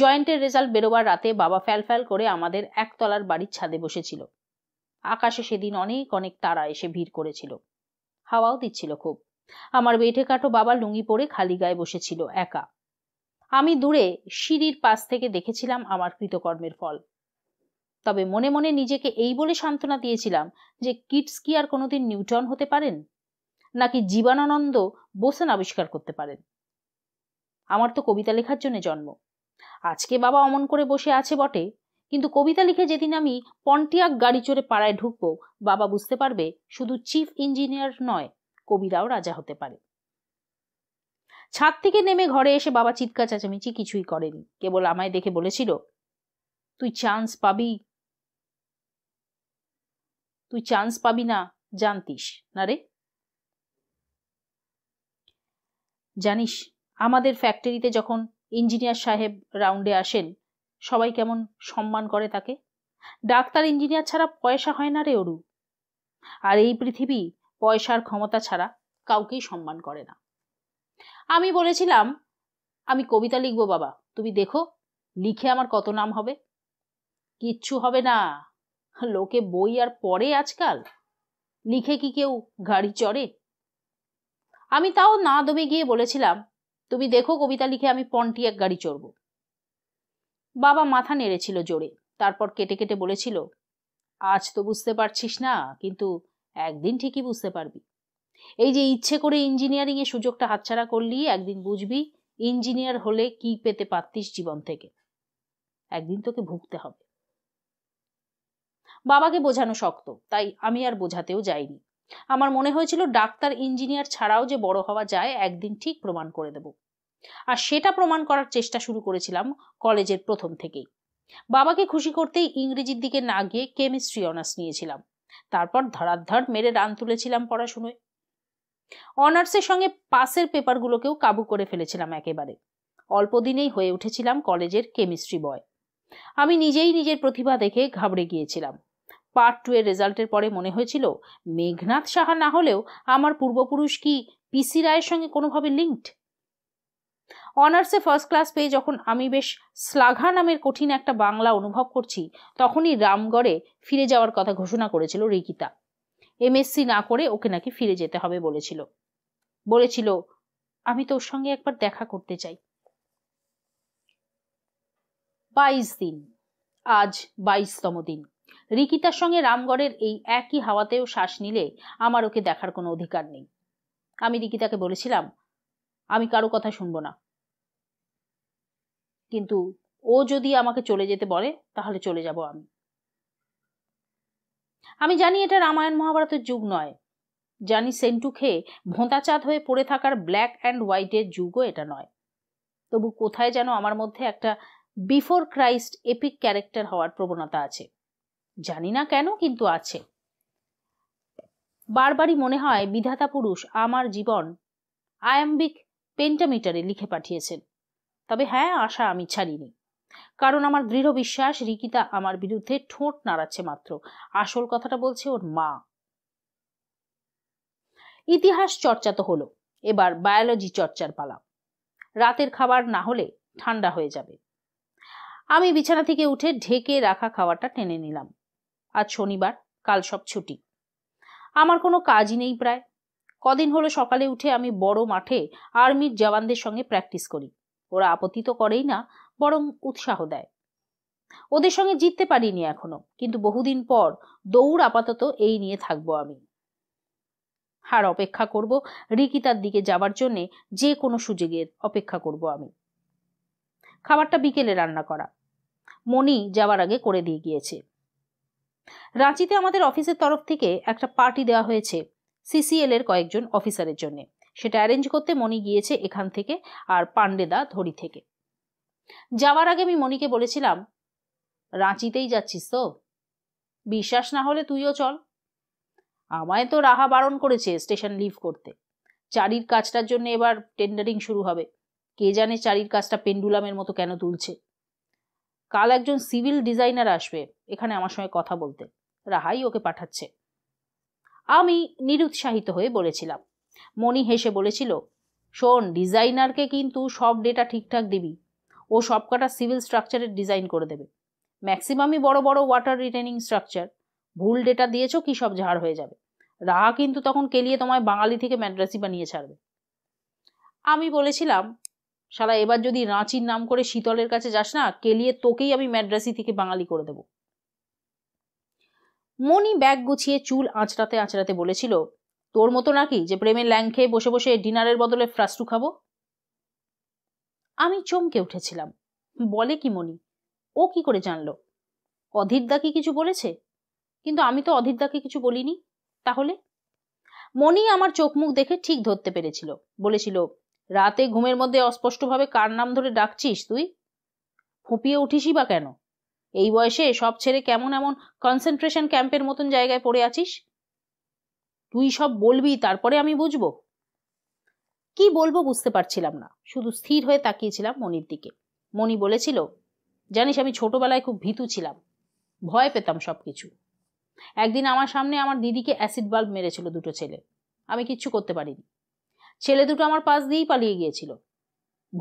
জয়েন্টের রেজাল্ট বেরোবার রাতে বাবা ফ্যাল ফ্যাল করে আমাদের একতলার বাড়ির ছাদে বসেছিল আকাশে সেদিন অনেক অনেক তারা এসে ভিড় করেছিল হাওয়াও দিচ্ছিল খুব আমার বেঠে কাটো বাবা লুঙ্গি পরে খালি গায়ে বসেছিল একা আমি দূরে সিঁড়ির পাশ থেকে দেখেছিলাম আমার কৃতকর্মের ফল তবে মনে মনে নিজেকে এই বলে সান্ত্বনা দিয়েছিলাম যে কিটস কি আর কোনোদিন নিউটন হতে পারেন নাকি জীবানানন্দ বোসেন আবিষ্কার করতে পারেন আমার তো কবিতা লেখার জন্য জন্ম আজকে বাবা অমন করে বসে আছে বটে কিন্তু কবিতা লিখে যেদিন আমি পন্টিয়াক গাড়ি চড়ে পাড়ায় ঢুকবো বাবা বুঝতে পারবে শুধু চিফ ইঞ্জিনিয়ার নয় কবিরাও রাজা হতে পারে ছাদ থেকে নেমে ঘরে এসে বাবা চিৎকার চাচামিচি কিছুই করেনি কেবল আমায় দেখে বলেছিল তুই চান্স পাবি তুই চান্স পাবি না জানতিস না রে জানিস আমাদের ফ্যাক্টরিতে যখন ইঞ্জিনিয়ার সাহেব রাউন্ডে আসেন সবাই কেমন সম্মান করে তাকে ডাক্তার ইঞ্জিনিয়ার ছাড়া পয়সা হয় না রে ওরু আর এই পৃথিবী পয়সার ক্ষমতা ছাড়া কাউকেই সম্মান করে না আমি বলেছিলাম আমি কবিতা লিখব বাবা তুমি দেখো লিখে আমার কত নাম হবে কিচ্ছু হবে না লোকে বই আর পড়ে আজকাল লিখে কি কেউ গাড়ি চড়ে আমি তাও না দমে গিয়ে বলেছিলাম তুমি দেখো কবিতা লিখে আমি পন্টি এক গাড়ি চড়ব বাবা মাথা নেড়েছিল জোরে তারপর কেটে কেটে বলেছিল আজ তো বুঝতে পারছিস না কিন্তু একদিন ঠিকই বুঝতে পারবি এই যে ইচ্ছে করে ইঞ্জিনিয়ারিং এ সুযোগটা হাতছাড়া করলি একদিন বুঝবি ইঞ্জিনিয়ার হলে কি পেতে পারতিস জীবন থেকে একদিন তোকে ভুগতে হবে বাবাকে বোঝানো শক্ত তাই আমি আর বোঝাতেও যাইনি আমার মনে হয়েছিল ডাক্তার ইঞ্জিনিয়ার ছাড়াও যে বড় হওয়া যায় একদিন ঠিক প্রমাণ করে দেব আর সেটা প্রমাণ করার চেষ্টা শুরু করেছিলাম কলেজের প্রথম থেকেই বাবাকে খুশি করতেই ইংরেজির দিকে না গিয়ে কেমিস্ট্রি অনার্স নিয়েছিলাম তারপর ধরাধর মেরে রান তুলেছিলাম পড়াশুনোয় অনার্সের সঙ্গে পাসের পেপারগুলোকেও কাবু করে ফেলেছিলাম একেবারে অল্প দিনেই হয়ে উঠেছিলাম কলেজের কেমিস্ট্রি বয় আমি নিজেই নিজের প্রতিভা দেখে ঘাবড়ে গিয়েছিলাম পার্ট টু এর রেজাল্টের পরে মনে হয়েছিল মেঘনাথ সাহা না হলেও আমার পূর্বপুরুষ কি পিসি রায়ের সঙ্গে কোনোভাবে লিঙ্কড অনার্সে ফার্স্ট ক্লাস পেয়ে যখন আমি বেশ শ্লাঘা নামের কঠিন একটা বাংলা অনুভব করছি তখনই রামগড়ে ফিরে যাওয়ার কথা ঘোষণা করেছিল রিকিতা এমএসসি না করে ওকে নাকি ফিরে যেতে হবে বলেছিল বলেছিল আমি তোর সঙ্গে একবার দেখা করতে চাই বাইশ দিন আজ বাইশতম দিন রিকিতার সঙ্গে রামগড়ের এই একই হাওয়াতেও শ্বাস নিলে আমার ওকে দেখার কোনো অধিকার নেই আমি রিকিতাকে বলেছিলাম আমি কারো কথা শুনবো না কিন্তু ও যদি আমাকে চলে যেতে বলে তাহলে চলে যাব আমি আমি জানি এটা রামায়ণ মহাভারতের যুগ নয় জানি সেন্টু খেয়ে ভোঁতাচাঁদ হয়ে পড়ে থাকার ব্ল্যাক অ্যান্ড হোয়াইটের যুগও এটা নয় তবু কোথায় যেন আমার মধ্যে একটা বিফোর ক্রাইস্ট এপিক ক্যারেক্টার হওয়ার প্রবণতা আছে জানি না কেন কিন্তু আছে বারবারই মনে হয় বিধাতা পুরুষ আমার জীবন আয়াম্বিক পেন্টামিটারে লিখে পাঠিয়েছেন তবে হ্যাঁ আশা আমি ছাড়িনি কারণ আমার দৃঢ় বিশ্বাস রিকিতা আমার বিরুদ্ধে ঠোঁট নাড়াচ্ছে মাত্র আসল কথাটা বলছে ওর মা ইতিহাস চর্চা তো হলো এবার বায়োলজি চর্চার পালা রাতের খাবার না হলে ঠান্ডা হয়ে যাবে আমি বিছানা থেকে উঠে ঢেকে রাখা খাবারটা টেনে নিলাম আজ শনিবার কাল সব ছুটি আমার কোনো কাজই নেই প্রায় কদিন হলো সকালে উঠে আমি বড় মাঠে আর্মির জওয়ানদের সঙ্গে প্র্যাকটিস করি ওরা আপত্তি তো করেই না বরং উৎসাহ দেয় ওদের সঙ্গে জিততে পারিনি এখনো কিন্তু বহুদিন পর দৌড় আপাতত এই নিয়ে থাকবো আমি হার অপেক্ষা করব রিকিতার দিকে যাবার জন্যে যে কোনো সুযোগের অপেক্ষা করব আমি খাবারটা বিকেলে রান্না করা মনি যাওয়ার আগে করে দিয়ে গিয়েছে রাঁচিতে আমাদের অফিসের তরফ থেকে একটা পার্টি দেওয়া হয়েছে সিসিএল এর কয়েকজন অফিসারের জন্যে সেটা অ্যারেঞ্জ করতে মণি গিয়েছে এখান থেকে আর পাণ্ডেদা ধরি থেকে যাওয়ার আগে আমি মণিকে বলেছিলাম রাঁচিতেই যাচ্ছিস তো বিশ্বাস না হলে তুইও চল আমায় তো রাহা বারণ করেছে স্টেশন লিভ করতে চারির কাজটার জন্য এবার টেন্ডারিং শুরু হবে কে জানে চারির কাজটা পেন্ডুলামের মতো কেন তুলছে কাল একজন সিভিল ডিজাইনার আসবে এখানে আমার সঙ্গে কথা বলতে রাহাই ওকে পাঠাচ্ছে আমি নিরুৎসাহিত হয়ে বলেছিলাম মনি হেসে বলেছিল শোন ডিজাইনারকে কিন্তু সব ডেটা ঠিকঠাক দিবি ও সবকটা সিভিল স্ট্রাকচারের ডিজাইন করে দেবে ম্যাক্সিমামই বড় বড় ওয়াটার রিটেনিং স্ট্রাকচার ভুল ডেটা দিয়েছ কি সব ঝাড় হয়ে যাবে রাহা কিন্তু তখন কেলিয়ে তোমায় বাঙালি থেকে ম্যাড্রাসি বানিয়ে ছাড়বে আমি বলেছিলাম সারা এবার যদি রাঁচির নাম করে শীতলের কাছে যাস না কেলিয়ে তোকেই আমি ম্যাড্রাসি থেকে বাঙালি করে দেব মনি ব্যাগ গুছিয়ে চুল আঁচড়াতে আঁচড়াতে বলেছিল তোর মতো নাকি যে প্রেমের ল্যাং খেয়ে বসে বসে ডিনারের বদলে ফ্রাস্টু খাবো আমি চমকে উঠেছিলাম বলে কি মনি ও কি করে জানল অধীরদা কি কিছু বলেছে কিন্তু আমি তো অধীরদাকে কিছু বলিনি তাহলে মনি আমার চোখ মুখ দেখে ঠিক ধরতে পেরেছিল বলেছিল রাতে ঘুমের মধ্যে অস্পষ্টভাবে কার নাম ধরে ডাকছিস তুই ফুঁপিয়ে উঠিসই বা কেন এই বয়সে সব ছেড়ে কেমন এমন কনসেন্ট্রেশন ক্যাম্পের মতন জায়গায় পড়ে আছিস তুই সব বলবি তারপরে আমি বুঝবো কি বলবো বুঝতে পারছিলাম না শুধু স্থির হয়ে তাকিয়েছিলাম মনির দিকে মনি বলেছিল জানিস আমি ছোটবেলায় খুব ভীতু ছিলাম ভয় পেতাম সব কিছু একদিন আমার সামনে আমার দিদিকে অ্যাসিড বাল্ব মেরেছিল দুটো ছেলে আমি কিচ্ছু করতে পারিনি ছেলে দুটো আমার পাশ দিয়েই পালিয়ে গিয়েছিল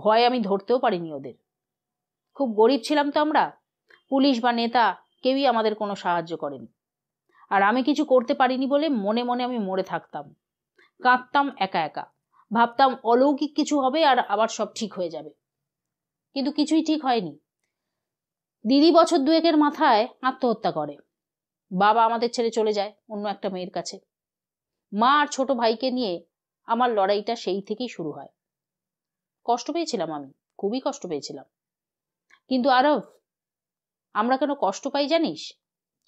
ভয় আমি ধরতেও পারিনি ওদের খুব গরিব ছিলাম তো আমরা পুলিশ বা নেতা কেউই আমাদের কোনো সাহায্য করেনি আর আমি কিছু করতে পারিনি বলে মনে মনে আমি মরে থাকতাম কাঁদতাম একা একা ভাবতাম অলৌকিক কিছু হবে আর আবার সব ঠিক হয়ে যাবে কিন্তু কিছুই ঠিক হয়নি দিদি বছর দুয়েকের মাথায় আত্মহত্যা করে বাবা আমাদের ছেড়ে চলে যায় অন্য একটা মেয়ের কাছে মা আর ছোট ভাইকে নিয়ে আমার লড়াইটা সেই থেকেই শুরু হয় কষ্ট পেয়েছিলাম আমি খুবই কষ্ট পেয়েছিলাম কিন্তু আরব আমরা কেন কষ্ট পাই জানিস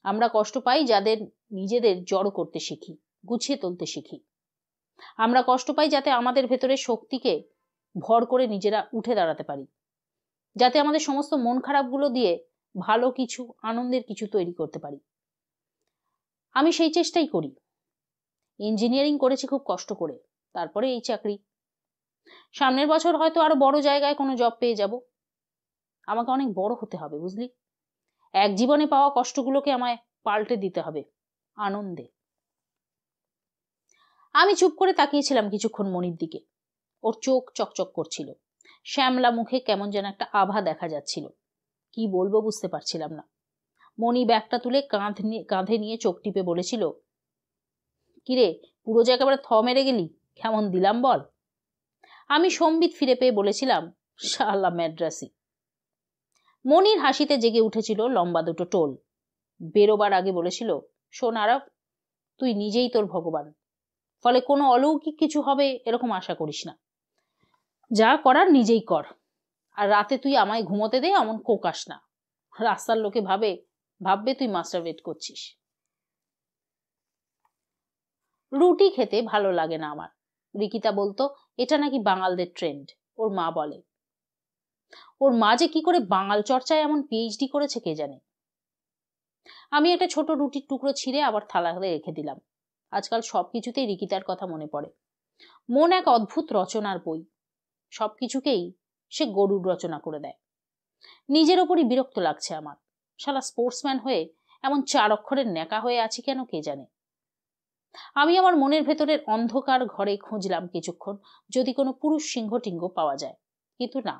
আমরা কষ্ট পাই যাদের নিজেদের জড়ো করতে শিখি গুছিয়ে তুলতে শিখি আমরা কষ্ট পাই যাতে আমাদের ভেতরে শক্তিকে ভর করে নিজেরা উঠে দাঁড়াতে পারি যাতে আমাদের সমস্ত মন খারাপগুলো দিয়ে ভালো কিছু আনন্দের কিছু তৈরি করতে পারি আমি সেই চেষ্টাই করি ইঞ্জিনিয়ারিং করেছি খুব কষ্ট করে তারপরে এই চাকরি সামনের বছর হয়তো আরো বড় জায়গায় কোনো জব পেয়ে যাব আমাকে অনেক বড় হতে হবে বুঝলি এক জীবনে পাওয়া কষ্টগুলোকে আমায় পাল্টে দিতে হবে আনন্দে আমি চুপ করে তাকিয়েছিলাম কিছুক্ষণ মনির দিকে ওর চোখ চকচক করছিল শ্যামলা মুখে কেমন যেন একটা আভা দেখা যাচ্ছিল কি বলবো বুঝতে পারছিলাম না মণি ব্যাগটা তুলে কাঁধ নিয়ে কাঁধে নিয়ে চোখ টিপে বলেছিল কিরে পুরো জায়গাবারে একেবারে থ মেরে গেলি কেমন দিলাম বল আমি সম্বিত ফিরে পেয়ে বলেছিলাম শালা ম্যাড্রাসি মনির হাসিতে জেগে উঠেছিল লম্বা দুটো টোল বেরোবার আগে বলেছিল শোন আরব তুই নিজেই তোর ভগবান ফলে কোনো অলৌকিক কিছু হবে এরকম আশা করিস না যা করার নিজেই কর আর রাতে তুই আমায় ঘুমোতে দে এমন কোকাস না রাস্তার লোকে ভাবে ভাববে তুই মাস্টার ওয়েট করছিস রুটি খেতে ভালো লাগে না আমার রিকিতা বলতো এটা নাকি বাঙালদের ট্রেন্ড ওর মা বলে ওর মা যে কি করে বাঙাল চর্চায় এমন পিএইচডি করেছে কে জানে আমি একটা ছোট রুটির টুকরো ছিঁড়ে আবার থালা রেখে দিলাম আজকাল সব কিছুতেই রিকিতার কথা মনে পড়ে মন এক অদ্ভুত রচনার বই সব কিছুকেই সে গরুর রচনা করে দেয় নিজের ওপরই বিরক্ত লাগছে আমার শালা স্পোর্টসম্যান হয়ে এমন চার অক্ষরের ন্যাকা হয়ে আছি কেন কে জানে আমি আমার মনের ভেতরের অন্ধকার ঘরে খুঁজলাম কিছুক্ষণ যদি কোনো পুরুষ সিংহ টিঙ্গ পাওয়া যায় কিন্তু না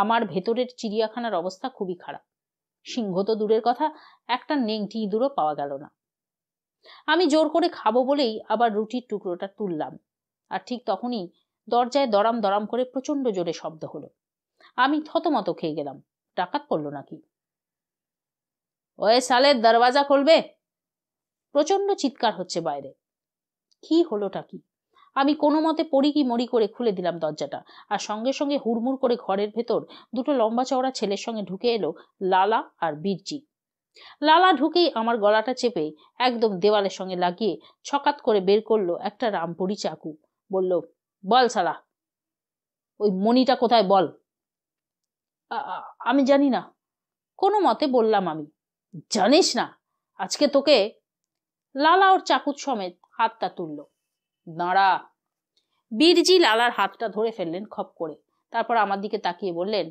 আমার ভেতরের চিড়িয়াখানার অবস্থা খুবই খারাপ সিংহ তো দূরের কথা একটা নেংটি ইঁদুরও পাওয়া গেল না আমি জোর করে খাবো বলেই আবার রুটির টুকরোটা তুললাম আর ঠিক তখনই দরজায় দরাম দরাম করে প্রচণ্ড জোরে শব্দ হলো আমি থতমত খেয়ে গেলাম ডাকাত পড়ল নাকি ওয়ে সালের দরওয়াজা খুলবে প্রচণ্ড চিৎকার হচ্ছে বাইরে কি হলোটা কি আমি কোনো মতে পড়ি কি মরি করে খুলে দিলাম দরজাটা আর সঙ্গে সঙ্গে হুড়মুড় করে ঘরের ভেতর দুটো লম্বা চওড়া ছেলের সঙ্গে ঢুকে এলো লালা আর বীরজি লালা ঢুকেই আমার গলাটা চেপে একদম দেওয়ালের সঙ্গে লাগিয়ে ছকাত করে বের করলো একটা রামপুরি চাকু বলল বল সালা ওই মণিটা কোথায় বল আমি জানি না কোনো মতে বললাম আমি জানিস না আজকে তোকে লালা ওর চাকুর সমেত হাতটা তুললো দাঁড়া বীরজি লালার হাতটা ধরে ফেললেন খপ করে তারপর আমার দিকে তাকিয়ে বললেন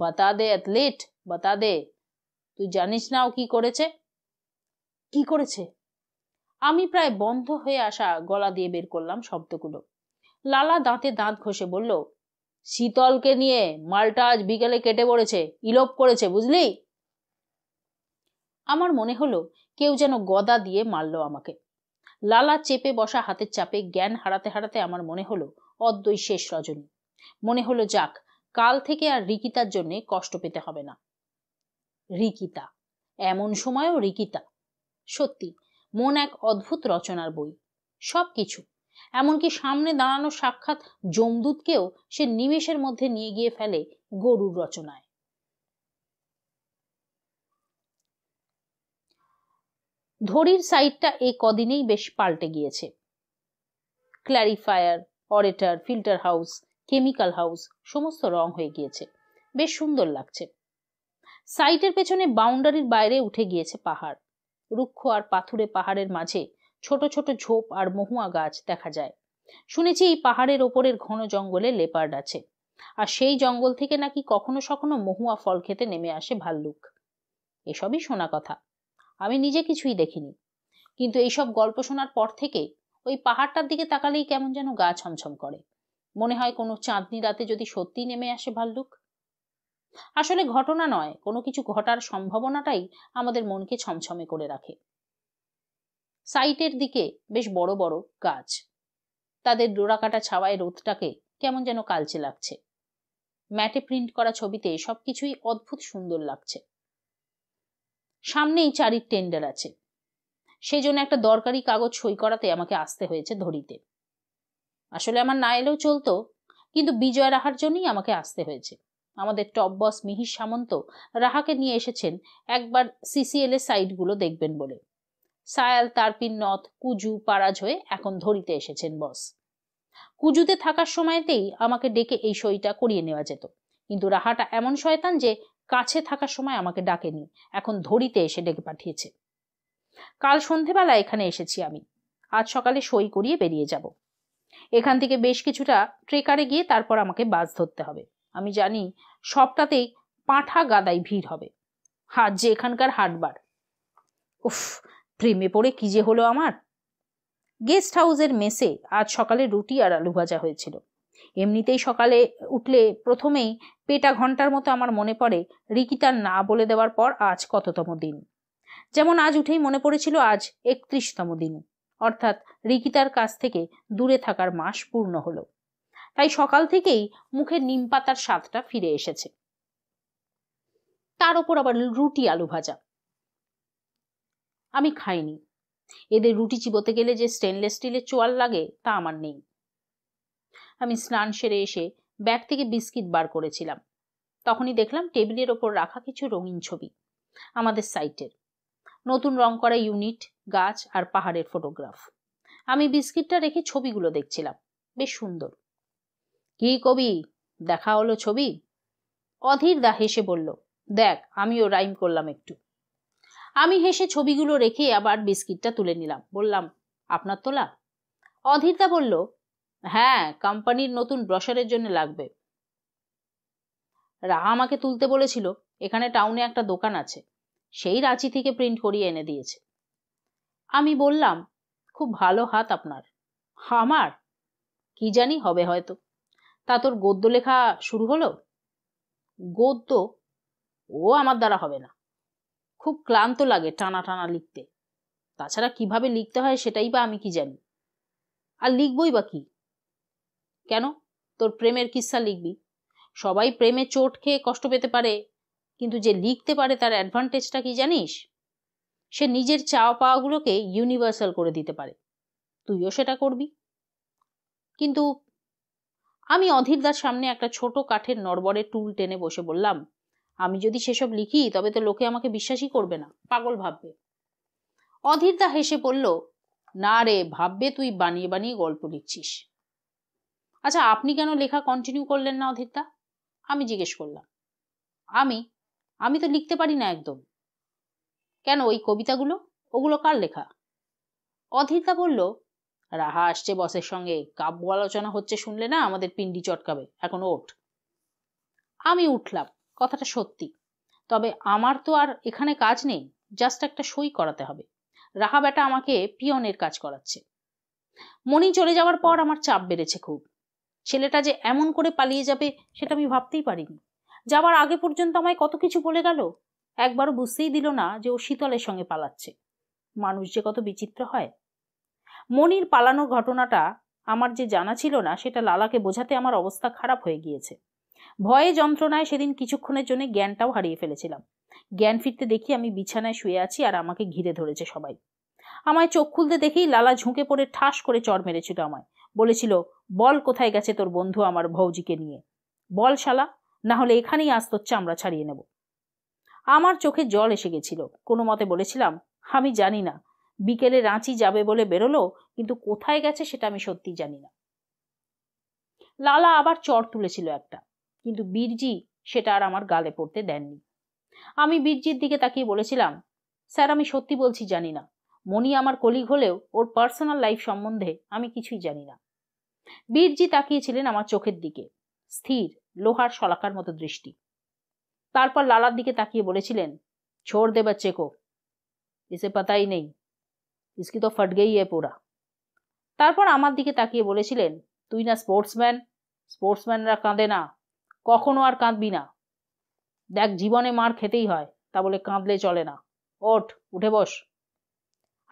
বাতা দে অ্যাথলিট বাতা দে তুই জানিস না ও কি করেছে কি করেছে আমি প্রায় বন্ধ হয়ে আসা গলা দিয়ে বের করলাম শব্দগুলো লালা দাঁতে দাঁত ঘষে বলল শীতলকে নিয়ে মালটা আজ বিকেলে কেটে পড়েছে ইলোপ করেছে বুঝলি আমার মনে হলো কেউ যেন গদা দিয়ে মারল আমাকে লালা চেপে বসা হাতের চাপে জ্ঞান হারাতে হারাতে আমার মনে হলো অদ্বৈ শেষ রজনী মনে হলো যাক কাল থেকে আর রিকিতার জন্য কষ্ট পেতে হবে না রিকিতা এমন সময়ও রিকিতা সত্যি মন এক অদ্ভুত রচনার বই সব কিছু এমনকি সামনে দাঁড়ানো সাক্ষাৎ যমদূতকেও সে নিমেষের মধ্যে নিয়ে গিয়ে ফেলে গরুর রচনায় ধরির সাইডটা এই কদিনেই বেশ পাল্টে গিয়েছে clarifier aerator filter house chemical house সমস্ত রং হয়ে গিয়েছে বেশ সুন্দর লাগছে সাইটের পেছনে বাউন্ডারির বাইরে উঠে গিয়েছে পাহাড় রুক্ষ আর পাথুরে পাহাড়ের মাঝে ছোট ছোট ঝোপ আর মহুয়া গাছ দেখা যায় শুনেছি এই পাহাড়ের ওপরের ঘন জঙ্গলে লেপার্ড আছে আর সেই জঙ্গল থেকে নাকি কখনো সখনো মহুয়া ফল খেতে নেমে আসে ভাল্লুক এসবই শোনা কথা আমি নিজে কিছুই দেখিনি কিন্তু এইসব গল্প শোনার পর থেকে ওই পাহাড়টার দিকে তাকালেই কেমন যেন গা ছমছম করে মনে হয় কোনো চাঁদনি রাতে যদি সত্যি নেমে আসে ভাল্লুক আসলে ঘটনা নয় কোনো কিছু ঘটার সম্ভাবনাটাই আমাদের মনকে ছমছমে করে রাখে সাইটের দিকে বেশ বড় বড় গাছ তাদের ডোরাকাটা ছাওয়ায় রোদটাকে কেমন যেন কালচে লাগছে ম্যাটে প্রিন্ট করা ছবিতে সবকিছুই অদ্ভুত সুন্দর লাগছে সামনেই চারির টেন্ডার আছে সেই জন্য একটা দরকারি কাগজ সই করাতে আমাকে আসতে হয়েছে ধরিতে আসলে আমার না এলেও চলতো কিন্তু বিজয় রাহার জন্যই আমাকে আসতে হয়েছে আমাদের টপ বস মিহির সামন্ত রাহাকে নিয়ে এসেছেন একবার সিসিএল এর সাইটগুলো দেখবেন বলে সায়াল তারপিন নথ কুজু পারাজ হয়ে এখন ধরিতে এসেছেন বস কুজুতে থাকার সময়তেই আমাকে ডেকে এই সইটা করিয়ে নেওয়া যেত কিন্তু রাহাটা এমন শয়তান যে কাছে থাকার সময় আমাকে ডাকেনি এখন ধরিতে এসে ডেকে পাঠিয়েছে কাল সন্ধেবেলা এখানে এসেছি আমি আজ সকালে সই করিয়ে বেরিয়ে যাব এখান থেকে বেশ কিছুটা ট্রেকারে গিয়ে তারপর আমাকে বাস ধরতে হবে আমি জানি সবটাতেই পাঁঠা গাদায় ভিড় হবে হাট যে এখানকার হাটবার উফ প্রেমে পড়ে কি যে হলো আমার গেস্ট হাউসের মেসে আজ সকালে রুটি আর আলু ভাজা হয়েছিল এমনিতেই সকালে উঠলে প্রথমেই পেটা ঘন্টার মতো আমার মনে পড়ে রিকিতার না বলে দেওয়ার পর আজ কততম দিন যেমন আজ উঠেই মনে পড়েছিল আজ একত্রিশতম দিন অর্থাৎ রিকিতার কাছ থেকে দূরে থাকার মাস পূর্ণ হলো তাই সকাল থেকেই মুখে নিম পাতার স্বাদটা ফিরে এসেছে তার ওপর আবার রুটি আলু ভাজা আমি খাইনি এদের রুটি চিবোতে গেলে যে স্টেনলেস স্টিলের চোয়াল লাগে তা আমার নেই আমি স্নান সেরে এসে ব্যাগ থেকে বিস্কিট বার করেছিলাম তখনই দেখলাম টেবিলের ওপর রাখা কিছু রঙিন ছবি আমাদের সাইটের নতুন রং করা ইউনিট গাছ আর পাহাড়ের ফটোগ্রাফ আমি বিস্কিটটা রেখে ছবিগুলো দেখছিলাম বেশ সুন্দর কি কবি দেখা হলো ছবি অধীর দা হেসে বলল দেখ আমিও রাইম করলাম একটু আমি হেসে ছবিগুলো রেখে আবার বিস্কিটটা তুলে নিলাম বললাম আপনার তোলা অধীরদা বলল হ্যাঁ কোম্পানির নতুন ব্রসারের জন্য লাগবে রাহা আমাকে তুলতে বলেছিল এখানে টাউনে একটা দোকান আছে সেই রাঁচি থেকে প্রিন্ট করিয়ে এনে দিয়েছে আমি বললাম খুব ভালো হাত আপনার আমার কি জানি হবে হয়তো তা তোর গদ্য লেখা শুরু হলো গদ্য ও আমার দ্বারা হবে না খুব ক্লান্ত লাগে টানা টানা লিখতে তাছাড়া কিভাবে লিখতে হয় সেটাই বা আমি কি জানি আর লিখবই বা কি কেন তোর প্রেমের কিসা লিখবি সবাই প্রেমে চোট খেয়ে কষ্ট পেতে পারে কিন্তু যে লিখতে পারে তার অ্যাডভান্টেজটা কি জানিস সে নিজের চাওয়া পাওয়াগুলোকে ইউনিভার্সাল করে দিতে পারে তুইও সেটা করবি কিন্তু আমি দার সামনে একটা ছোট কাঠের নড়বড়ে টুল টেনে বসে বললাম আমি যদি সেসব লিখি তবে তো লোকে আমাকে বিশ্বাসই করবে না পাগল ভাববে অধীরদা হেসে বলল না রে ভাববে তুই বানিয়ে বানিয়ে গল্প লিখছিস আচ্ছা আপনি কেন লেখা কন্টিনিউ করলেন না অধিকদা আমি জিজ্ঞেস করলাম আমি আমি তো লিখতে পারি না একদম কেন ওই কবিতাগুলো ওগুলো কার লেখা অধিকদা বলল রাহা আসছে বসের সঙ্গে কাব্য আলোচনা হচ্ছে শুনলে না আমাদের পিন্ডি চটকাবে এখন ওঠ আমি উঠলাম কথাটা সত্যি তবে আমার তো আর এখানে কাজ নেই জাস্ট একটা সই করাতে হবে রাহা বেটা আমাকে পিয়নের কাজ করাচ্ছে মনি চলে যাওয়ার পর আমার চাপ বেড়েছে খুব ছেলেটা যে এমন করে পালিয়ে যাবে সেটা আমি ভাবতেই পারিনি যাবার আগে পর্যন্ত আমায় কত কিছু বলে গেল একবারও বুঝতেই দিল না যে ও শীতলের সঙ্গে পালাচ্ছে মানুষ যে কত বিচিত্র হয় মনির পালানোর ঘটনাটা আমার যে জানা ছিল না সেটা লালাকে বোঝাতে আমার অবস্থা খারাপ হয়ে গিয়েছে ভয়ে যন্ত্রণায় সেদিন কিছুক্ষণের জন্য জ্ঞানটাও হারিয়ে ফেলেছিলাম জ্ঞান ফিরতে দেখি আমি বিছানায় শুয়ে আছি আর আমাকে ঘিরে ধরেছে সবাই আমায় চোখ খুলতে দেখেই লালা ঝুঁকে পড়ে ঠাস করে চড় মেরেছিল আমায় বলেছিল বল কোথায় গেছে তোর বন্ধু আমার ভৌজিকে নিয়ে বল শালা না হলে এখানেই আস্ত চামড়া ছাড়িয়ে নেব আমার চোখে জল এসে গেছিল কোনো মতে বলেছিলাম আমি জানি না বিকেলে রাঁচি যাবে বলে বেরোলো কিন্তু কোথায় গেছে সেটা আমি সত্যি জানি না লালা আবার চর তুলেছিল একটা কিন্তু বীরজি সেটা আর আমার গালে পড়তে দেননি আমি বীরজির দিকে তাকিয়ে বলেছিলাম স্যার আমি সত্যি বলছি জানি না মনি আমার কলিগ হলেও ওর পার্সোনাল লাইফ সম্বন্ধে আমি কিছুই জানি না বীরজি তাকিয়েছিলেন আমার চোখের দিকে স্থির লোহার শলাকার মতো দৃষ্টি তারপর লালার দিকে তাকিয়ে বলেছিলেন ছোড় দে बच्चे को এসে পাতাই নেই ইসকি তো ফট গেই পোড়া তারপর আমার দিকে তাকিয়ে বলেছিলেন তুই না স্পোর্টসম্যান স্পোর্টসম্যানরা কাঁদে না কখনো আর কাঁদবি না দেখ জীবনে মার খেতেই হয় তা বলে কাঁদলে চলে না ওঠ উঠে বস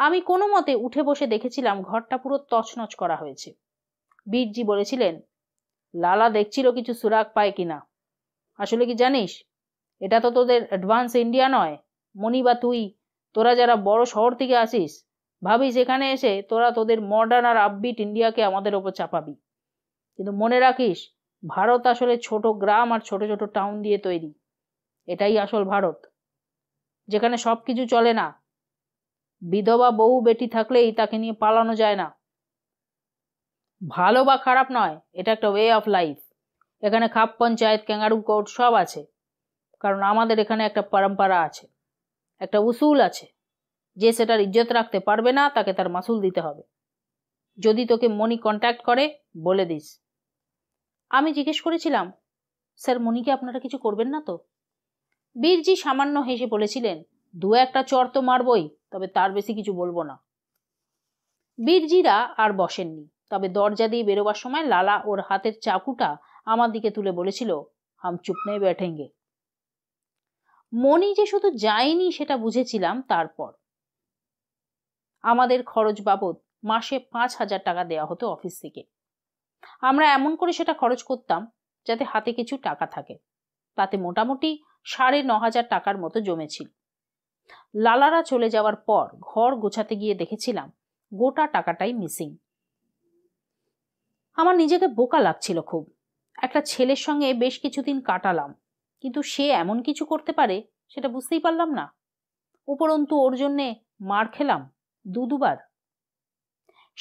আমি কোনো মতে উঠে বসে দেখেছিলাম ঘরটা পুরো তছনছ করা হয়েছে বীরজি বলেছিলেন লালা দেখছিল কিছু সুরাগ পায় কিনা আসলে কি জানিস এটা তো তোদের অ্যাডভান্স ইন্ডিয়া নয় মনি বা তুই তোরা যারা বড় শহর থেকে আসিস ভাবিস এখানে এসে তোরা তোদের মডার্ন আর আপবিট ইন্ডিয়াকে আমাদের ওপর চাপাবি কিন্তু মনে রাখিস ভারত আসলে ছোট গ্রাম আর ছোট ছোট টাউন দিয়ে তৈরি এটাই আসল ভারত যেখানে সব কিছু চলে না বিধবা বউ বেটি থাকলেই তাকে নিয়ে পালানো যায় না ভালো বা খারাপ নয় এটা একটা ওয়ে অফ লাইফ এখানে খাপ পঞ্চায়েত ক্যাঙ্গারু কোর্ট সব আছে কারণ আমাদের এখানে একটা পরম্পরা আছে একটা উসুল আছে যে সেটার ইজ্জত রাখতে পারবে না তাকে তার মাসুল দিতে হবে যদি তোকে মনি কন্ট্যাক্ট করে বলে দিস আমি জিজ্ঞেস করেছিলাম স্যার মনিকে আপনারা কিছু করবেন না তো বীরজি সামান্য হেসে বলেছিলেন দু একটা চর তো মারবই তবে তার বেশি কিছু বলবো না বীরজিরা আর বসেননি তবে দরজা দিয়ে বেরোবার সময় লালা ওর হাতের চাকুটা আমার দিকে তুলে বলেছিল হাম চুপ নেই বেঠেঙ্গে মনি যে শুধু যায়নি সেটা বুঝেছিলাম তারপর আমাদের খরচ বাবদ মাসে পাঁচ হাজার টাকা দেওয়া হতো অফিস থেকে আমরা এমন করে সেটা খরচ করতাম যাতে হাতে কিছু টাকা থাকে তাতে মোটামুটি সাড়ে ন হাজার টাকার মতো জমেছিল লালারা চলে যাওয়ার পর ঘর গোছাতে গিয়ে দেখেছিলাম গোটা টাকাটাই মিসিং আমার নিজেকে বোকা লাগছিল খুব একটা ছেলের সঙ্গে বেশ কিছুদিন কাটালাম কিন্তু সে এমন কিছু করতে পারে সেটা বুঝতেই পারলাম না উপরন্তু ওর জন্যে মার খেলাম দু দুবার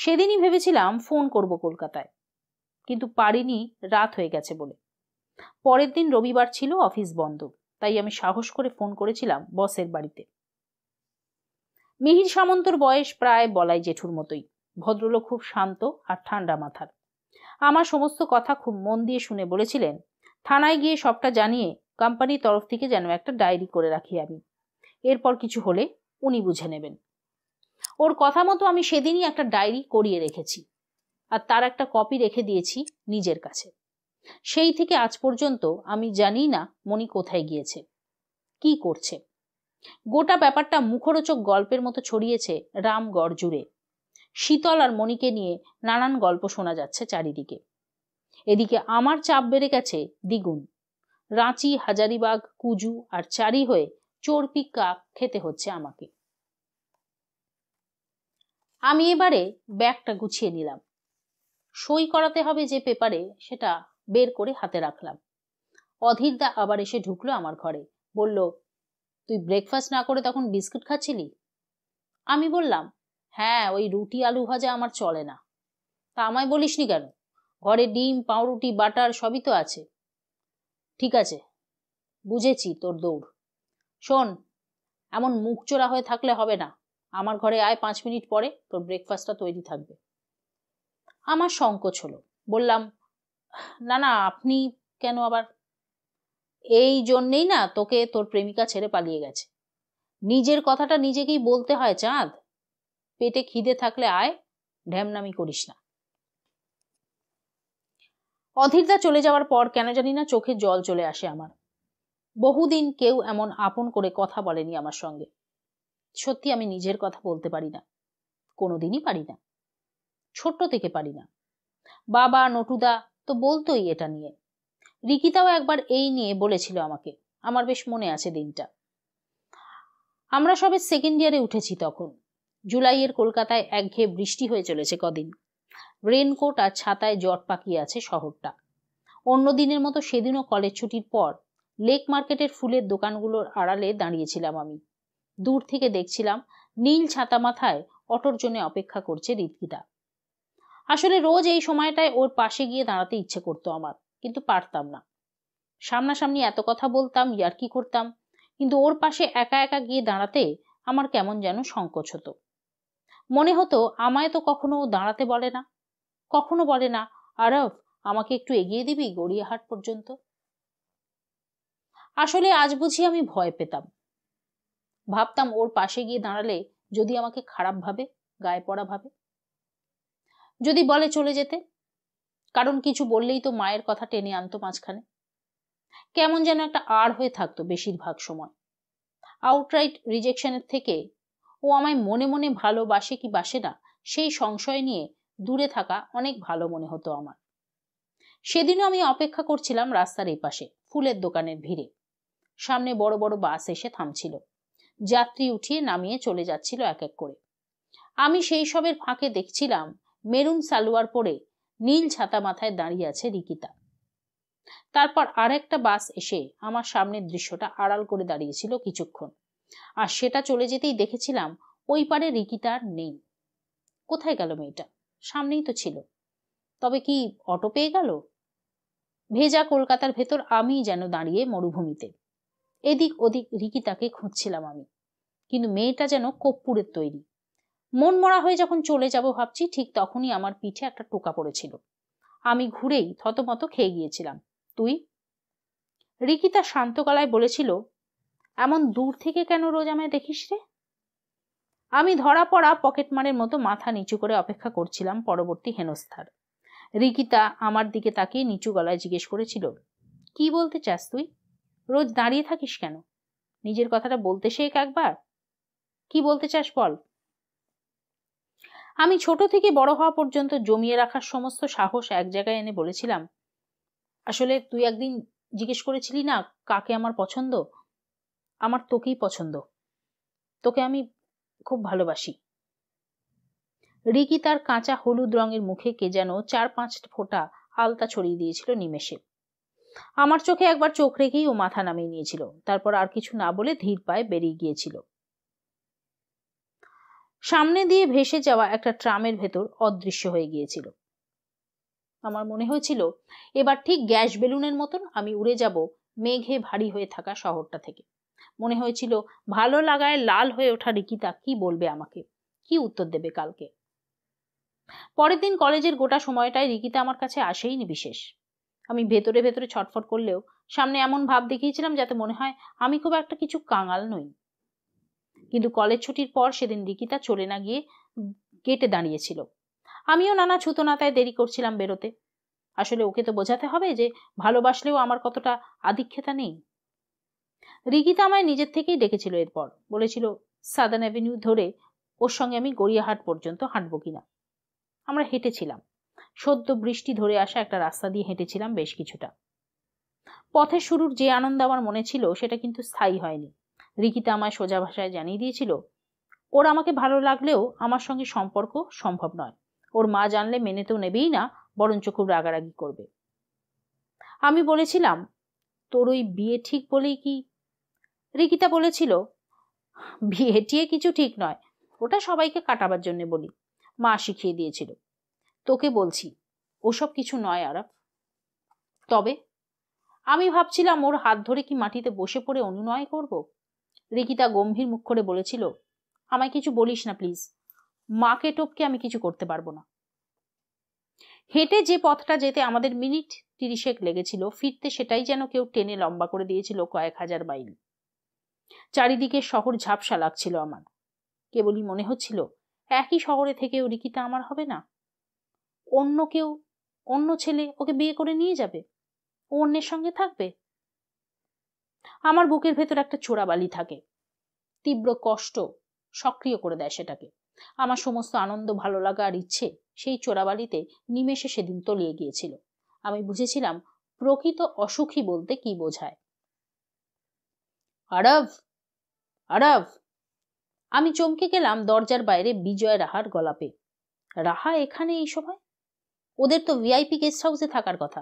সেদিনই ভেবেছিলাম ফোন করব কলকাতায় কিন্তু পারিনি রাত হয়ে গেছে বলে পরের দিন রবিবার ছিল অফিস বন্ধ তাই আমি সাহস করে ফোন করেছিলাম বসের বাড়িতে মিহির সামন্তর বয়স প্রায় বলাই জেঠুর মতোই ভদ্রলোক খুব শান্ত আর ঠান্ডা মাথার আমার সমস্ত কথা খুব মন দিয়ে শুনে বলেছিলেন থানায় গিয়ে সবটা জানিয়ে কোম্পানির তরফ থেকে যেন একটা ডায়েরি করে রাখি আমি এরপর কিছু হলে উনি বুঝে নেবেন ওর কথা মতো আমি সেদিনই একটা ডায়েরি করিয়ে রেখেছি আর তার একটা কপি রেখে দিয়েছি নিজের কাছে সেই থেকে আজ পর্যন্ত আমি জানি না মনি কোথায় গিয়েছে কি করছে গোটা ব্যাপারটা মুখরোচক গল্পের মতো ছড়িয়েছে রামগড় জুড়ে শীতল আর মণিকে নিয়ে নানান গল্প শোনা যাচ্ছে চারিদিকে এদিকে আমার চাপ বেড়ে গেছে দ্বিগুণ রাঁচি হাজারিবাগ কুজু আর চারি হয়ে চর্পি কাক খেতে হচ্ছে আমাকে আমি এবারে ব্যাগটা গুছিয়ে নিলাম সই করাতে হবে যে পেপারে সেটা বের করে হাতে রাখলাম অধীরদা আবার এসে ঢুকলো আমার ঘরে বলল তুই ব্রেকফাস্ট না করে তখন বিস্কুট খাচ্ছিলি আমি বললাম হ্যাঁ ওই রুটি আলু ভাজা আমার চলে না তা আমায় বলিসনি কেন ঘরে ডিম পাউরুটি বাটার সবই তো আছে ঠিক আছে বুঝেছি তোর দৌড় শোন এমন মুখ চোরা হয়ে থাকলে হবে না আমার ঘরে আয় পাঁচ মিনিট পরে তোর ব্রেকফাস্টটা তৈরি থাকবে আমার সংকোচ হলো বললাম না না আপনি কেন আবার এই জন্যেই না তোকে তোর প্রেমিকা ছেড়ে পালিয়ে গেছে নিজের কথাটা নিজেকেই বলতে হয় চাঁদ পেটে খিদে থাকলে আয় ঢ্যামনামি করিস না অধীরদা চলে যাওয়ার পর কেন জানি না চোখে জল চলে আসে আমার বহুদিন কেউ এমন আপন করে কথা বলেনি আমার সঙ্গে সত্যি আমি নিজের কথা বলতে পারি না কোনোদিনই পারি না ছোট্ট থেকে পারি না বাবা নটুদা তো বলতোই এটা নিয়ে রিকিতাও একবার এই নিয়ে বলেছিল আমাকে আমার বেশ মনে আছে দিনটা আমরা সবে সেকেন্ড ইয়ারে উঠেছি তখন জুলাইয়ের কলকাতায় একঘেয়ে বৃষ্টি হয়ে চলেছে কদিন রেনকোট আর ছাতায় জট পাকিয়ে আছে শহরটা অন্য দিনের মতো সেদিনও কলেজ ছুটির পর লেক মার্কেটের ফুলের দোকানগুলোর আড়ালে দাঁড়িয়েছিলাম আমি দূর থেকে দেখছিলাম নীল ছাতা মাথায় অটোর জন্য অপেক্ষা করছে ঋতকিতা আসলে রোজ এই সময়টায় ওর পাশে গিয়ে দাঁড়াতে ইচ্ছে করতো আমার কিন্তু পারতাম না সামনাসামনি এত কথা বলতাম ইয়ার্কি করতাম কিন্তু ওর পাশে একা একা গিয়ে দাঁড়াতে আমার কেমন যেন সংকোচ হতো মনে হতো আমায় তো কখনো দাঁড়াতে বলে না কখনো বলে না আরব আমাকে একটু এগিয়ে দিবি গড়িয়াহাট পর্যন্ত আসলে আজ বুঝি আমি ভয় পেতাম ভাবতাম ওর পাশে গিয়ে দাঁড়ালে যদি আমাকে খারাপ ভাবে গায়ে পড়া ভাবে যদি বলে চলে যেতে কারণ কিছু বললেই তো মায়ের কথা টেনে আনতো মাঝখানে কেমন যেন একটা আর হয়ে থাকতো বেশিরভাগ সময় আউটরাইট রিজেকশনের থেকে ও আমায় মনে মনে ভালোবাসে কি বাসে না সেই সংশয় নিয়ে দূরে থাকা অনেক ভালো মনে হতো আমার সেদিনও আমি অপেক্ষা করছিলাম রাস্তার এপাশে ফুলের দোকানের ভিড়ে সামনে বড় বড় বাস এসে থামছিল যাত্রী উঠিয়ে নামিয়ে চলে যাচ্ছিল এক এক করে আমি সেই সবের ফাঁকে দেখছিলাম মেরুন সালোয়ার পরে নীল ছাতা মাথায় দাঁড়িয়ে আছে রিকিতা তারপর আর একটা বাস এসে আমার সামনের দৃশ্যটা আড়াল করে দাঁড়িয়েছিল কিছুক্ষণ আর সেটা চলে যেতেই দেখেছিলাম ওই পারে রিকিতার নেই কোথায় গেল মেয়েটা সামনেই তো ছিল তবে কি অটো পেয়ে গেল ভেজা কলকাতার ভেতর আমি যেন দাঁড়িয়ে মরুভূমিতে এদিক ওদিক রিকিতাকে খুঁজছিলাম আমি কিন্তু মেয়েটা যেন কপ্পুরের তৈরি মন মরা হয়ে যখন চলে যাব ভাবছি ঠিক তখনই আমার পিঠে একটা টোকা পড়েছিল আমি ঘুরেই থতমত খেয়ে গিয়েছিলাম তুই রিকিতা শান্ত গলায় বলেছিল এমন দূর থেকে কেন রোজ আমায় দেখিস রে আমি ধরা পড়া পকেটমারের মতো মাথা নিচু করে অপেক্ষা করছিলাম পরবর্তী হেনস্থার রিকিতা আমার দিকে তাকিয়ে নিচু গলায় জিজ্ঞেস করেছিল কি বলতে চাস তুই রোজ দাঁড়িয়ে থাকিস কেন নিজের কথাটা বলতে শেখ একবার কি বলতে চাস বল আমি ছোট থেকে বড় হওয়া পর্যন্ত জমিয়ে রাখার সমস্ত সাহস এক জায়গায় এনে বলেছিলাম আসলে তুই একদিন জিজ্ঞেস করেছিলি না কাকে আমার পছন্দ আমার তোকেই পছন্দ তোকে আমি খুব ভালোবাসি রিকি তার কাঁচা হলুদ রঙের মুখে কে যেন চার পাঁচ ফোঁটা আলতা ছড়িয়ে দিয়েছিল নিমেষে আমার চোখে একবার চোখ রেখেই ও মাথা নামিয়ে নিয়েছিল তারপর আর কিছু না বলে ধীর পায়ে বেরিয়ে গিয়েছিল সামনে দিয়ে ভেসে যাওয়া একটা ট্রামের ভেতর অদৃশ্য হয়ে গিয়েছিল আমার মনে হয়েছিল এবার ঠিক গ্যাস বেলুনের মতন আমি উড়ে যাব মেঘে ভারী হয়ে থাকা শহরটা থেকে মনে হয়েছিল ভালো লাগায় লাল হয়ে ওঠা রিকিতা কি বলবে আমাকে কি উত্তর দেবে কালকে পরের দিন কলেজের গোটা সময়টাই রিকিতা আমার কাছে আসেইনি বিশেষ আমি ভেতরে ভেতরে ছটফট করলেও সামনে এমন ভাব দেখিয়েছিলাম যাতে মনে হয় আমি খুব একটা কিছু কাঙাল নই কিন্তু কলেজ ছুটির পর সেদিন রিকিতা চলে না গিয়ে গেটে দাঁড়িয়েছিল আমিও নানা ছুতনাতায় দেরি করছিলাম বেরোতে আসলে ওকে তো বোঝাতে হবে যে ভালোবাসলেও আমার কতটা আধিক্ষেতা নেই রিগিতা আমায় নিজের থেকেই ডেকেছিল এরপর বলেছিল সাদান অ্যাভিনিউ ধরে ওর সঙ্গে আমি গড়িয়াহাট পর্যন্ত হাঁটব কিনা আমরা হেঁটেছিলাম সদ্য বৃষ্টি ধরে আসা একটা রাস্তা দিয়ে হেঁটেছিলাম বেশ কিছুটা পথের শুরুর যে আনন্দ আমার মনে ছিল সেটা কিন্তু স্থায়ী হয়নি রিকিতা আমায় সোজা ভাষায় জানিয়ে দিয়েছিল ওর আমাকে ভালো লাগলেও আমার সঙ্গে সম্পর্ক সম্ভব নয় ওর মা জানলে মেনে তো নেবেই না বরঞ্চ খুব রাগারাগি করবে আমি বলেছিলাম তোর ওই বিয়ে ঠিক বলেই কি রিকিতা বলেছিল বিয়ে টিয়ে কিছু ঠিক নয় ওটা সবাইকে কাটাবার জন্য বলি মা শিখিয়ে দিয়েছিল তোকে বলছি ওসব কিছু নয় আরাফ তবে আমি ভাবছিলাম ওর হাত ধরে কি মাটিতে বসে পড়ে অনুনয় করব রিকিতা গম্ভীর মুখ করে বলেছিল আমায় কিছু বলিস না প্লিজ মাকে টপকে আমি কিছু করতে পারবো না হেঁটে যে পথটা যেতে আমাদের মিনিট তিরিশেক লেগেছিল ফিরতে সেটাই যেন কেউ টেনে লম্বা করে দিয়েছিল কয়েক হাজার মাইল চারিদিকে শহর ঝাপসা লাগছিল আমার কেবলই মনে হচ্ছিল একই শহরে ও রিকিতা আমার হবে না অন্য কেউ অন্য ছেলে ওকে বিয়ে করে নিয়ে যাবে ও অন্যের সঙ্গে থাকবে আমার বুকের ভেতর একটা চোরাবালি থাকে তীব্র কষ্ট সক্রিয় করে দেয় সেটাকে আমার সমস্ত আনন্দ ভালো লাগা আর ইচ্ছে সেই চোরাবালিতে নিমেষে সেদিন তলিয়ে গিয়েছিল আমি বুঝেছিলাম প্রকৃত অসুখী বলতে কি বোঝায় আরব আরব আমি চমকে গেলাম দরজার বাইরে বিজয় রাহার গলাপে রাহা এখানে এই সময় ওদের তো ভিআইপি গেস্ট হাউসে থাকার কথা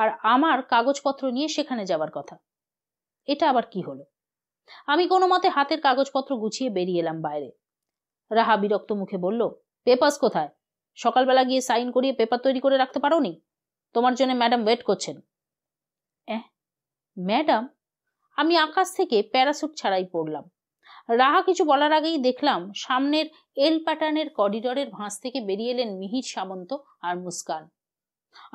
আর আমার কাগজপত্র নিয়ে সেখানে যাওয়ার কথা এটা আবার কি হলো আমি কোনো মতে হাতের কাগজপত্র গুছিয়ে বেরিয়ে এলাম বাইরে রাহা বিরক্ত মুখে বলল পেপার্স কোথায় সকালবেলা গিয়ে সাইন করিয়ে পেপার তৈরি করে রাখতে পারো নি তোমার জন্য ম্যাডাম ওয়েট করছেন ম্যাডাম আমি আকাশ থেকে প্যারাসুট ছাড়াই পড়লাম রাহা কিছু বলার আগেই দেখলাম সামনের এল প্যাটার্নের করিডরের ভাঁজ থেকে বেরিয়ে এলেন মিহির সামন্ত আর মুস্কান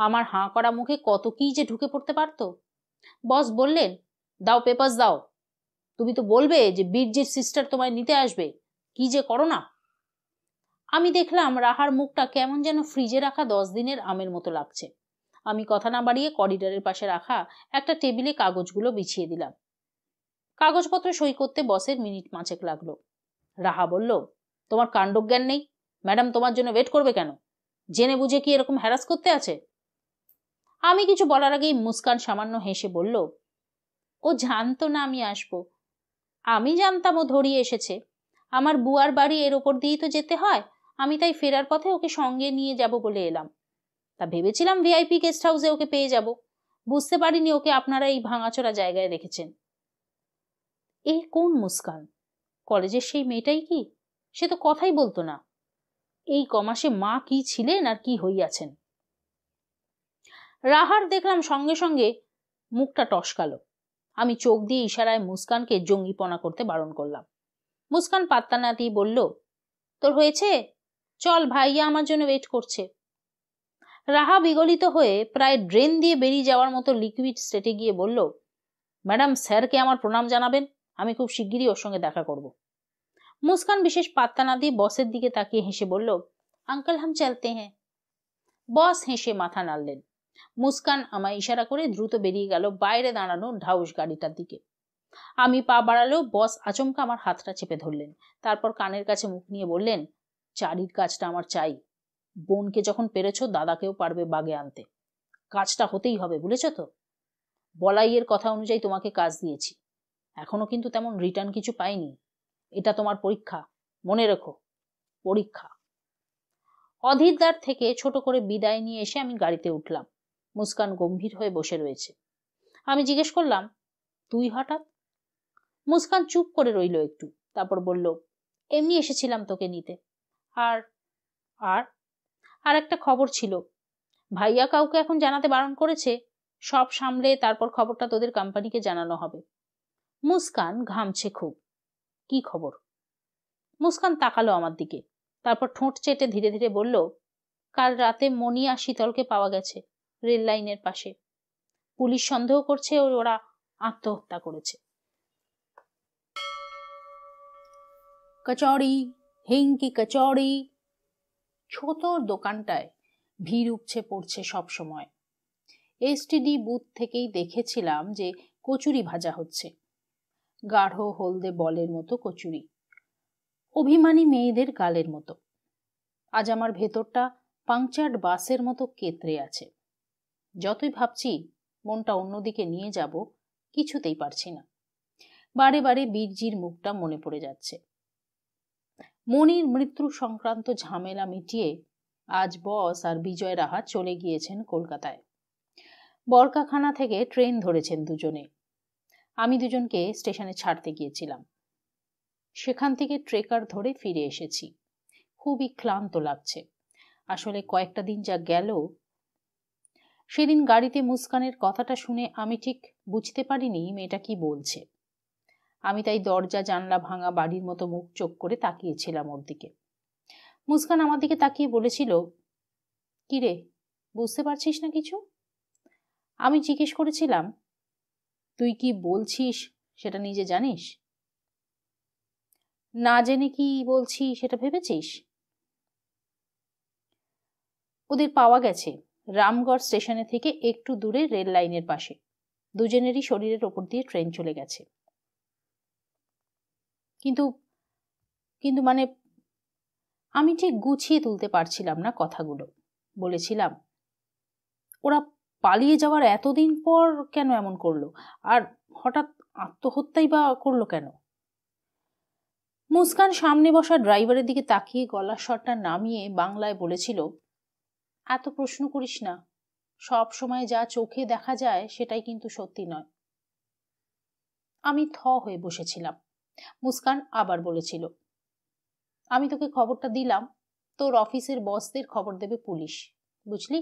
আমার হাঁ করা মুখে কত কি যে ঢুকে পড়তে পারত বস বললেন দাও পেপার দাও তুমি তো বলবে যে বীরজির সিস্টার তোমায় নিতে আসবে কি যে করো না আমি দেখলাম রাহার মুখটা কেমন যেন ফ্রিজে রাখা দশ দিনের আমের মতো লাগছে আমি কথা না বাড়িয়ে করিডরের পাশে রাখা একটা টেবিলে কাগজগুলো বিছিয়ে দিলাম কাগজপত্র সই করতে বসের মিনিট মাছেক লাগলো রাহা বলল তোমার কাণ্ডজ্ঞান নেই ম্যাডাম তোমার জন্য ওয়েট করবে কেন জেনে বুঝে কি এরকম হ্যারাস করতে আছে আমি কিছু বলার আগেই মুস্কান সামান্য হেসে বলল ও জানতো না আমি আসব আমি জানতাম ও ধরিয়ে এসেছে আমার বুয়ার বাড়ি এর ওপর দিয়েই তো যেতে হয় আমি তাই ফেরার পথে ওকে সঙ্গে নিয়ে যাব বলে এলাম তা ভেবেছিলাম ভিআইপি গেস্ট হাউসে ওকে পেয়ে যাব বুঝতে পারিনি ওকে আপনারা এই ভাঙাচোরা জায়গায় রেখেছেন এ কোন মুস্কান কলেজের সেই মেয়েটাই কি সে তো কথাই বলতো না এই কমাসে মা কি ছিলেন আর কি হইয়াছেন রাহার দেখলাম সঙ্গে সঙ্গে মুখটা টসকালো আমি চোখ দিয়ে ইশারায় মুস্কানকে জঙ্গিপনা করতে বারণ করলাম মুস্কান পাত্তা না দিয়ে বলল তোর হয়েছে চল ভাইয়া আমার জন্য ওয়েট করছে রাহা বিগলিত হয়ে প্রায় ড্রেন দিয়ে বেরিয়ে যাওয়ার মতো লিকুইড স্টেটে গিয়ে বলল ম্যাডাম স্যারকে আমার প্রণাম জানাবেন আমি খুব শিগগিরই ওর সঙ্গে দেখা করব মুস্কান বিশেষ পাত্তা না দিয়ে বসের দিকে তাকিয়ে হেসে বলল আঙ্কেল হাম চলতে হ্যাঁ বস হেসে মাথা নাড়লেন মুস্কান আমায় ইশারা করে দ্রুত বেরিয়ে গেল বাইরে দাঁড়ানো ঢাউস গাড়িটার দিকে আমি পা বাড়ালেও বস আচমকা আমার হাতটা চেপে ধরলেন তারপর কানের কাছে মুখ নিয়ে বললেন চারির কাজটা আমার চাই বোনকে যখন পেরেছ দাদাকেও পারবে বাগে আনতে কাজটা হতেই হবে বুঝেছ তো বলাইয়ের কথা অনুযায়ী তোমাকে কাজ দিয়েছি এখনো কিন্তু তেমন রিটার্ন কিছু পাইনি এটা তোমার পরীক্ষা মনে রেখো পরীক্ষা অধীরদার থেকে ছোট করে বিদায় নিয়ে এসে আমি গাড়িতে উঠলাম মুস্কান গম্ভীর হয়ে বসে রয়েছে আমি জিজ্ঞেস করলাম তুই হঠাৎ মুস্কান চুপ করে রইল একটু তারপর বলল এমনি এসেছিলাম তোকে নিতে আর আর আর একটা খবর ছিল ভাইয়া কাউকে এখন জানাতে বারণ করেছে সব সামলে তারপর খবরটা তোদের কোম্পানিকে জানানো হবে মুস্কান ঘামছে খুব কি খবর মুস্কান তাকালো আমার দিকে তারপর ঠোঁট চেটে ধীরে ধীরে বলল কাল রাতে মনি আর শীতলকে পাওয়া গেছে রেল লাইনের পাশে পুলিশ সন্দেহ করছে ওরা আত্মহত্যা করেছে কচড়ি হিংকি কচড়ি ছোটর দোকানটায় ভিড় উপছে পড়ছে সব সময় এসটিডি বুথ থেকেই দেখেছিলাম যে কচুরি ভাজা হচ্ছে গাঢ় হলদে বলের মতো কচুরি অভিমানী মেয়েদের গালের মতো আজ আমার ভেতরটা পাংচার্ড বাসের মতো কেতরে আছে যতই ভাবছি মনটা অন্যদিকে নিয়ে যাব কিছুতেই পারছি না বারে বারে বীরজির মুখটা মনে পড়ে যাচ্ছে মনির মৃত্যু সংক্রান্ত ঝামেলা মিটিয়ে আজ বস আর বিজয় রাহা চলে গিয়েছেন কলকাতায় বরকাখানা থেকে ট্রেন ধরেছেন দুজনে আমি দুজনকে স্টেশনে ছাড়তে গিয়েছিলাম সেখান থেকে ট্রেকার ধরে ফিরে এসেছি খুবই ক্লান্ত লাগছে আসলে কয়েকটা দিন যা গেল সেদিন গাড়িতে মুস্কানের কথাটা শুনে আমি ঠিক বুঝতে পারিনি মেয়েটা কি বলছে আমি তাই দরজা জানলা ভাঙা বাড়ির মতো মুখ চোখ করে তাকিয়েছিলাম ওর দিকে মুস্কান আমার দিকে তাকিয়ে বলেছিল কিরে বুঝতে পারছিস না কিছু আমি জিজ্ঞেস করেছিলাম তুই কি বলছিস সেটা নিজে জানিস না জেনে কি বলছি সেটা ভেবেছিস ওদের পাওয়া গেছে রামগড় স্টেশনে থেকে একটু দূরে রেল লাইনের পাশে দুজনেরই শরীরের ওপর দিয়ে ট্রেন চলে গেছে কিন্তু কিন্তু মানে আমি ঠিক গুছিয়ে তুলতে পারছিলাম না কথাগুলো বলেছিলাম ওরা পালিয়ে যাওয়ার এতদিন পর কেন এমন করলো আর হঠাৎ আত্মহত্যাই বা করলো কেন মুস্কান সামনে বসা ড্রাইভারের দিকে তাকিয়ে গলার স্বরটা নামিয়ে বাংলায় বলেছিল এত প্রশ্ন করিস না সব সময় যা চোখে দেখা যায় সেটাই কিন্তু সত্যি নয় আমি থ হয়ে বসেছিলাম মুস্কান আবার বলেছিল আমি তোকে খবরটা দিলাম তোর অফিসের বসদের খবর দেবে পুলিশ বুঝলি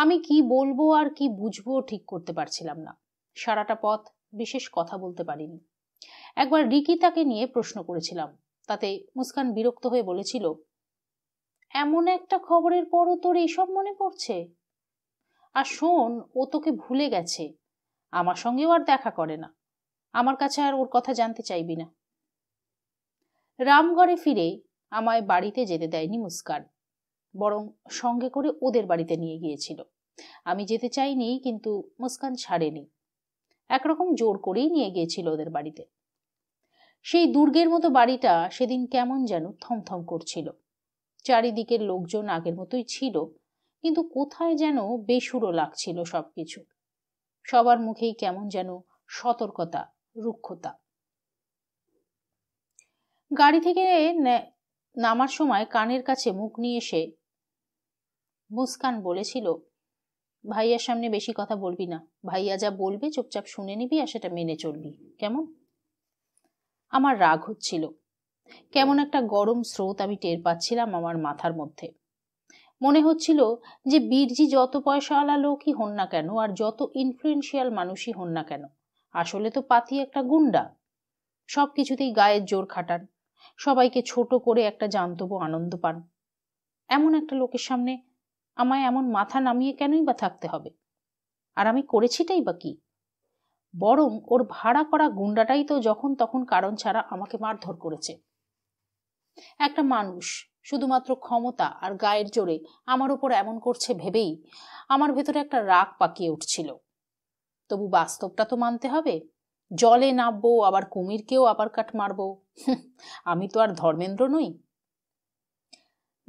আমি কি বলবো আর কি বুঝবো ঠিক করতে পারছিলাম না সারাটা পথ বিশেষ কথা বলতে পারিনি একবার রিকি তাকে নিয়ে প্রশ্ন করেছিলাম তাতে মুস্কান বিরক্ত হয়ে বলেছিল এমন একটা খবরের পরও তোর এইসব মনে পড়ছে আর শোন ও তোকে ভুলে গেছে আমার সঙ্গেও আর দেখা করে না আমার কাছে আর ওর কথা জানতে চাইবি না রামগড়ে ফিরে আমায় বাড়িতে যেতে দেয়নি মুস্কান বরং সঙ্গে করে ওদের বাড়িতে নিয়ে গিয়েছিল আমি যেতে চাইনি কিন্তু মুস্কান ছাড়েনি একরকম জোর করেই নিয়ে গিয়েছিল ওদের বাড়িতে সেই দুর্গের মতো বাড়িটা সেদিন কেমন যেন থমথম করছিল চারিদিকের লোকজন আগের মতোই ছিল কিন্তু কোথায় যেন বেসুরো লাগছিল সব কিছু সবার মুখেই কেমন যেন সতর্কতা রুক্ষতা গাড়ি থেকে নামার সময় কানের কাছে মুখ নিয়ে এসে মুস্কান বলেছিল ভাইয়ার সামনে বেশি কথা বলবি না ভাইয়া যা বলবে চুপচাপ শুনে নিবি আর সেটা মেনে চলবি কেমন আমার রাগ হচ্ছিল কেমন একটা গরম স্রোত আমি টের পাচ্ছিলাম আমার মাথার মধ্যে মনে হচ্ছিল যে বীরজি যত পয়সাওয়ালা লোকই হন না কেন আর যত ইনফ্লুয়েন্সিয়াল মানুষই হন না কেন আসলে তো পাতি একটা গুন্ডা সব কিছুতেই গায়ের জোর খাটান সবাইকে ছোট করে একটা জানতব আনন্দ পান এমন একটা লোকের সামনে আমায় এমন মাথা নামিয়ে কেনই বা থাকতে হবে আর আমি করেছিটাই বা কি বরং ওর ভাড়া করা গুন্ডাটাই তো যখন তখন কারণ ছাড়া আমাকে মারধর করেছে একটা মানুষ শুধুমাত্র ক্ষমতা আর গায়ের জোরে আমার ওপর এমন করছে ভেবেই আমার ভেতরে একটা রাগ পাকিয়ে উঠছিল তবু বাস্তবটা তো মানতে হবে জলে নামবো আবার কুমিরকেও আবার কাঠ মারবো আমি তো আর ধর্মেন্দ্র নই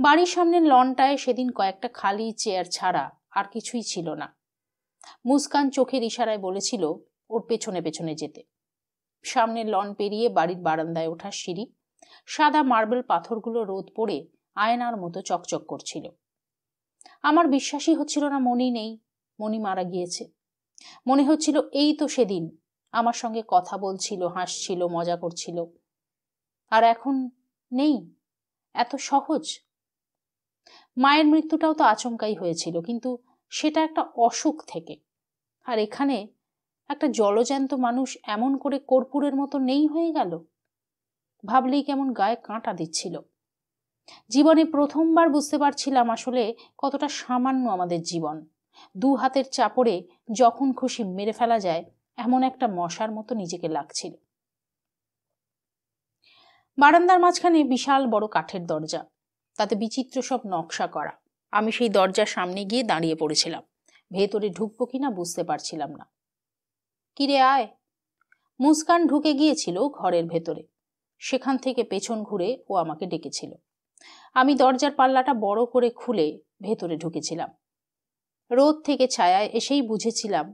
বাড়ির সামনের লনটায় সেদিন কয়েকটা খালি চেয়ার ছাড়া আর কিছুই ছিল না মুস্কান চোখের ইশারায় বলেছিল ওর পেছনে পেছনে যেতে সামনের লন পেরিয়ে বাড়ির বারান্দায় ওঠা সিঁড়ি সাদা মার্বেল পাথরগুলো রোদ পড়ে আয়নার মতো চকচক করছিল আমার বিশ্বাসই হচ্ছিল না মনি নেই মনি মারা গিয়েছে মনে হচ্ছিল এই তো সেদিন আমার সঙ্গে কথা বলছিল হাসছিল মজা করছিল আর এখন নেই এত সহজ মায়ের মৃত্যুটাও তো আচমকাই হয়েছিল কিন্তু সেটা একটা অসুখ থেকে আর এখানে একটা জলজ্যান্ত মানুষ এমন করে কর্পূরের মতো নেই হয়ে গেল ভাবলেই কেমন গায়ে কাঁটা দিচ্ছিল জীবনে প্রথমবার বুঝতে পারছিলাম আসলে কতটা সামান্য আমাদের জীবন দু হাতের চাপড়ে যখন খুশি মেরে ফেলা যায় এমন একটা মশার মতো নিজেকে লাগছিল বারান্দার মাঝখানে বিশাল বড় কাঠের দরজা তাতে বিচিত্র সব নকশা করা আমি সেই দরজার সামনে গিয়ে দাঁড়িয়ে পড়েছিলাম ভেতরে ঢুকবো কিনা বুঝতে পারছিলাম না কিরে আয় মুস্কান ঢুকে গিয়েছিল ঘরের ভেতরে সেখান থেকে পেছন ঘুরে ও আমাকে ডেকেছিল আমি দরজার পাল্লাটা বড় করে খুলে ভেতরে ঢুকেছিলাম রোদ থেকে ছায়ায় এসেই বুঝেছিলাম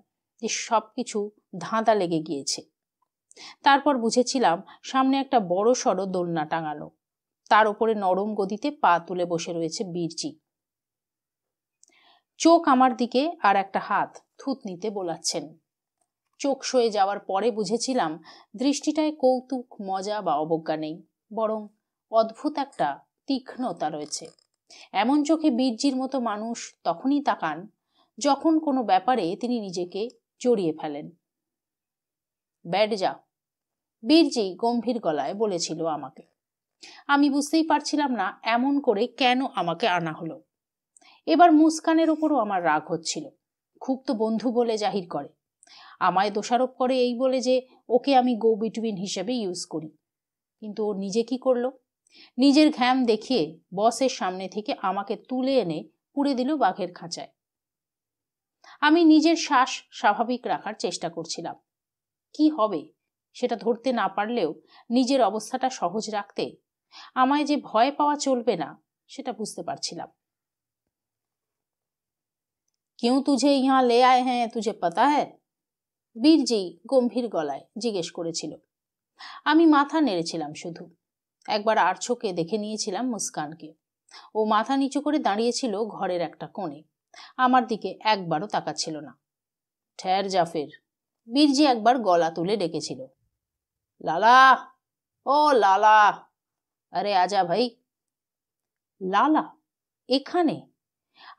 যে সব কিছু ধাঁধা লেগে গিয়েছে তারপর বুঝেছিলাম সামনে একটা বড় সড়ো দোলনা টাঙানো তার ওপরে নরম গদিতে পা তুলে বসে রয়েছে বীরজি চোখ আমার দিকে আর একটা হাত থুতনিতে বোলাচ্ছেন চোখ সয়ে যাওয়ার পরে বুঝেছিলাম দৃষ্টিটায় কৌতুক মজা বা অবজ্ঞা নেই বরং অদ্ভুত একটা তীক্ষ্ণতা রয়েছে এমন চোখে বীরজির মতো মানুষ তখনই তাকান যখন কোনো ব্যাপারে তিনি নিজেকে জড়িয়ে ফেলেন ব্যাড যা বীরজি গম্ভীর গলায় বলেছিল আমাকে আমি বুঝতেই পারছিলাম না এমন করে কেন আমাকে আনা হলো এবার মুস্কানের ওপরও আমার রাগ হচ্ছিল খুব তো বন্ধু বলে জাহির করে আমায় দোষারোপ করে এই বলে যে ওকে আমি গো বিটুইন হিসেবে ইউজ করি কিন্তু ও নিজে কি করল নিজের ঘ্যাম দেখিয়ে বসের সামনে থেকে আমাকে তুলে এনে পুড়ে দিল বাঘের খাঁচায় আমি নিজের শ্বাস স্বাভাবিক রাখার চেষ্টা করছিলাম কি হবে সেটা ধরতে না পারলেও নিজের অবস্থাটা সহজ রাখতে আমায় যে ভয় পাওয়া চলবে না সেটা বুঝতে পারছিলাম কেউ তুঝে ইহা লে আয় হ্যাঁ তুঝে পাতা হ্যাঁ বীরজি গম্ভীর গলায় জিজ্ঞেস করেছিল আমি মাথা নেড়েছিলাম শুধু একবার আর চোখে দেখে নিয়েছিলাম মুস্কানকে ও মাথা নিচু করে দাঁড়িয়েছিল ঘরের একটা কোণে আমার দিকে একবারও তাকাচ্ছিল না ঠের জাফের বীরজি একবার গলা তুলে ডেকেছিল লালা ও লালা আরে আজা ভাই লালা এখানে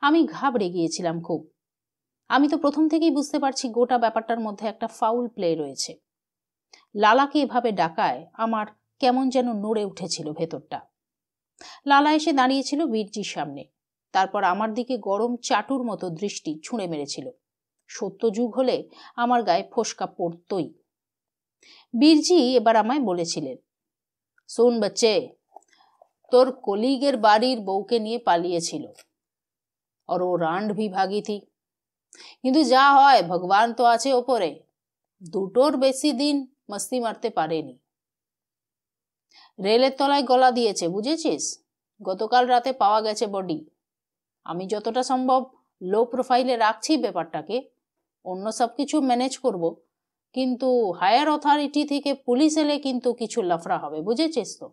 আমি ঘাবড়ে গিয়েছিলাম খুব আমি তো প্রথম থেকেই বুঝতে পারছি গোটা ব্যাপারটার মধ্যে একটা ফাউল প্লে রয়েছে লালাকে এভাবে ডাকায় আমার কেমন যেন নড়ে উঠেছিল ভেতরটা লালা এসে দাঁড়িয়েছিল বীরজির সামনে তারপর আমার দিকে গরম চাটুর মতো দৃষ্টি ছুঁড়ে মেরেছিল যুগ হলে আমার গায়ে ফোসকা পড়তই বীরজি এবার আমায় বলেছিলেন শোন বাচ্চে তোর কলিগের বাড়ির বউকে নিয়ে পালিয়েছিল আর ও রান্ড বিভাগী থি কিন্তু যা হয় ভগবান তো আছে ওপরে দুটোর বেশি দিন মস্তি মারতে পারেনি রেলের তলায় গলা দিয়েছে বুঝেছিস গতকাল রাতে পাওয়া গেছে বডি আমি যতটা সম্ভব লো প্রোফাইলে রাখছি ব্যাপারটাকে অন্য সব কিছু ম্যানেজ করব কিন্তু হায়ার অথরিটি থেকে পুলিশ এলে কিন্তু কিছু লাফড়া হবে বুঝেছিস তো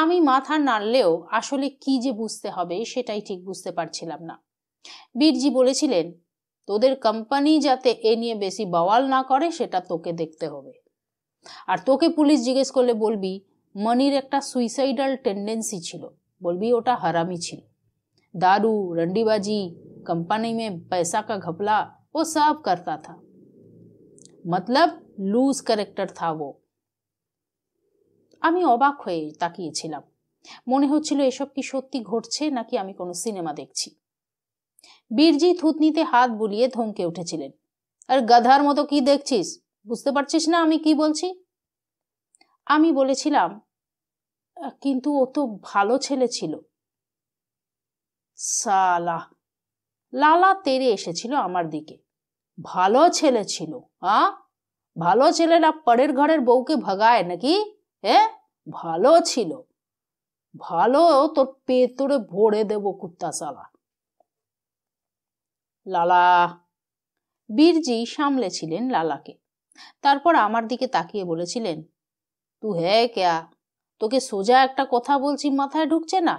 আমি মাথা নাড়লেও আসলে কি যে বুঝতে হবে সেটাই ঠিক বুঝতে পারছিলাম না বীরজি বলেছিলেন তোদের কোম্পানি যাতে এ নিয়ে বেশি বওয়াল না করে সেটা তোকে দেখতে হবে আর তোকে পুলিশ জিজ্ঞেস করলে বলবি মনির একটা সুইসাইডাল টেন্ডেন্সি ছিল বলবি ওটা হারামি ছিল দারু রন্ডিবাজি কোম্পানি মে পয়সা কা ঘপলা ও সাব করতা থা মতলব লুজ ক্যারেক্টার থা ও আমি অবাক হয়ে তাকিয়েছিলাম মনে হচ্ছিল এসব কি সত্যি ঘটছে নাকি আমি কোনো সিনেমা দেখছি বীরজি থুতনিতে হাত বুলিয়ে ধমকে উঠেছিলেন আর গাধার মতো কি দেখছিস বুঝতে পারছিস না আমি কি বলছি আমি বলেছিলাম কিন্তু ও তো ভালো ছেলে ছিল সালা লালা তেরে এসেছিল আমার দিকে ভালো ছেলে ছিল আ ভালো ছেলেরা পরের ঘরের বউকে ভাগায় নাকি হ্যাঁ ভালো ছিল ভালো তোর পেতরে ভরে দেব কুত্তা সালা লালা বীরজি সামলেছিলেন লালাকে তারপর আমার দিকে তাকিয়ে বলেছিলেন তু হে ক্যা তোকে সোজা একটা কথা বলছি মাথায় ঢুকছে না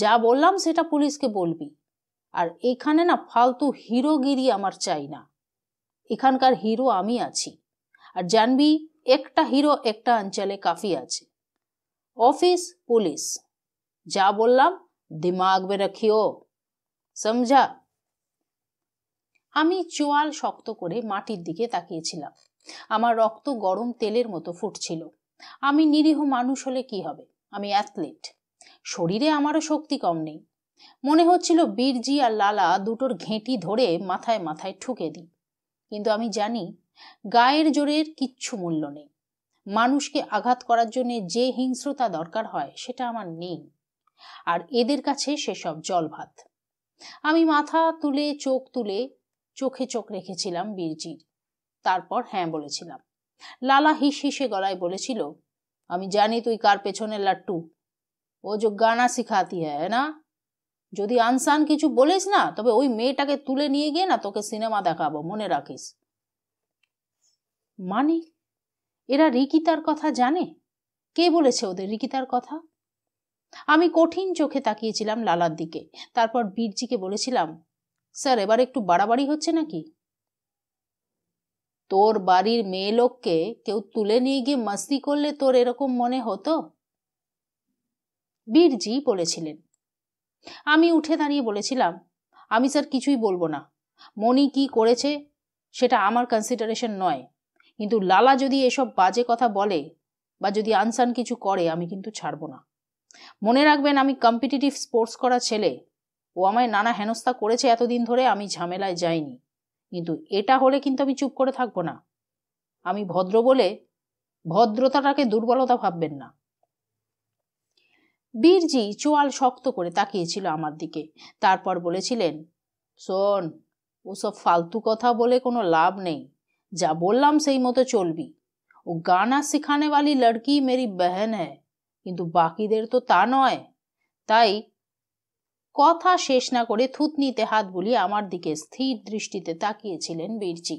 যা বললাম সেটা পুলিশকে বলবি আর এখানে না ফালতু হিরোগিরি আমার চাই না এখানকার হিরো আমি আছি আর জানবি একটা হিরো একটা অঞ্চলে কাফি আছে অফিস পুলিশ যা বললাম দিমাগ মে রাখিও সমঝা আমি চোয়াল শক্ত করে মাটির দিকে তাকিয়েছিলাম আমার রক্ত গরম তেলের মতো ফুটছিল আমি নিরীহ মানুষ হলে কি হবে আমি অ্যাথলিট শরীরে আমারও শক্তি কম নেই মনে হচ্ছিল বীরজি আর লালা দুটোর ঘেঁটি ধরে মাথায় মাথায় ঠুকে দিই কিন্তু আমি জানি গায়ের জোরের কিচ্ছু মূল্য নেই মানুষকে আঘাত করার জন্য যে হিংস্রতা দরকার হয় সেটা আমার নেই আর এদের কাছে সেসব জলভাত আমি মাথা তুলে চোখ তুলে চোখে চোখ রেখেছিলাম বীরজির তারপর হ্যাঁ বলেছিলাম লালা হিস হিসে গলায় বলেছিল আমি জানি তুই কার পেছনে লাট্টু ও যো গানা শিখাতি হ্যাঁ না যদি আনসান কিছু বলিস না তবে ওই মেয়েটাকে তুলে নিয়ে গিয়ে না তোকে সিনেমা দেখাবো মনে রাখিস মানে এরা রিকিতার কথা জানে কে বলেছে ওদের রিকিতার কথা আমি কঠিন চোখে তাকিয়েছিলাম লালার দিকে তারপর বীরজিকে বলেছিলাম স্যার এবার একটু বাড়াবাড়ি হচ্ছে নাকি তোর বাড়ির মেয়ে লোককে কেউ তুলে নিয়ে গিয়ে মাস্তি করলে তোর এরকম মনে হতো বীরজি বলেছিলেন আমি উঠে দাঁড়িয়ে বলেছিলাম আমি স্যার কিছুই বলবো না মনি কি করেছে সেটা আমার কনসিডারেশন নয় কিন্তু লালা যদি এসব বাজে কথা বলে বা যদি আনসান কিছু করে আমি কিন্তু ছাড়ব না মনে রাখবেন আমি কম্পিটিটিভ স্পোর্টস করা ছেলে ও আমায় নানা হেনস্থা করেছে এতদিন ধরে আমি ঝামেলায় যাইনি কিন্তু এটা হলে কিন্তু আমি চুপ করে থাকবো না আমি ভদ্র বলে ভদ্রতাটাকে দুর্বলতা ভাববেন না বীরজি চোয়াল শক্ত করে তাকিয়েছিল আমার দিকে তারপর বলেছিলেন শোন ওসব ফালতু কথা বলে কোনো লাভ নেই যা বললাম সেই মতো চলবি ও গানা শিখানে বালি লড়কি মেরি বহন হ্যাঁ কিন্তু বাকিদের তো তা নয় তাই কথা শেষ না করে থুতনিতে হাত বুলিয়ে আমার দিকে স্থির দৃষ্টিতে তাকিয়েছিলেন বীরজি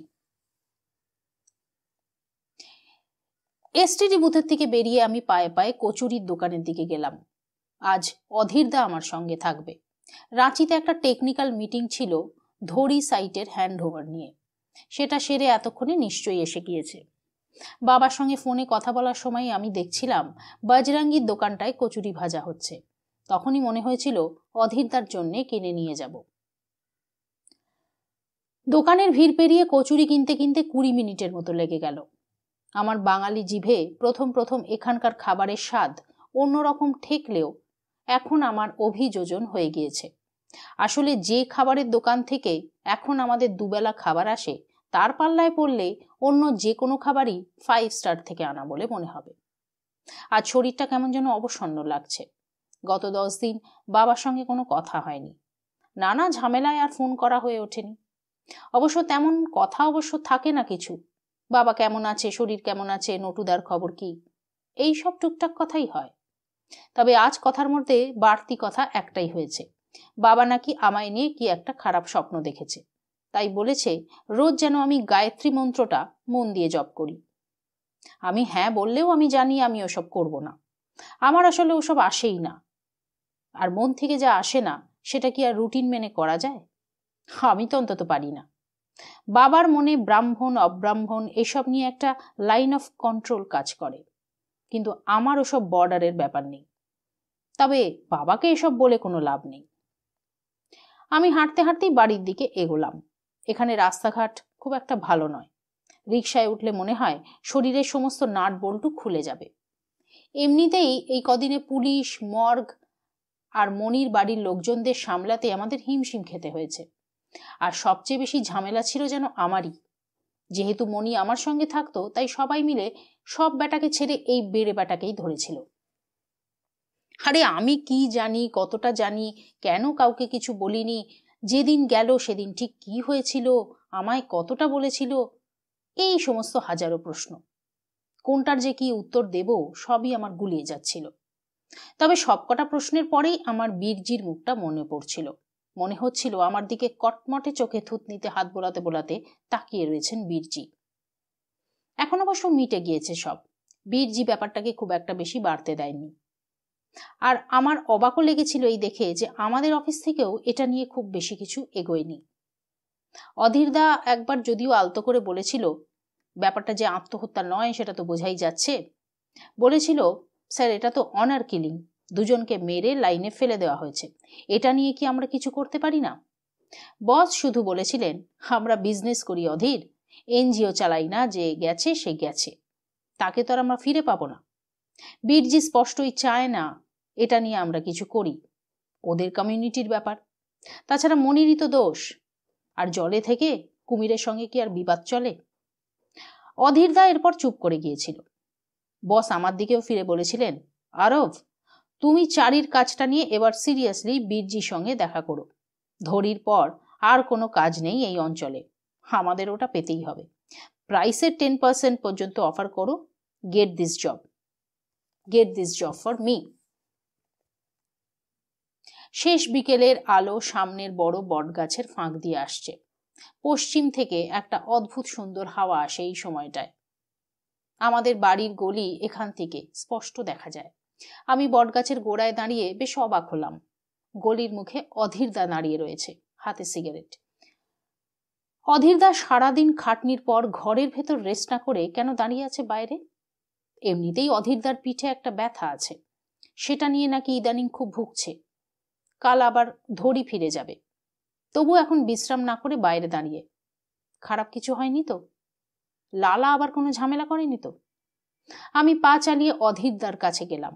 এসটিডি বুথের থেকে বেরিয়ে আমি পায়ে পায়ে কচুরির দোকানের দিকে গেলাম আজ অধীরদা আমার সঙ্গে থাকবে রাঁচিতে একটা টেকনিক্যাল মিটিং ছিল ধরি সাইটের হ্যান্ড ওভার নিয়ে সেটা সেরে এতক্ষণে নিশ্চয়ই এসে গিয়েছে বাবার সঙ্গে ফোনে কথা বলার সময় আমি দেখছিলাম বজরাঙ্গির দোকানটায় কচুরি ভাজা হচ্ছে তখনই মনে হয়েছিল অধীরদার জন্যে কিনে নিয়ে যাব দোকানের ভিড় পেরিয়ে কচুরি কিনতে কিনতে কুড়ি মিনিটের মতো লেগে গেল আমার বাঙালি জিভে প্রথম প্রথম এখানকার খাবারের স্বাদ অন্যরকম ঠেকলেও এখন আমার অভিযোজন হয়ে গিয়েছে আসলে যে খাবারের দোকান থেকে এখন আমাদের দুবেলা খাবার আসে তার পাল্লায় পড়লে অন্য যে কোনো খাবারই ফাইভ স্টার থেকে আনা বলে মনে হবে আর শরীরটা কেমন যেন অবসন্ন লাগছে গত দশ দিন বাবার সঙ্গে কোনো কথা হয়নি নানা ঝামেলায় আর ফোন করা হয়ে ওঠেনি অবশ্য তেমন কথা অবশ্য থাকে না কিছু বাবা কেমন আছে শরীর কেমন আছে নটুদার খবর কি এই সব টুকটাক কথাই হয় তবে আজ কথার মধ্যে বাড়তি কথা একটাই হয়েছে বাবা নাকি আমায় নিয়ে কি একটা খারাপ স্বপ্ন দেখেছে তাই বলেছে রোজ যেন আমি গায়ত্রী মন্ত্রটা মন দিয়ে জপ করি আমি হ্যাঁ বললেও আমি জানি আমি ওসব করব না আমার আসলে ওসব আসেই না আর মন থেকে যা আসে না সেটা কি আর রুটিন মেনে করা যায় আমি তো অন্তত পারি না বাবার মনে ব্রাহ্মণ অব্রাহ্মণ এসব নিয়ে একটা লাইন অফ কন্ট্রোল কাজ করে কিন্তু আমার ওসব বর্ডারের ব্যাপার নেই তবে বাবাকে এসব বলে কোনো লাভ নেই আমি হাঁটতে হাঁটতেই বাড়ির দিকে এগোলাম এখানে রাস্তাঘাট খুব একটা ভালো নয় রিক্সায় উঠলে মনে হয় শরীরের সমস্ত নাট বল্টু খুলে যাবে এমনিতেই এই কদিনে পুলিশ মর্গ আর মনির বাড়ির লোকজনদের সামলাতে আমাদের হিমশিম খেতে হয়েছে আর সবচেয়ে বেশি ঝামেলা ছিল যেন আমারই যেহেতু মনি আমার সঙ্গে থাকতো তাই সবাই মিলে সব ব্যাটাকে ছেড়ে এই বেড়ে ব্যাটাকেই ধরেছিল আরে আমি কি জানি কতটা জানি কেন কাউকে কিছু বলিনি যেদিন গেল সেদিন ঠিক কি হয়েছিল আমায় কতটা বলেছিল এই সমস্ত হাজারো প্রশ্ন কোনটার যে কি উত্তর দেব সবই আমার গুলিয়ে যাচ্ছিল তবে সবকটা প্রশ্নের পরেই আমার বীরজির মুখটা মনে পড়ছিল মনে হচ্ছিল আমার দিকে কটমটে চোখে থুতনিতে হাত বোলাতে বোলাতে তাকিয়ে রয়েছেন বীরজি এখন অবশ্য মিটে গিয়েছে সব বীরজি ব্যাপারটাকে খুব একটা বেশি বাড়তে দেয়নি আর আমার অবাকও লেগেছিল এই দেখে যে আমাদের অফিস থেকেও এটা নিয়ে খুব বেশি কিছু এগোয়নি অধীরদা একবার যদিও আলতো করে বলেছিল ব্যাপারটা যে আত্মহত্যা নয় সেটা তো বোঝাই যাচ্ছে বলেছিল স্যার এটা তো অনার কিলিং দুজনকে মেরে লাইনে ফেলে দেওয়া হয়েছে এটা নিয়ে কি আমরা কিছু করতে পারি না বস শুধু বলেছিলেন আমরা বিজনেস করি অধীর এনজিও চালাই না যে গেছে সে গেছে তাকে তো আর আমরা ফিরে পাবো না বীরজি স্পষ্টই চায় না এটা নিয়ে আমরা কিছু করি ওদের কমিউনিটির ব্যাপার তাছাড়া মনিরই তো দোষ আর জলে থেকে কুমিরের সঙ্গে কি আর বিবাদ চলে অধীরদা এরপর চুপ করে গিয়েছিল বস আমার দিকেও ফিরে বলেছিলেন আরব তুমি চারির কাজটা নিয়ে এবার সিরিয়াসলি বীরজির সঙ্গে দেখা করো ধরির পর আর কোনো কাজ নেই এই অঞ্চলে আমাদের ওটা পেতেই হবে প্রাইসের টেন পার্সেন্ট পর্যন্ত অফার করো get this job get this job for me শেষ বিকেলের আলো সামনের বড় বটগাছের ফাঁক দিয়ে আসছে পশ্চিম থেকে একটা অদ্ভুত সুন্দর হাওয়া আসে এই সময়টায় আমাদের বাড়ির গলি এখান থেকে স্পষ্ট দেখা যায় আমি বটগাছের গোড়ায় দাঁড়িয়ে বেশ অবাক হলাম গলির মুখে অধীরদা দাঁড়িয়ে রয়েছে হাতে সিগারেট অধীরদা সারাদিন খাটনির পর ঘরের ভেতর রেস্ট না করে কেন দাঁড়িয়ে আছে বাইরে এমনিতেই অধীরদার পিঠে একটা ব্যথা আছে সেটা নিয়ে নাকি ইদানিং খুব ভুগছে কাল আবার ধরি ফিরে যাবে তবু এখন বিশ্রাম না করে বাইরে দাঁড়িয়ে খারাপ কিছু হয়নি তো লালা আবার কোনো ঝামেলা করেনি তো আমি পা চালিয়ে অধীরদার কাছে গেলাম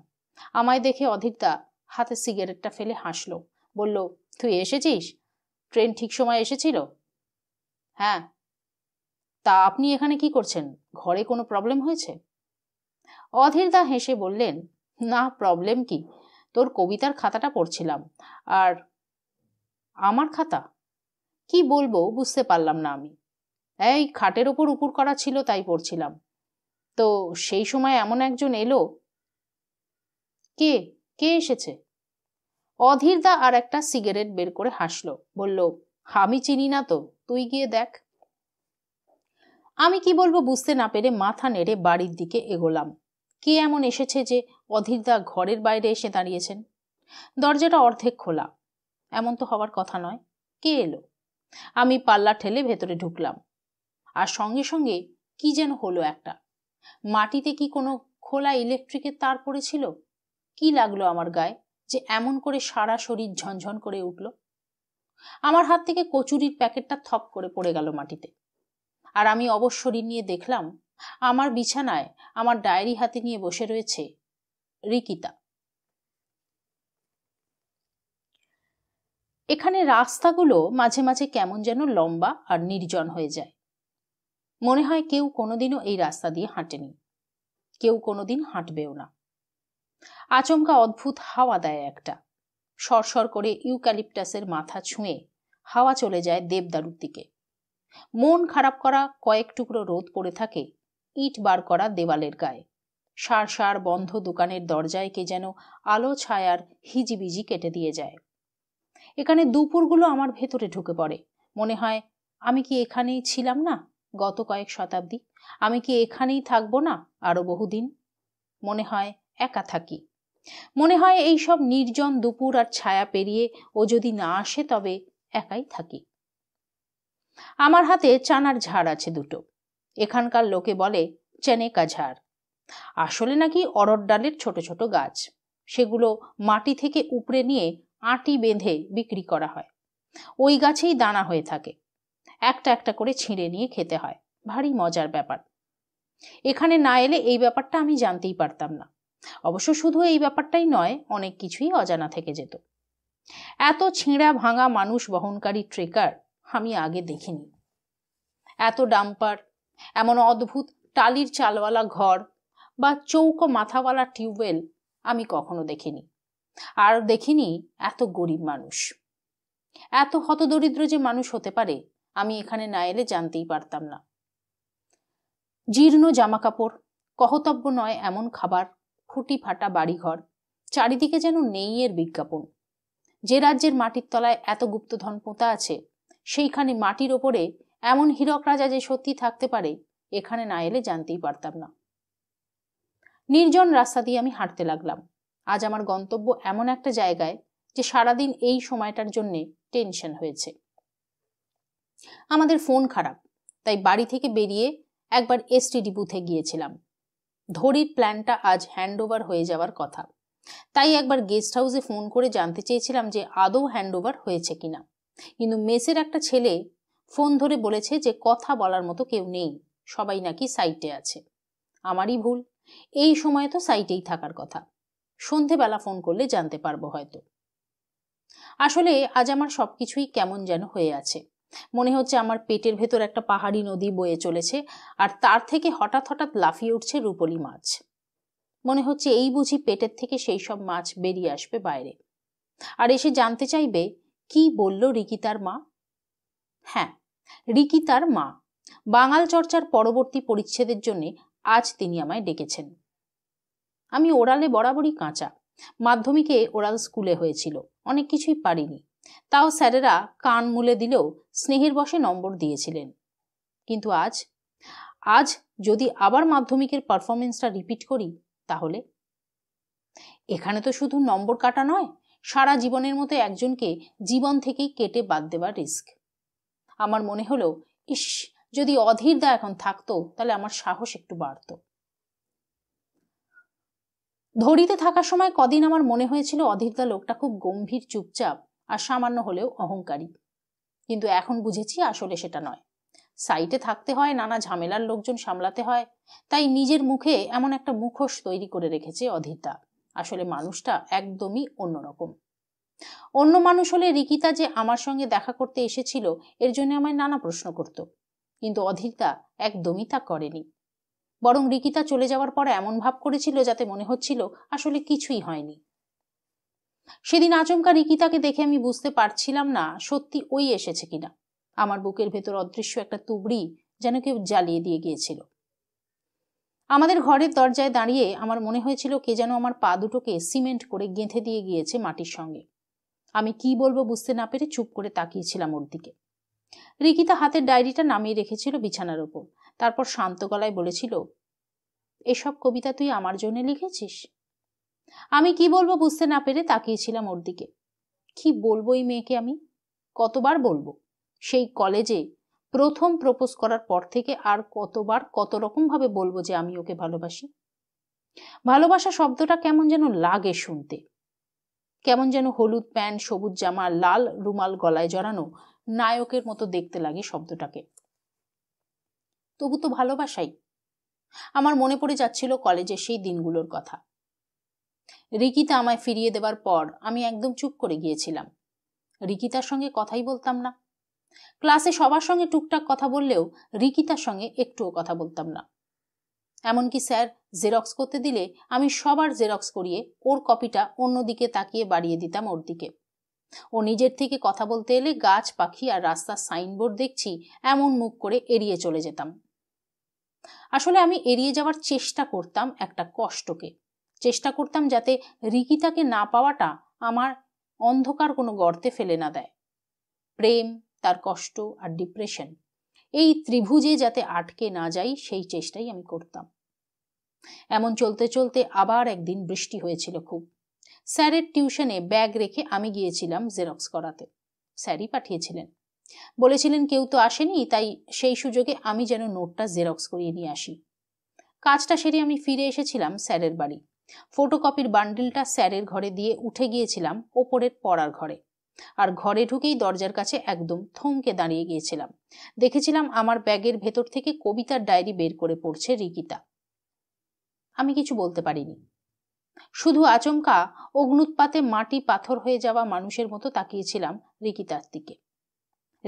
আমায় দেখে অধীরদা হাতে সিগারেটটা ফেলে হাসলো বলল তুই এসেছিস ট্রেন ঠিক সময় এসেছিল হ্যাঁ তা আপনি এখানে কি করছেন ঘরে কোনো প্রবলেম হয়েছে অধীরদা হেসে বললেন না প্রবলেম কি তোর কবিতার খাতাটা পড়ছিলাম আর আমার খাতা কি বলবো বুঝতে পারলাম না আমি এই খাটের ওপর উপর করা ছিল তাই পড়ছিলাম তো সেই সময় এমন একজন এলো কে কে এসেছে অধীরদা আর একটা সিগারেট বের করে হাসলো বলল আমি চিনি না তো তুই গিয়ে দেখ আমি কি বলবো বুঝতে না পেরে মাথা নেড়ে বাড়ির দিকে এগোলাম কে এমন এসেছে যে অধীরদা ঘরের বাইরে এসে দাঁড়িয়েছেন দরজাটা অর্ধেক খোলা এমন তো হওয়ার কথা নয় কে এলো আমি পাল্লা ঠেলে ভেতরে ঢুকলাম আর সঙ্গে সঙ্গে কি যেন হলো একটা মাটিতে কি কোনো খোলা ইলেকট্রিকের তার পড়েছিল কি লাগলো আমার গায়ে যে এমন করে সারা শরীর ঝনঝন করে উঠল আমার হাত থেকে কচুরির প্যাকেটটা থপ করে পড়ে গেল মাটিতে আর আমি অবশ্যরী নিয়ে দেখলাম আমার বিছানায় আমার ডায়েরি হাতে নিয়ে বসে রয়েছে রিকিতা এখানে রাস্তাগুলো মাঝে মাঝে কেমন যেন লম্বা আর নির্জন হয়ে যায় মনে হয় কেউ কোনোদিনও এই রাস্তা দিয়ে হাঁটেনি কেউ কোনোদিন হাঁটবেও না আচমকা অদ্ভুত হাওয়া দেয় একটা সরসর করে ইউক্যালিপটাসের মাথা ছুঁয়ে হাওয়া চলে যায় দেবদারুর দিকে মন খারাপ করা কয়েক টুকরো রোদ পড়ে থাকে ইট বার করা দেওয়ালের গায়ে সার সার বন্ধ দোকানের দরজায় কে যেন আলো ছায়ার হিজিবিজি কেটে দিয়ে যায় এখানে দুপুরগুলো আমার ভেতরে ঢুকে পড়ে মনে হয় আমি কি এখানেই ছিলাম না গত কয়েক শতাব্দী আমি কি এখানেই থাকবো না আরও বহুদিন মনে হয় একা থাকি মনে হয় এই সব নির্জন দুপুর আর ছায়া পেরিয়ে ও যদি না আসে তবে একাই থাকি আমার হাতে চানার ঝাড় আছে দুটো এখানকার লোকে বলে চেনেকা ঝাড় আসলে নাকি অরড় ডালের ছোট ছোট গাছ সেগুলো মাটি থেকে উপড়ে নিয়ে আটি বেঁধে বিক্রি করা হয় ওই গাছেই দানা হয়ে থাকে একটা একটা করে ছিঁড়ে নিয়ে খেতে হয় ভারী মজার ব্যাপার এখানে না এলে এই ব্যাপারটা আমি জানতেই পারতাম না অবশ্য শুধু এই ব্যাপারটাই নয় অনেক কিছুই অজানা থেকে যেত এত ছিঁড়া ভাঙা মানুষ বহনকারী ট্রেকার আমি আগে দেখিনি এত ডাম্পার এমন অদ্ভুত টালির চালওয়ালা ঘর বা চৌকো মাথাওয়ালা টিউবওয়েল আমি কখনো দেখিনি আর দেখিনি এত গরিব মানুষ এত হতদরিদ্র যে মানুষ হতে পারে আমি এখানে না এলে জানতেই পারতাম না জীর্ণ জামাকাপড় কহতব্য নয় এমন খাবার খুঁটি ফাটা বাড়িঘর চারিদিকে যেন নেই এর বিজ্ঞাপন যে রাজ্যের মাটির তলায় এত গুপ্তধন পোঁতা আছে সেইখানে মাটির ওপরে এমন হীরক রাজা যে সত্যি থাকতে পারে এখানে না এলে জানতেই পারতাম না নির্জন রাস্তা দিয়ে আমি হাঁটতে লাগলাম আজ আমার গন্তব্য এমন একটা জায়গায় যে সারাদিন এই সময়টার জন্যে টেনশন হয়েছে আমাদের ফোন খারাপ তাই বাড়ি থেকে বেরিয়ে একবার এসটিডি বুথে গিয়েছিলাম ধরির প্ল্যানটা আজ হ্যান্ডওভার হয়ে যাওয়ার কথা তাই একবার গেস্ট হাউসে ফোন করে জানতে চেয়েছিলাম যে আদৌ হ্যান্ডওভার হয়েছে কিনা কিন্তু মেসের একটা ছেলে ফোন ধরে বলেছে যে কথা বলার মতো কেউ নেই সবাই নাকি সাইটে আছে আমারই ভুল এই সময় তো সাইটেই থাকার কথা সন্ধেবেলা ফোন করলে জানতে পারবো হয়তো আসলে আজ আমার সব কিছুই কেমন যেন হয়ে আছে মনে হচ্ছে আমার পেটের ভেতর একটা পাহাড়ি নদী বয়ে চলেছে আর তার থেকে হঠাৎ হঠাৎ লাফিয়ে উঠছে রুপলি মাছ মনে হচ্ছে এই বুঝি পেটের থেকে সেই সব মাছ বেরিয়ে আসবে বাইরে আর এসে জানতে চাইবে কি বলল রিকিতার মা হ্যাঁ রিকিতার মা বাঙাল চর্চার পরবর্তী পরিচ্ছেদের জন্য আজ তিনি আমায় ডেকেছেন আমি ওরালে বরাবরই কাঁচা মাধ্যমিকে ওরাল স্কুলে হয়েছিল অনেক কিছুই পারিনি তাও স্যারেরা কান মুলে দিলেও স্নেহের বসে নম্বর দিয়েছিলেন কিন্তু আজ আজ যদি আবার মাধ্যমিকের পারফরমেন্সটা রিপিট করি তাহলে এখানে তো শুধু নম্বর কাটা নয় সারা জীবনের মতো একজনকে জীবন থেকেই কেটে বাদ দেবার রিস্ক আমার মনে হলো ইস যদি অধীরদা এখন থাকতো তাহলে আমার সাহস একটু বাড়ত ধরিতে থাকার সময় কদিন আমার মনে হয়েছিল অধীরদা লোকটা খুব গম্ভীর চুপচাপ আর সামান্য হলেও অহংকারী কিন্তু এখন বুঝেছি আসলে সেটা নয় সাইটে থাকতে হয় নানা ঝামেলার লোকজন সামলাতে হয় তাই নিজের মুখে এমন একটা মুখোশ তৈরি করে রেখেছে অধীরদা আসলে মানুষটা একদমই অন্যরকম অন্য মানুষ হলে রিকিতা যে আমার সঙ্গে দেখা করতে এসেছিল এর জন্য আমায় নানা প্রশ্ন করত কিন্তু অধীরতা একদমই তা করেনি বরং রিকিতা চলে যাওয়ার পর এমন ভাব করেছিল যাতে মনে হচ্ছিল আসলে কিছুই হয়নি সেদিন আচমকা রিকিতাকে দেখে আমি বুঝতে পারছিলাম না সত্যি ওই এসেছে কিনা আমার বুকের ভেতর অদৃশ্য একটা তুবড়ি যেন কেউ জ্বালিয়ে দিয়ে গিয়েছিল আমাদের ঘরের দরজায় দাঁড়িয়ে আমার মনে হয়েছিল কে যেন আমার পা দুটোকে সিমেন্ট করে গেঁথে দিয়ে গিয়েছে মাটির সঙ্গে আমি কি বলবো বুঝতে না পেরে চুপ করে তাকিয়েছিলাম ওর দিকে রিকিতা হাতের ডায়েরিটা নামিয়ে রেখেছিল বিছানার ওপর তারপর শান্ত গলায় বলেছিল এসব কবিতা তুই আমার জন্য লিখেছিস আমি কি বলবো বুঝতে না পেরে তাকিয়েছিলাম ওর দিকে কি বলবো এই মেয়েকে আমি কতবার বলবো সেই কলেজে প্রথম প্রপোজ করার পর থেকে আর কতবার কত রকম ভাবে বলবো যে আমি ওকে ভালোবাসি ভালোবাসা শব্দটা কেমন যেন লাগে শুনতে কেমন যেন হলুদ প্যান্ট সবুজ জামা লাল রুমাল গলায় জড়ানো নায়কের মতো দেখতে লাগে শব্দটাকে তবু তো ভালোবাসাই আমার মনে পড়ে যাচ্ছিল কলেজের সেই দিনগুলোর কথা রিকিতা আমায় ফিরিয়ে দেবার পর আমি একদম চুপ করে গিয়েছিলাম রিকিতার সঙ্গে কথাই বলতাম না ক্লাসে সবার সঙ্গে টুকটাক কথা বললেও রিকিতার সঙ্গে একটুও কথা বলতাম না এমনকি স্যার জেরক্স করতে দিলে আমি সবার জেরক্স করিয়ে ওর কপিটা অন্যদিকে তাকিয়ে বাড়িয়ে দিতাম ওর দিকে ও নিজের থেকে কথা বলতে এলে গাছ পাখি আর রাস্তার সাইনবোর্ড দেখছি এমন মুখ করে এড়িয়ে চলে যেতাম আসলে আমি এড়িয়ে যাওয়ার চেষ্টা করতাম একটা কষ্টকে চেষ্টা করতাম যাতে রিকিতাকে না পাওয়াটা আমার অন্ধকার কোনো গর্তে ফেলে না দেয় প্রেম তার কষ্ট আর ডিপ্রেশন এই ত্রিভুজে যাতে আটকে না যাই সেই চেষ্টাই আমি করতাম এমন চলতে চলতে আবার একদিন বৃষ্টি হয়েছিল খুব স্যারের টিউশনে ব্যাগ রেখে আমি গিয়েছিলাম জেরক্স করাতে স্যারই পাঠিয়েছিলেন বলেছিলেন কেউ তো আসেনি তাই সেই সুযোগে আমি যেন নোটটা জেরক্স করিয়ে নিয়ে আসি কাজটা সেরে আমি ফিরে এসেছিলাম স্যারের বাড়ি ফটোকপির বান্ডিলটা স্যারের ঘরে দিয়ে উঠে গিয়েছিলাম ওপরের পড়ার ঘরে আর ঘরে ঢুকেই দরজার কাছে একদম থমকে দাঁড়িয়ে গিয়েছিলাম দেখেছিলাম আমার ব্যাগের ভেতর থেকে কবিতার ডায়েরি বের করে পড়ছে রিকিতা আমি কিছু বলতে পারিনি শুধু আচমকা অগ্নুৎপাতে মাটি পাথর হয়ে যাওয়া মানুষের মতো তাকিয়েছিলাম রিকিতার দিকে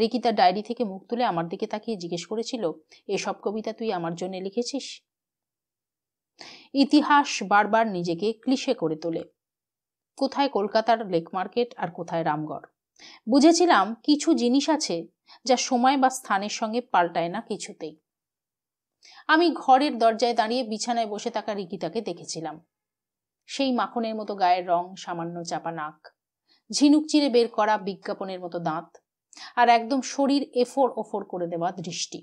রিকিতা ডায়েরি থেকে মুখ তুলে আমার দিকে তাকিয়ে জিজ্ঞেস করেছিল এসব কবিতা তুই আমার জন্য লিখেছিস ইতিহাস বারবার নিজেকে ক্লিশে করে তোলে কোথায় কলকাতার লেক মার্কেট আর কোথায় রামগড় বুঝেছিলাম কিছু জিনিস আছে যা সময় বা স্থানের সঙ্গে পাল্টায় না কিছুতেই আমি ঘরের দরজায় দাঁড়িয়ে বিছানায় বসে থাকা রিকিতাকে দেখেছিলাম সেই মাখনের মতো গায়ের রং সামান্য চাপা নাক ঝিনুক চিরে বের করা বিজ্ঞাপনের মতো দাঁত আর একদম শরীর এফোর ওফোর করে দেওয়া দৃষ্টি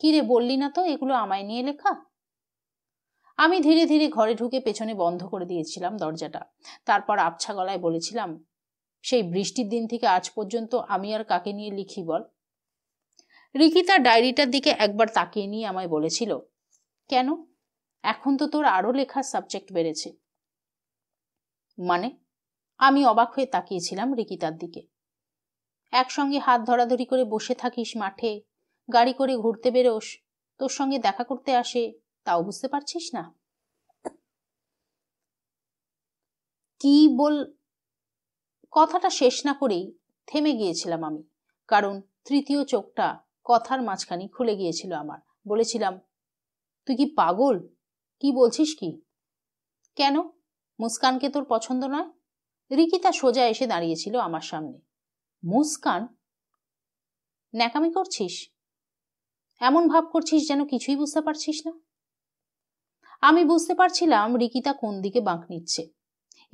কিরে বললি না তো এগুলো আমায় নিয়ে লেখা আমি ধীরে ধীরে ঘরে ঢুকে পেছনে বন্ধ করে দিয়েছিলাম দরজাটা তারপর আবছা গলায় বলেছিলাম সেই বৃষ্টির দিন থেকে আজ পর্যন্ত আমি আর কাকে নিয়ে লিখি বল রিকি তার ডায়েরিটার দিকে একবার তাকিয়ে নিয়ে আমায় বলেছিল কেন এখন তো তোর আরও লেখার সাবজেক্ট বেড়েছে মানে আমি অবাক হয়ে তাকিয়েছিলাম রিকিতার দিকে একসঙ্গে হাত ধরাধরি করে বসে থাকিস মাঠে গাড়ি করে ঘুরতে বেরোস তোর সঙ্গে দেখা করতে আসে তাও বুঝতে পারছিস না কি বল কথাটা শেষ না করেই থেমে গিয়েছিলাম আমি কারণ তৃতীয় চোখটা কথার মাঝখানে খুলে গিয়েছিল আমার বলেছিলাম তুই কি পাগল কি বলছিস কি কেন মুস্কানকে তোর পছন্দ নয় রিকিতা সোজা এসে দাঁড়িয়েছিল আমার সামনে মুস্কান ন্যাকামি করছিস এমন ভাব করছিস যেন কিছুই বুঝতে পারছিস না আমি বুঝতে পারছিলাম রিকিতা কোন দিকে বাঁক নিচ্ছে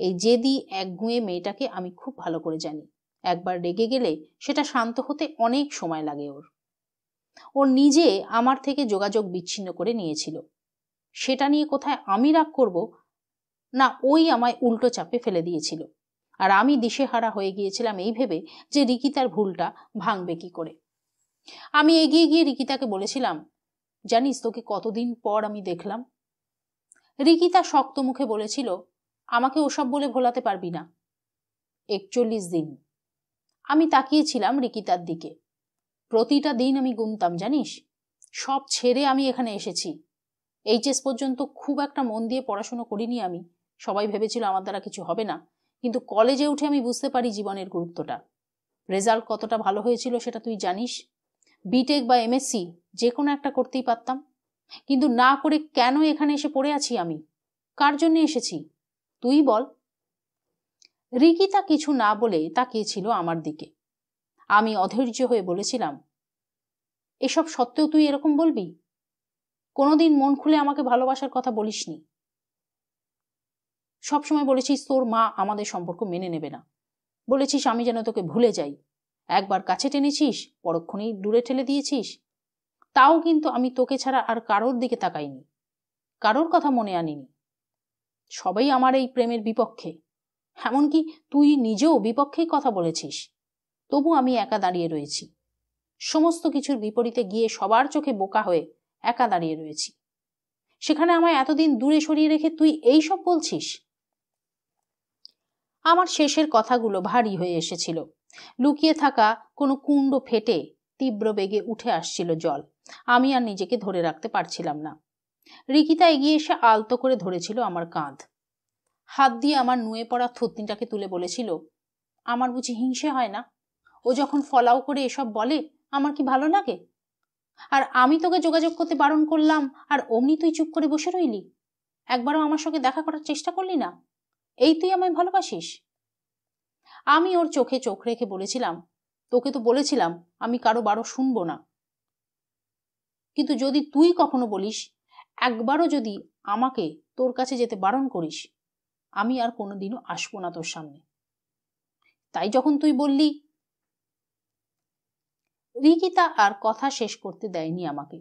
এই এক একগুঁয়ে মেয়েটাকে আমি খুব ভালো করে জানি একবার রেগে গেলে সেটা শান্ত হতে অনেক সময় লাগে ওর ও নিজে আমার থেকে যোগাযোগ বিচ্ছিন্ন করে নিয়েছিল সেটা নিয়ে কোথায় আমি রাগ করব না ওই আমায় উল্টো চাপে ফেলে দিয়েছিল আর আমি দিশেহারা হয়ে গিয়েছিলাম এই ভেবে যে রিকিতার ভুলটা ভাঙবে কি করে আমি এগিয়ে গিয়ে রিকিতাকে বলেছিলাম জানিস তোকে কতদিন পর আমি দেখলাম রিকিতা শক্ত মুখে বলেছিল আমাকে ওসব বলে ভোলাতে পারবি না একচল্লিশ দিন আমি তাকিয়েছিলাম রিকিতার দিকে প্রতিটা দিন আমি গুনতাম জানিস সব ছেড়ে আমি এখানে এসেছি এইচএস পর্যন্ত খুব একটা মন দিয়ে পড়াশুনো করিনি আমি সবাই ভেবেছিল আমার দ্বারা কিছু হবে না কিন্তু কলেজে উঠে আমি বুঝতে পারি জীবনের গুরুত্বটা রেজাল্ট কতটা ভালো হয়েছিল সেটা তুই জানিস বিটেক বা এমএসসি যে কোনো একটা করতেই পারতাম কিন্তু না করে কেন এখানে এসে পড়ে আছি আমি কার জন্য এসেছি তুই বল রিকি তা কিছু না বলে তাকিয়েছিল আমার দিকে আমি অধৈর্য হয়ে বলেছিলাম এসব সত্ত্বেও তুই এরকম বলবি কোনোদিন মন খুলে আমাকে ভালোবাসার কথা বলিসনি সবসময় বলেছিস তোর মা আমাদের সম্পর্ক মেনে নেবে না বলেছিস আমি যেন তোকে ভুলে যাই একবার কাছে টেনেছিস পরক্ষণেই দূরে ঠেলে দিয়েছিস তাও কিন্তু আমি তোকে ছাড়া আর কারোর দিকে তাকাইনি কারোর কথা মনে আনিনি সবাই আমার এই প্রেমের বিপক্ষে এমনকি তুই নিজেও বিপক্ষেই কথা বলেছিস তবু আমি একা দাঁড়িয়ে রয়েছি সমস্ত কিছুর বিপরীতে গিয়ে সবার চোখে বোকা হয়ে একা দাঁড়িয়ে রয়েছি সেখানে আমায় এতদিন দূরে সরিয়ে রেখে তুই এই সব বলছিস আমার শেষের কথাগুলো ভারী হয়ে এসেছিল লুকিয়ে থাকা কোনো কুণ্ড ফেটে তীব্র বেগে উঠে আসছিল জল আমি আর নিজেকে ধরে রাখতে পারছিলাম না রিকিতা এগিয়ে এসে আলতো করে ধরেছিল আমার কাঁধ হাত দিয়ে আমার নুয়ে পড়া থুতনিটাকে তুলে বলেছিল আমার বুঝি হিংসে হয় না ও যখন ফলাও করে এসব বলে আমার কি ভালো লাগে আর আমি তোকে যোগাযোগ করতে বারণ করলাম আর অমনি তুই চুপ করে বসে রইলি একবারও আমার সঙ্গে দেখা করার চেষ্টা করলি না এই তুই আমায় ভালোবাসিস আমি ওর চোখে চোখ রেখে বলেছিলাম তোকে তো বলেছিলাম আমি কারো বারো শুনব না কিন্তু যদি তুই কখনো বলিস একবারও যদি আমাকে তোর কাছে যেতে বারণ করিস আমি আর কোনোদিনও আসবো না তোর সামনে তাই যখন তুই বললি রিকিতা আর কথা শেষ করতে দেয়নি আমাকে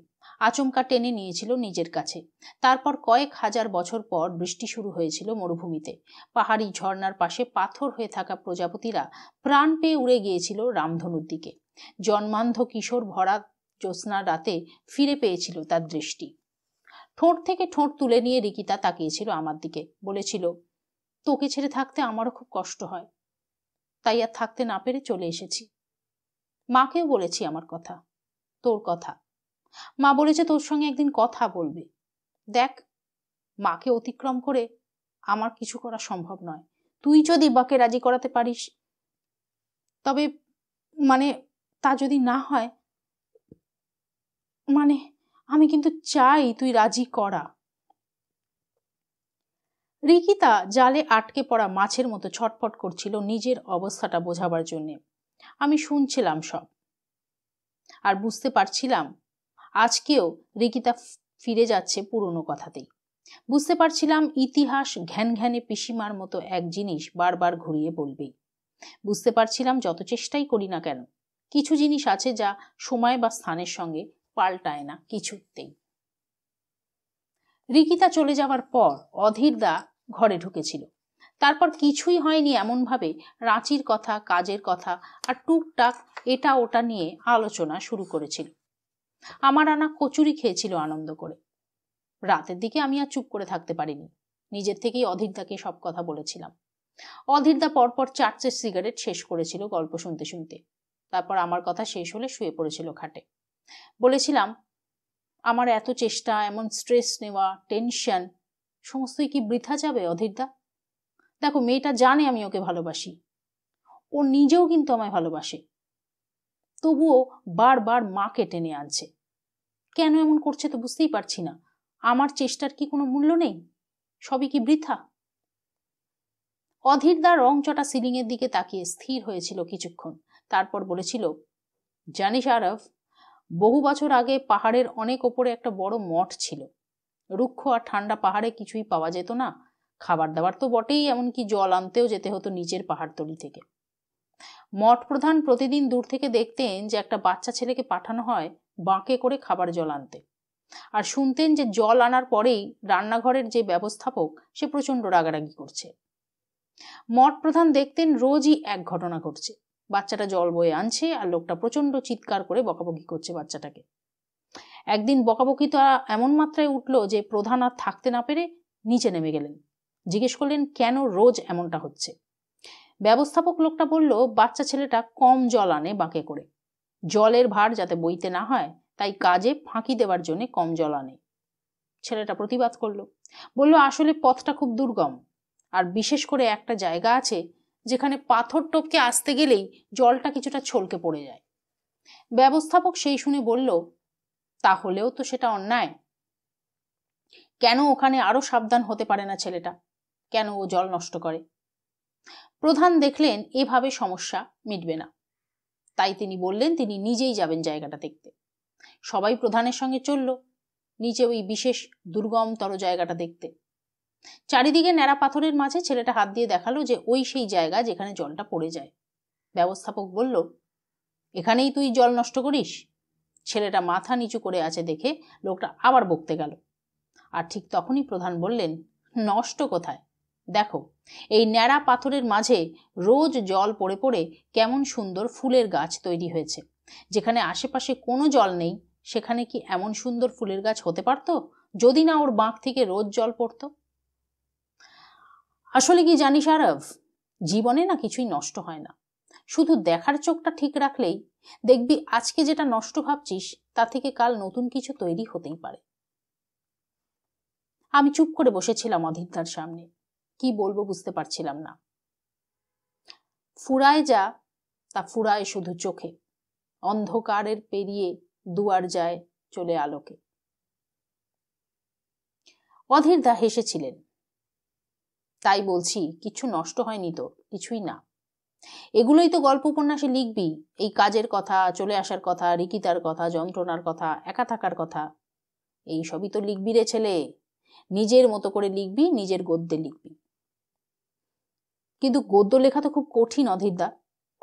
আচমকা টেনে নিয়েছিল নিজের কাছে তারপর কয়েক হাজার বছর পর বৃষ্টি শুরু হয়েছিল মরুভূমিতে পাহাড়ি ঝর্নার পাশে পাথর হয়ে থাকা প্রজাপতিরা প্রাণ পেয়ে উড়ে গিয়েছিল রামধনুর দিকে জন্মান্ধ কিশোর ভরা জ্যোৎস্না রাতে ফিরে পেয়েছিল তার দৃষ্টি ঠোঁট থেকে ঠোঁট তুলে নিয়ে রিকিতা তাকিয়েছিল আমার দিকে বলেছিল তোকে ছেড়ে থাকতে আমারও খুব কষ্ট হয় তাই আর থাকতে না পেরে চলে এসেছি মাকেও বলেছি আমার কথা তোর কথা মা বলেছে তোর সঙ্গে একদিন কথা বলবে দেখ মাকে অতিক্রম করে আমার কিছু করা সম্ভব নয় তুই যদি বাকে রাজি করাতে পারিস তবে মানে তা যদি না হয় মানে আমি কিন্তু চাই তুই রাজি করা রিকিতা জালে আটকে পড়া মাছের মতো ছটফট করছিল নিজের অবস্থাটা বোঝাবার জন্যে আমি শুনছিলাম সব আর বুঝতে পারছিলাম আজকেও রিকিতা ফিরে যাচ্ছে পুরনো কথাতেই বুঝতে পারছিলাম ইতিহাস ঘ্যান ঘ্যানে পিসিমার মতো এক জিনিস বারবার ঘুরিয়ে বলবেই বুঝতে পারছিলাম যত চেষ্টাই করি না কেন কিছু জিনিস আছে যা সময় বা স্থানের সঙ্গে পাল্টায় না কিছুতেই রিকিতা চলে যাওয়ার পর অধীরদা ঘরে ঢুকেছিল তারপর কিছুই হয়নি এমনভাবে রাঁচির কথা কাজের কথা আর টুকটাক এটা ওটা নিয়ে আলোচনা শুরু করেছিল আমার আনা কচুরি খেয়েছিল আনন্দ করে রাতের দিকে আমি আর চুপ করে থাকতে পারিনি নিজের থেকেই অধীরদাকে সব কথা বলেছিলাম অধীরদা পরপর চার্চের সিগারেট শেষ করেছিল গল্প শুনতে শুনতে তারপর আমার কথা শেষ হলে শুয়ে পড়েছিল খাটে বলেছিলাম আমার এত চেষ্টা এমন স্ট্রেস নেওয়া টেনশন সমস্তই কি বৃথা যাবে অধীরদা দেখো মেয়েটা জানে আমি ওকে ভালোবাসি ও নিজেও কিন্তু আমায় ভালোবাসে তবুও বারবার মাকে টেনে আনছে কেন এমন করছে তো বুঝতেই পারছি না আমার চেষ্টার কি কোনো মূল্য নেই সবই কি বৃথা অধীর দা রং চটা সিলিংয়ের দিকে তাকিয়ে স্থির হয়েছিল কিছুক্ষণ তারপর বলেছিল জানিস আরফ বহু বছর আগে পাহাড়ের অনেক ওপরে একটা বড় মঠ ছিল রুক্ষ আর ঠান্ডা পাহাড়ে কিছুই পাওয়া যেত না খাবার দাবার তো বটেই এমনকি জল আনতেও যেতে হতো নিচের পাহাড়তলি থেকে মঠ প্রধান প্রতিদিন দূর থেকে দেখতেন যে একটা বাচ্চা ছেলেকে পাঠানো হয় বাঁকে করে খাবার জল আনতে আর শুনতেন যে জল আনার পরেই রান্নাঘরের যে ব্যবস্থাপক সে প্রচণ্ড রাগারাগি করছে মঠ প্রধান দেখতেন রোজই এক ঘটনা ঘটছে বাচ্চাটা জল বয়ে আনছে আর লোকটা প্রচণ্ড চিৎকার করে বকাবকি করছে বাচ্চাটাকে একদিন তো এমন মাত্রায় উঠল যে প্রধান আর থাকতে না পেরে নিচে নেমে গেলেন জিজ্ঞেস করলেন কেন রোজ এমনটা হচ্ছে ব্যবস্থাপক লোকটা বলল বাচ্চা ছেলেটা কম জল আনে বাঁকে করে জলের ভার যাতে বইতে না হয় তাই কাজে ফাঁকি দেওয়ার জন্য কম জল আনে ছেলেটা প্রতিবাদ করলো বলল আসলে পথটা খুব দুর্গম আর বিশেষ করে একটা জায়গা আছে যেখানে পাথর টপকে আসতে গেলেই জলটা কিছুটা ছলকে পড়ে যায় ব্যবস্থাপক সেই শুনে বলল তাহলেও তো সেটা অন্যায় কেন ওখানে আরো সাবধান হতে পারে না ছেলেটা কেন ও জল নষ্ট করে প্রধান দেখলেন এভাবে সমস্যা মিটবে না তাই তিনি বললেন তিনি নিজেই যাবেন জায়গাটা দেখতে সবাই প্রধানের সঙ্গে চলল নিচে ওই বিশেষ দুর্গমতর জায়গাটা দেখতে চারিদিকে ন্যাড়া পাথরের মাঝে ছেলেটা হাত দিয়ে দেখালো যে ওই সেই জায়গা যেখানে জলটা পড়ে যায় ব্যবস্থাপক বলল এখানেই তুই জল নষ্ট করিস ছেলেটা মাথা নিচু করে আছে দেখে লোকটা আবার বকতে গেল আর ঠিক তখনই প্রধান বললেন নষ্ট কোথায় দেখো এই ন্যাড়া পাথরের মাঝে রোজ জল পড়ে পড়ে কেমন সুন্দর ফুলের গাছ তৈরি হয়েছে যেখানে আশেপাশে কোনো জল নেই সেখানে কি এমন সুন্দর ফুলের গাছ হতে পারতো যদি না ওর বাঁক থেকে রোজ জল পড়তো আসলে কি জানিস আরব জীবনে না কিছুই নষ্ট হয় না শুধু দেখার চোখটা ঠিক রাখলেই দেখবি আজকে যেটা নষ্ট ভাবছিস তা থেকে কাল নতুন কিছু তৈরি হতেই পারে আমি চুপ করে বসেছিলাম অধিকদার সামনে কি বলবো বুঝতে পারছিলাম না ফুরায় যা তা ফুরায় শুধু চোখে অন্ধকারের পেরিয়ে দুয়ার যায় চলে আলোকে অধীর দা হেসেছিলেন তাই বলছি কিছু নষ্ট হয়নি তো কিছুই না এগুলোই তো গল্প উপন্যাসে লিখবি এই কাজের কথা চলে আসার কথা রিকিতার কথা যন্ত্রণার কথা একা থাকার কথা এই সবই তো লিখবি রে ছেলে নিজের মতো করে লিখবি নিজের গদ্যে লিখবি কিন্তু গদ্য লেখা তো খুব কঠিন অধীরদা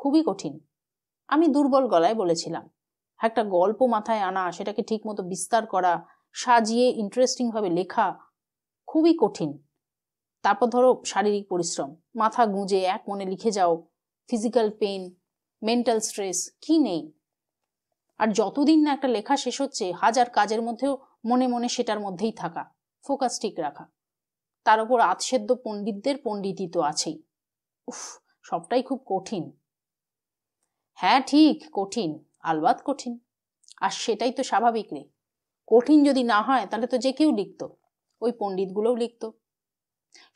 খুবই কঠিন আমি দুর্বল গলায় বলেছিলাম একটা গল্প মাথায় আনা সেটাকে ঠিকমতো বিস্তার করা সাজিয়ে ইন্টারেস্টিংভাবে লেখা খুবই কঠিন তারপর ধরো শারীরিক পরিশ্রম মাথা গুঁজে এক মনে লিখে যাও ফিজিক্যাল পেন মেন্টাল স্ট্রেস কি নেই আর যতদিন না একটা লেখা শেষ হচ্ছে হাজার কাজের মধ্যেও মনে মনে সেটার মধ্যেই থাকা ফোকাস ঠিক রাখা তার উপর আতসেদ্য পণ্ডিতদের পণ্ডিতই তো আছেই উফ সবটাই খুব কঠিন হ্যাঁ ঠিক কঠিন আলবাত কঠিন আর সেটাই তো স্বাভাবিক রে কঠিন যদি না হয় তাহলে তো যে কেউ লিখত ওই পণ্ডিতগুলোও লিখত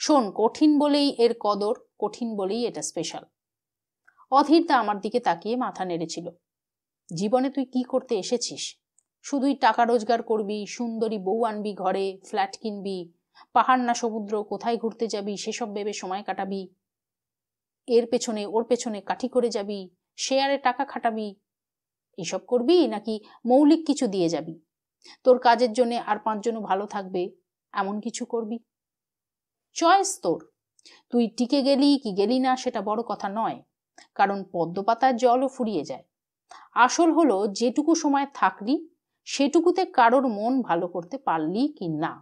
শোন কঠিন বলেই এর কদর কঠিন বলেই এটা স্পেশাল অধীরতা আমার দিকে তাকিয়ে মাথা নেড়েছিল জীবনে তুই কি করতে এসেছিস শুধুই টাকা রোজগার করবি সুন্দরী বউ আনবি ঘরে ফ্ল্যাট কিনবি পাহাড় না সমুদ্র কোথায় ঘুরতে যাবি সেসব ভেবে সময় কাটাবি এর পেছনে ওর পেছনে কাঠি করে যাবি শেয়ারে টাকা খাটাবি এসব করবি নাকি মৌলিক কিছু দিয়ে যাবি তোর কাজের জন্য আর পাঁচজন ভালো থাকবে এমন কিছু করবি চয়েস তোর তুই টিকে গেলি কি গেলি না সেটা বড় কথা নয় কারণ পদ্মপাতার জলও ফুরিয়ে যায় আসল হলো যেটুকু সময় থাকলি সেটুকুতে কারোর মন ভালো করতে পারলি কি না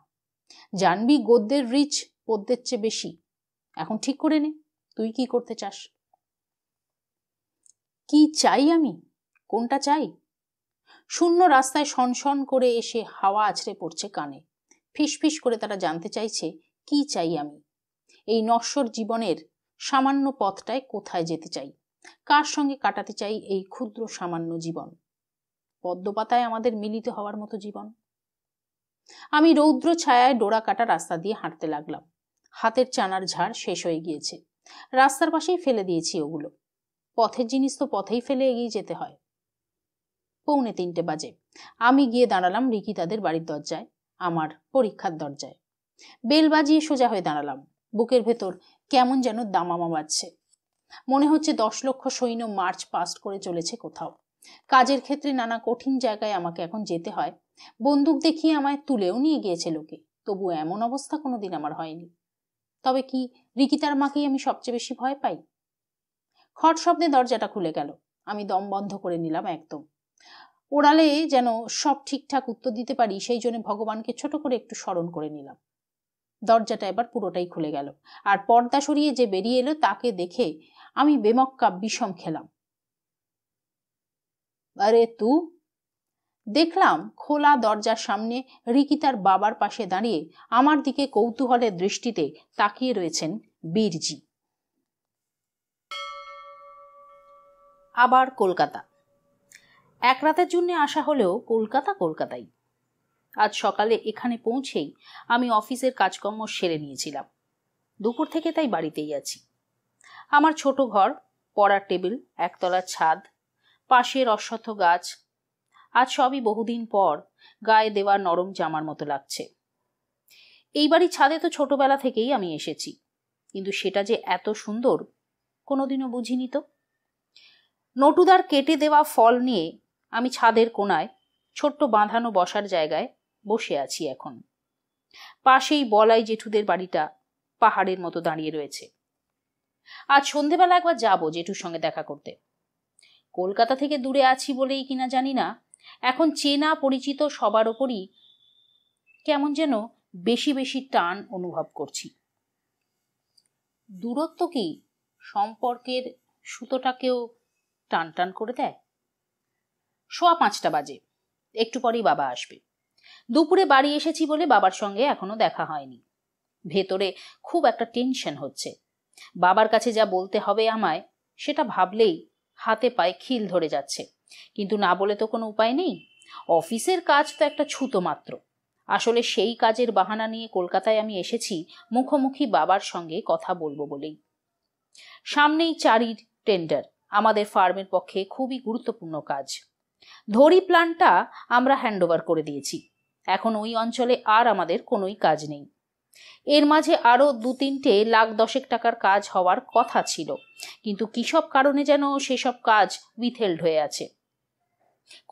জানবি গদ্যের রিচ পদ্যের চেয়ে বেশি এখন ঠিক করে নে তুই কি করতে চাস কি চাই আমি কোনটা চাই শূন্য রাস্তায় সনসন করে এসে হাওয়া আছড়ে পড়ছে কানে ফিসফিস করে তারা জানতে চাইছে কি চাই আমি এই নশ্বর জীবনের সামান্য পথটায় কোথায় যেতে চাই কার সঙ্গে কাটাতে চাই এই ক্ষুদ্র সামান্য জীবন পদ্মপাতায় আমাদের মিলিত হওয়ার মতো জীবন আমি রৌদ্র ছায়ায় ডোরা কাটা রাস্তা দিয়ে হাঁটতে লাগলাম হাতের চানার ঝাড় শেষ হয়ে গিয়েছে রাস্তার পাশেই ফেলে দিয়েছি ওগুলো পথের জিনিস তো পথেই ফেলে এগিয়ে যেতে হয় পৌনে তিনটে বাজে আমি গিয়ে দাঁড়ালাম রিকি তাদের বাড়ির দরজায় আমার পরীক্ষার দরজায় বেল বাজিয়ে সোজা হয়ে দাঁড়ালাম বুকের ভেতর কেমন যেন দামামা বাজছে মনে হচ্ছে দশ লক্ষ সৈন্য মার্চ পাস্ট করে চলেছে কোথাও কাজের ক্ষেত্রে নানা কঠিন জায়গায় আমাকে এখন যেতে হয় বন্দুক দেখিয়ে আমায় তুলেও নিয়ে গিয়েছে লোকে তবু এমন অবস্থা কোনোদিন আমার হয়নি তবে কি রিকিতার মাকেই আমি সবচেয়ে বেশি ভয় পাই খট শব্দে দরজাটা খুলে গেল আমি দম বন্ধ করে নিলাম একদম ওড়ালে যেন সব ঠিকঠাক উত্তর দিতে পারি সেই জন্য ভগবানকে ছোট করে একটু স্মরণ করে নিলাম দরজাটা এবার পুরোটাই খুলে গেল আর পর্দা সরিয়ে যে বেরিয়ে এলো তাকে দেখে আমি বেমক্কা বিষম খেলাম আরে তু দেখলাম খোলা দরজার সামনে রিকিতার বাবার পাশে দাঁড়িয়ে আমার দিকে কৌতূহলের দৃষ্টিতে তাকিয়ে রয়েছেন বীরজি আবার কলকাতা এক রাতের জন্য আসা হলেও কলকাতা কলকাতাই আজ সকালে এখানে পৌঁছেই আমি অফিসের কাজকর্ম সেরে নিয়েছিলাম দুপুর থেকে তাই বাড়িতেই আছি আমার ছোট ঘর পড়ার টেবিল একতলার ছাদ পাশের অশ্বত্থ গাছ আজ সবই বহুদিন পর গায়ে দেওয়া নরম জামার মতো লাগছে এই বাড়ির ছাদে তো ছোটবেলা থেকেই আমি এসেছি কিন্তু সেটা যে এত সুন্দর কোনোদিনও বুঝিনি তো নটুদার কেটে দেওয়া ফল নিয়ে আমি ছাদের কোনায় ছোট্ট বাঁধানো বসার জায়গায় বসে আছি এখন পাশেই বলাই জেঠুদের বাড়িটা পাহাড়ের মতো দাঁড়িয়ে রয়েছে আজ সন্ধেবেলা একবার যাব জেঠুর সঙ্গে দেখা করতে কলকাতা থেকে দূরে আছি বলেই কিনা জানি না এখন চেনা পরিচিত সবার ওপরই কেমন যেন বেশি বেশি টান অনুভব করছি দূরত্ব কি সম্পর্কের সুতোটাকেও টান টান করে দেয় সোয়া পাঁচটা বাজে একটু পরেই বাবা আসবে দুপুরে বাড়ি এসেছি বলে বাবার সঙ্গে এখনো দেখা হয়নি ভেতরে খুব একটা টেনশন হচ্ছে বাবার কাছে যা বলতে হবে আমায় সেটা ভাবলেই হাতে পায়ে খিল ধরে যাচ্ছে কিন্তু না বলে তো কোনো উপায় নেই অফিসের কাজ তো একটা ছুতো মাত্র আসলে সেই কাজের বাহানা নিয়ে কলকাতায় আমি এসেছি মুখোমুখি বাবার সঙ্গে কথা বলবো বলেই সামনেই চারির টেন্ডার আমাদের ফার্মের পক্ষে খুবই গুরুত্বপূর্ণ কাজ ধরি প্ল্যানটা আমরা হ্যান্ডওভার করে দিয়েছি এখন ওই অঞ্চলে আর আমাদের কোনোই কাজ নেই এর মাঝে আরও দু তিনটে লাখ দশেক টাকার কাজ হওয়ার কথা ছিল কিন্তু কিসব কারণে যেন সেসব কাজ উইথেল্ড হয়ে আছে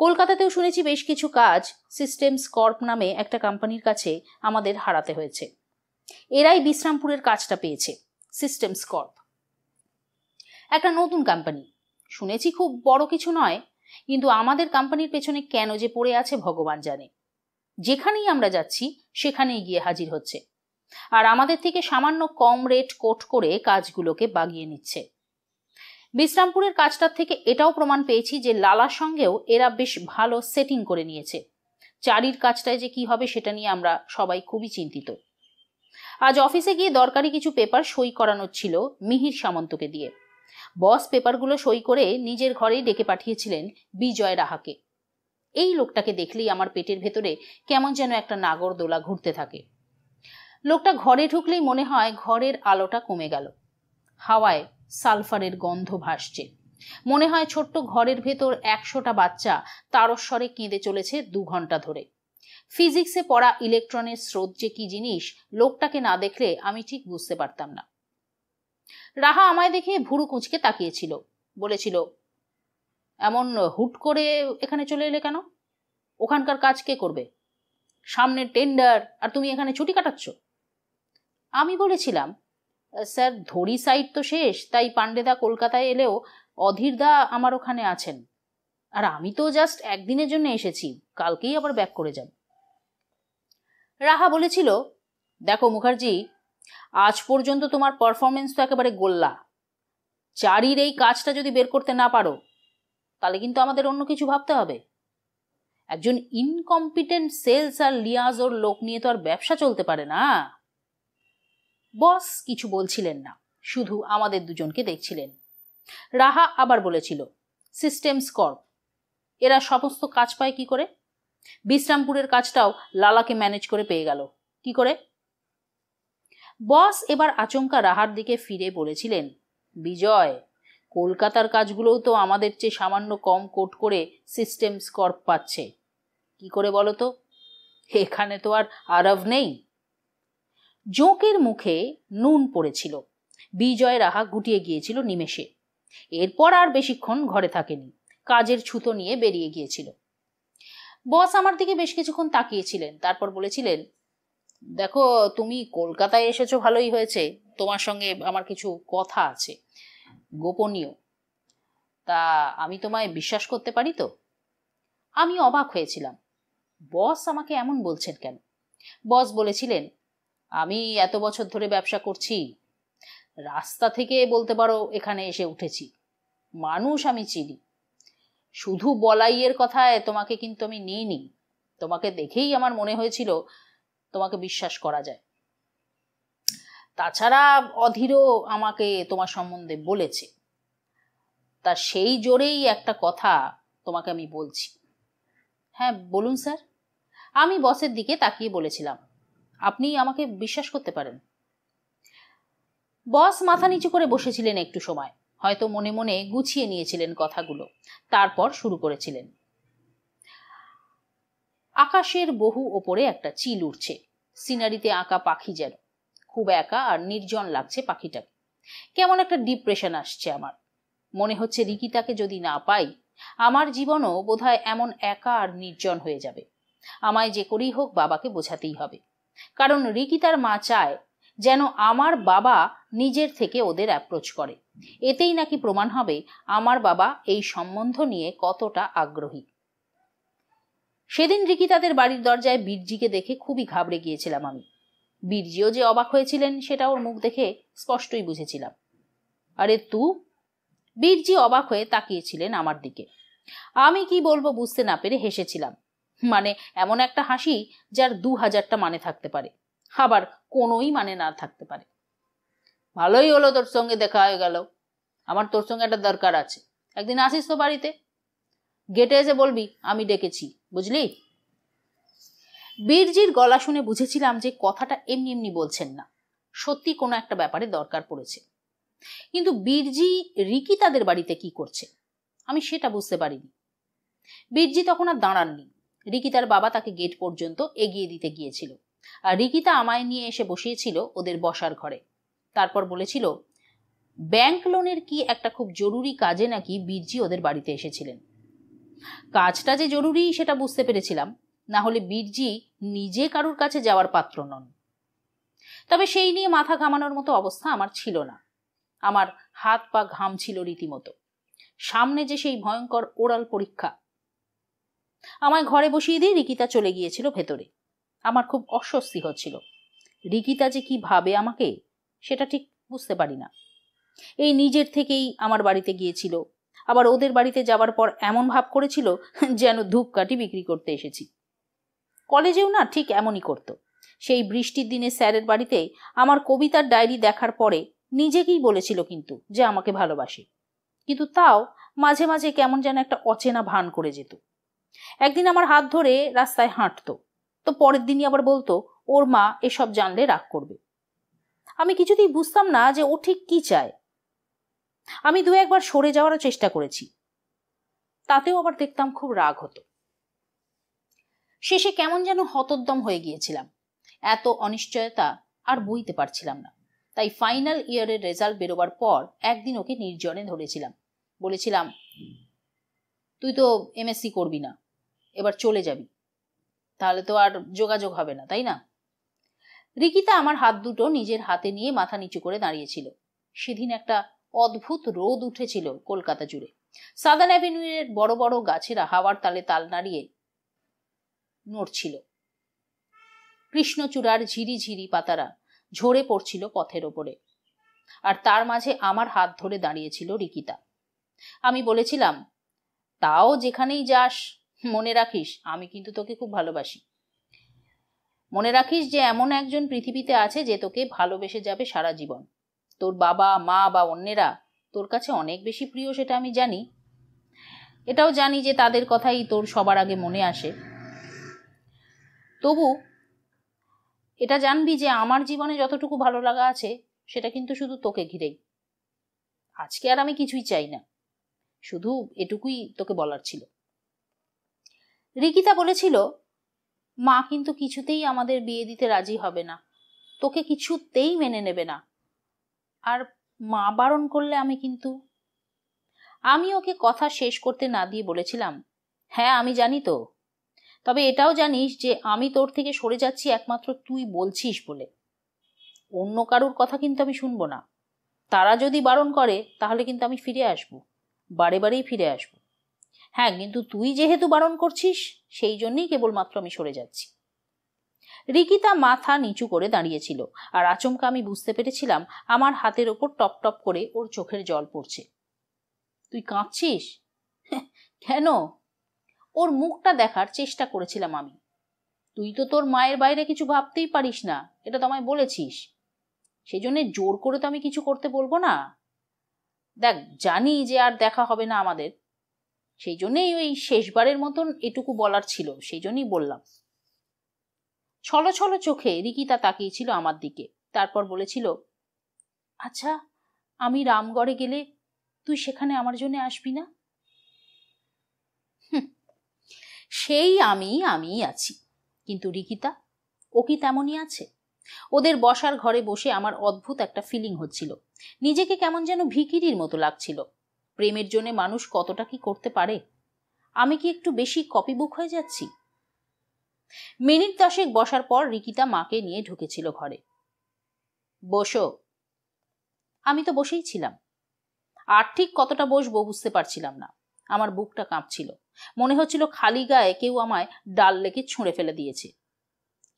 কলকাতাতেও শুনেছি বেশ কিছু কাজ সিস্টেমস কর্প নামে একটা কোম্পানির কাছে আমাদের হারাতে হয়েছে এরাই বিশ্রামপুরের কাজটা পেয়েছে সিস্টেমস কর্প একটা নতুন কোম্পানি শুনেছি খুব বড় কিছু নয় কিন্তু আমাদের কোম্পানির পেছনে কেন যে পড়ে আছে ভগবান জানে যেখানেই আমরা যাচ্ছি সেখানেই গিয়ে হাজির হচ্ছে আর আমাদের থেকে সামান্য কম রেট কোট করে কাজগুলোকে বাগিয়ে নিচ্ছে বিশ্রামপুরের কাজটার থেকে এটাও প্রমাণ পেয়েছি যে লালার সঙ্গেও এরা বেশ ভালো সেটিং করে নিয়েছে চারির কাজটায় যে কি হবে সেটা নিয়ে আমরা সবাই খুবই চিন্তিত আজ অফিসে গিয়ে দরকারি কিছু পেপার সই করানোর ছিল মিহির সামন্তকে দিয়ে বস পেপারগুলো সই করে নিজের ঘরেই ডেকে পাঠিয়েছিলেন বিজয় রাহাকে এই লোকটাকে দেখলেই আমার পেটের ভেতরে কেমন যেন একটা নাগর দোলা ঘুরতে থাকে লোকটা ঘরে ঢুকলেই মনে হয় ঘরের আলোটা কমে গেল হাওয়ায় সালফারের গন্ধ ভাসছে মনে হয় ছোট্ট ঘরের ভেতর একশোটা বাচ্চা তারস্বরে কেঁদে চলেছে দু ঘন্টা ধরে ফিজিক্সে পড়া ইলেকট্রনের স্রোত যে কি জিনিস লোকটাকে না দেখলে আমি ঠিক বুঝতে পারতাম না রাহা আমায় দেখে ভুরু কুঁচকে তাকিয়েছিল বলেছিল এমন হুট করে এখানে চলে এলে কেন ওখানকার কাজ কে করবে সামনে টেন্ডার আর তুমি এখানে ছুটি কাটাচ্ছ আমি বলেছিলাম স্যার ধরি সাইড তো শেষ তাই পাণ্ডেদা কলকাতায় এলেও অধীরদা আমার ওখানে আছেন আর আমি তো জাস্ট একদিনের জন্য এসেছি কালকেই আবার ব্যাক করে যাব রাহা বলেছিল দেখো মুখার্জি আজ পর্যন্ত তোমার পারফরমেন্স তো একেবারে গোল্লা চারির এই কাজটা যদি বের করতে না পারো তাহলে কিন্তু আমাদের অন্য কিছু ভাবতে হবে একজন ইনকম্পিটেন্ট সেলস আর লিয়াজোর লোক নিয়ে তো আর ব্যবসা চলতে পারে না বস কিছু বলছিলেন না শুধু আমাদের দুজনকে দেখছিলেন রাহা আবার বলেছিল সিস্টেমস কর্প এরা সমস্ত কাজ পায় কি করে বিশ্রামপুরের কাজটাও লালাকে ম্যানেজ করে পেয়ে গেল কি করে বস এবার আচমকা রাহার দিকে ফিরে বলেছিলেন বিজয় কলকাতার কাজগুলোও তো আমাদের চেয়ে সামান্য কম কোট করে সিস্টেম স্কর্প পাচ্ছে কি করে বলো তো এখানে তো আর আরব নেই জোঁকের মুখে নুন পড়েছিল বিজয়ের আহা গুটিয়ে গিয়েছিল নিমেষে এরপর আর বেশিক্ষণ ঘরে থাকেনি কাজের ছুতো নিয়ে বেরিয়ে গিয়েছিল বস আমার দিকে বেশ কিছুক্ষণ তাকিয়েছিলেন তারপর বলেছিলেন দেখো তুমি কলকাতায় এসেছো ভালোই হয়েছে তোমার সঙ্গে আমার কিছু কথা আছে গোপনীয় তা আমি তোমায় বিশ্বাস করতে পারি তো আমি অবাক হয়েছিলাম বস আমাকে এমন বলছেন কেন বস বলেছিলেন আমি এত বছর ধরে ব্যবসা করছি রাস্তা থেকে বলতে পারো এখানে এসে উঠেছি মানুষ আমি চিনি শুধু বলাইয়ের কথায় তোমাকে কিন্তু আমি নিইনি তোমাকে দেখেই আমার মনে হয়েছিল তোমাকে বিশ্বাস করা যায় তাছাড়া অধীরও আমাকে তোমার সম্বন্ধে বলেছে তা সেই জোরেই একটা কথা তোমাকে আমি বলছি হ্যাঁ বলুন স্যার আমি বসের দিকে তাকিয়ে বলেছিলাম আপনি আমাকে বিশ্বাস করতে পারেন বস মাথা নিচু করে বসেছিলেন একটু সময় হয়তো মনে মনে গুছিয়ে নিয়েছিলেন কথাগুলো তারপর শুরু করেছিলেন আকাশের বহু ওপরে একটা চিল উঠছে সিনারিতে আঁকা পাখি যেন খুব একা আর নির্জন লাগছে পাখিটাকে কেমন একটা ডিপ্রেশন আসছে আমার মনে হচ্ছে রিকিতাকে যদি না পাই আমার জীবনও বোধহয় এমন একা আর নির্জন হয়ে যাবে আমায় যে করেই হোক বাবাকে বোঝাতেই হবে কারণ রিকি তার মা চায় যেন আমার বাবা নিজের থেকে ওদের অ্যাপ্রোচ করে এতেই নাকি প্রমাণ হবে আমার বাবা এই সম্বন্ধ নিয়ে কতটা আগ্রহী সেদিন রিকি তাদের বাড়ির দরজায় বীরজিকে দেখে খুবই ঘাবড়ে গিয়েছিলাম আমি বীরজিও যে অবাক হয়েছিলেন সেটা ওর মুখ দেখে স্পষ্টই বুঝেছিলাম আরে তু বীরজি অবাক হয়ে তাকিয়েছিলেন আমার দিকে আমি কি বলবো বুঝতে না পেরে হেসেছিলাম মানে এমন একটা হাসি যার দু হাজারটা মানে থাকতে পারে আবার কোনোই মানে না থাকতে পারে ভালোই হলো তোর সঙ্গে দেখা হয়ে গেল আমার তোর সঙ্গে একটা দরকার আছে একদিন আসিস তো বাড়িতে গেটে এসে বলবি আমি ডেকেছি বুঝলি বীরজির গলা শুনে বুঝেছিলাম যে কথাটা এমনি এমনি বলছেন না সত্যি কোনো একটা ব্যাপারে দরকার পড়েছে কিন্তু বীরজি রিকি তাদের বাড়িতে কি করছে আমি সেটা বুঝতে পারিনি বীরজি তখন আর দাঁড়াননি রিকিতার বাবা তাকে গেট পর্যন্ত এগিয়ে দিতে গিয়েছিল আর রিকিতা আমায় নিয়ে এসে বসিয়েছিল ওদের বসার ঘরে তারপর বলেছিল ব্যাংক লোনের কি একটা খুব জরুরি কাজে নাকি বীরজি ওদের বাড়িতে এসেছিলেন কাজটা যে জরুরি সেটা বুঝতে পেরেছিলাম না হলে বীরজি নিজে কারুর কাছে যাওয়ার পাত্র নন তবে সেই নিয়ে মাথা ঘামানোর মতো অবস্থা আমার ছিল না আমার হাত পা ঘাম ছিল রীতিমতো সামনে যে সেই ভয়ঙ্কর ওরাল পরীক্ষা আমায় ঘরে বসিয়ে দিয়ে রিকিতা চলে গিয়েছিল ভেতরে আমার খুব অস্বস্তি হচ্ছিল রিকিতা যে কি ভাবে আমাকে সেটা ঠিক বুঝতে পারি না এই নিজের থেকেই আমার বাড়িতে গিয়েছিল আবার ওদের বাড়িতে যাবার পর এমন ভাব করেছিল যেন ধূপকাঠি বিক্রি করতে এসেছি কলেজেও না ঠিক এমনই করত সেই বৃষ্টির দিনে স্যারের বাড়িতে আমার কবিতার ডায়েরি দেখার পরে নিজেকেই বলেছিল কিন্তু যে আমাকে ভালোবাসে কিন্তু তাও মাঝে মাঝে কেমন যেন একটা অচেনা ভান করে যেত একদিন আমার হাত ধরে রাস্তায় হাঁটতো তো পরের দিনই আবার বলতো ওর মা এসব জানলে রাগ করবে আমি কিছুতেই বুঝতাম না যে ও ঠিক কি চায় আমি দু একবার সরে যাওয়ারও চেষ্টা করেছি তাতেও আবার দেখতাম খুব রাগ হতো শেষে কেমন যেন হতদ্দম হয়ে গিয়েছিলাম এত অনিশ্চয়তা আর বুঝতে পারছিলাম না তাই ফাইনাল ইয়ারের রেজাল্ট বেরোবার পর একদিন ওকে নির্জনে ধরেছিলাম বলেছিলাম তুই তো এমএসসি করবি না এবার চলে যাবি তাহলে তো আর যোগাযোগ হবে না তাই না রিকিতা আমার হাত দুটো নিজের হাতে নিয়ে মাথা নিচু করে দাঁড়িয়েছিল সেদিন একটা অদ্ভুত রোদ উঠেছিল কলকাতা জুড়ে সাদান অ্যাভিনিউয়ের বড় বড় গাছেরা হাওয়ার তালে তাল নাড়িয়ে নড়ছিল কৃষ্ণচূড়ার ঝিরি ঝিরি পাতারা ঝরে পড়ছিল পথের ওপরে আর তার মাঝে আমার হাত ধরে দাঁড়িয়েছিল রিকিতা আমি বলেছিলাম তাও যেখানেই যাস মনে রাখিস আমি কিন্তু তোকে খুব ভালোবাসি মনে রাখিস যে এমন একজন পৃথিবীতে আছে যে তোকে ভালোবেসে যাবে সারা জীবন তোর বাবা মা বা অন্যেরা তোর কাছে অনেক বেশি প্রিয় সেটা আমি জানি এটাও জানি যে তাদের কথাই তোর সবার আগে মনে আসে তবু এটা জানবি যে আমার জীবনে যতটুকু ভালো লাগা আছে সেটা কিন্তু শুধু তোকে ঘিরেই আজকে আর আমি কিছুই চাই না শুধু এটুকুই তোকে বলার ছিল রিকিতা বলেছিল মা কিন্তু কিছুতেই আমাদের বিয়ে দিতে রাজি হবে না তোকে কিছুতেই মেনে নেবে না আর মা বারণ করলে আমি কিন্তু আমি ওকে কথা শেষ করতে না দিয়ে বলেছিলাম হ্যাঁ আমি জানি তো তবে এটাও জানিস যে আমি তোর থেকে সরে যাচ্ছি একমাত্র তুই বলছিস বলে অন্য কারুর কথা কিন্তু আমি শুনবো না তারা যদি বারণ করে তাহলে কিন্তু আমি ফিরে আসবো বারে বারেই ফিরে আসবো হ্যাঁ কিন্তু তুই যেহেতু বারণ করছিস সেই জন্যেই কেবলমাত্র আমি সরে যাচ্ছি রিকিতা মাথা নিচু করে দাঁড়িয়েছিল আর আচমকা আমি বুঝতে পেরেছিলাম আমার হাতের ওপর টপ টপ করে ওর চোখের জল পড়ছে তুই কাঁদছিস কেন ওর মুখটা দেখার চেষ্টা করেছিলাম আমি তুই তো তোর মায়ের বাইরে কিছু ভাবতেই পারিস না এটা তো আমায় বলেছিস সেজন্য জোর করে তো আমি কিছু করতে বলবো না দেখ জানি যে আর দেখা হবে না আমাদের সেই জন্যেই ওই শেষবারের মতন এটুকু বলার ছিল সেই জন্যই বললাম ছলো ছলো চোখে রিকিতা তাকিয়েছিল আমার দিকে তারপর বলেছিল আচ্ছা আমি রামগড়ে গেলে তুই সেখানে আমার জন্য আসবি না সেই আমি আমি আছি কিন্তু রিকিতা ও কি তেমনই আছে ওদের বসার ঘরে বসে আমার অদ্ভুত একটা ফিলিং হচ্ছিল নিজেকে কেমন যেন ভিকিরির মতো লাগছিল প্রেমের জন্যে মানুষ কতটা কি করতে পারে আমি কি একটু বেশি কপি বুক হয়ে যাচ্ছি মিনিট দশেক বসার পর রিকিতা মাকে নিয়ে ঢুকেছিল ঘরে বসো আমি তো বসেই ছিলাম আর ঠিক কতটা বসবো বুঝতে পারছিলাম না আমার বুকটা কাঁপছিল মনে হচ্ছিল খালি গায়ে কেউ আমায় ডাল লেগে ছুঁড়ে ফেলে দিয়েছে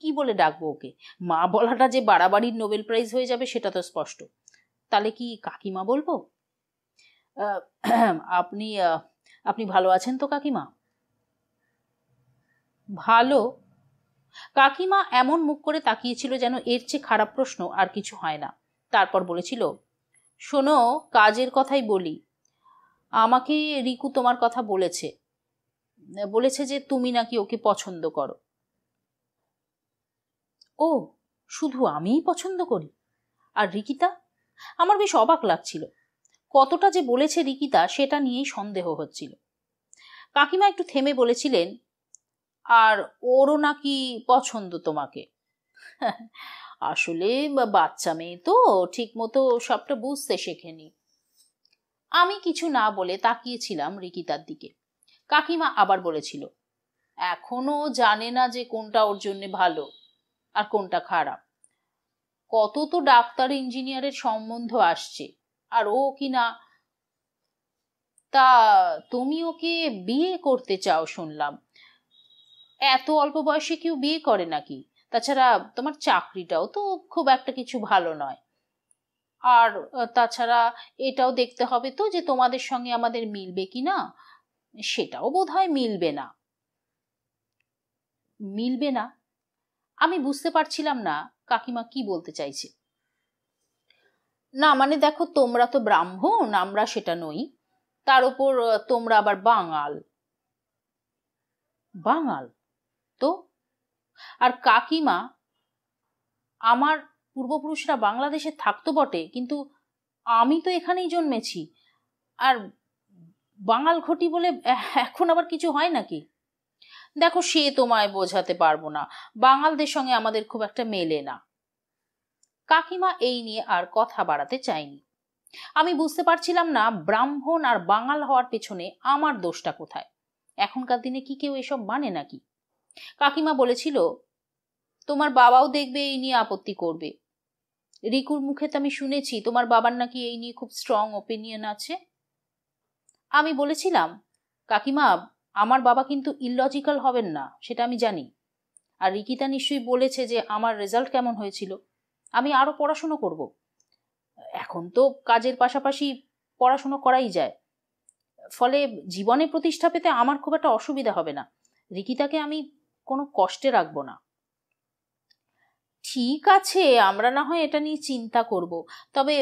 কি বলে ডাকবো ওকে মা বলাটা যে বাড়াবাড়ির নোবেল প্রাইজ হয়ে যাবে সেটা তো স্পষ্ট তাহলে কি কাকিমা বলবো আপনি আপনি ভালো আছেন তো কাকিমা ভালো কাকিমা এমন মুখ করে তাকিয়েছিল যেন এর চেয়ে খারাপ প্রশ্ন আর কিছু হয় না তারপর বলেছিল শোনো কাজের কথাই বলি আমাকে রিকু তোমার কথা বলেছে বলেছে যে তুমি নাকি ওকে পছন্দ করো ও শুধু আমিই পছন্দ করি আর রিকিতা আমার বেশ অবাক লাগছিল কতটা যে বলেছে রিকিতা সেটা নিয়েই সন্দেহ হচ্ছিল কাকিমা একটু থেমে বলেছিলেন আর ওরও নাকি পছন্দ তোমাকে আসলে বাচ্চা মেয়ে তো ঠিক মতো সবটা বুঝতে শেখেনি আমি কিছু না বলে তাকিয়েছিলাম রিকিতার দিকে কাকিমা আবার বলেছিল এখনো জানে না যে কোনটা ওর জন্য ভালো আর কোনটা খারাপ কত তো ডাক্তার ইঞ্জিনিয়ারের সম্বন্ধ আসছে আর ও কিনা তা তুমি ওকে বিয়ে করতে চাও শুনলাম এত অল্প বয়সে কেউ বিয়ে করে নাকি তাছাড়া তোমার চাকরিটাও তো খুব একটা কিছু ভালো নয় আর তাছাড়া এটাও দেখতে হবে তো যে তোমাদের সঙ্গে আমাদের মিলবে কি না সেটাও বোধ হয় মিলবে না মিলবে না আমি বুঝতে পারছিলাম না কাকিমা কি বলতে চাইছে না মানে দেখো তোমরা তো ব্রাহ্মণ আমরা সেটা নই তার উপর তোমরা আবার বাঙাল বাঙাল তো আর কাকিমা আমার পূর্বপুরুষরা বাংলাদেশে থাকতো বটে কিন্তু আমি তো এখানেই জন্মেছি আর বাঙাল ঘটি বলে এখন আবার কিছু হয় নাকি দেখো সে তোমায় বোঝাতে পারবো না বাঙালদের সঙ্গে আমাদের খুব একটা মেলে না কাকিমা এই নিয়ে আর কথা বাড়াতে চায়নি আমি বুঝতে পারছিলাম না ব্রাহ্মণ আর বাঙাল হওয়ার পেছনে আমার দোষটা কোথায় এখনকার দিনে কি কেউ এসব মানে নাকি কাকিমা বলেছিল তোমার বাবাও দেখবে এই নিয়ে আপত্তি করবে রিকুর মুখে তো আমি শুনেছি তোমার বাবার নাকি এই নিয়ে খুব স্ট্রং ওপিনিয়ন আছে আমি বলেছিলাম কাকিমা আমার বাবা কিন্তু ইললজিক্যাল হবেন না সেটা আমি জানি আর রিকিতা নিশ্চয়ই বলেছে যে আমার রেজাল্ট কেমন হয়েছিল আমি আরও পড়াশুনো করব এখন তো কাজের পাশাপাশি পড়াশুনো করাই যায় ফলে জীবনে প্রতিষ্ঠা পেতে আমার খুব একটা অসুবিধা হবে না রিকিতাকে আমি কোনো কষ্টে রাখবো না ঠিক আছে আমরা না হয় এটা নিয়ে চিন্তা করব তবে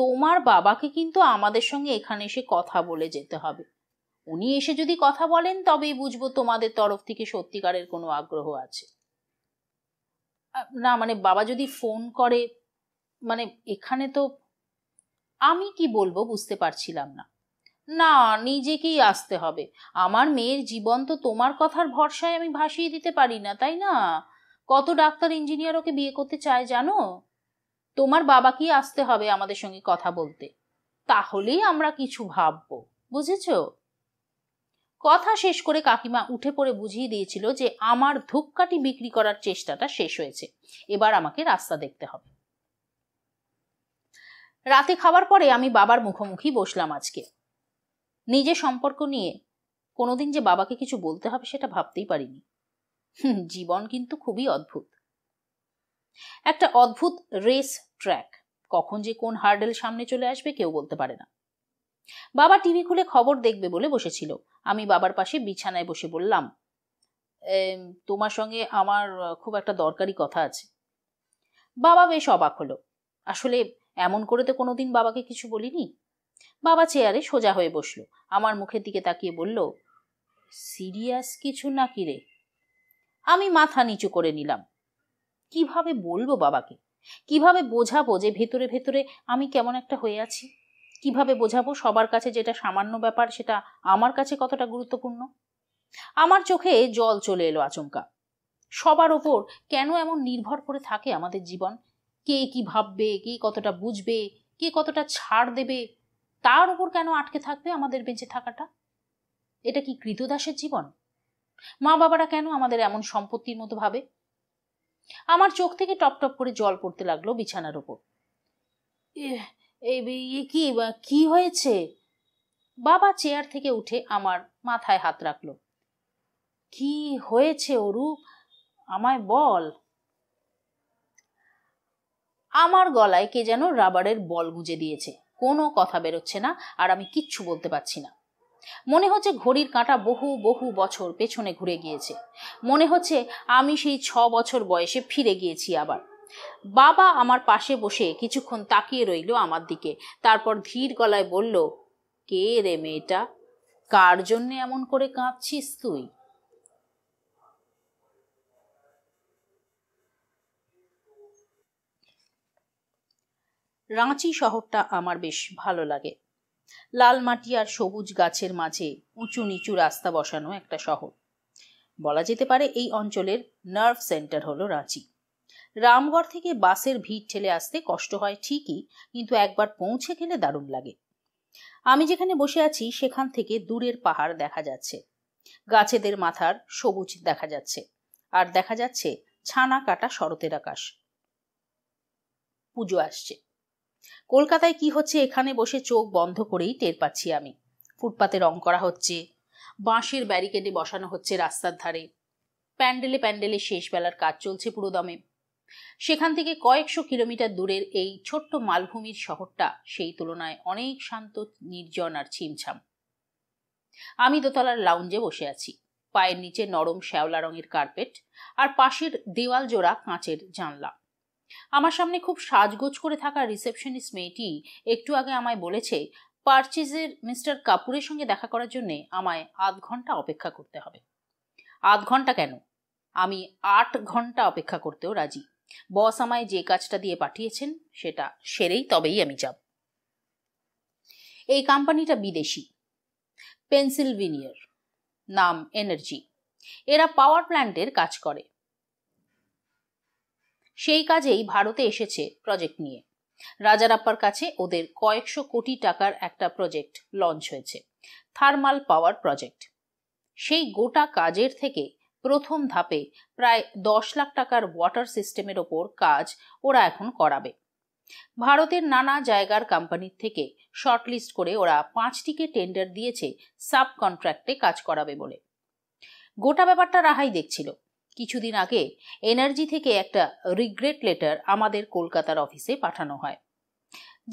তোমার বাবাকে কিন্তু আমাদের সঙ্গে এখানে এসে কথা বলে যেতে হবে উনি এসে যদি কথা বলেন তবেই বুঝবো তোমাদের তরফ থেকে সত্যিকারের কোনো আগ্রহ আছে না মানে বাবা যদি ফোন করে মানে এখানে তো আমি কি বলবো বুঝতে পারছিলাম না না নিজেকেই আসতে হবে আমার মেয়ের জীবন তো তোমার কথার ভরসায় আমি ভাসিয়ে দিতে পারি না তাই না কত ডাক্তার ইঞ্জিনিয়ার ওকে বিয়ে করতে চায় জানো তোমার বাবাকেই আসতে হবে আমাদের সঙ্গে কথা বলতে তাহলেই আমরা কিছু ভাববো বুঝেছো কথা শেষ করে কাকিমা উঠে পড়ে বুঝিয়ে দিয়েছিল যে আমার ধূপকাঠি বিক্রি করার চেষ্টাটা শেষ হয়েছে এবার আমাকে রাস্তা দেখতে হবে রাতে খাবার পরে আমি বাবার মুখোমুখি বসলাম আজকে নিজে সম্পর্ক নিয়ে কোনোদিন যে বাবাকে কিছু বলতে হবে সেটা ভাবতেই পারিনি জীবন কিন্তু খুবই অদ্ভুত একটা অদ্ভুত রেস ট্র্যাক কখন যে কোন হার্ডেল সামনে চলে আসবে কেউ বলতে পারে না বাবা টিভি খুলে খবর দেখবে বলে বসেছিল আমি বাবার পাশে বিছানায় বসে বললাম তোমার সঙ্গে আমার খুব একটা দরকারি কথা আছে বাবা বেশ অবাক হলো আসলে এমন করে তো কোনোদিন বাবাকে কিছু বলিনি বাবা চেয়ারে সোজা হয়ে বসলো আমার মুখের দিকে তাকিয়ে বলল সিরিয়াস কিছু নাকি রে আমি মাথা নিচু করে নিলাম কিভাবে বলবো বাবাকে কিভাবে বোঝাবো যে ভেতরে ভেতরে আমি কেমন একটা হয়ে আছি কিভাবে বোঝাবো সবার কাছে যেটা সামান্য ব্যাপার সেটা আমার কাছে কতটা গুরুত্বপূর্ণ আমার চোখে জল চলে এলো আচমকা সবার ওপর কেন এমন নির্ভর করে থাকে আমাদের জীবন কে কি ভাববে কে কতটা বুঝবে কে কতটা ছাড় দেবে তার উপর কেন আটকে থাকবে আমাদের বেঁচে থাকাটা এটা কি কৃতদাসের জীবন মা বাবারা কেন আমাদের এমন সম্পত্তির মতো ভাবে আমার চোখ থেকে টপ টপ করে জল পড়তে লাগলো বিছানার ওপর এই কি বা কি হয়েছে বাবা চেয়ার থেকে উঠে আমার মাথায় হাত রাখল কি হয়েছে অরূপ আমায় বল আমার গলায় কে যেন রাবারের বল গুঁজে দিয়েছে কোনো কথা বেরোচ্ছে না আর আমি কিচ্ছু বলতে পারছি না মনে হচ্ছে ঘড়ির কাঁটা বহু বহু বছর পেছনে ঘুরে গিয়েছে মনে হচ্ছে আমি সেই ছ বছর বয়সে ফিরে গিয়েছি আবার বাবা আমার পাশে বসে কিছুক্ষণ তাকিয়ে রইল আমার দিকে তারপর ধীর গলায় বলল কে রে মেয়েটা কার জন্যে এমন করে কাঁদছিস তুই রাঁচি শহরটা আমার বেশ ভালো লাগে লাল মাটি আর সবুজ গাছের মাঝে উঁচু নিচু রাস্তা বসানো একটা শহর বলা যেতে পারে এই অঞ্চলের নার্ভ সেন্টার হলো রাঁচি রামগড় থেকে বাসের ভিড় ঠেলে আসতে কষ্ট হয় ঠিকই কিন্তু একবার পৌঁছে গেলে দারুণ লাগে আমি যেখানে বসে আছি সেখান থেকে দূরের পাহাড় দেখা যাচ্ছে গাছেদের মাথার সবুজ দেখা যাচ্ছে আর দেখা যাচ্ছে ছানা কাটা শরতের আকাশ পুজো আসছে কলকাতায় কি হচ্ছে এখানে বসে চোখ বন্ধ করেই টের পাচ্ছি আমি ফুটপাতে রং করা হচ্ছে বাঁশের ব্যারিকেডে বসানো হচ্ছে রাস্তার ধারে প্যান্ডেলে প্যান্ডেলে শেষবেলার কাজ চলছে পুরোদমে দমে সেখান থেকে কয়েকশো কিলোমিটার দূরের এই ছোট্ট মালভূমির শহরটা সেই তুলনায় অনেক শান্ত নির্জন আর ছিমছাম আমি দোতলার লাউঞ্জে বসে আছি পায়ের নিচে নরম শ্যাওলা রঙের কার্পেট আর পাশের দেওয়াল জোড়া কাঁচের জানলা আমার সামনে খুব সাজগোজ করে থাকা রিসেপশনিস্ট মেয়েটি একটু আগে আমায় বলেছে পার্চেজের মিস্টার কাপুরের সঙ্গে দেখা করার জন্যে আমায় আধ ঘন্টা অপেক্ষা করতে হবে আধ ঘন্টা কেন আমি আট ঘন্টা অপেক্ষা করতেও রাজি বস আমায় যে কাজটা দিয়ে পাঠিয়েছেন সেটা সেরেই তবেই আমি যাব এই কোম্পানিটা বিদেশি পেন্সিলভিনিয়ার নাম এনার্জি এরা পাওয়ার প্ল্যান্টের কাজ করে সেই কাজেই ভারতে এসেছে প্রজেক্ট নিয়ে রাজারাপ্পার কাছে ওদের কয়েকশো কোটি টাকার একটা প্রজেক্ট লঞ্চ হয়েছে থার্মাল পাওয়ার প্রজেক্ট সেই গোটা কাজের থেকে প্রথম ধাপে প্রায় দশ লাখ টাকার ওয়াটার সিস্টেমের ওপর কাজ ওরা এখন করাবে ভারতের নানা জায়গার কোম্পানির থেকে শর্টলিস্ট করে ওরা পাঁচটিকে টেন্ডার দিয়েছে সাব কন্ট্রাক্টে কাজ করাবে বলে গোটা ব্যাপারটা রাহাই দেখছিল কিছুদিন আগে এনার্জি থেকে একটা রিগ্রেট লেটার আমাদের কলকাতার অফিসে পাঠানো হয়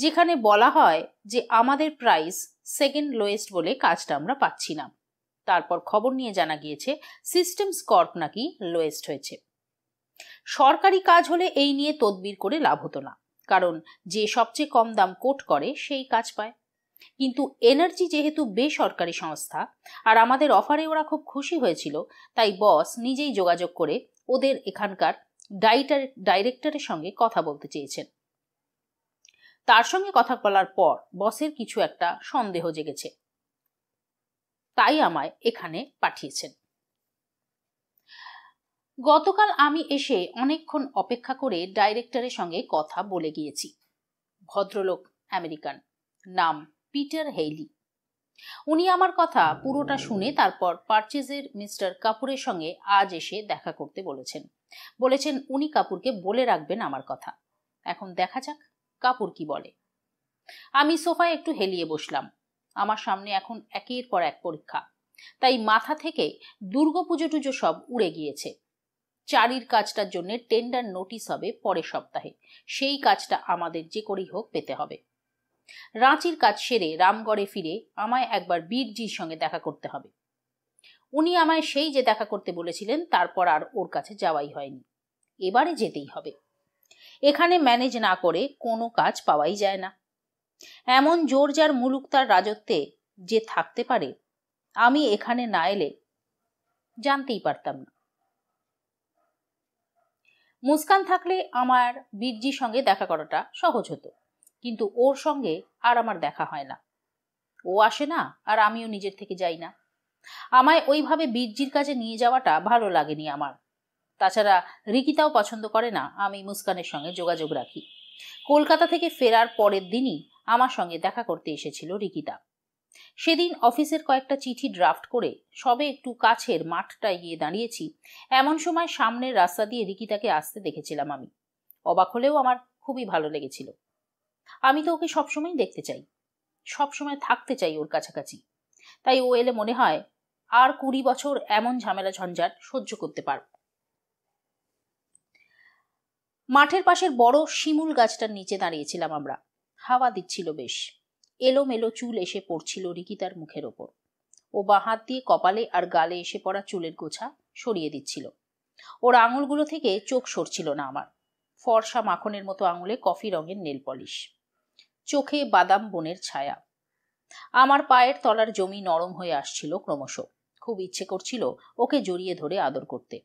যেখানে বলা হয় যে আমাদের প্রাইস সেকেন্ড লোয়েস্ট বলে কাজটা আমরা পাচ্ছি না তারপর খবর নিয়ে জানা গিয়েছে সিস্টেম স্কর্প নাকি লোয়েস্ট হয়েছে সরকারি কাজ হলে এই নিয়ে তদবির করে লাভ হতো না কারণ যে সবচেয়ে কম দাম কোট করে সেই কাজ পায় কিন্তু এনার্জি যেহেতু বেসরকারি সংস্থা আর আমাদের অফারে ওরা খুব খুশি হয়েছিল তাই বস নিজেই যোগাযোগ করে ওদের এখানকার ডাইটার ডাইরেক্টরের সঙ্গে কথা বলতে চেয়েছেন তার সঙ্গে কথা বলার পর বসের কিছু একটা সন্দেহ জেগেছে তাই আমায় এখানে পাঠিয়েছেন গতকাল আমি এসে অনেকক্ষণ অপেক্ষা করে ডাইরেক্টরের সঙ্গে কথা বলে গিয়েছি ভদ্রলোক আমেরিকান নাম পিটার হেইলি উনি আমার কথা পুরোটা শুনে তারপর পারচেজের মিস্টার কাপুরের সঙ্গে আজ এসে দেখা করতে বলেছেন বলেছেন উনি কাপুরকে বলে রাখবেন আমার কথা এখন দেখা যাক কাপুর কি বলে আমি সোফায় একটু হেলিয়ে বসলাম আমার সামনে এখন একের পর এক পরীক্ষা তাই মাথা থেকে দুর্গাপুজো টুজো সব উড়ে গিয়েছে চারির কাজটার জন্য টেন্ডার নোটিশ হবে পরের সপ্তাহে সেই কাজটা আমাদের যে করেই হোক পেতে হবে রাঁচির কাজ সেরে রামগড়ে ফিরে আমায় একবার বীরজির সঙ্গে দেখা করতে হবে উনি আমায় সেই যে দেখা করতে বলেছিলেন তারপর আর ওর কাছে যাওয়াই হয়নি এবারে যেতেই হবে এখানে ম্যানেজ না করে কোনো কাজ পাওয়াই যায় না এমন জোর যার মুলুক তার রাজত্বে যে থাকতে পারে আমি এখানে না এলে জানতেই পারতাম না মুস্কান থাকলে আমার বীরজির সঙ্গে দেখা করাটা সহজ হতো কিন্তু ওর সঙ্গে আর আমার দেখা হয় না ও আসে না আর আমিও নিজের থেকে যাই না আমায় ওইভাবে বীরজির কাছে নিয়ে যাওয়াটা ভালো লাগেনি আমার তাছাড়া রিকিতাও পছন্দ করে না আমি মুস্কানের সঙ্গে যোগাযোগ রাখি কলকাতা থেকে ফেরার পরের দিনই আমার সঙ্গে দেখা করতে এসেছিল রিকিতা সেদিন অফিসের কয়েকটা চিঠি ড্রাফট করে সবে একটু কাছের মাঠটায় গিয়ে দাঁড়িয়েছি এমন সময় সামনের রাস্তা দিয়ে রিকিতাকে আসতে দেখেছিলাম আমি অবাক হলেও আমার খুবই ভালো লেগেছিল আমি তো ওকে সবসময় দেখতে চাই সবসময় থাকতে চাই ওর কাছাকাছি তাই ও এলে মনে হয় আর কুড়ি বছর এমন ঝামেলা ঝঞ্ঝাট সহ্য করতে পারব মাঠের পাশের বড় শিমুল গাছটার নিচে দাঁড়িয়েছিলাম আমরা হাওয়া দিচ্ছিল বেশ এলোমেলো চুল এসে পড়ছিল রিকিতার মুখের ওপর ও বা হাত দিয়ে কপালে আর গালে এসে পড়া চুলের গোছা সরিয়ে দিচ্ছিল ওর আঙুলগুলো থেকে চোখ সরছিল না আমার ফর্সা মাখনের মতো আঙুলে কফি রঙের নেল পলিশ চোখে বাদাম বনের ছায়া আমার পায়ের তলার জমি নরম হয়ে আসছিল ক্রমশ খুব ইচ্ছে করছিল ওকে জড়িয়ে ধরে আদর করতে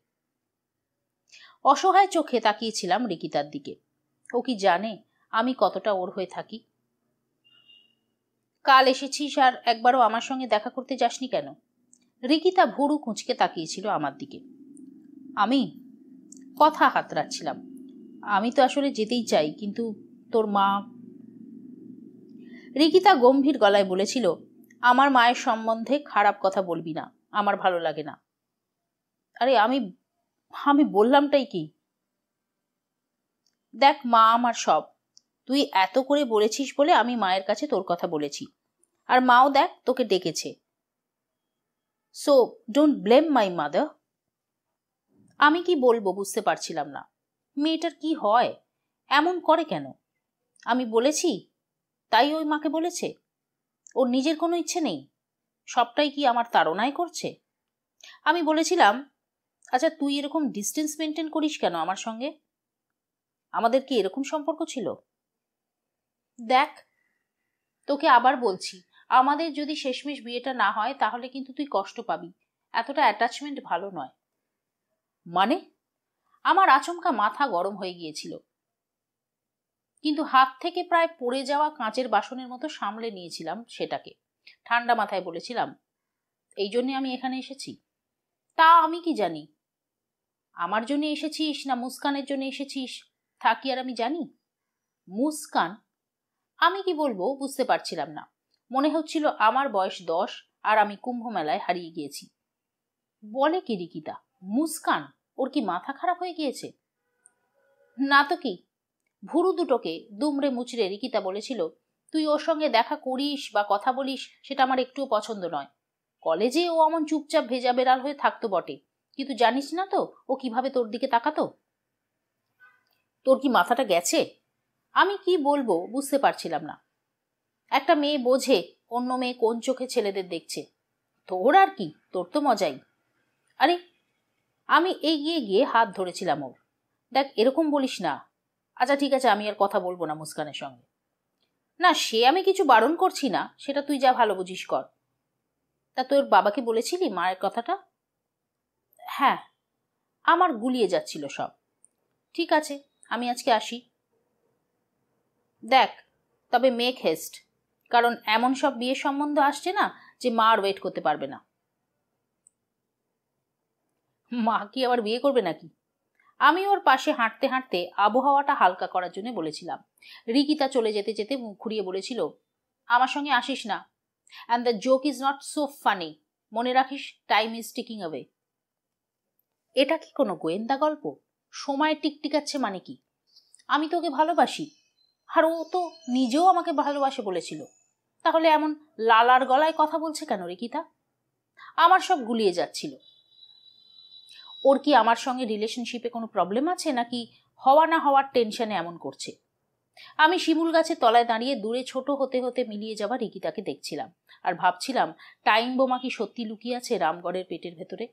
অসহায় চোখে তাকিয়েছিলাম রিকিতার দিকে ও কি জানে আমি কতটা ওর হয়ে থাকি কাল এসেছিস আর একবারও আমার সঙ্গে দেখা করতে যাসনি কেন রিকিতা ভুরু কুঁচকে তাকিয়েছিল আমার দিকে আমি কথা রাখছিলাম আমি তো আসলে যেতেই চাই কিন্তু তোর মা রিকিতা গম্ভীর গলায় বলেছিল আমার মায়ের সম্বন্ধে খারাপ কথা বলবি না আমার ভালো লাগে না আরে আমি আমি বললামটাই কি দেখ মা আমার সব তুই এত করে বলেছিস বলে আমি মায়ের কাছে তোর কথা বলেছি আর মাও দেখ তোকে ডেকেছে so don't blame my mother আমি কি বলবো বুঝতে পারছিলাম না মেয়েটার কি হয় এমন করে কেন আমি বলেছি তাই ওই মাকে বলেছে ওর নিজের কোনো ইচ্ছে নেই সবটাই কি আমার তাড়নায় করছে আমি বলেছিলাম আচ্ছা তুই এরকম ডিস্টেন্স মেনটেন করিস কেন আমার সঙ্গে আমাদের কি এরকম সম্পর্ক ছিল দেখ তোকে আবার বলছি আমাদের যদি শেষমেশ বিয়েটা না হয় তাহলে কিন্তু তুই কষ্ট পাবি এতটা অ্যাটাচমেন্ট ভালো নয় মানে আমার আচমকা মাথা গরম হয়ে গিয়েছিল কিন্তু হাত থেকে প্রায় পড়ে যাওয়া কাঁচের বাসনের মতো সামলে নিয়েছিলাম সেটাকে ঠান্ডা মাথায় বলেছিলাম এই জন্যে আমি এখানে এসেছি তা আমি কি জানি আমার জন্য এসেছিস না মুস্কানের জন্য এসেছিস থাকি আর আমি জানি মুস্কান আমি কি বলবো বুঝতে পারছিলাম না মনে হচ্ছিল আমার বয়স দশ আর আমি কুম্ভ মেলায় হারিয়ে গিয়েছি বলে কি রিকিতা মুস্কান ওর কি মাথা খারাপ হয়ে গিয়েছে না তো কি ভুরু দুটোকে দুমড়ে মুচড়ে রিকিতা বলেছিল তুই ওর সঙ্গে দেখা করিস বা কথা বলিস সেটা আমার একটুও পছন্দ নয় কলেজে ও অমন চুপচাপ ভেজা বেড়াল হয়ে থাকতো বটে কিন্তু জানিস না তো ও কিভাবে তোর দিকে তাকাতো তোর কি মাথাটা গেছে আমি কি বলবো বুঝতে পারছিলাম না একটা মেয়ে বোঝে অন্য মেয়ে কোন চোখে ছেলেদের দেখছে তোর আর কি তোর তো মজাই আরে আমি এগিয়ে গিয়ে হাত ধরেছিলাম ওর দেখ এরকম বলিস না আচ্ছা ঠিক আছে আমি আর কথা বলবো না মুস্কানের সঙ্গে না সে আমি কিছু বারণ করছি না সেটা তুই যা ভালো বুঝিস কর তা তোর বাবাকে বলেছিলি মায়ের কথাটা হ্যাঁ আমার গুলিয়ে যাচ্ছিল সব ঠিক আছে আমি আজকে আসি দেখ তবে মেক হেস্ট কারণ এমন সব বিয়ে সম্বন্ধ আসছে না যে মা আর ওয়েট করতে পারবে না মা কি আবার বিয়ে করবে নাকি আমি ওর পাশে হাঁটতে হাঁটতে আবহাওয়াটা হালকা করার জন্য বলেছিলাম রিকিতা চলে যেতে যেতে মুখ ঘুরিয়ে বলেছিল আমার সঙ্গে আসিস না and the joke is not so funny মনে রাখিস টাইম ইজ টিকিং অ্যাওয়ে এটা কি কোনো গোয়েন্দা গল্প সময় টিকটিকাচ্ছে মানে কি আমি তোকে ভালোবাসি আর ও তো নিজেও আমাকে ভালোবাসে বলেছিল তাহলে এমন লালার গলায় কথা বলছে কেন রিকিতা আমার সব গুলিয়ে যাচ্ছিল ওর কি আমার সঙ্গে রিলেশনশিপে কোনো প্রবলেম আছে নাকি হওয়া না হওয়ার টেনশনে এমন করছে আমি শিমুল গাছের তলায় দাঁড়িয়ে দূরে ছোট হতে হতে মিলিয়ে যাওয়া রিকিতাকে দেখছিলাম আর ভাবছিলাম টাইম বোমা কি সত্যি লুকিয়ে আছে রামগড়ের পেটের ভেতরে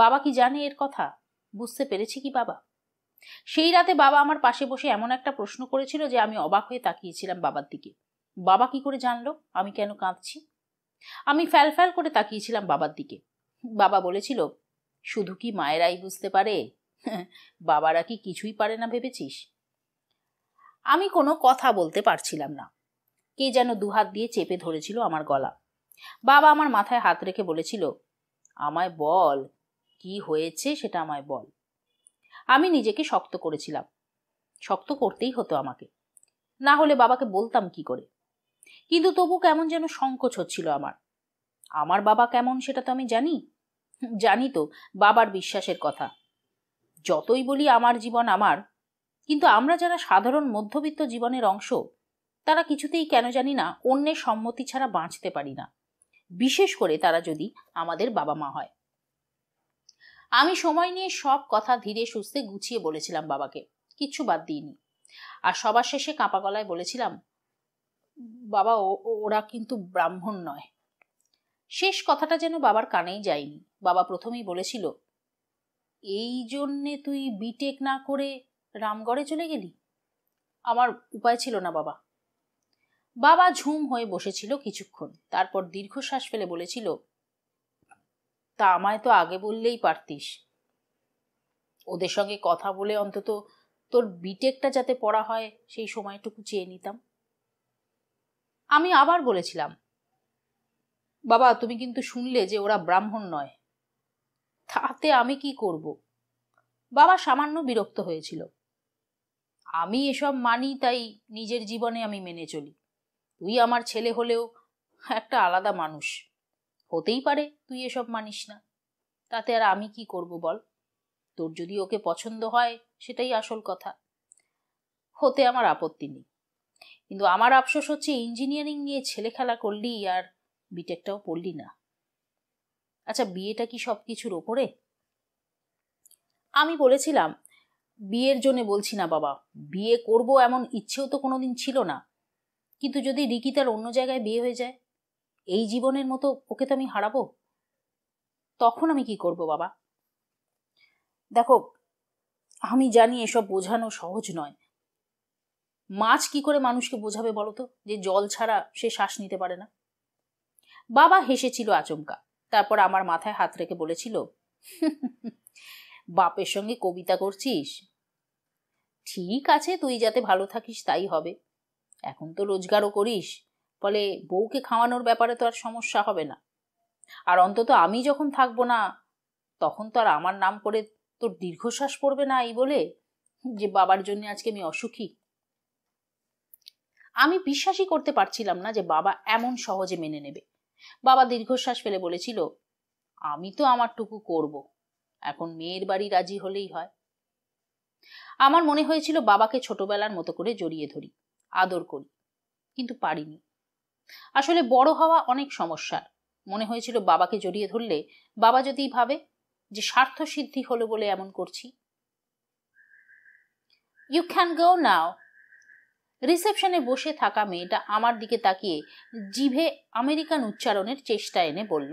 বাবা কি জানে এর কথা বুঝতে পেরেছি কি বাবা সেই রাতে বাবা আমার পাশে বসে এমন একটা প্রশ্ন করেছিল যে আমি অবাক হয়ে তাকিয়েছিলাম বাবার দিকে বাবা কি করে জানলো আমি কেন কাঁদছি আমি ফ্যাল ফ্যাল করে তাকিয়েছিলাম বাবার দিকে বাবা বলেছিল শুধু কি মায়েরাই বুঝতে পারে বাবারা কি কিছুই পারে না ভেবেছিস আমি কোনো কথা বলতে পারছিলাম না কে যেন দুহাত দিয়ে চেপে ধরেছিল আমার গলা বাবা আমার মাথায় হাত রেখে বলেছিল আমায় বল কি হয়েছে সেটা আমায় বল আমি নিজেকে শক্ত করেছিলাম শক্ত করতেই হতো আমাকে না হলে বাবাকে বলতাম কি করে কিন্তু তবু কেমন যেন সংকোচ হচ্ছিল আমার আমার বাবা কেমন সেটা তো আমি জানি জানি তো বাবার বিশ্বাসের কথা যতই বলি আমার জীবন আমার কিন্তু আমরা যারা সাধারণ মধ্যবিত্ত জীবনের অংশ তারা কিছুতেই কেন জানি না অন্যের সম্মতি ছাড়া বাঁচতে পারি না বিশেষ করে তারা যদি আমাদের বাবা মা হয় আমি সময় নিয়ে সব কথা ধীরে সুস্থে গুছিয়ে বলেছিলাম বাবাকে কিচ্ছু বাদ দিইনি আর সবার শেষে কাঁপা গলায় বলেছিলাম বাবা ওরা কিন্তু ব্রাহ্মণ নয় শেষ কথাটা যেন বাবার কানেই যায়নি বাবা প্রথমেই বলেছিল এই জন্যে তুই বিটেক না করে রামগড়ে চলে গেলি আমার উপায় ছিল না বাবা বাবা ঝুম হয়ে বসেছিল কিছুক্ষণ তারপর দীর্ঘশ্বাস ফেলে বলেছিল তা আমায় তো আগে বললেই পারতিস ওদের সঙ্গে কথা বলে অন্তত তোর বিটেকটা যাতে পড়া হয় সেই সময়টুকু চেয়ে নিতাম আমি আবার বলেছিলাম বাবা তুমি কিন্তু শুনলে যে ওরা ব্রাহ্মণ নয় তাতে আমি কি করব বাবা সামান্য বিরক্ত হয়েছিল আমি এসব মানি তাই নিজের জীবনে আমি মেনে চলি তুই আমার ছেলে হলেও একটা আলাদা মানুষ হতেই পারে তুই এসব মানিস না তাতে আর আমি কি করব বল তোর যদি ওকে পছন্দ হয় সেটাই আসল কথা হতে আমার আপত্তি নেই কিন্তু আমার আফসোস হচ্ছে ইঞ্জিনিয়ারিং নিয়ে ছেলে খেলা করলি আর বিটেকটাও পড়লি না আচ্ছা বিয়েটা কি সব কিছুর ওপরে আমি বলেছিলাম বিয়ের জন্য বলছি না বাবা বিয়ে করব এমন ইচ্ছেও তো কোনোদিন ছিল না কিন্তু যদি রিকি তার অন্য জায়গায় বিয়ে হয়ে যায় এই জীবনের মতো ওকে তো আমি হারাবো তখন আমি কি করব বাবা দেখো আমি জানি এসব বোঝানো সহজ নয় মাছ কি করে মানুষকে বোঝাবে বলতো যে জল ছাড়া সে শ্বাস নিতে পারে না বাবা হেসেছিল আচমকা তারপর আমার মাথায় হাত রেখে বলেছিল বাপের সঙ্গে কবিতা করছিস ঠিক আছে তুই যাতে ভালো থাকিস তাই হবে এখন তো রোজগারও করিস ফলে বউকে খাওয়ানোর ব্যাপারে তো আর সমস্যা হবে না আর অন্তত আমি যখন থাকবো না তখন তো আর আমার নাম করে তোর দীর্ঘশ্বাস পড়বে না এই বলে যে বাবার জন্য আজকে আমি অসুখী আমি বিশ্বাসই করতে পারছিলাম না যে বাবা এমন সহজে মেনে নেবে বাবা দীর্ঘশ্বাস ফেলে বলেছিল আমি তো আমারটুকু করব এখন মেয়ের বাড়ি রাজি হলেই হয় আমার মনে হয়েছিল বাবাকে ছোটবেলার মতো করে জড়িয়ে ধরি আদর করি কিন্তু পারিনি আসলে বড় হওয়া অনেক সমস্যার মনে হয়েছিল বাবাকে জড়িয়ে ধরলে বাবা যদি ভাবে যে স্বার্থ সিদ্ধি হলো বলে এমন করছি ইউ ক্যান গো নাও রিসেপশনে বসে থাকা মেয়েটা আমার দিকে তাকিয়ে জিভে আমেরিকান উচ্চারণের চেষ্টা এনে বলল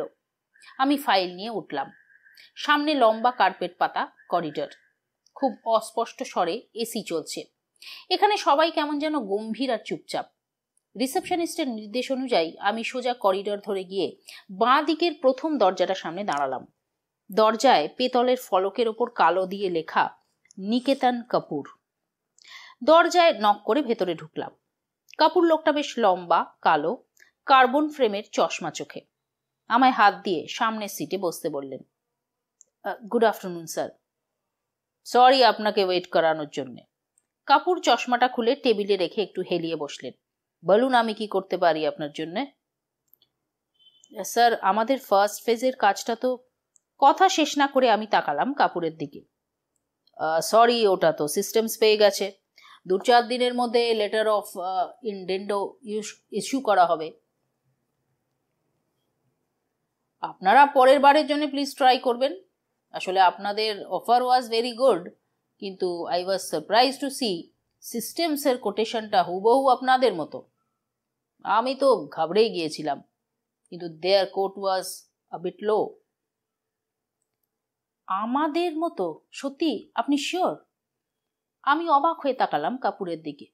আমি ফাইল নিয়ে উঠলাম সামনে লম্বা কার্পেট পাতা করিডর খুব অস্পষ্ট স্বরে এসি চলছে এখানে সবাই কেমন যেন গম্ভীর আর চুপচাপ রিসেপশনিস্টের নির্দেশ অনুযায়ী আমি সোজা করিডর ধরে গিয়ে বাঁ দিকের প্রথম দরজাটা সামনে দাঁড়ালাম দরজায় পেতলের ফলকের ওপর কালো দিয়ে লেখা নিকেতন কাপুর দরজায় নক করে ভেতরে ঢুকলাম কাপুর লোকটা বেশ লম্বা কালো কার্বন ফ্রেমের চশমা চোখে আমায় হাত দিয়ে সামনের সিটে বসতে বললেন গুড আফটারনুন স্যার সরি আপনাকে ওয়েট করানোর জন্যে কাপুর চশমাটা খুলে টেবিলে রেখে একটু হেলিয়ে বসলেন বলুন আমি কি করতে পারি আপনার জন্যে স্যার আমাদের ফার্স্ট ফেজের কাজটা তো কথা শেষ না করে আমি তাকালাম কাপুরের দিকে সরি ওটা তো সিস্টেমস পেয়ে গেছে দু চার দিনের মধ্যে লেটার অফ ইনডেন্ডো ইস্যু করা হবে আপনারা পরের বারের জন্য প্লিজ ট্রাই করবেন আসলে আপনাদের অফার ওয়াজ ভেরি গুড কিন্তু I was surprise to see সিস্টেমসের কোটেশনটা হুবহু আপনাদের মতো আমি তো ঘাবড়েই গিয়েছিলাম কিন্তু their quote was a bit bit low আমাদের মতো সত্যি আপনি শিওর আমি অবাক হয়ে তাকালাম কাপুরের দিকে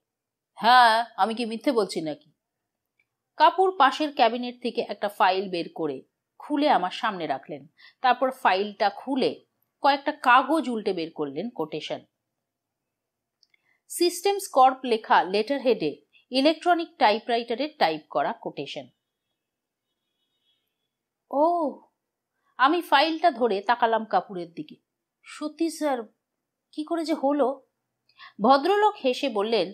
হ্যাঁ আমি কি মিথ্যে বলছি নাকি কাপুর পাশের ক্যাবিনেট থেকে একটা ফাইল বের করে খুলে আমার সামনে রাখলেন তারপর ফাইলটা খুলে কয়েকটা কাগজ উল্টে বের করলেন কোটেশন সিস্টেমস কর্প লেখা লেটার হেডে ইলেকট্রনিক টাইপরাইটারের টাইপ করা কোটেশন ও আমি ফাইলটা ধরে তাকালাম কাপুরের দিকে সত্যি স্যার কি করে যে হলো ভদ্রলোক হেসে বললেন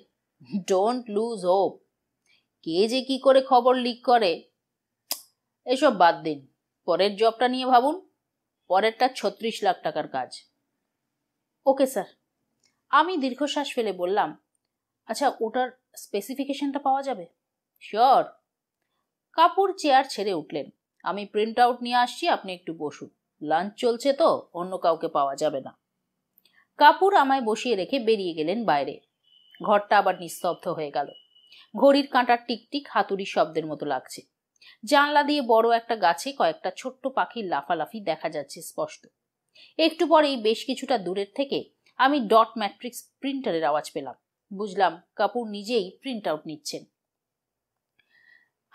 ডোন্ট লুজ হোপ কে যে কি করে খবর লিক করে এসব বাদ দিন পরের জবটা নিয়ে ভাবুন পরেরটা ছত্রিশ লাখ টাকার কাজ ওকে স্যার আমি দীর্ঘশ্বাস ফেলে বললাম আচ্ছা ওটার স্পেসিফিকেশনটা পাওয়া যাবে শিওর কাপুর চেয়ার ছেড়ে উঠলেন আমি প্রিন্ট আউট নিয়ে আসছি আপনি একটু বসুন লাঞ্চ চলছে তো অন্য কাউকে পাওয়া যাবে না কাপুর আমায় বসিয়ে রেখে বেরিয়ে গেলেন বাইরে ঘরটা আবার নিস্তব্ধ হয়ে গেল ঘড়ির কাঁটার টিকটিক হাতুড়ি শব্দের মতো লাগছে জানলা দিয়ে বড় একটা গাছে কয়েকটা ছোট্ট পাখির লাফালাফি দেখা যাচ্ছে স্পষ্ট একটু পরেই বেশ কিছুটা দূরের থেকে আমি ডট ম্যাট্রিক্স প্রিন্টারের আওয়াজ পেলাম বুঝলাম কাপুর নিজেই প্রিন্ট আউট নিচ্ছেন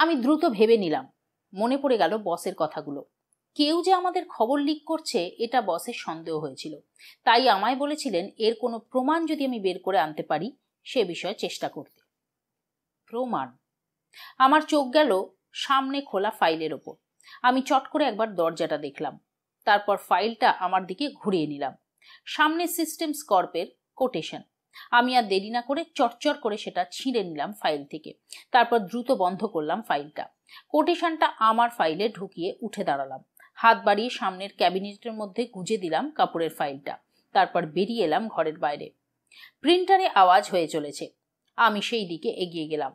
আমি দ্রুত ভেবে নিলাম মনে পড়ে গেল বসের কথাগুলো কেউ যে আমাদের খবর লিক করছে এটা বসের সন্দেহ হয়েছিল তাই আমায় বলেছিলেন এর কোনো প্রমাণ যদি আমি বের করে আনতে পারি সে বিষয়ে চেষ্টা করতে প্রমাণ আমার চোখ গেল সামনে খোলা ফাইলের ওপর আমি চট করে একবার দরজাটা দেখলাম তারপর ফাইলটা আমার দিকে ঘুরিয়ে নিলাম সামনে সিস্টেম স্কর্পের কোটেশন আমি আর দেরি না করে চটচর করে সেটা ছিঁড়ে নিলাম ফাইল থেকে তারপর দ্রুত বন্ধ করলাম ফাইলটা কোটেশনটা আমার ফাইলে ঢুকিয়ে উঠে দাঁড়ালাম হাত বাড়িয়ে সামনের ক্যাবিনেটের মধ্যে গুজে দিলাম কাপড়ের ফাইলটা তারপর বেরিয়ে এলাম ঘরের বাইরে প্রিন্টারে আওয়াজ হয়ে চলেছে আমি সেই দিকে এগিয়ে গেলাম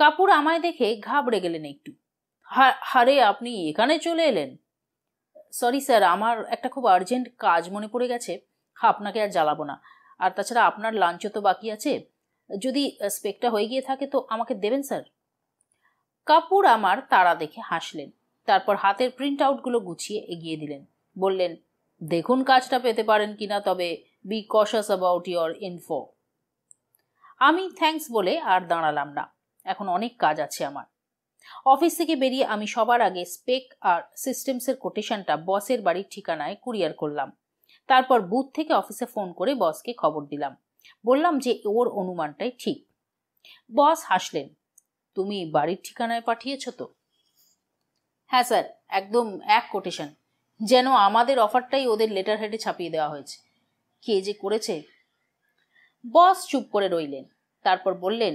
কাপুর আমায় দেখে ঘাবড়ে গেলেন একটু হারে আপনি এখানে চলে এলেন সরি স্যার আমার একটা খুব আর্জেন্ট কাজ মনে পড়ে গেছে আপনাকে আর জ্বালাবো না আর তাছাড়া আপনার লাঞ্চও তো বাকি আছে যদি স্পেকটা হয়ে গিয়ে থাকে তো আমাকে দেবেন স্যার কাপুর আমার তারা দেখে হাসলেন তারপর হাতের প্রিন্ট আউটগুলো গুছিয়ে এগিয়ে দিলেন বললেন দেখুন কাজটা পেতে পারেন কিনা তবে be cautious about your info আমি থ্যাংকস বলে আর দাঁড়ালাম না এখন অনেক কাজ আছে আমার অফিস থেকে বেরিয়ে আমি সবার আগে স্পেক আর সিস্টেমসের কোটেশনটা বসের বাড়ির ঠিকানায় কুরিয়ার করলাম তারপর বুথ থেকে অফিসে ফোন করে বসকে খবর দিলাম বললাম যে ওর অনুমানটাই ঠিক বস হাসলেন তুমি বাড়ির ঠিকানায় পাঠিয়েছ তো হ্যাঁ স্যার একদম এক কোটেশন যেন আমাদের অফারটাই ওদের লেটার হেডে ছাপিয়ে দেওয়া হয়েছে কে যে করেছে বস চুপ করে রইলেন তারপর বললেন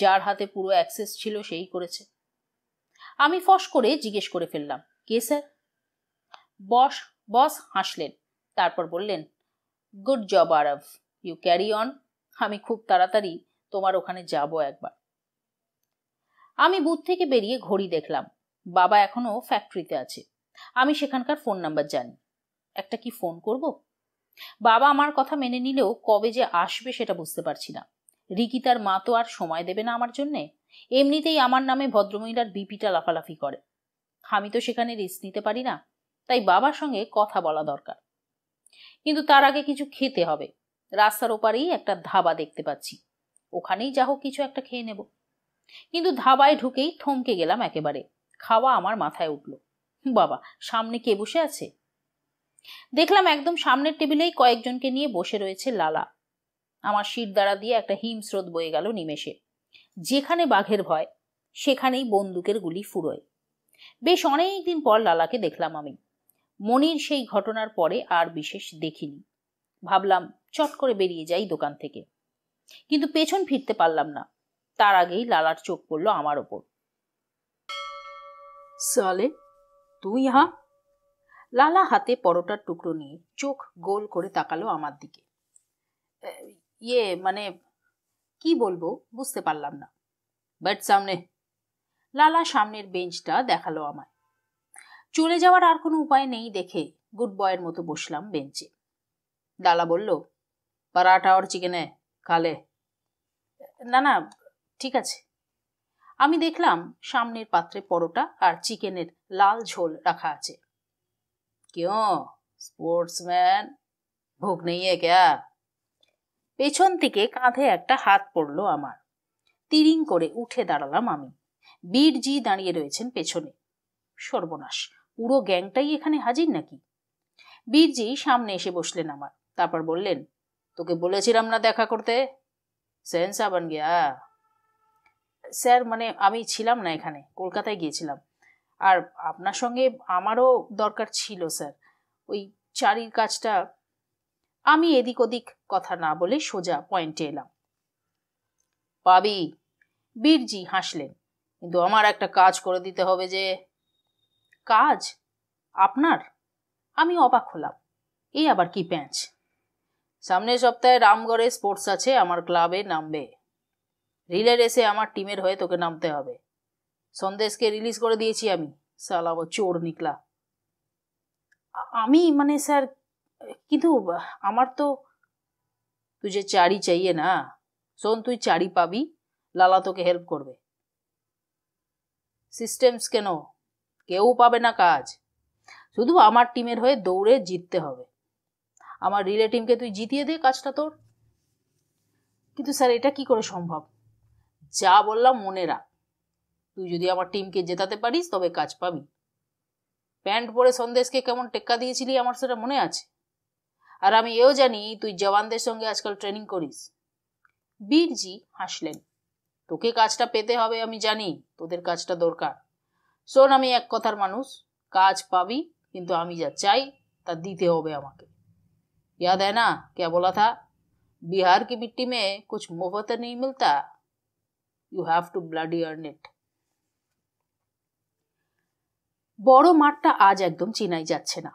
যার হাতে পুরো অ্যাক্সেস ছিল সেই করেছে আমি ফস করে জিজ্ঞেস করে ফেললাম কে স্যার বস বস হাসলেন তারপর বললেন good job Aarav you carry on আমি খুব তাড়াতাড়ি তোমার ওখানে যাব একবার আমি বুথ থেকে বেরিয়ে ঘড়ি দেখলাম বাবা এখনো ফ্যাক্টরিতে আছে আমি সেখানকার ফোন নাম্বার জানি একটা কি ফোন করব বাবা আমার কথা মেনে নিলেও কবে যে আসবে সেটা বুঝতে পারছি না রিকি তার মা তো আর সময় দেবে না আমার জন্যে এমনিতেই আমার নামে ভদ্রমহিলার বিপিটা লাফালাফি করে আমি তো সেখানে রিস্ক নিতে পারি না তাই বাবার সঙ্গে কথা বলা দরকার কিন্তু তার আগে কিছু খেতে হবে রাস্তার ওপারেই একটা ধাবা দেখতে পাচ্ছি ওখানেই যা হোক কিছু একটা খেয়ে নেব কিন্তু ধাবায় ঢুকেই থমকে গেলাম একেবারে খাওয়া আমার মাথায় উঠল বাবা সামনে কে বসে আছে দেখলাম একদম সামনের টেবিলেই কয়েকজনকে নিয়ে বসে রয়েছে লালা আমার শির দ্বারা দিয়ে একটা হিমস্রোত বয়ে গেল নিমেষে যেখানে বাঘের ভয় সেখানেই বন্দুকের গুলি ফুরোয় বেশ অনেকদিন পর লালাকে দেখলাম আমি মনির সেই ঘটনার পরে আর বিশেষ দেখিনি ভাবলাম চট করে বেরিয়ে যাই দোকান থেকে কিন্তু পেছন ফিরতে পারলাম না তার আগেই লালার চোখ পড়লো আমার ওপর সালে তুই হা লালা হাতে পরোটার টুকরো নিয়ে চোখ গোল করে তাকালো আমার দিকে ইয়ে মানে কি বলবো বুঝতে পারলাম না বাট সামনে লালা সামনের বেঞ্চটা দেখালো আমায় চলে যাওয়ার আর কোনো উপায় নেই দেখে গুড বয়ের মতো বসলাম বেঞ্চে লালা বলল পারাটা ওর চিকেনে খালে না না ঠিক আছে আমি দেখলাম সামনের পাত্রে পরোটা আর চিকেনের লাল ঝোল রাখা আছে কেউ স্পোর্টসম্যান ভোগ নেই ক্যা পেছন থেকে কাঁধে একটা হাত পড়ল আমার তিরিং করে উঠে দাঁড়ালাম আমি বীরজি দাঁড়িয়ে রয়েছেন পেছনে সর্বনাশ পুরো গ্যাংটাই এখানে হাজির নাকি বীরজি সামনে এসে বসলেন আমার তারপর বললেন তোকে বলেছিলাম না দেখা করতে সেন্স সাবান গিয়া স্যার মানে আমি ছিলাম না এখানে কলকাতায় গিয়েছিলাম আর আপনার সঙ্গে আমারও দরকার ছিল স্যার ওই চারির কাজটা আমি এদিক ওদিক কথা না বলে সোজা পয়েন্টে এলাম পাবি বীরজি হাসলেন কিন্তু আমার একটা কাজ করে দিতে হবে যে কাজ আপনার আমি অবাক হলাম এই আবার কি প্যাঁচ সামনের সপ্তাহে রামগড়ে স্পোর্টস আছে আমার ক্লাবে নামবে রিলে রেসে আমার টিমের হয়ে তোকে নামতে হবে সন্দেশকে রিলিজ করে দিয়েছি আমি সালাবো চোর নিকলা আমি মানে স্যার কিন্তু আমার তো তুই যে চারি চাইয়ে না শোন তুই চারি পাবি লালা তোকে হেল্প করবে সিস্টেমস কেন কেউ পাবে না কাজ শুধু আমার টিমের হয়ে দৌড়ে জিততে হবে আমার রিলে টিমকে তুই জিতিয়ে দে কাজটা তোর কিন্তু স্যার এটা কি করে সম্ভব যা বললাম মনে রাখ তুই যদি আমার টিমকে জেতাতে পারিস তবে কাজ পাবি প্যান্ট পরে সন্দেশকে কেমন টেক্কা দিয়েছিলি আমার সেটা মনে আছে আর আমি এও জানি তুই জওয়ানদের সঙ্গে আজকাল ট্রেনিং করিস বীরজি হাসলেন তোকে কাজটা পেতে হবে আমি জানি তোদের কাজটা দরকার শোন আমি এক কথার মানুষ কাজ পাবি কিন্তু আমি যা চাই তা দিতে হবে আমাকে ইয়াদ হ্যাঁ না কে বলা থা বিহার কি মিট্টি মে कुछ मुफ्त নেই মিলতা you have to bloody earn it বড় মাঠটা আজ একদম চেনাই যাচ্ছে না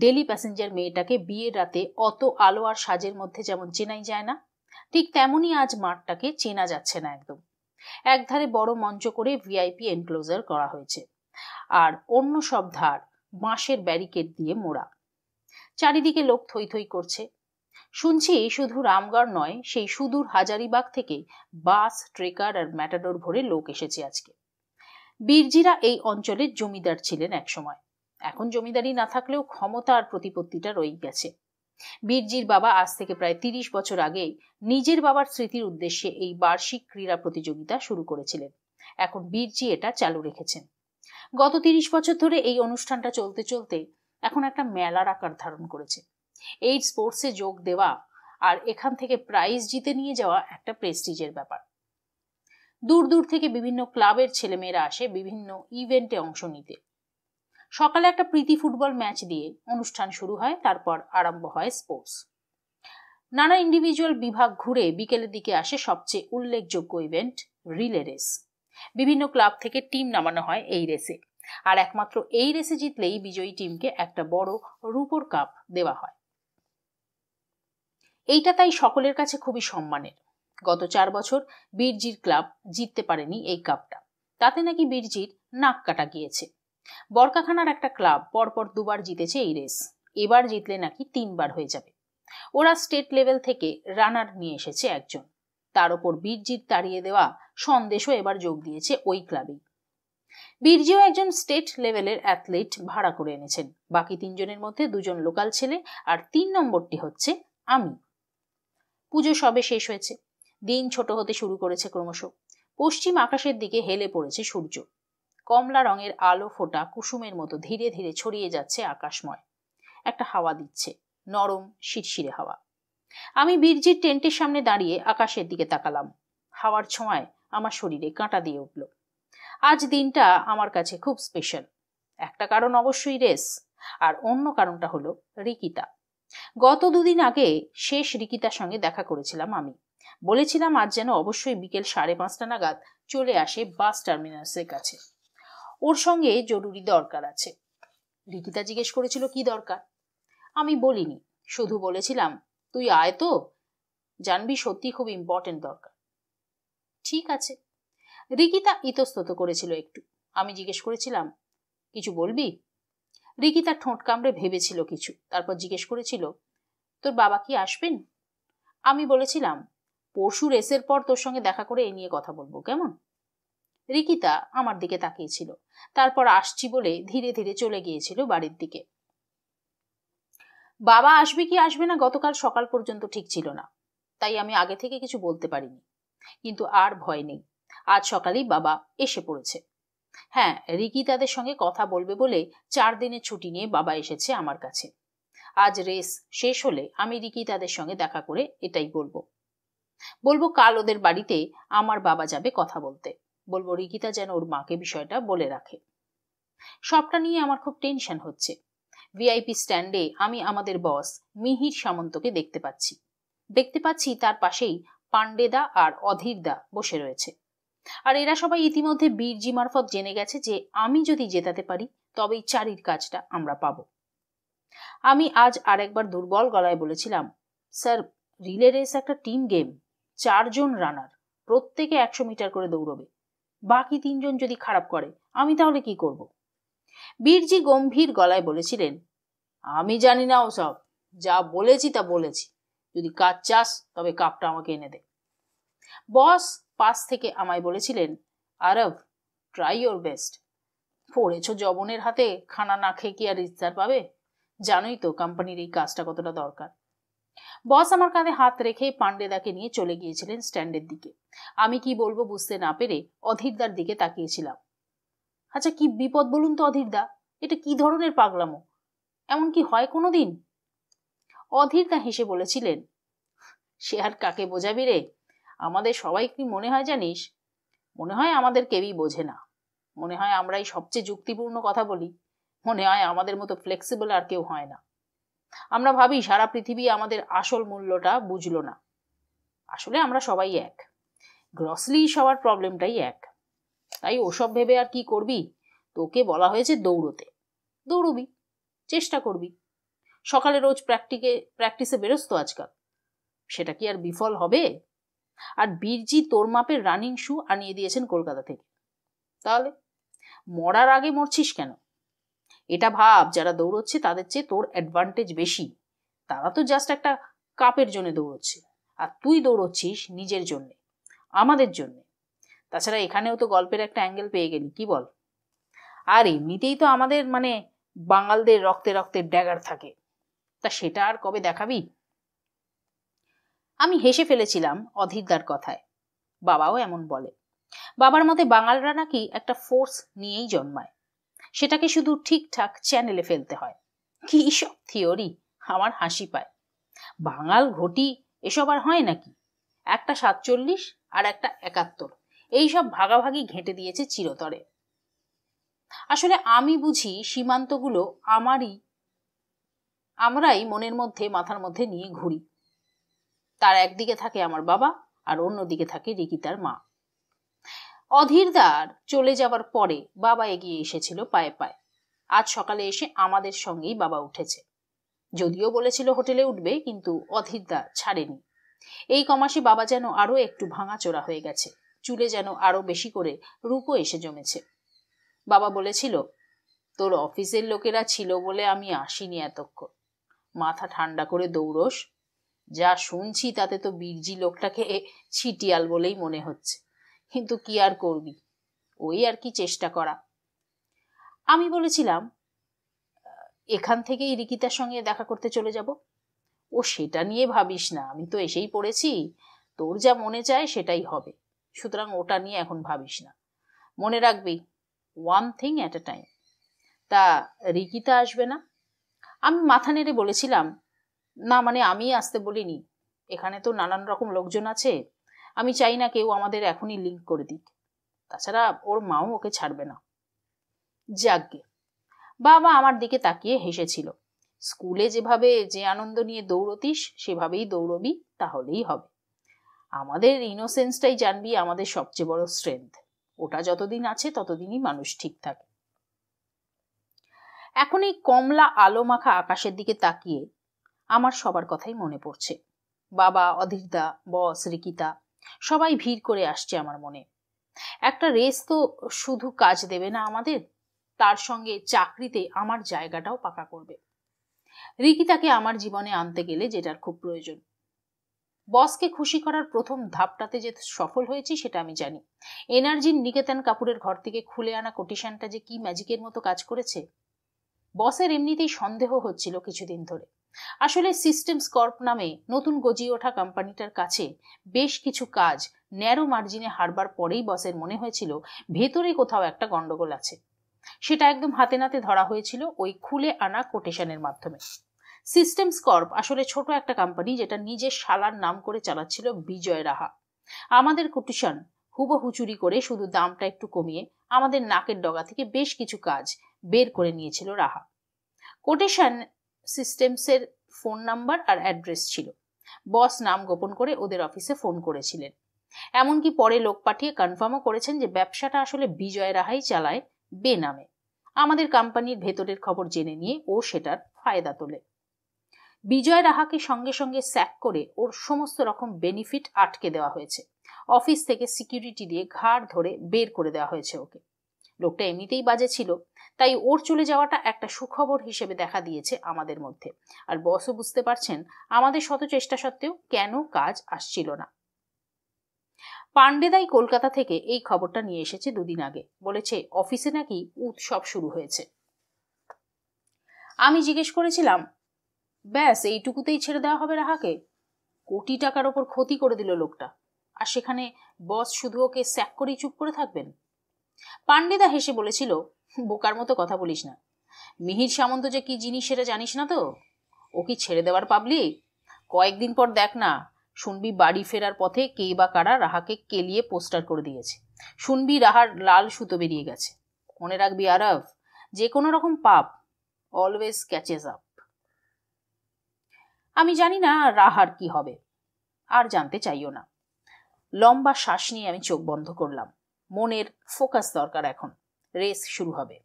ডেলি প্যাসেঞ্জার মেয়েটাকে বিয়ের রাতে অত আলো আর সাজের মধ্যে যেমন চেনাই যায় না ঠিক তেমনই আজ মাঠটাকে চেনা যাচ্ছে না একদম একধারে বড় মঞ্চ করে ভিআইপি এনক্লোজার করা হয়েছে আর অন্য সব ধার বাঁশের ব্যারিকেড দিয়ে মোড়া চারিদিকে লোক থই থই করছে শুনছি শুধু রামগড় নয় সেই সুদূর হাজারিবাগ থেকে বাস ট্রেকার আর ম্যাটাডোর ভরে লোক এসেছে আজকে বীরজিরা এই অঞ্চলের জমিদার ছিলেন একসময় এখন জমিদারি না থাকলেও ক্ষমতা আর প্রতিপত্তিটা রয়ে গেছে বীরজির বাবা আজ থেকে প্রায় তিরিশ বছর আগে নিজের বাবার স্মৃতির উদ্দেশ্যে এই বার্ষিক ক্রীড়া প্রতিযোগিতা শুরু করেছিলেন এখন বীরজি এটা চালু রেখেছেন গত তিরিশ বছর ধরে এই অনুষ্ঠানটা চলতে চলতে এখন একটা মেলার আকার ধারণ করেছে এই স্পোর্টসে যোগ দেওয়া আর এখান থেকে প্রাইজ জিতে নিয়ে যাওয়া একটা প্রেস্টিজের ব্যাপার দূর দূর থেকে বিভিন্ন ক্লাবের ছেলেমেয়েরা আসে বিভিন্ন ইভেন্টে অংশ নিতে সকালে একটা প্রীতি ফুটবল ম্যাচ দিয়ে অনুষ্ঠান শুরু হয় তারপর আরম্ভ হয় স্পোর্টস নানা ইন্ডিভিজুয়াল বিভাগ ঘুরে বিকেলের দিকে আসে সবচেয়ে উল্লেখযোগ্য ইভেন্ট রিলে রেস বিভিন্ন ক্লাব থেকে টিম নামানো হয় এই রেসে আর একমাত্র এই রেসে জিতলেই বিজয়ী টিমকে একটা বড় রুপোর কাপ দেওয়া হয় এইটা তাই সকলের কাছে খুবই সম্মানের গত চার বছর বীরজির ক্লাব জিততে পারেনি এই কাপটা তাতে নাকি বীরজির নাক কাটা গিয়েছে বরকাখানার একটা ক্লাব পরপর দুবার জিতেছে এই রেস এবার জিতলে নাকি তিনবার হয়ে যাবে ওরা স্টেট লেভেল থেকে রানার নিয়ে এসেছে একজন তার ওপর বীরজিৎ তাড়িয়ে দেওয়া সন্দেশও এবার যোগ দিয়েছে ওই ক্লাবেই বীরজিও একজন স্টেট লেভেলের অ্যাথলিট ভাড়া করে এনেছেন বাকি তিনজনের মধ্যে দুজন লোকাল ছেলে আর তিন নম্বরটি হচ্ছে আমি পুজো সবে শেষ হয়েছে দিন ছোট হতে শুরু করেছে ক্রমশ পশ্চিম আকাশের দিকে হেলে পড়েছে সূর্য কমলা রঙের আলো ফোটা কুসুমের মতো ধীরে ধীরে ছড়িয়ে যাচ্ছে আকাশময় একটা হাওয়া দিচ্ছে নরম শিরশিরে হাওয়া আমি বীরজির টেন্টের সামনে দাঁড়িয়ে আকাশের দিকে তাকালাম হাওয়ার ছোঁয়ায় আমার শরীরে কাঁটা দিয়ে উঠল আজ দিনটা আমার কাছে খুব স্পেশাল একটা কারণ অবশ্যই রেস আর অন্য কারণটা হলো রিকিতা গত দুদিন আগে শেষ রিকিতার সঙ্গে দেখা করেছিলাম আমি বলেছিলাম আজ যেন অবশ্যই বিকেল সাড়ে পাঁচটা নাগাদ চলে আসে বাস টার্মিনাসের কাছে ওর সঙ্গে জরুরি দরকার আছে লিটিকা জিজ্ঞেস করেছিল কি দরকার আমি বলিনি শুধু বলেছিলাম তুই আয় তো জানবি সত্যি খুব ইম্পর্টেন্ট দরকার ঠিক আছে রিকিতা ইতস্তত করেছিল একটু আমি জিজ্ঞেস করেছিলাম কিছু বলবি রিকিতা ঠোঁট কামড়ে ভেবেছিল কিছু তারপর জিজ্ঞেস করেছিল তোর বাবা কি আসবেন আমি বলেছিলাম পরশু রেসের পর তোর সঙ্গে দেখা করে এ নিয়ে কথা বলবো কেমন রিকিতা আমার দিকে তাকিয়েছিল তারপর আসছি বলে ধীরে ধীরে চলে গিয়েছিল বাড়ির দিকে বাবা আসবে কি আসবে না গতকাল সকাল পর্যন্ত ঠিক ছিল না তাই আমি আগে থেকে কিছু বলতে পারিনি কিন্তু আর ভয় নেই আজ সকালেই বাবা এসে পড়েছে হ্যাঁ রিকি তাদের সঙ্গে কথা বলবে বলে চার দিনের ছুটি নিয়ে বাবা এসেছে আমার কাছে আজ রেস শেষ হলে আমি রিকি তাদের সঙ্গে দেখা করে এটাই বলবো বলবো কাল ওদের বাড়িতে আমার বাবা যাবে কথা বলতে বলবো রিগিতা যেন ওর মাকে বিষয়টা বলে রাখে সবটা নিয়ে আমার খুব টেনশন হচ্ছে ভিআইপি স্ট্যান্ডে আমি আমাদের বস মিহির সামন্তকে দেখতে পাচ্ছি দেখতে পাচ্ছি তার পাশেই পাণ্ডেদা আর অধীরদা বসে রয়েছে আর এরা সবাই ইতিমধ্যে বীরজি মারফত জেনে গেছে যে আমি যদি জেতাতে পারি তবেই চারির কাজটা আমরা পাব আমি আজ আর একবার দুর্বল গলায় বলেছিলাম স্যার রিলে রেস একটা টিম গেম চারজন রানার প্রত্যেকে একশো মিটার করে দৌড়বে বাকি তিনজন যদি খারাপ করে আমি তাহলে কি করব বীরজি গম্ভীর গলায় বলেছিলেন আমি জানি না ওসব যা বলেছি তা বলেছি যদি কাজ চাস তবে কাপটা আমাকে এনে দে বস পাশ থেকে আমায় বলেছিলেন আরব ট্রাই ওর বেস্ট পড়েছ জবনের হাতে খানা না খেয়ে কি আর ইস্তার পাবে জানোই তো কোম্পানির এই কাজটা কতটা দরকার বস আমার কাঁধে হাত রেখে পাণ্ডেদাকে নিয়ে চলে গিয়েছিলেন স্ট্যান্ডের দিকে আমি কি বলবো বুঝতে না পেরে অধীরদার দিকে তাকিয়েছিলাম আচ্ছা কি বিপদ বলুন তো অধীরদা এটা কি ধরনের পাগলামো এমন কি হয় কোনো দিন অধীরদা হেসে বলেছিলেন সে আর কাকে বোঝাবি রে আমাদের সবাই কি মনে হয় জানিস মনে হয় আমাদের কেউই বোঝে না মনে হয় আমরাই সবচেয়ে যুক্তিপূর্ণ কথা বলি মনে হয় আমাদের মতো ফ্লেক্সিবল আর কেউ হয় না আমরা ভাবি সারা পৃথিবী আমাদের আসল মূল্যটা বুঝলো না আসলে আমরা সবাই এক গ্রসলি সবার প্রবলেমটাই এক তাই ওসব ভেবে আর কি করবি তোকে বলা হয়েছে দৌড়তে দৌড়বি চেষ্টা করবি সকালে রোজ প্র্যাকটিকে প্র্যাকটিসে বেরোস তো আজকাল সেটা কি আর বিফল হবে আর বীরজি তোর মাপের রানিং শু আনিয়ে দিয়েছেন কলকাতা থেকে তাহলে মরার আগে মরছিস কেন এটা ভাব যারা দৌড়চ্ছে তাদের চেয়ে তোর অ্যাডভান্টেজ বেশি তারা তো জাস্ট একটা কাপের জন্য দৌড়চ্ছে আর তুই দৌড়চ্ছিস নিজের জন্যে আমাদের জন্যে তাছাড়া এখানেও তো গল্পের একটা অ্যাঙ্গেল পেয়ে গেলি কি বল আর এমনিতেই তো আমাদের মানে বাঙালদের রক্তে রক্তে ড্যাগার থাকে তা সেটা আর কবে দেখাবি আমি হেসে ফেলেছিলাম অধিকদার কথায় বাবাও এমন বলে বাবার মতে বাঙালরা নাকি একটা ফোর্স নিয়েই জন্মায় সেটাকে শুধু ঠিকঠাক চ্যানেলে ফেলতে হয় কি সব থিওরি আমার হাসি পায় বাঙাল ঘটি এসব আর হয় নাকি একটা সাতচল্লিশ আর একটা একাত্তর এইসব ভাগাভাগি ঘেঁটে দিয়েছে চিরতরে আসলে আমি বুঝি সীমান্তগুলো আমারই আমরাই মনের মধ্যে মাথার মধ্যে নিয়ে ঘুরি তার একদিকে থাকে আমার বাবা আর অন্যদিকে থাকে রিকিতার মা অধীরদার চলে যাওয়ার পরে বাবা এগিয়ে এসেছিল পায়ে পায়ে আজ সকালে এসে আমাদের সঙ্গেই বাবা উঠেছে যদিও বলেছিল হোটেলে উঠবে কিন্তু অধীরদা ছাড়েনি এই কমাসে বাবা যেন আরও একটু ভাঙাচোরা হয়ে গেছে চুলে যেন আরও বেশি করে রূপো এসে জমেছে বাবা বলেছিল তোর অফিসের লোকেরা ছিল বলে আমি আসিনি এতক্ষণ মাথা ঠান্ডা করে দৌড়স যা শুনছি তাতে তো বীরজি লোকটাকে ছিটিয়াল বলেই মনে হচ্ছে কিন্তু কি আর করবি ওই আর কি চেষ্টা করা আমি বলেছিলাম এখান থেকেই রিকিতার সঙ্গে দেখা করতে চলে যাব ও সেটা নিয়ে ভাবিস না আমি তো এসেই পড়েছি তোর যা মনে চায় সেটাই হবে সুতরাং ওটা নিয়ে এখন ভাবিস না মনে রাখবি one thing at a time তা রিকিতা আসবে না আমি মাথা নেড়ে বলেছিলাম না মানে আমি আসতে বলিনি এখানে তো নানান রকম লোকজন আছে আমি চাই না কেউ আমাদের এখনই লিঙ্ক করে দিক তাছাড়া ওর মাও ওকে ছাড়বে না যাগ্যে বাবা আমার দিকে তাকিয়ে হেসেছিল স্কুলে যেভাবে যে আনন্দ নিয়ে দৌড়তিস সেভাবেই দৌড়বি তাহলেই হবে আমাদের ইনোসেন্সটাই জানবি আমাদের সবচেয়ে বড় স্ট্রেংথ ওটা যতদিন আছে ততদিনই মানুষ ঠিক থাকে এখন এই কমলা আলো মাখা আকাশের দিকে তাকিয়ে আমার সবার কথাই মনে পড়ছে বাবা অধীরদা বস রিকিতা সবাই ভিড় করে আসছে আমার মনে একটা রেস তো শুধু কাজ দেবে না আমাদের তার সঙ্গে চাকরিতে আমার জায়গাটাও পাকা করবে রিকি তাকে আমার জীবনে আনতে গেলে যেটার খুব প্রয়োজন বসকে খুশি করার প্রথম ধাপটাতে যে সফল হয়েছি সেটা আমি জানি এনার্জির নিকেতন কাপুরের ঘর থেকে খুলে আনা কোটিশনটা যে কি ম্যাজিকের মতো কাজ করেছে বসের এমনিতেই সন্দেহ হচ্ছিল কিছুদিন ধরে আসলে সিস্টেমস কর্প নামে নতুন গজিয়ে ওঠা কোম্পানিটার কাছে বেশ কিছু কাজ ন্যারো মার্জিনে হারবার পরেই বসের মনে হয়েছিল ভেতরে কোথাও একটা গন্ডগোল আছে সেটা একদম হাতে নাতে ধরা হয়েছিল ওই খুলে আনা কোটেশনের মাধ্যমে সিস্টেমস কর্প আসলে ছোট একটা কোম্পানি যেটা নিজের শালার নাম করে চালাচ্ছিল বিজয় রাহা আমাদের কোটেশন হুবহু চুরি করে শুধু দামটা একটু কমিয়ে আমাদের নাকের ডগা থেকে বেশ কিছু কাজ বের করে নিয়েছিল রাহা কোটেশন সিস্টেমসের ফোন নাম্বার আর অ্যাড্রেস ছিল বস নাম গোপন করে ওদের অফিসে ফোন করেছিলেন এমনকি পরে লোক পাঠিয়ে কনফার্মও করেছেন যে ব্যবসাটা আসলে বিজয় রাহাই চালায় বেনামে আমাদের কোম্পানির ভেতরের খবর জেনে নিয়ে ও সেটার ফায়দা তোলে বিজয় রাহাকে সঙ্গে সঙ্গে স্যাক করে ওর সমস্ত রকম বেনিফিট আটকে দেওয়া হয়েছে অফিস থেকে সিকিউরিটি দিয়ে ঘাড় ধরে বের করে দেওয়া হয়েছে ওকে লোকটা এমনিতেই বাজে ছিল তাই ওর চলে যাওয়াটা একটা সুখবর হিসেবে দেখা দিয়েছে আমাদের মধ্যে আর বসও বুঝতে পারছেন আমাদের শত চেষ্টা সত্ত্বেও কেন কাজ আসছিল না পাণ্ডেদাই কলকাতা থেকে এই খবরটা নিয়ে এসেছে দুদিন আগে বলেছে অফিসে নাকি উৎসব শুরু হয়েছে আমি জিজ্ঞেস করেছিলাম ব্যাস এইটুকুতেই ছেড়ে দেওয়া হবে রাহাকে কোটি টাকার ওপর ক্ষতি করে দিল লোকটা আর সেখানে বস শুধু ওকে স্যাক করেই চুপ করে থাকবেন পাণ্ডেদা হেসে বলেছিল বোকার মতো কথা বলিস না মিহির সামন্ত যে কি জিনিস সেটা জানিস না তো ও কি ছেড়ে দেওয়ার পাবলিক কয়েকদিন পর দেখ না শুনবি বাড়ি ফেরার পথে কে বা কারা রাহাকে কেলিয়ে পোস্টার করে দিয়েছে শুনবি রাহার লাল সুতো বেরিয়ে গেছে মনে রাখবি আরব যে কোনো রকম পাপ অলওয়েজ ক্যাচেস আপ আমি জানি না রাহার কি হবে আর জানতে চাইও না লম্বা শ্বাস নিয়ে আমি চোখ বন্ধ করলাম মনের ফোকাস দরকার এখন রেস শুরু হবে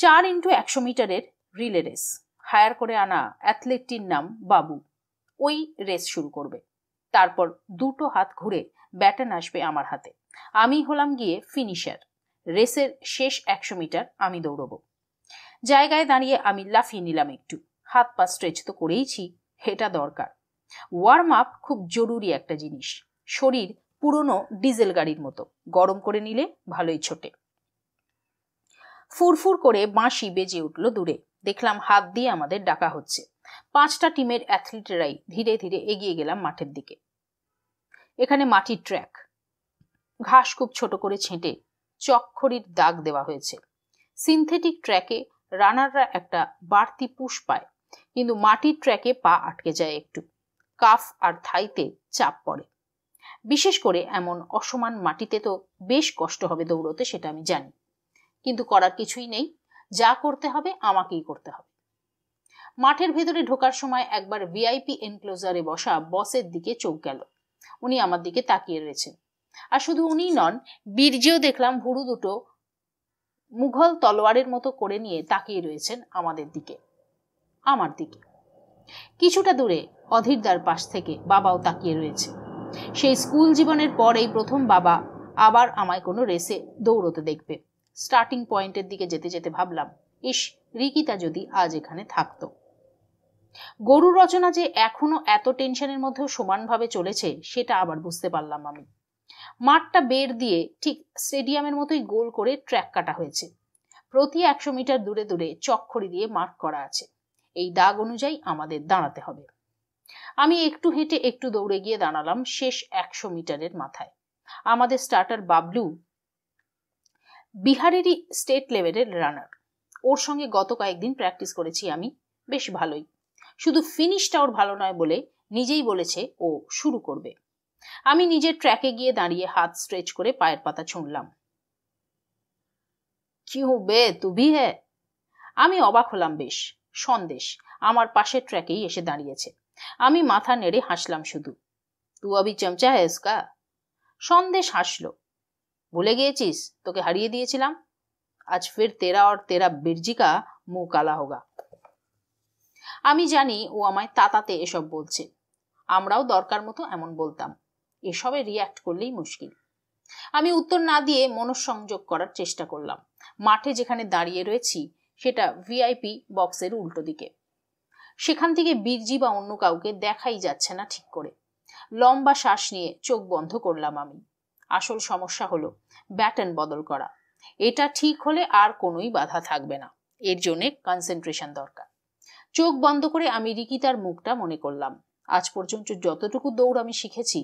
চার ইন্টু একশো মিটারের রিলে রেস হায়ার করে আনা অ্যাথলেটটির নাম বাবু ওই রেস শুরু করবে তারপর দুটো হাত ঘুরে ব্যাটন আসবে আমার হাতে আমি হলাম গিয়ে ফিনিশার রেসের শেষ একশো মিটার আমি দৌড়ব জায়গায় দাঁড়িয়ে আমি লাফিয়ে নিলাম একটু হাত পা স্ট্রেচ তো করেইছি এটা দরকার ওয়ার্ম আপ খুব জরুরি একটা জিনিস শরীর পুরনো ডিজেল গাড়ির মতো গরম করে নিলে ভালোই ছোটে ফুরফুর করে বাঁশি বেজে উঠল দূরে দেখলাম হাত দিয়ে আমাদের ডাকা হচ্ছে পাঁচটা টিমের অ্যাথলিটেরাই ধীরে ধীরে এগিয়ে গেলাম মাঠের দিকে এখানে মাটির ট্র্যাক ঘাস খুব ছোট করে ছেঁটে চক্ষরির দাগ দেওয়া হয়েছে সিনথেটিক ট্র্যাকে রানাররা একটা বাড়তি পুশ পায় কিন্তু মাটির ট্র্যাকে পা আটকে যায় একটু কাফ আর থাইতে চাপ পড়ে বিশেষ করে এমন অসমান মাটিতে তো বেশ কষ্ট হবে দৌড়তে সেটা আমি জানি কিন্তু করার কিছুই নেই যা করতে হবে আমাকেই করতে হবে মাঠের ভেতরে ঢোকার সময় একবার ভিআইপি এনক্লোজারে বসা বসের দিকে চোখ গেল উনি আমার দিকে তাকিয়ে রয়েছেন আর শুধু উনি নন বীর্যেও দেখলাম ভুরু দুটো মুঘল তলোয়ারের মতো করে নিয়ে তাকিয়ে রয়েছেন আমাদের দিকে আমার দিকে কিছুটা দূরে অধীরদার পাশ থেকে বাবাও তাকিয়ে রয়েছে সেই স্কুল জীবনের পর এই প্রথম বাবা আবার আমায় কোনো রেসে দৌড়তে দেখবে স্টার্টিং পয়েন্টের দিকে যেতে যেতে ভাবলাম ইস রিকিতা যদি আজ এখানে থাকতো গরু রচনা যে এখনো এত টেনশনের মধ্যেও সমানভাবে চলেছে সেটা আবার বুঝতে পারলাম আমি মাঠটা বের দিয়ে ঠিক স্টেডিয়ামের মতোই গোল করে ট্র্যাক কাটা হয়েছে প্রতি একশো মিটার দূরে দূরে চক্ষরি দিয়ে মার্ক করা আছে এই দাগ অনুযায়ী আমাদের দাঁড়াতে হবে আমি একটু হেঁটে একটু দৌড়ে গিয়ে দাঁড়ালাম শেষ একশো মিটারের মাথায় আমাদের স্টার্টার বাবলু বিহারেরই স্টেট লেভেলের রানার ওর সঙ্গে গত কয়েকদিন প্র্যাকটিস করেছি আমি বেশ ভালোই শুধু ফিনিশটা ওর ভালো নয় বলে নিজেই বলেছে ও শুরু করবে আমি নিজের ট্র্যাকে গিয়ে দাঁড়িয়ে হাত স্ট্রেচ করে পায়ের পাতা ছুঁড়লাম কি বে তুবি হ্যাঁ আমি অবাক হলাম বেশ সন্দেশ আমার পাশের ট্র্যাকেই এসে দাঁড়িয়েছে আমি মাথা নেড়ে হাসলাম শুধু তু আবি চমচা হ্যাঁ সন্দেশ হাসলো ভুলে গিয়েছিস তোকে হারিয়ে দিয়েছিলাম আজ ফের তেরা ওর তেরা বিরজিকা মুখ কালা হোগা আমি জানি ও আমায় তাতাতে এসব বলছে আমরাও দরকার মতো এমন বলতাম এসবে রিয়াক্ট করলেই মুশকিল আমি উত্তর না দিয়ে মনঃসংযোগ করার চেষ্টা করলাম মাঠে যেখানে দাঁড়িয়ে রয়েছি সেটা ভিআইপি বক্সের উল্টো দিকে সেখান থেকে বীরজি বা অন্য কাউকে দেখাই যাচ্ছে না ঠিক করে লম্বা শ্বাস নিয়ে চোখ বন্ধ করলাম আমি আসল সমস্যা হলো ব্যাটন বদল করা এটা ঠিক হলে আর কোনোই বাধা থাকবে না এর জন্যে কনসেন্ট্রেশন দরকার চোখ বন্ধ করে আমি রিকিতার মুখটা মনে করলাম আজ পর্যন্ত যতটুকু দৌড় আমি শিখেছি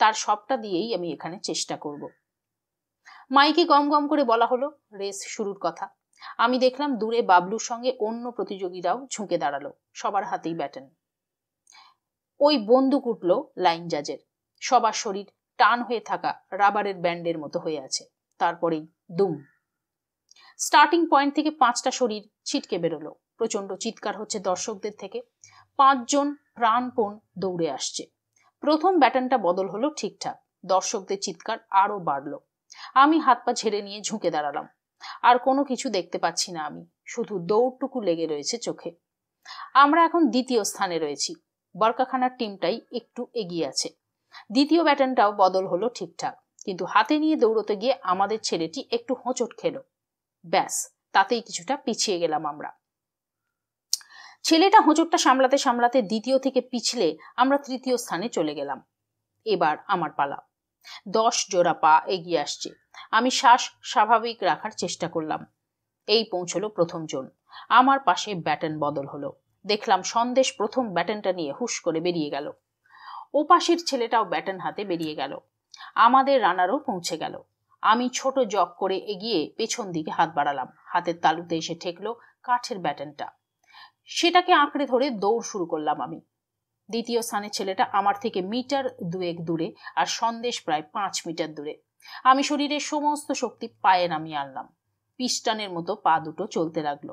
তার সবটা দিয়েই আমি এখানে চেষ্টা করব মাইকে গম গম করে বলা হলো রেস শুরুর কথা আমি দেখলাম দূরে বাবলুর সঙ্গে অন্য প্রতিযোগীরাও ঝুঁকে দাঁড়ালো সবার হাতেই ব্যাটেন ওই বন্দুক উঠল লাইন জাজের সবার শরীর টান হয়ে থাকা রাবারের ব্যান্ডের মতো হয়ে আছে তারপরেই দুম স্টার্টিং পয়েন্ট থেকে পাঁচটা শরীর ছিটকে বেরোলো প্রচণ্ড চিৎকার হচ্ছে দর্শকদের থেকে পাঁচজন প্রাণপণ দৌড়ে আসছে প্রথম ব্যাটনটা বদল হলো ঠিকঠাক দর্শকদের চিৎকার আরও বাড়ল আমি হাত পা ঝেড়ে নিয়ে ঝুঁকে দাঁড়ালাম আর কোনো কিছু দেখতে পাচ্ছি না আমি শুধু দৌড়টুকু লেগে রয়েছে চোখে আমরা এখন দ্বিতীয় স্থানে রয়েছি বরকাখানার টিমটাই একটু এগিয়ে আছে দ্বিতীয় ব্যাটনটাও বদল হলো ঠিকঠাক কিন্তু হাতে নিয়ে দৌড়তে গিয়ে আমাদের ছেলেটি একটু হোঁচট খেল ব্যাস তাতেই কিছুটা পিছিয়ে গেলাম আমরা ছেলেটা হোঁচটটা সামলাতে সামলাতে দ্বিতীয় থেকে পিছলে আমরা তৃতীয় স্থানে চলে গেলাম এবার আমার পালা দশ জোড়া পা এগিয়ে আসছে আমি শ্বাস স্বাভাবিক রাখার চেষ্টা করলাম এই পৌঁছলো প্রথম জন আমার পাশে ব্যাটন বদল হলো দেখলাম সন্দেশ প্রথম ব্যাটনটা নিয়ে হুশ করে বেরিয়ে গেল ওপাশের ছেলেটাও ব্যাটন হাতে বেরিয়ে গেল আমাদের রানারও পৌঁছে গেল আমি ছোট জগ করে এগিয়ে পেছন দিকে হাত বাড়ালাম হাতের তালুতে এসে ঠেকলো কাঠের ব্যাটনটা সেটাকে আঁকড়ে ধরে দৌড় শুরু করলাম আমি দ্বিতীয় স্থানে ছেলেটা আমার থেকে মিটার দুয়েক দূরে আর সন্দেশ প্রায় পাঁচ মিটার দূরে আমি শরীরের সমস্ত শক্তি পায়ে নামিয়ে আনলাম পিস্টানের মতো পা দুটো চলতে লাগলো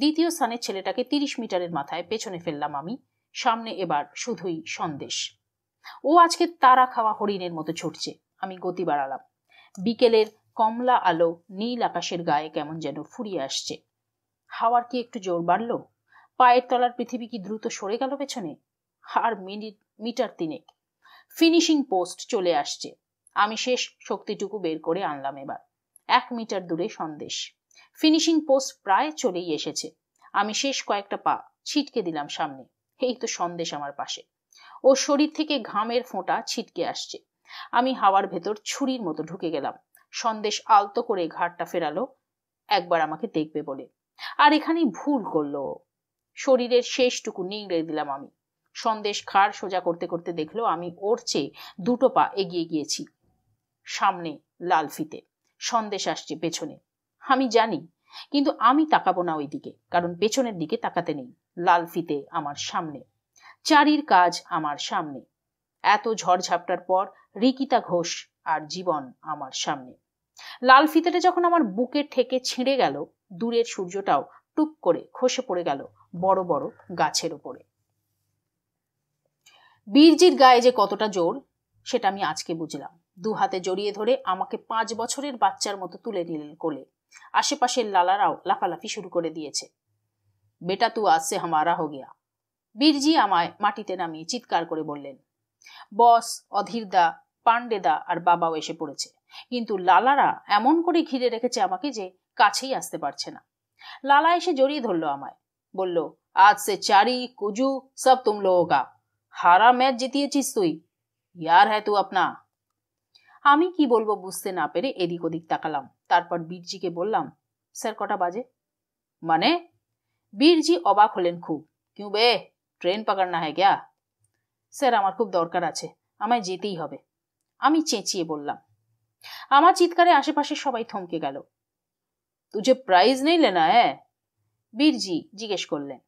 দ্বিতীয় স্থানের ছেলেটাকে তিরিশ মিটারের মাথায় পেছনে ফেললাম আমি সামনে এবার শুধুই সন্দেশ ও আজকে তারা খাওয়া হরিণের মতো ছুটছে আমি গতি বাড়ালাম বিকেলের কমলা আলো নীল আকাশের গায়ে কেমন যেন ফুরিয়ে আসছে হাওয়ার কি একটু জোর বাড়ল পায়ের তলার পৃথিবী কি দ্রুত সরে গেল পেছনে আর মিনিট মিটার তিনেক ফিনিশিং পোস্ট চলে আসছে আমি শেষ শক্তিটুকু বের করে আনলাম এবার এক মিটার দূরে সন্দেশ ফিনিশিং পোস্ট প্রায় চলেই এসেছে আমি শেষ কয়েকটা পা ছিটকে দিলাম সামনে এই তো সন্দেশ আমার পাশে ও শরীর থেকে ঘামের ফোঁটা ছিটকে আসছে আমি হাওয়ার ভেতর ছুরির মতো ঢুকে গেলাম সন্দেশ আলতো করে ঘাটটা ফেরালো একবার আমাকে দেখবে বলে আর এখানেই ভুল করলো শরীরের শেষটুকু নিংড়ে দিলাম আমি সন্দেশ খাড় সোজা করতে করতে দেখলো আমি ওর চেয়ে দুটো পা এগিয়ে গিয়েছি সামনে লাল ফিতে সন্দেশ আসছে পেছনে আমি জানি কিন্তু আমি তাকাবো না ওই দিকে কারণ পেছনের দিকে তাকাতে নেই লাল ফিতে আমার সামনে চারির কাজ আমার সামনে এত ঝড়ঝাপটার পর রিকিতা ঘোষ আর জীবন আমার সামনে লাল ফিতেটা যখন আমার বুকে ঠেকে ছিঁড়ে গেল দূরের সূর্যটাও টুক করে খসে পড়ে গেল বড় বড় গাছের উপরে বীরজির গায়ে যে কতটা জোর সেটা আমি আজকে বুঝলাম দু হাতে জড়িয়ে ধরে আমাকে পাঁচ বছরের বাচ্চার মতো তুলে নিলেন কোলে আশেপাশের লালারাও লাফালাফি শুরু করে দিয়েছে বেটা তু আজ সে হামারা হো গিয়া বীরজি আমায় মাটিতে নামিয়ে চিৎকার করে বললেন বস অধীরদা পাণ্ডেদা আর বাবাও এসে পড়েছে কিন্তু লালারা এমন করে ঘিরে রেখেছে আমাকে যে কাছেই আসতে পারছে না লালা এসে জড়িয়ে ধরল আমায় বলল আজ সে চারি কুজু সব তুম লোকা হারা ম্যাচ জিতিয়েছিস তুই ইয়ার হ্যাঁ তু আপনা আমি কি বলবো বুঝতে না পেরে এদিক ওদিক তাকালাম তারপর বীরজিকে বললাম স্যার কটা বাজে মানে বীরজি অবাক হলেন খুব কিউ বে ট্রেন না হ্যাঁ গ্যা স্যার আমার খুব দরকার আছে আমায় যেতেই হবে আমি চেঁচিয়ে বললাম আমার চিৎকারে আশেপাশে সবাই থমকে গেল তুঝে প্রাইজ নেই না হ্যাঁ বীরজি জিজ্ঞেস করলেন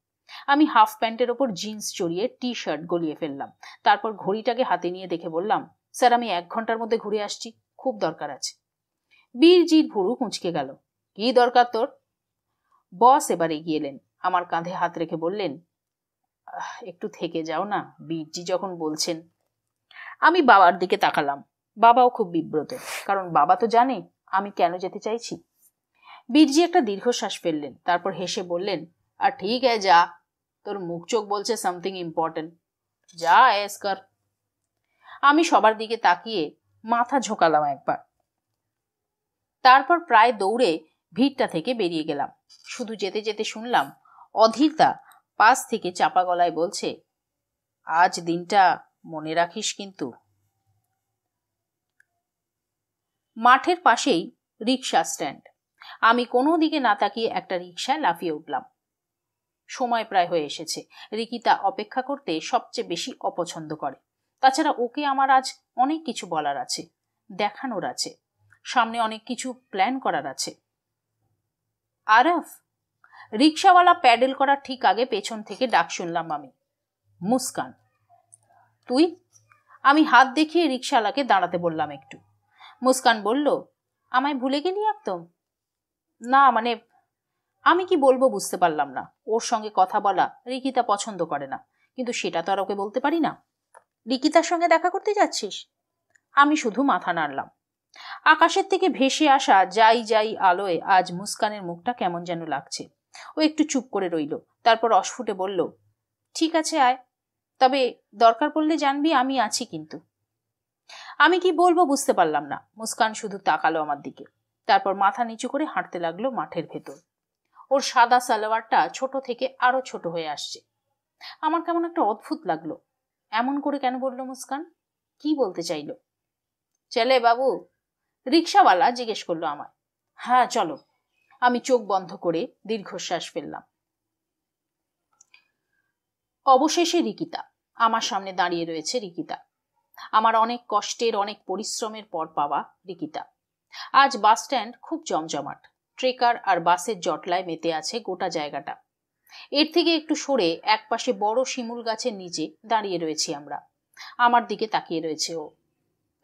আমি হাফ প্যান্টের ওপর জিন্স চড়িয়ে টি শার্ট গলিয়ে ফেললাম তারপর ঘড়িটাকে হাতে নিয়ে দেখে বললাম স্যার আমি এক ঘন্টার মধ্যে ঘুরে আসছি খুব দরকার আছে বীরজির ভুরু কুঁচকে গেল কি দরকার তোর বস এবার এগিয়ে এলেন আমার কাঁধে হাত রেখে বললেন একটু থেকে যাও না বীরজি যখন বলছেন আমি বাবার দিকে তাকালাম বাবাও খুব বিব্রত কারণ বাবা তো জানে আমি কেন যেতে চাইছি বীরজি একটা দীর্ঘশ্বাস ফেললেন তারপর হেসে বললেন আর ঠিক হ্যাঁ যা তোর মুখ চোখ বলছে সামথিং ইম্পর্টেন্ট যা এসকার আমি সবার দিকে তাকিয়ে মাথা ঝোঁকালাম একবার তারপর প্রায় দৌড়ে ভিড়টা থেকে বেরিয়ে গেলাম শুধু যেতে যেতে শুনলাম অধীরতা পাশ থেকে চাপা গলায় বলছে আজ দিনটা মনে রাখিস কিন্তু মাঠের পাশেই রিক্সা স্ট্যান্ড আমি কোনো দিকে না তাকিয়ে একটা রিক্সায় লাফিয়ে উঠলাম সময় প্রায় হয়ে এসেছে রিকিতা অপেক্ষা করতে সবচেয়ে বেশি অপছন্দ করে তাছাড়া ওকে আমার আজ অনেক কিছু বলার আছে দেখানোর আছে সামনে অনেক কিছু প্ল্যান করার আছে আরফ রিক্সাওয়ালা প্যাডেল করার ঠিক আগে পেছন থেকে ডাক শুনলাম আমি মুস্কান তুই আমি হাত দেখিয়ে রিক্সাওয়ালাকে দাঁড়াতে বললাম একটু মুস্কান বলল আমায় ভুলে গেলি একদম না মানে আমি কি বলবো বুঝতে পারলাম না ওর সঙ্গে কথা বলা রিকিতা পছন্দ করে না কিন্তু সেটা তো আর ওকে বলতে পারি না রিকিতার সঙ্গে দেখা করতে যাচ্ছিস আমি শুধু মাথা নাড়লাম আকাশের থেকে ভেসে আসা যাই যাই আলোয় আজ মুস্কানের মুখটা কেমন যেন লাগছে ও একটু চুপ করে রইল তারপর অস্ফুটে বলল ঠিক আছে আয় তবে দরকার পড়লে জানবি আমি আছি কিন্তু আমি কি বলবো বুঝতে পারলাম না মুস্কান শুধু তাকালো আমার দিকে তারপর মাথা নিচু করে হাঁটতে লাগলো মাঠের ভেতর ওর সাদা সালোয়ারটা ছোট থেকে আরো ছোট হয়ে আসছে আমার কেমন একটা অদ্ভুত লাগলো এমন করে কেন বললো মুস্কান কি বলতে চাইল চলে বাবু রিক্সাওয়ালা জিজ্ঞেস করলো আমায় হ্যাঁ চলো আমি চোখ বন্ধ করে দীর্ঘশ্বাস ফেললাম অবশেষে রিকিতা আমার সামনে দাঁড়িয়ে রয়েছে রিকিতা আমার অনেক কষ্টের অনেক পরিশ্রমের পর পাওয়া রিকিতা আজ বাস স্ট্যান্ড খুব জমজমাট ট্রেকার আর বাসের জটলায় মেতে আছে গোটা জায়গাটা এর থেকে একটু সরে একপাশে বড় শিমুল গাছের নিচে দাঁড়িয়ে রয়েছি আমরা আমার দিকে তাকিয়ে রয়েছে ও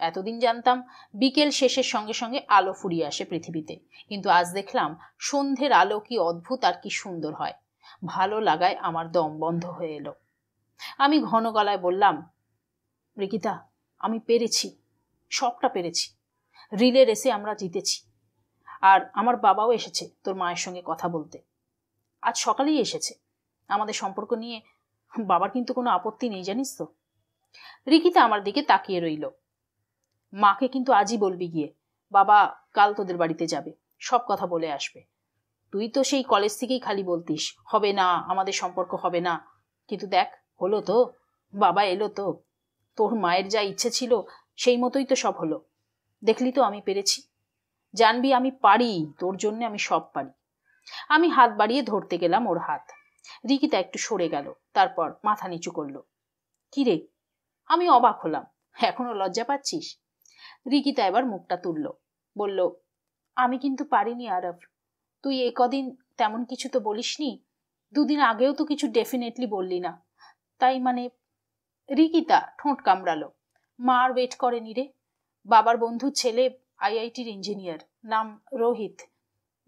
এতদিন জানতাম বিকেল শেষের সঙ্গে সঙ্গে আলো ফুরিয়ে আসে পৃথিবীতে কিন্তু আজ দেখলাম সন্ধ্যের আলো কি অদ্ভুত আর কি সুন্দর হয় ভালো লাগায় আমার দম বন্ধ হয়ে এলো আমি ঘন গলায় বললাম রিকিতা আমি পেরেছি সবটা পেরেছি রিলে রেসে আমরা জিতেছি আর আমার বাবাও এসেছে তোর মায়ের সঙ্গে কথা বলতে আজ সকালেই এসেছে আমাদের সম্পর্ক নিয়ে বাবার কিন্তু কোনো আপত্তি নেই জানিস তো রিকিতা আমার দিকে তাকিয়ে রইল মাকে কিন্তু আজই বলবি গিয়ে বাবা কাল তোদের বাড়িতে যাবে সব কথা বলে আসবে তুই তো সেই কলেজ থেকেই খালি বলতিস হবে না আমাদের সম্পর্ক হবে না কিন্তু দেখ হলো তো বাবা এলো তো তোর মায়ের যা ইচ্ছে ছিল সেই মতোই তো সব হলো দেখলি তো আমি পেরেছি জানবি আমি পারি তোর জন্য আমি সব পারি আমি হাত বাড়িয়ে ধরতে গেলাম ওর হাত রিকিতা একটু সরে গেল তারপর মাথা নিচু করলো কিরে আমি অবাক হলাম এখনো লজ্জা পাচ্ছিস রিকিতা এবার মুখটা তুলল বলল আমি কিন্তু পারিনি আরফ তুই এ কদিন তেমন কিছু তো বলিসনি দুদিন আগেও তো কিছু ডেফিনেটলি বললি না তাই মানে রিকিতা ঠোঁট কামড়ালো মা আর ওয়েট করেনি রে বাবার বন্ধু ছেলে আইআইটির ইঞ্জিনিয়ার নাম রোহিত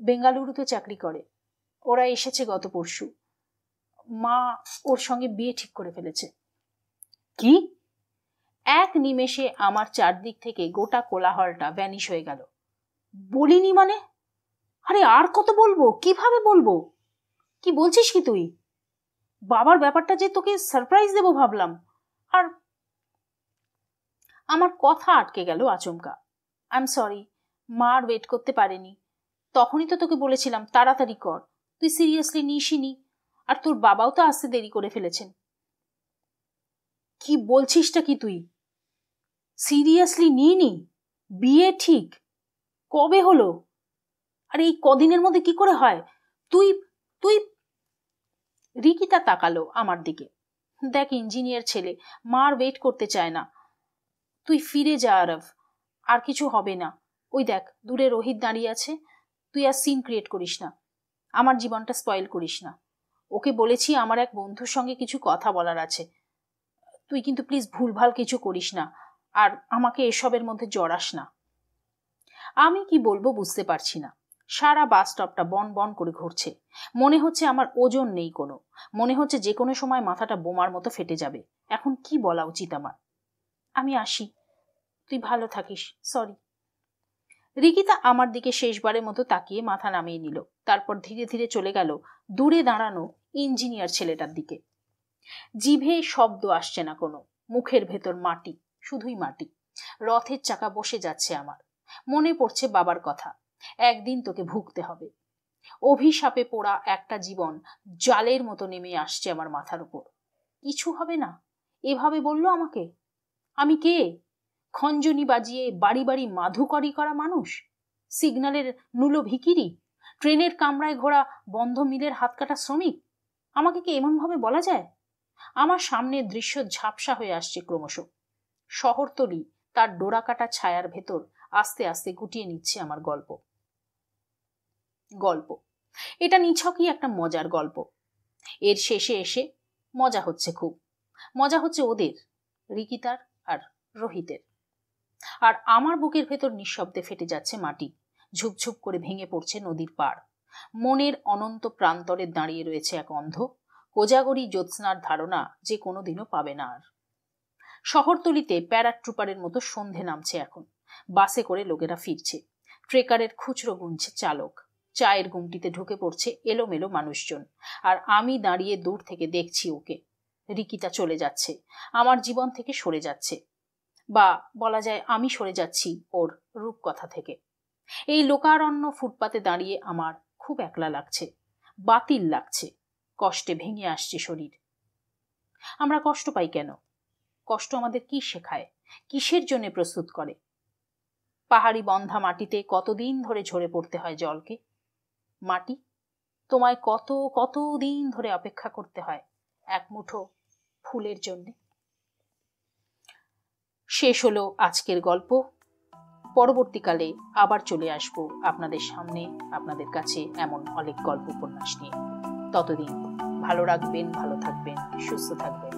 বেঙ্গালুরুতে চাকরি করে ওরা এসেছে গত পরশু মা ওর সঙ্গে বিয়ে ঠিক করে ফেলেছে কি এক নিমেষে আমার চারদিক থেকে গোটা কোলাহলটা ভ্যানিশ হয়ে গেল বলিনি মানে আরে আর কত বলবো কিভাবে বলবো কি বলছিস কি তুই বাবার ব্যাপারটা যে তোকে সারপ্রাইজ দেব ভাবলাম আর আমার কথা আটকে গেল আচমকা আই এম সরি মা আর ওয়েট করতে পারেনি তখনই তো তোকে বলেছিলাম তাড়াতাড়ি কর তুই সিরিয়াসলি নি আর তোর বাবাও তো আসতে দেরি করে ফেলেছেন কি বলছিসটা কি তুই সিরিয়াসলি নিইনি বিয়ে ঠিক কবে হলো আর এই কদিনের মধ্যে কি করে হয় তুই তুই রিকিতা তাকালো আমার দিকে দেখ ইঞ্জিনিয়ার ছেলে মার ওয়েট করতে চায় না তুই ফিরে যা আরব আর কিছু হবে না ওই দেখ দূরে রোহিত দাঁড়িয়ে আছে তুই আর সিন ক্রিয়েট করিস না আমার জীবনটা স্পয়েল করিস না ওকে বলেছি আমার এক বন্ধুর সঙ্গে কিছু কথা বলার আছে তুই কিন্তু প্লিজ ভুলভাল কিছু করিস না আর আমাকে এসবের মধ্যে জড়াস না আমি কি বলবো বুঝতে পারছি না সারা বাস স্টপটা বন বন করে ঘুরছে মনে হচ্ছে আমার ওজন নেই কোনো মনে হচ্ছে যে কোনো সময় মাথাটা বোমার মতো ফেটে যাবে এখন কি বলা উচিত আমার আমি আসি তুই ভালো থাকিস সরি রিকিতা আমার দিকে শেষবারের মতো তাকিয়ে মাথা নামিয়ে নিল তারপর ধীরে ধীরে চলে গেল দূরে দাঁড়ানো ইঞ্জিনিয়ার ছেলেটার দিকে জিভে শব্দ আসছে না কোনো মুখের ভেতর মাটি শুধুই মাটি রথের চাকা বসে যাচ্ছে আমার মনে পড়ছে বাবার কথা একদিন তোকে ভুগতে হবে অভিশাপে পোড়া একটা জীবন জালের মতো নেমে আসছে আমার মাথার উপর কিছু হবে না এভাবে বলল আমাকে আমি কে খঞ্জনি বাজিয়ে বাড়ি বাড়ি মাধুকরি করা মানুষ সিগনালের নুলো ভিকিরি ট্রেনের কামরায় ঘোরা বন্ধ মিলের হাত কাটা শ্রমিক আমাকে কি এমনভাবে বলা যায় আমার সামনে দৃশ্য ঝাপসা হয়ে আসছে ক্রমশ শহরতলি তার ডোরাকাটা ছায়ার ভেতর আস্তে আস্তে গুটিয়ে নিচ্ছে আমার গল্প গল্প এটা নিছকই একটা মজার গল্প এর শেষে এসে মজা হচ্ছে খুব মজা হচ্ছে ওদের রিকিতার আর রোহিতের আর আমার বুকের ভেতর নিঃশব্দে ফেটে যাচ্ছে মাটি ঝুপঝুপ করে ভেঙে পড়ছে নদীর পাড় মনের অনন্ত প্রান্তরে দাঁড়িয়ে রয়েছে এক অন্ধ কোজাগরি জ্যোৎস্নার ধারণা যে কোনোদিনও পাবে না আর শহরতলিতে প্যারাট্রুপারের মতো সন্ধে নামছে এখন বাসে করে লোকেরা ফিরছে ট্রেকারের খুচরো গুনছে চালক চায়ের গুমটিতে ঢুকে পড়ছে এলোমেলো মানুষজন আর আমি দাঁড়িয়ে দূর থেকে দেখছি ওকে রিকিতা চলে যাচ্ছে আমার জীবন থেকে সরে যাচ্ছে বা বলা যায় আমি সরে যাচ্ছি ওর রূপকথা থেকে এই লোকারণ্য ফুটপাতে দাঁড়িয়ে আমার খুব একলা লাগছে বাতিল লাগছে কষ্টে ভেঙে আসছে শরীর আমরা কষ্ট পাই কেন কষ্ট আমাদের কি শেখায় কিসের জন্য প্রস্তুত করে পাহাড়ি বন্ধা মাটিতে কতদিন ধরে ঝরে পড়তে হয় জলকে মাটি তোমায় কত কত দিন ধরে অপেক্ষা করতে হয় এক মুঠো ফুলের জন্যে শেষ হলো আজকের গল্প পরবর্তীকালে আবার চলে আসব আপনাদের সামনে আপনাদের কাছে এমন অনেক গল্প উপন্যাস নিয়ে ততদিন ভালো রাখবেন ভালো থাকবেন সুস্থ থাকবেন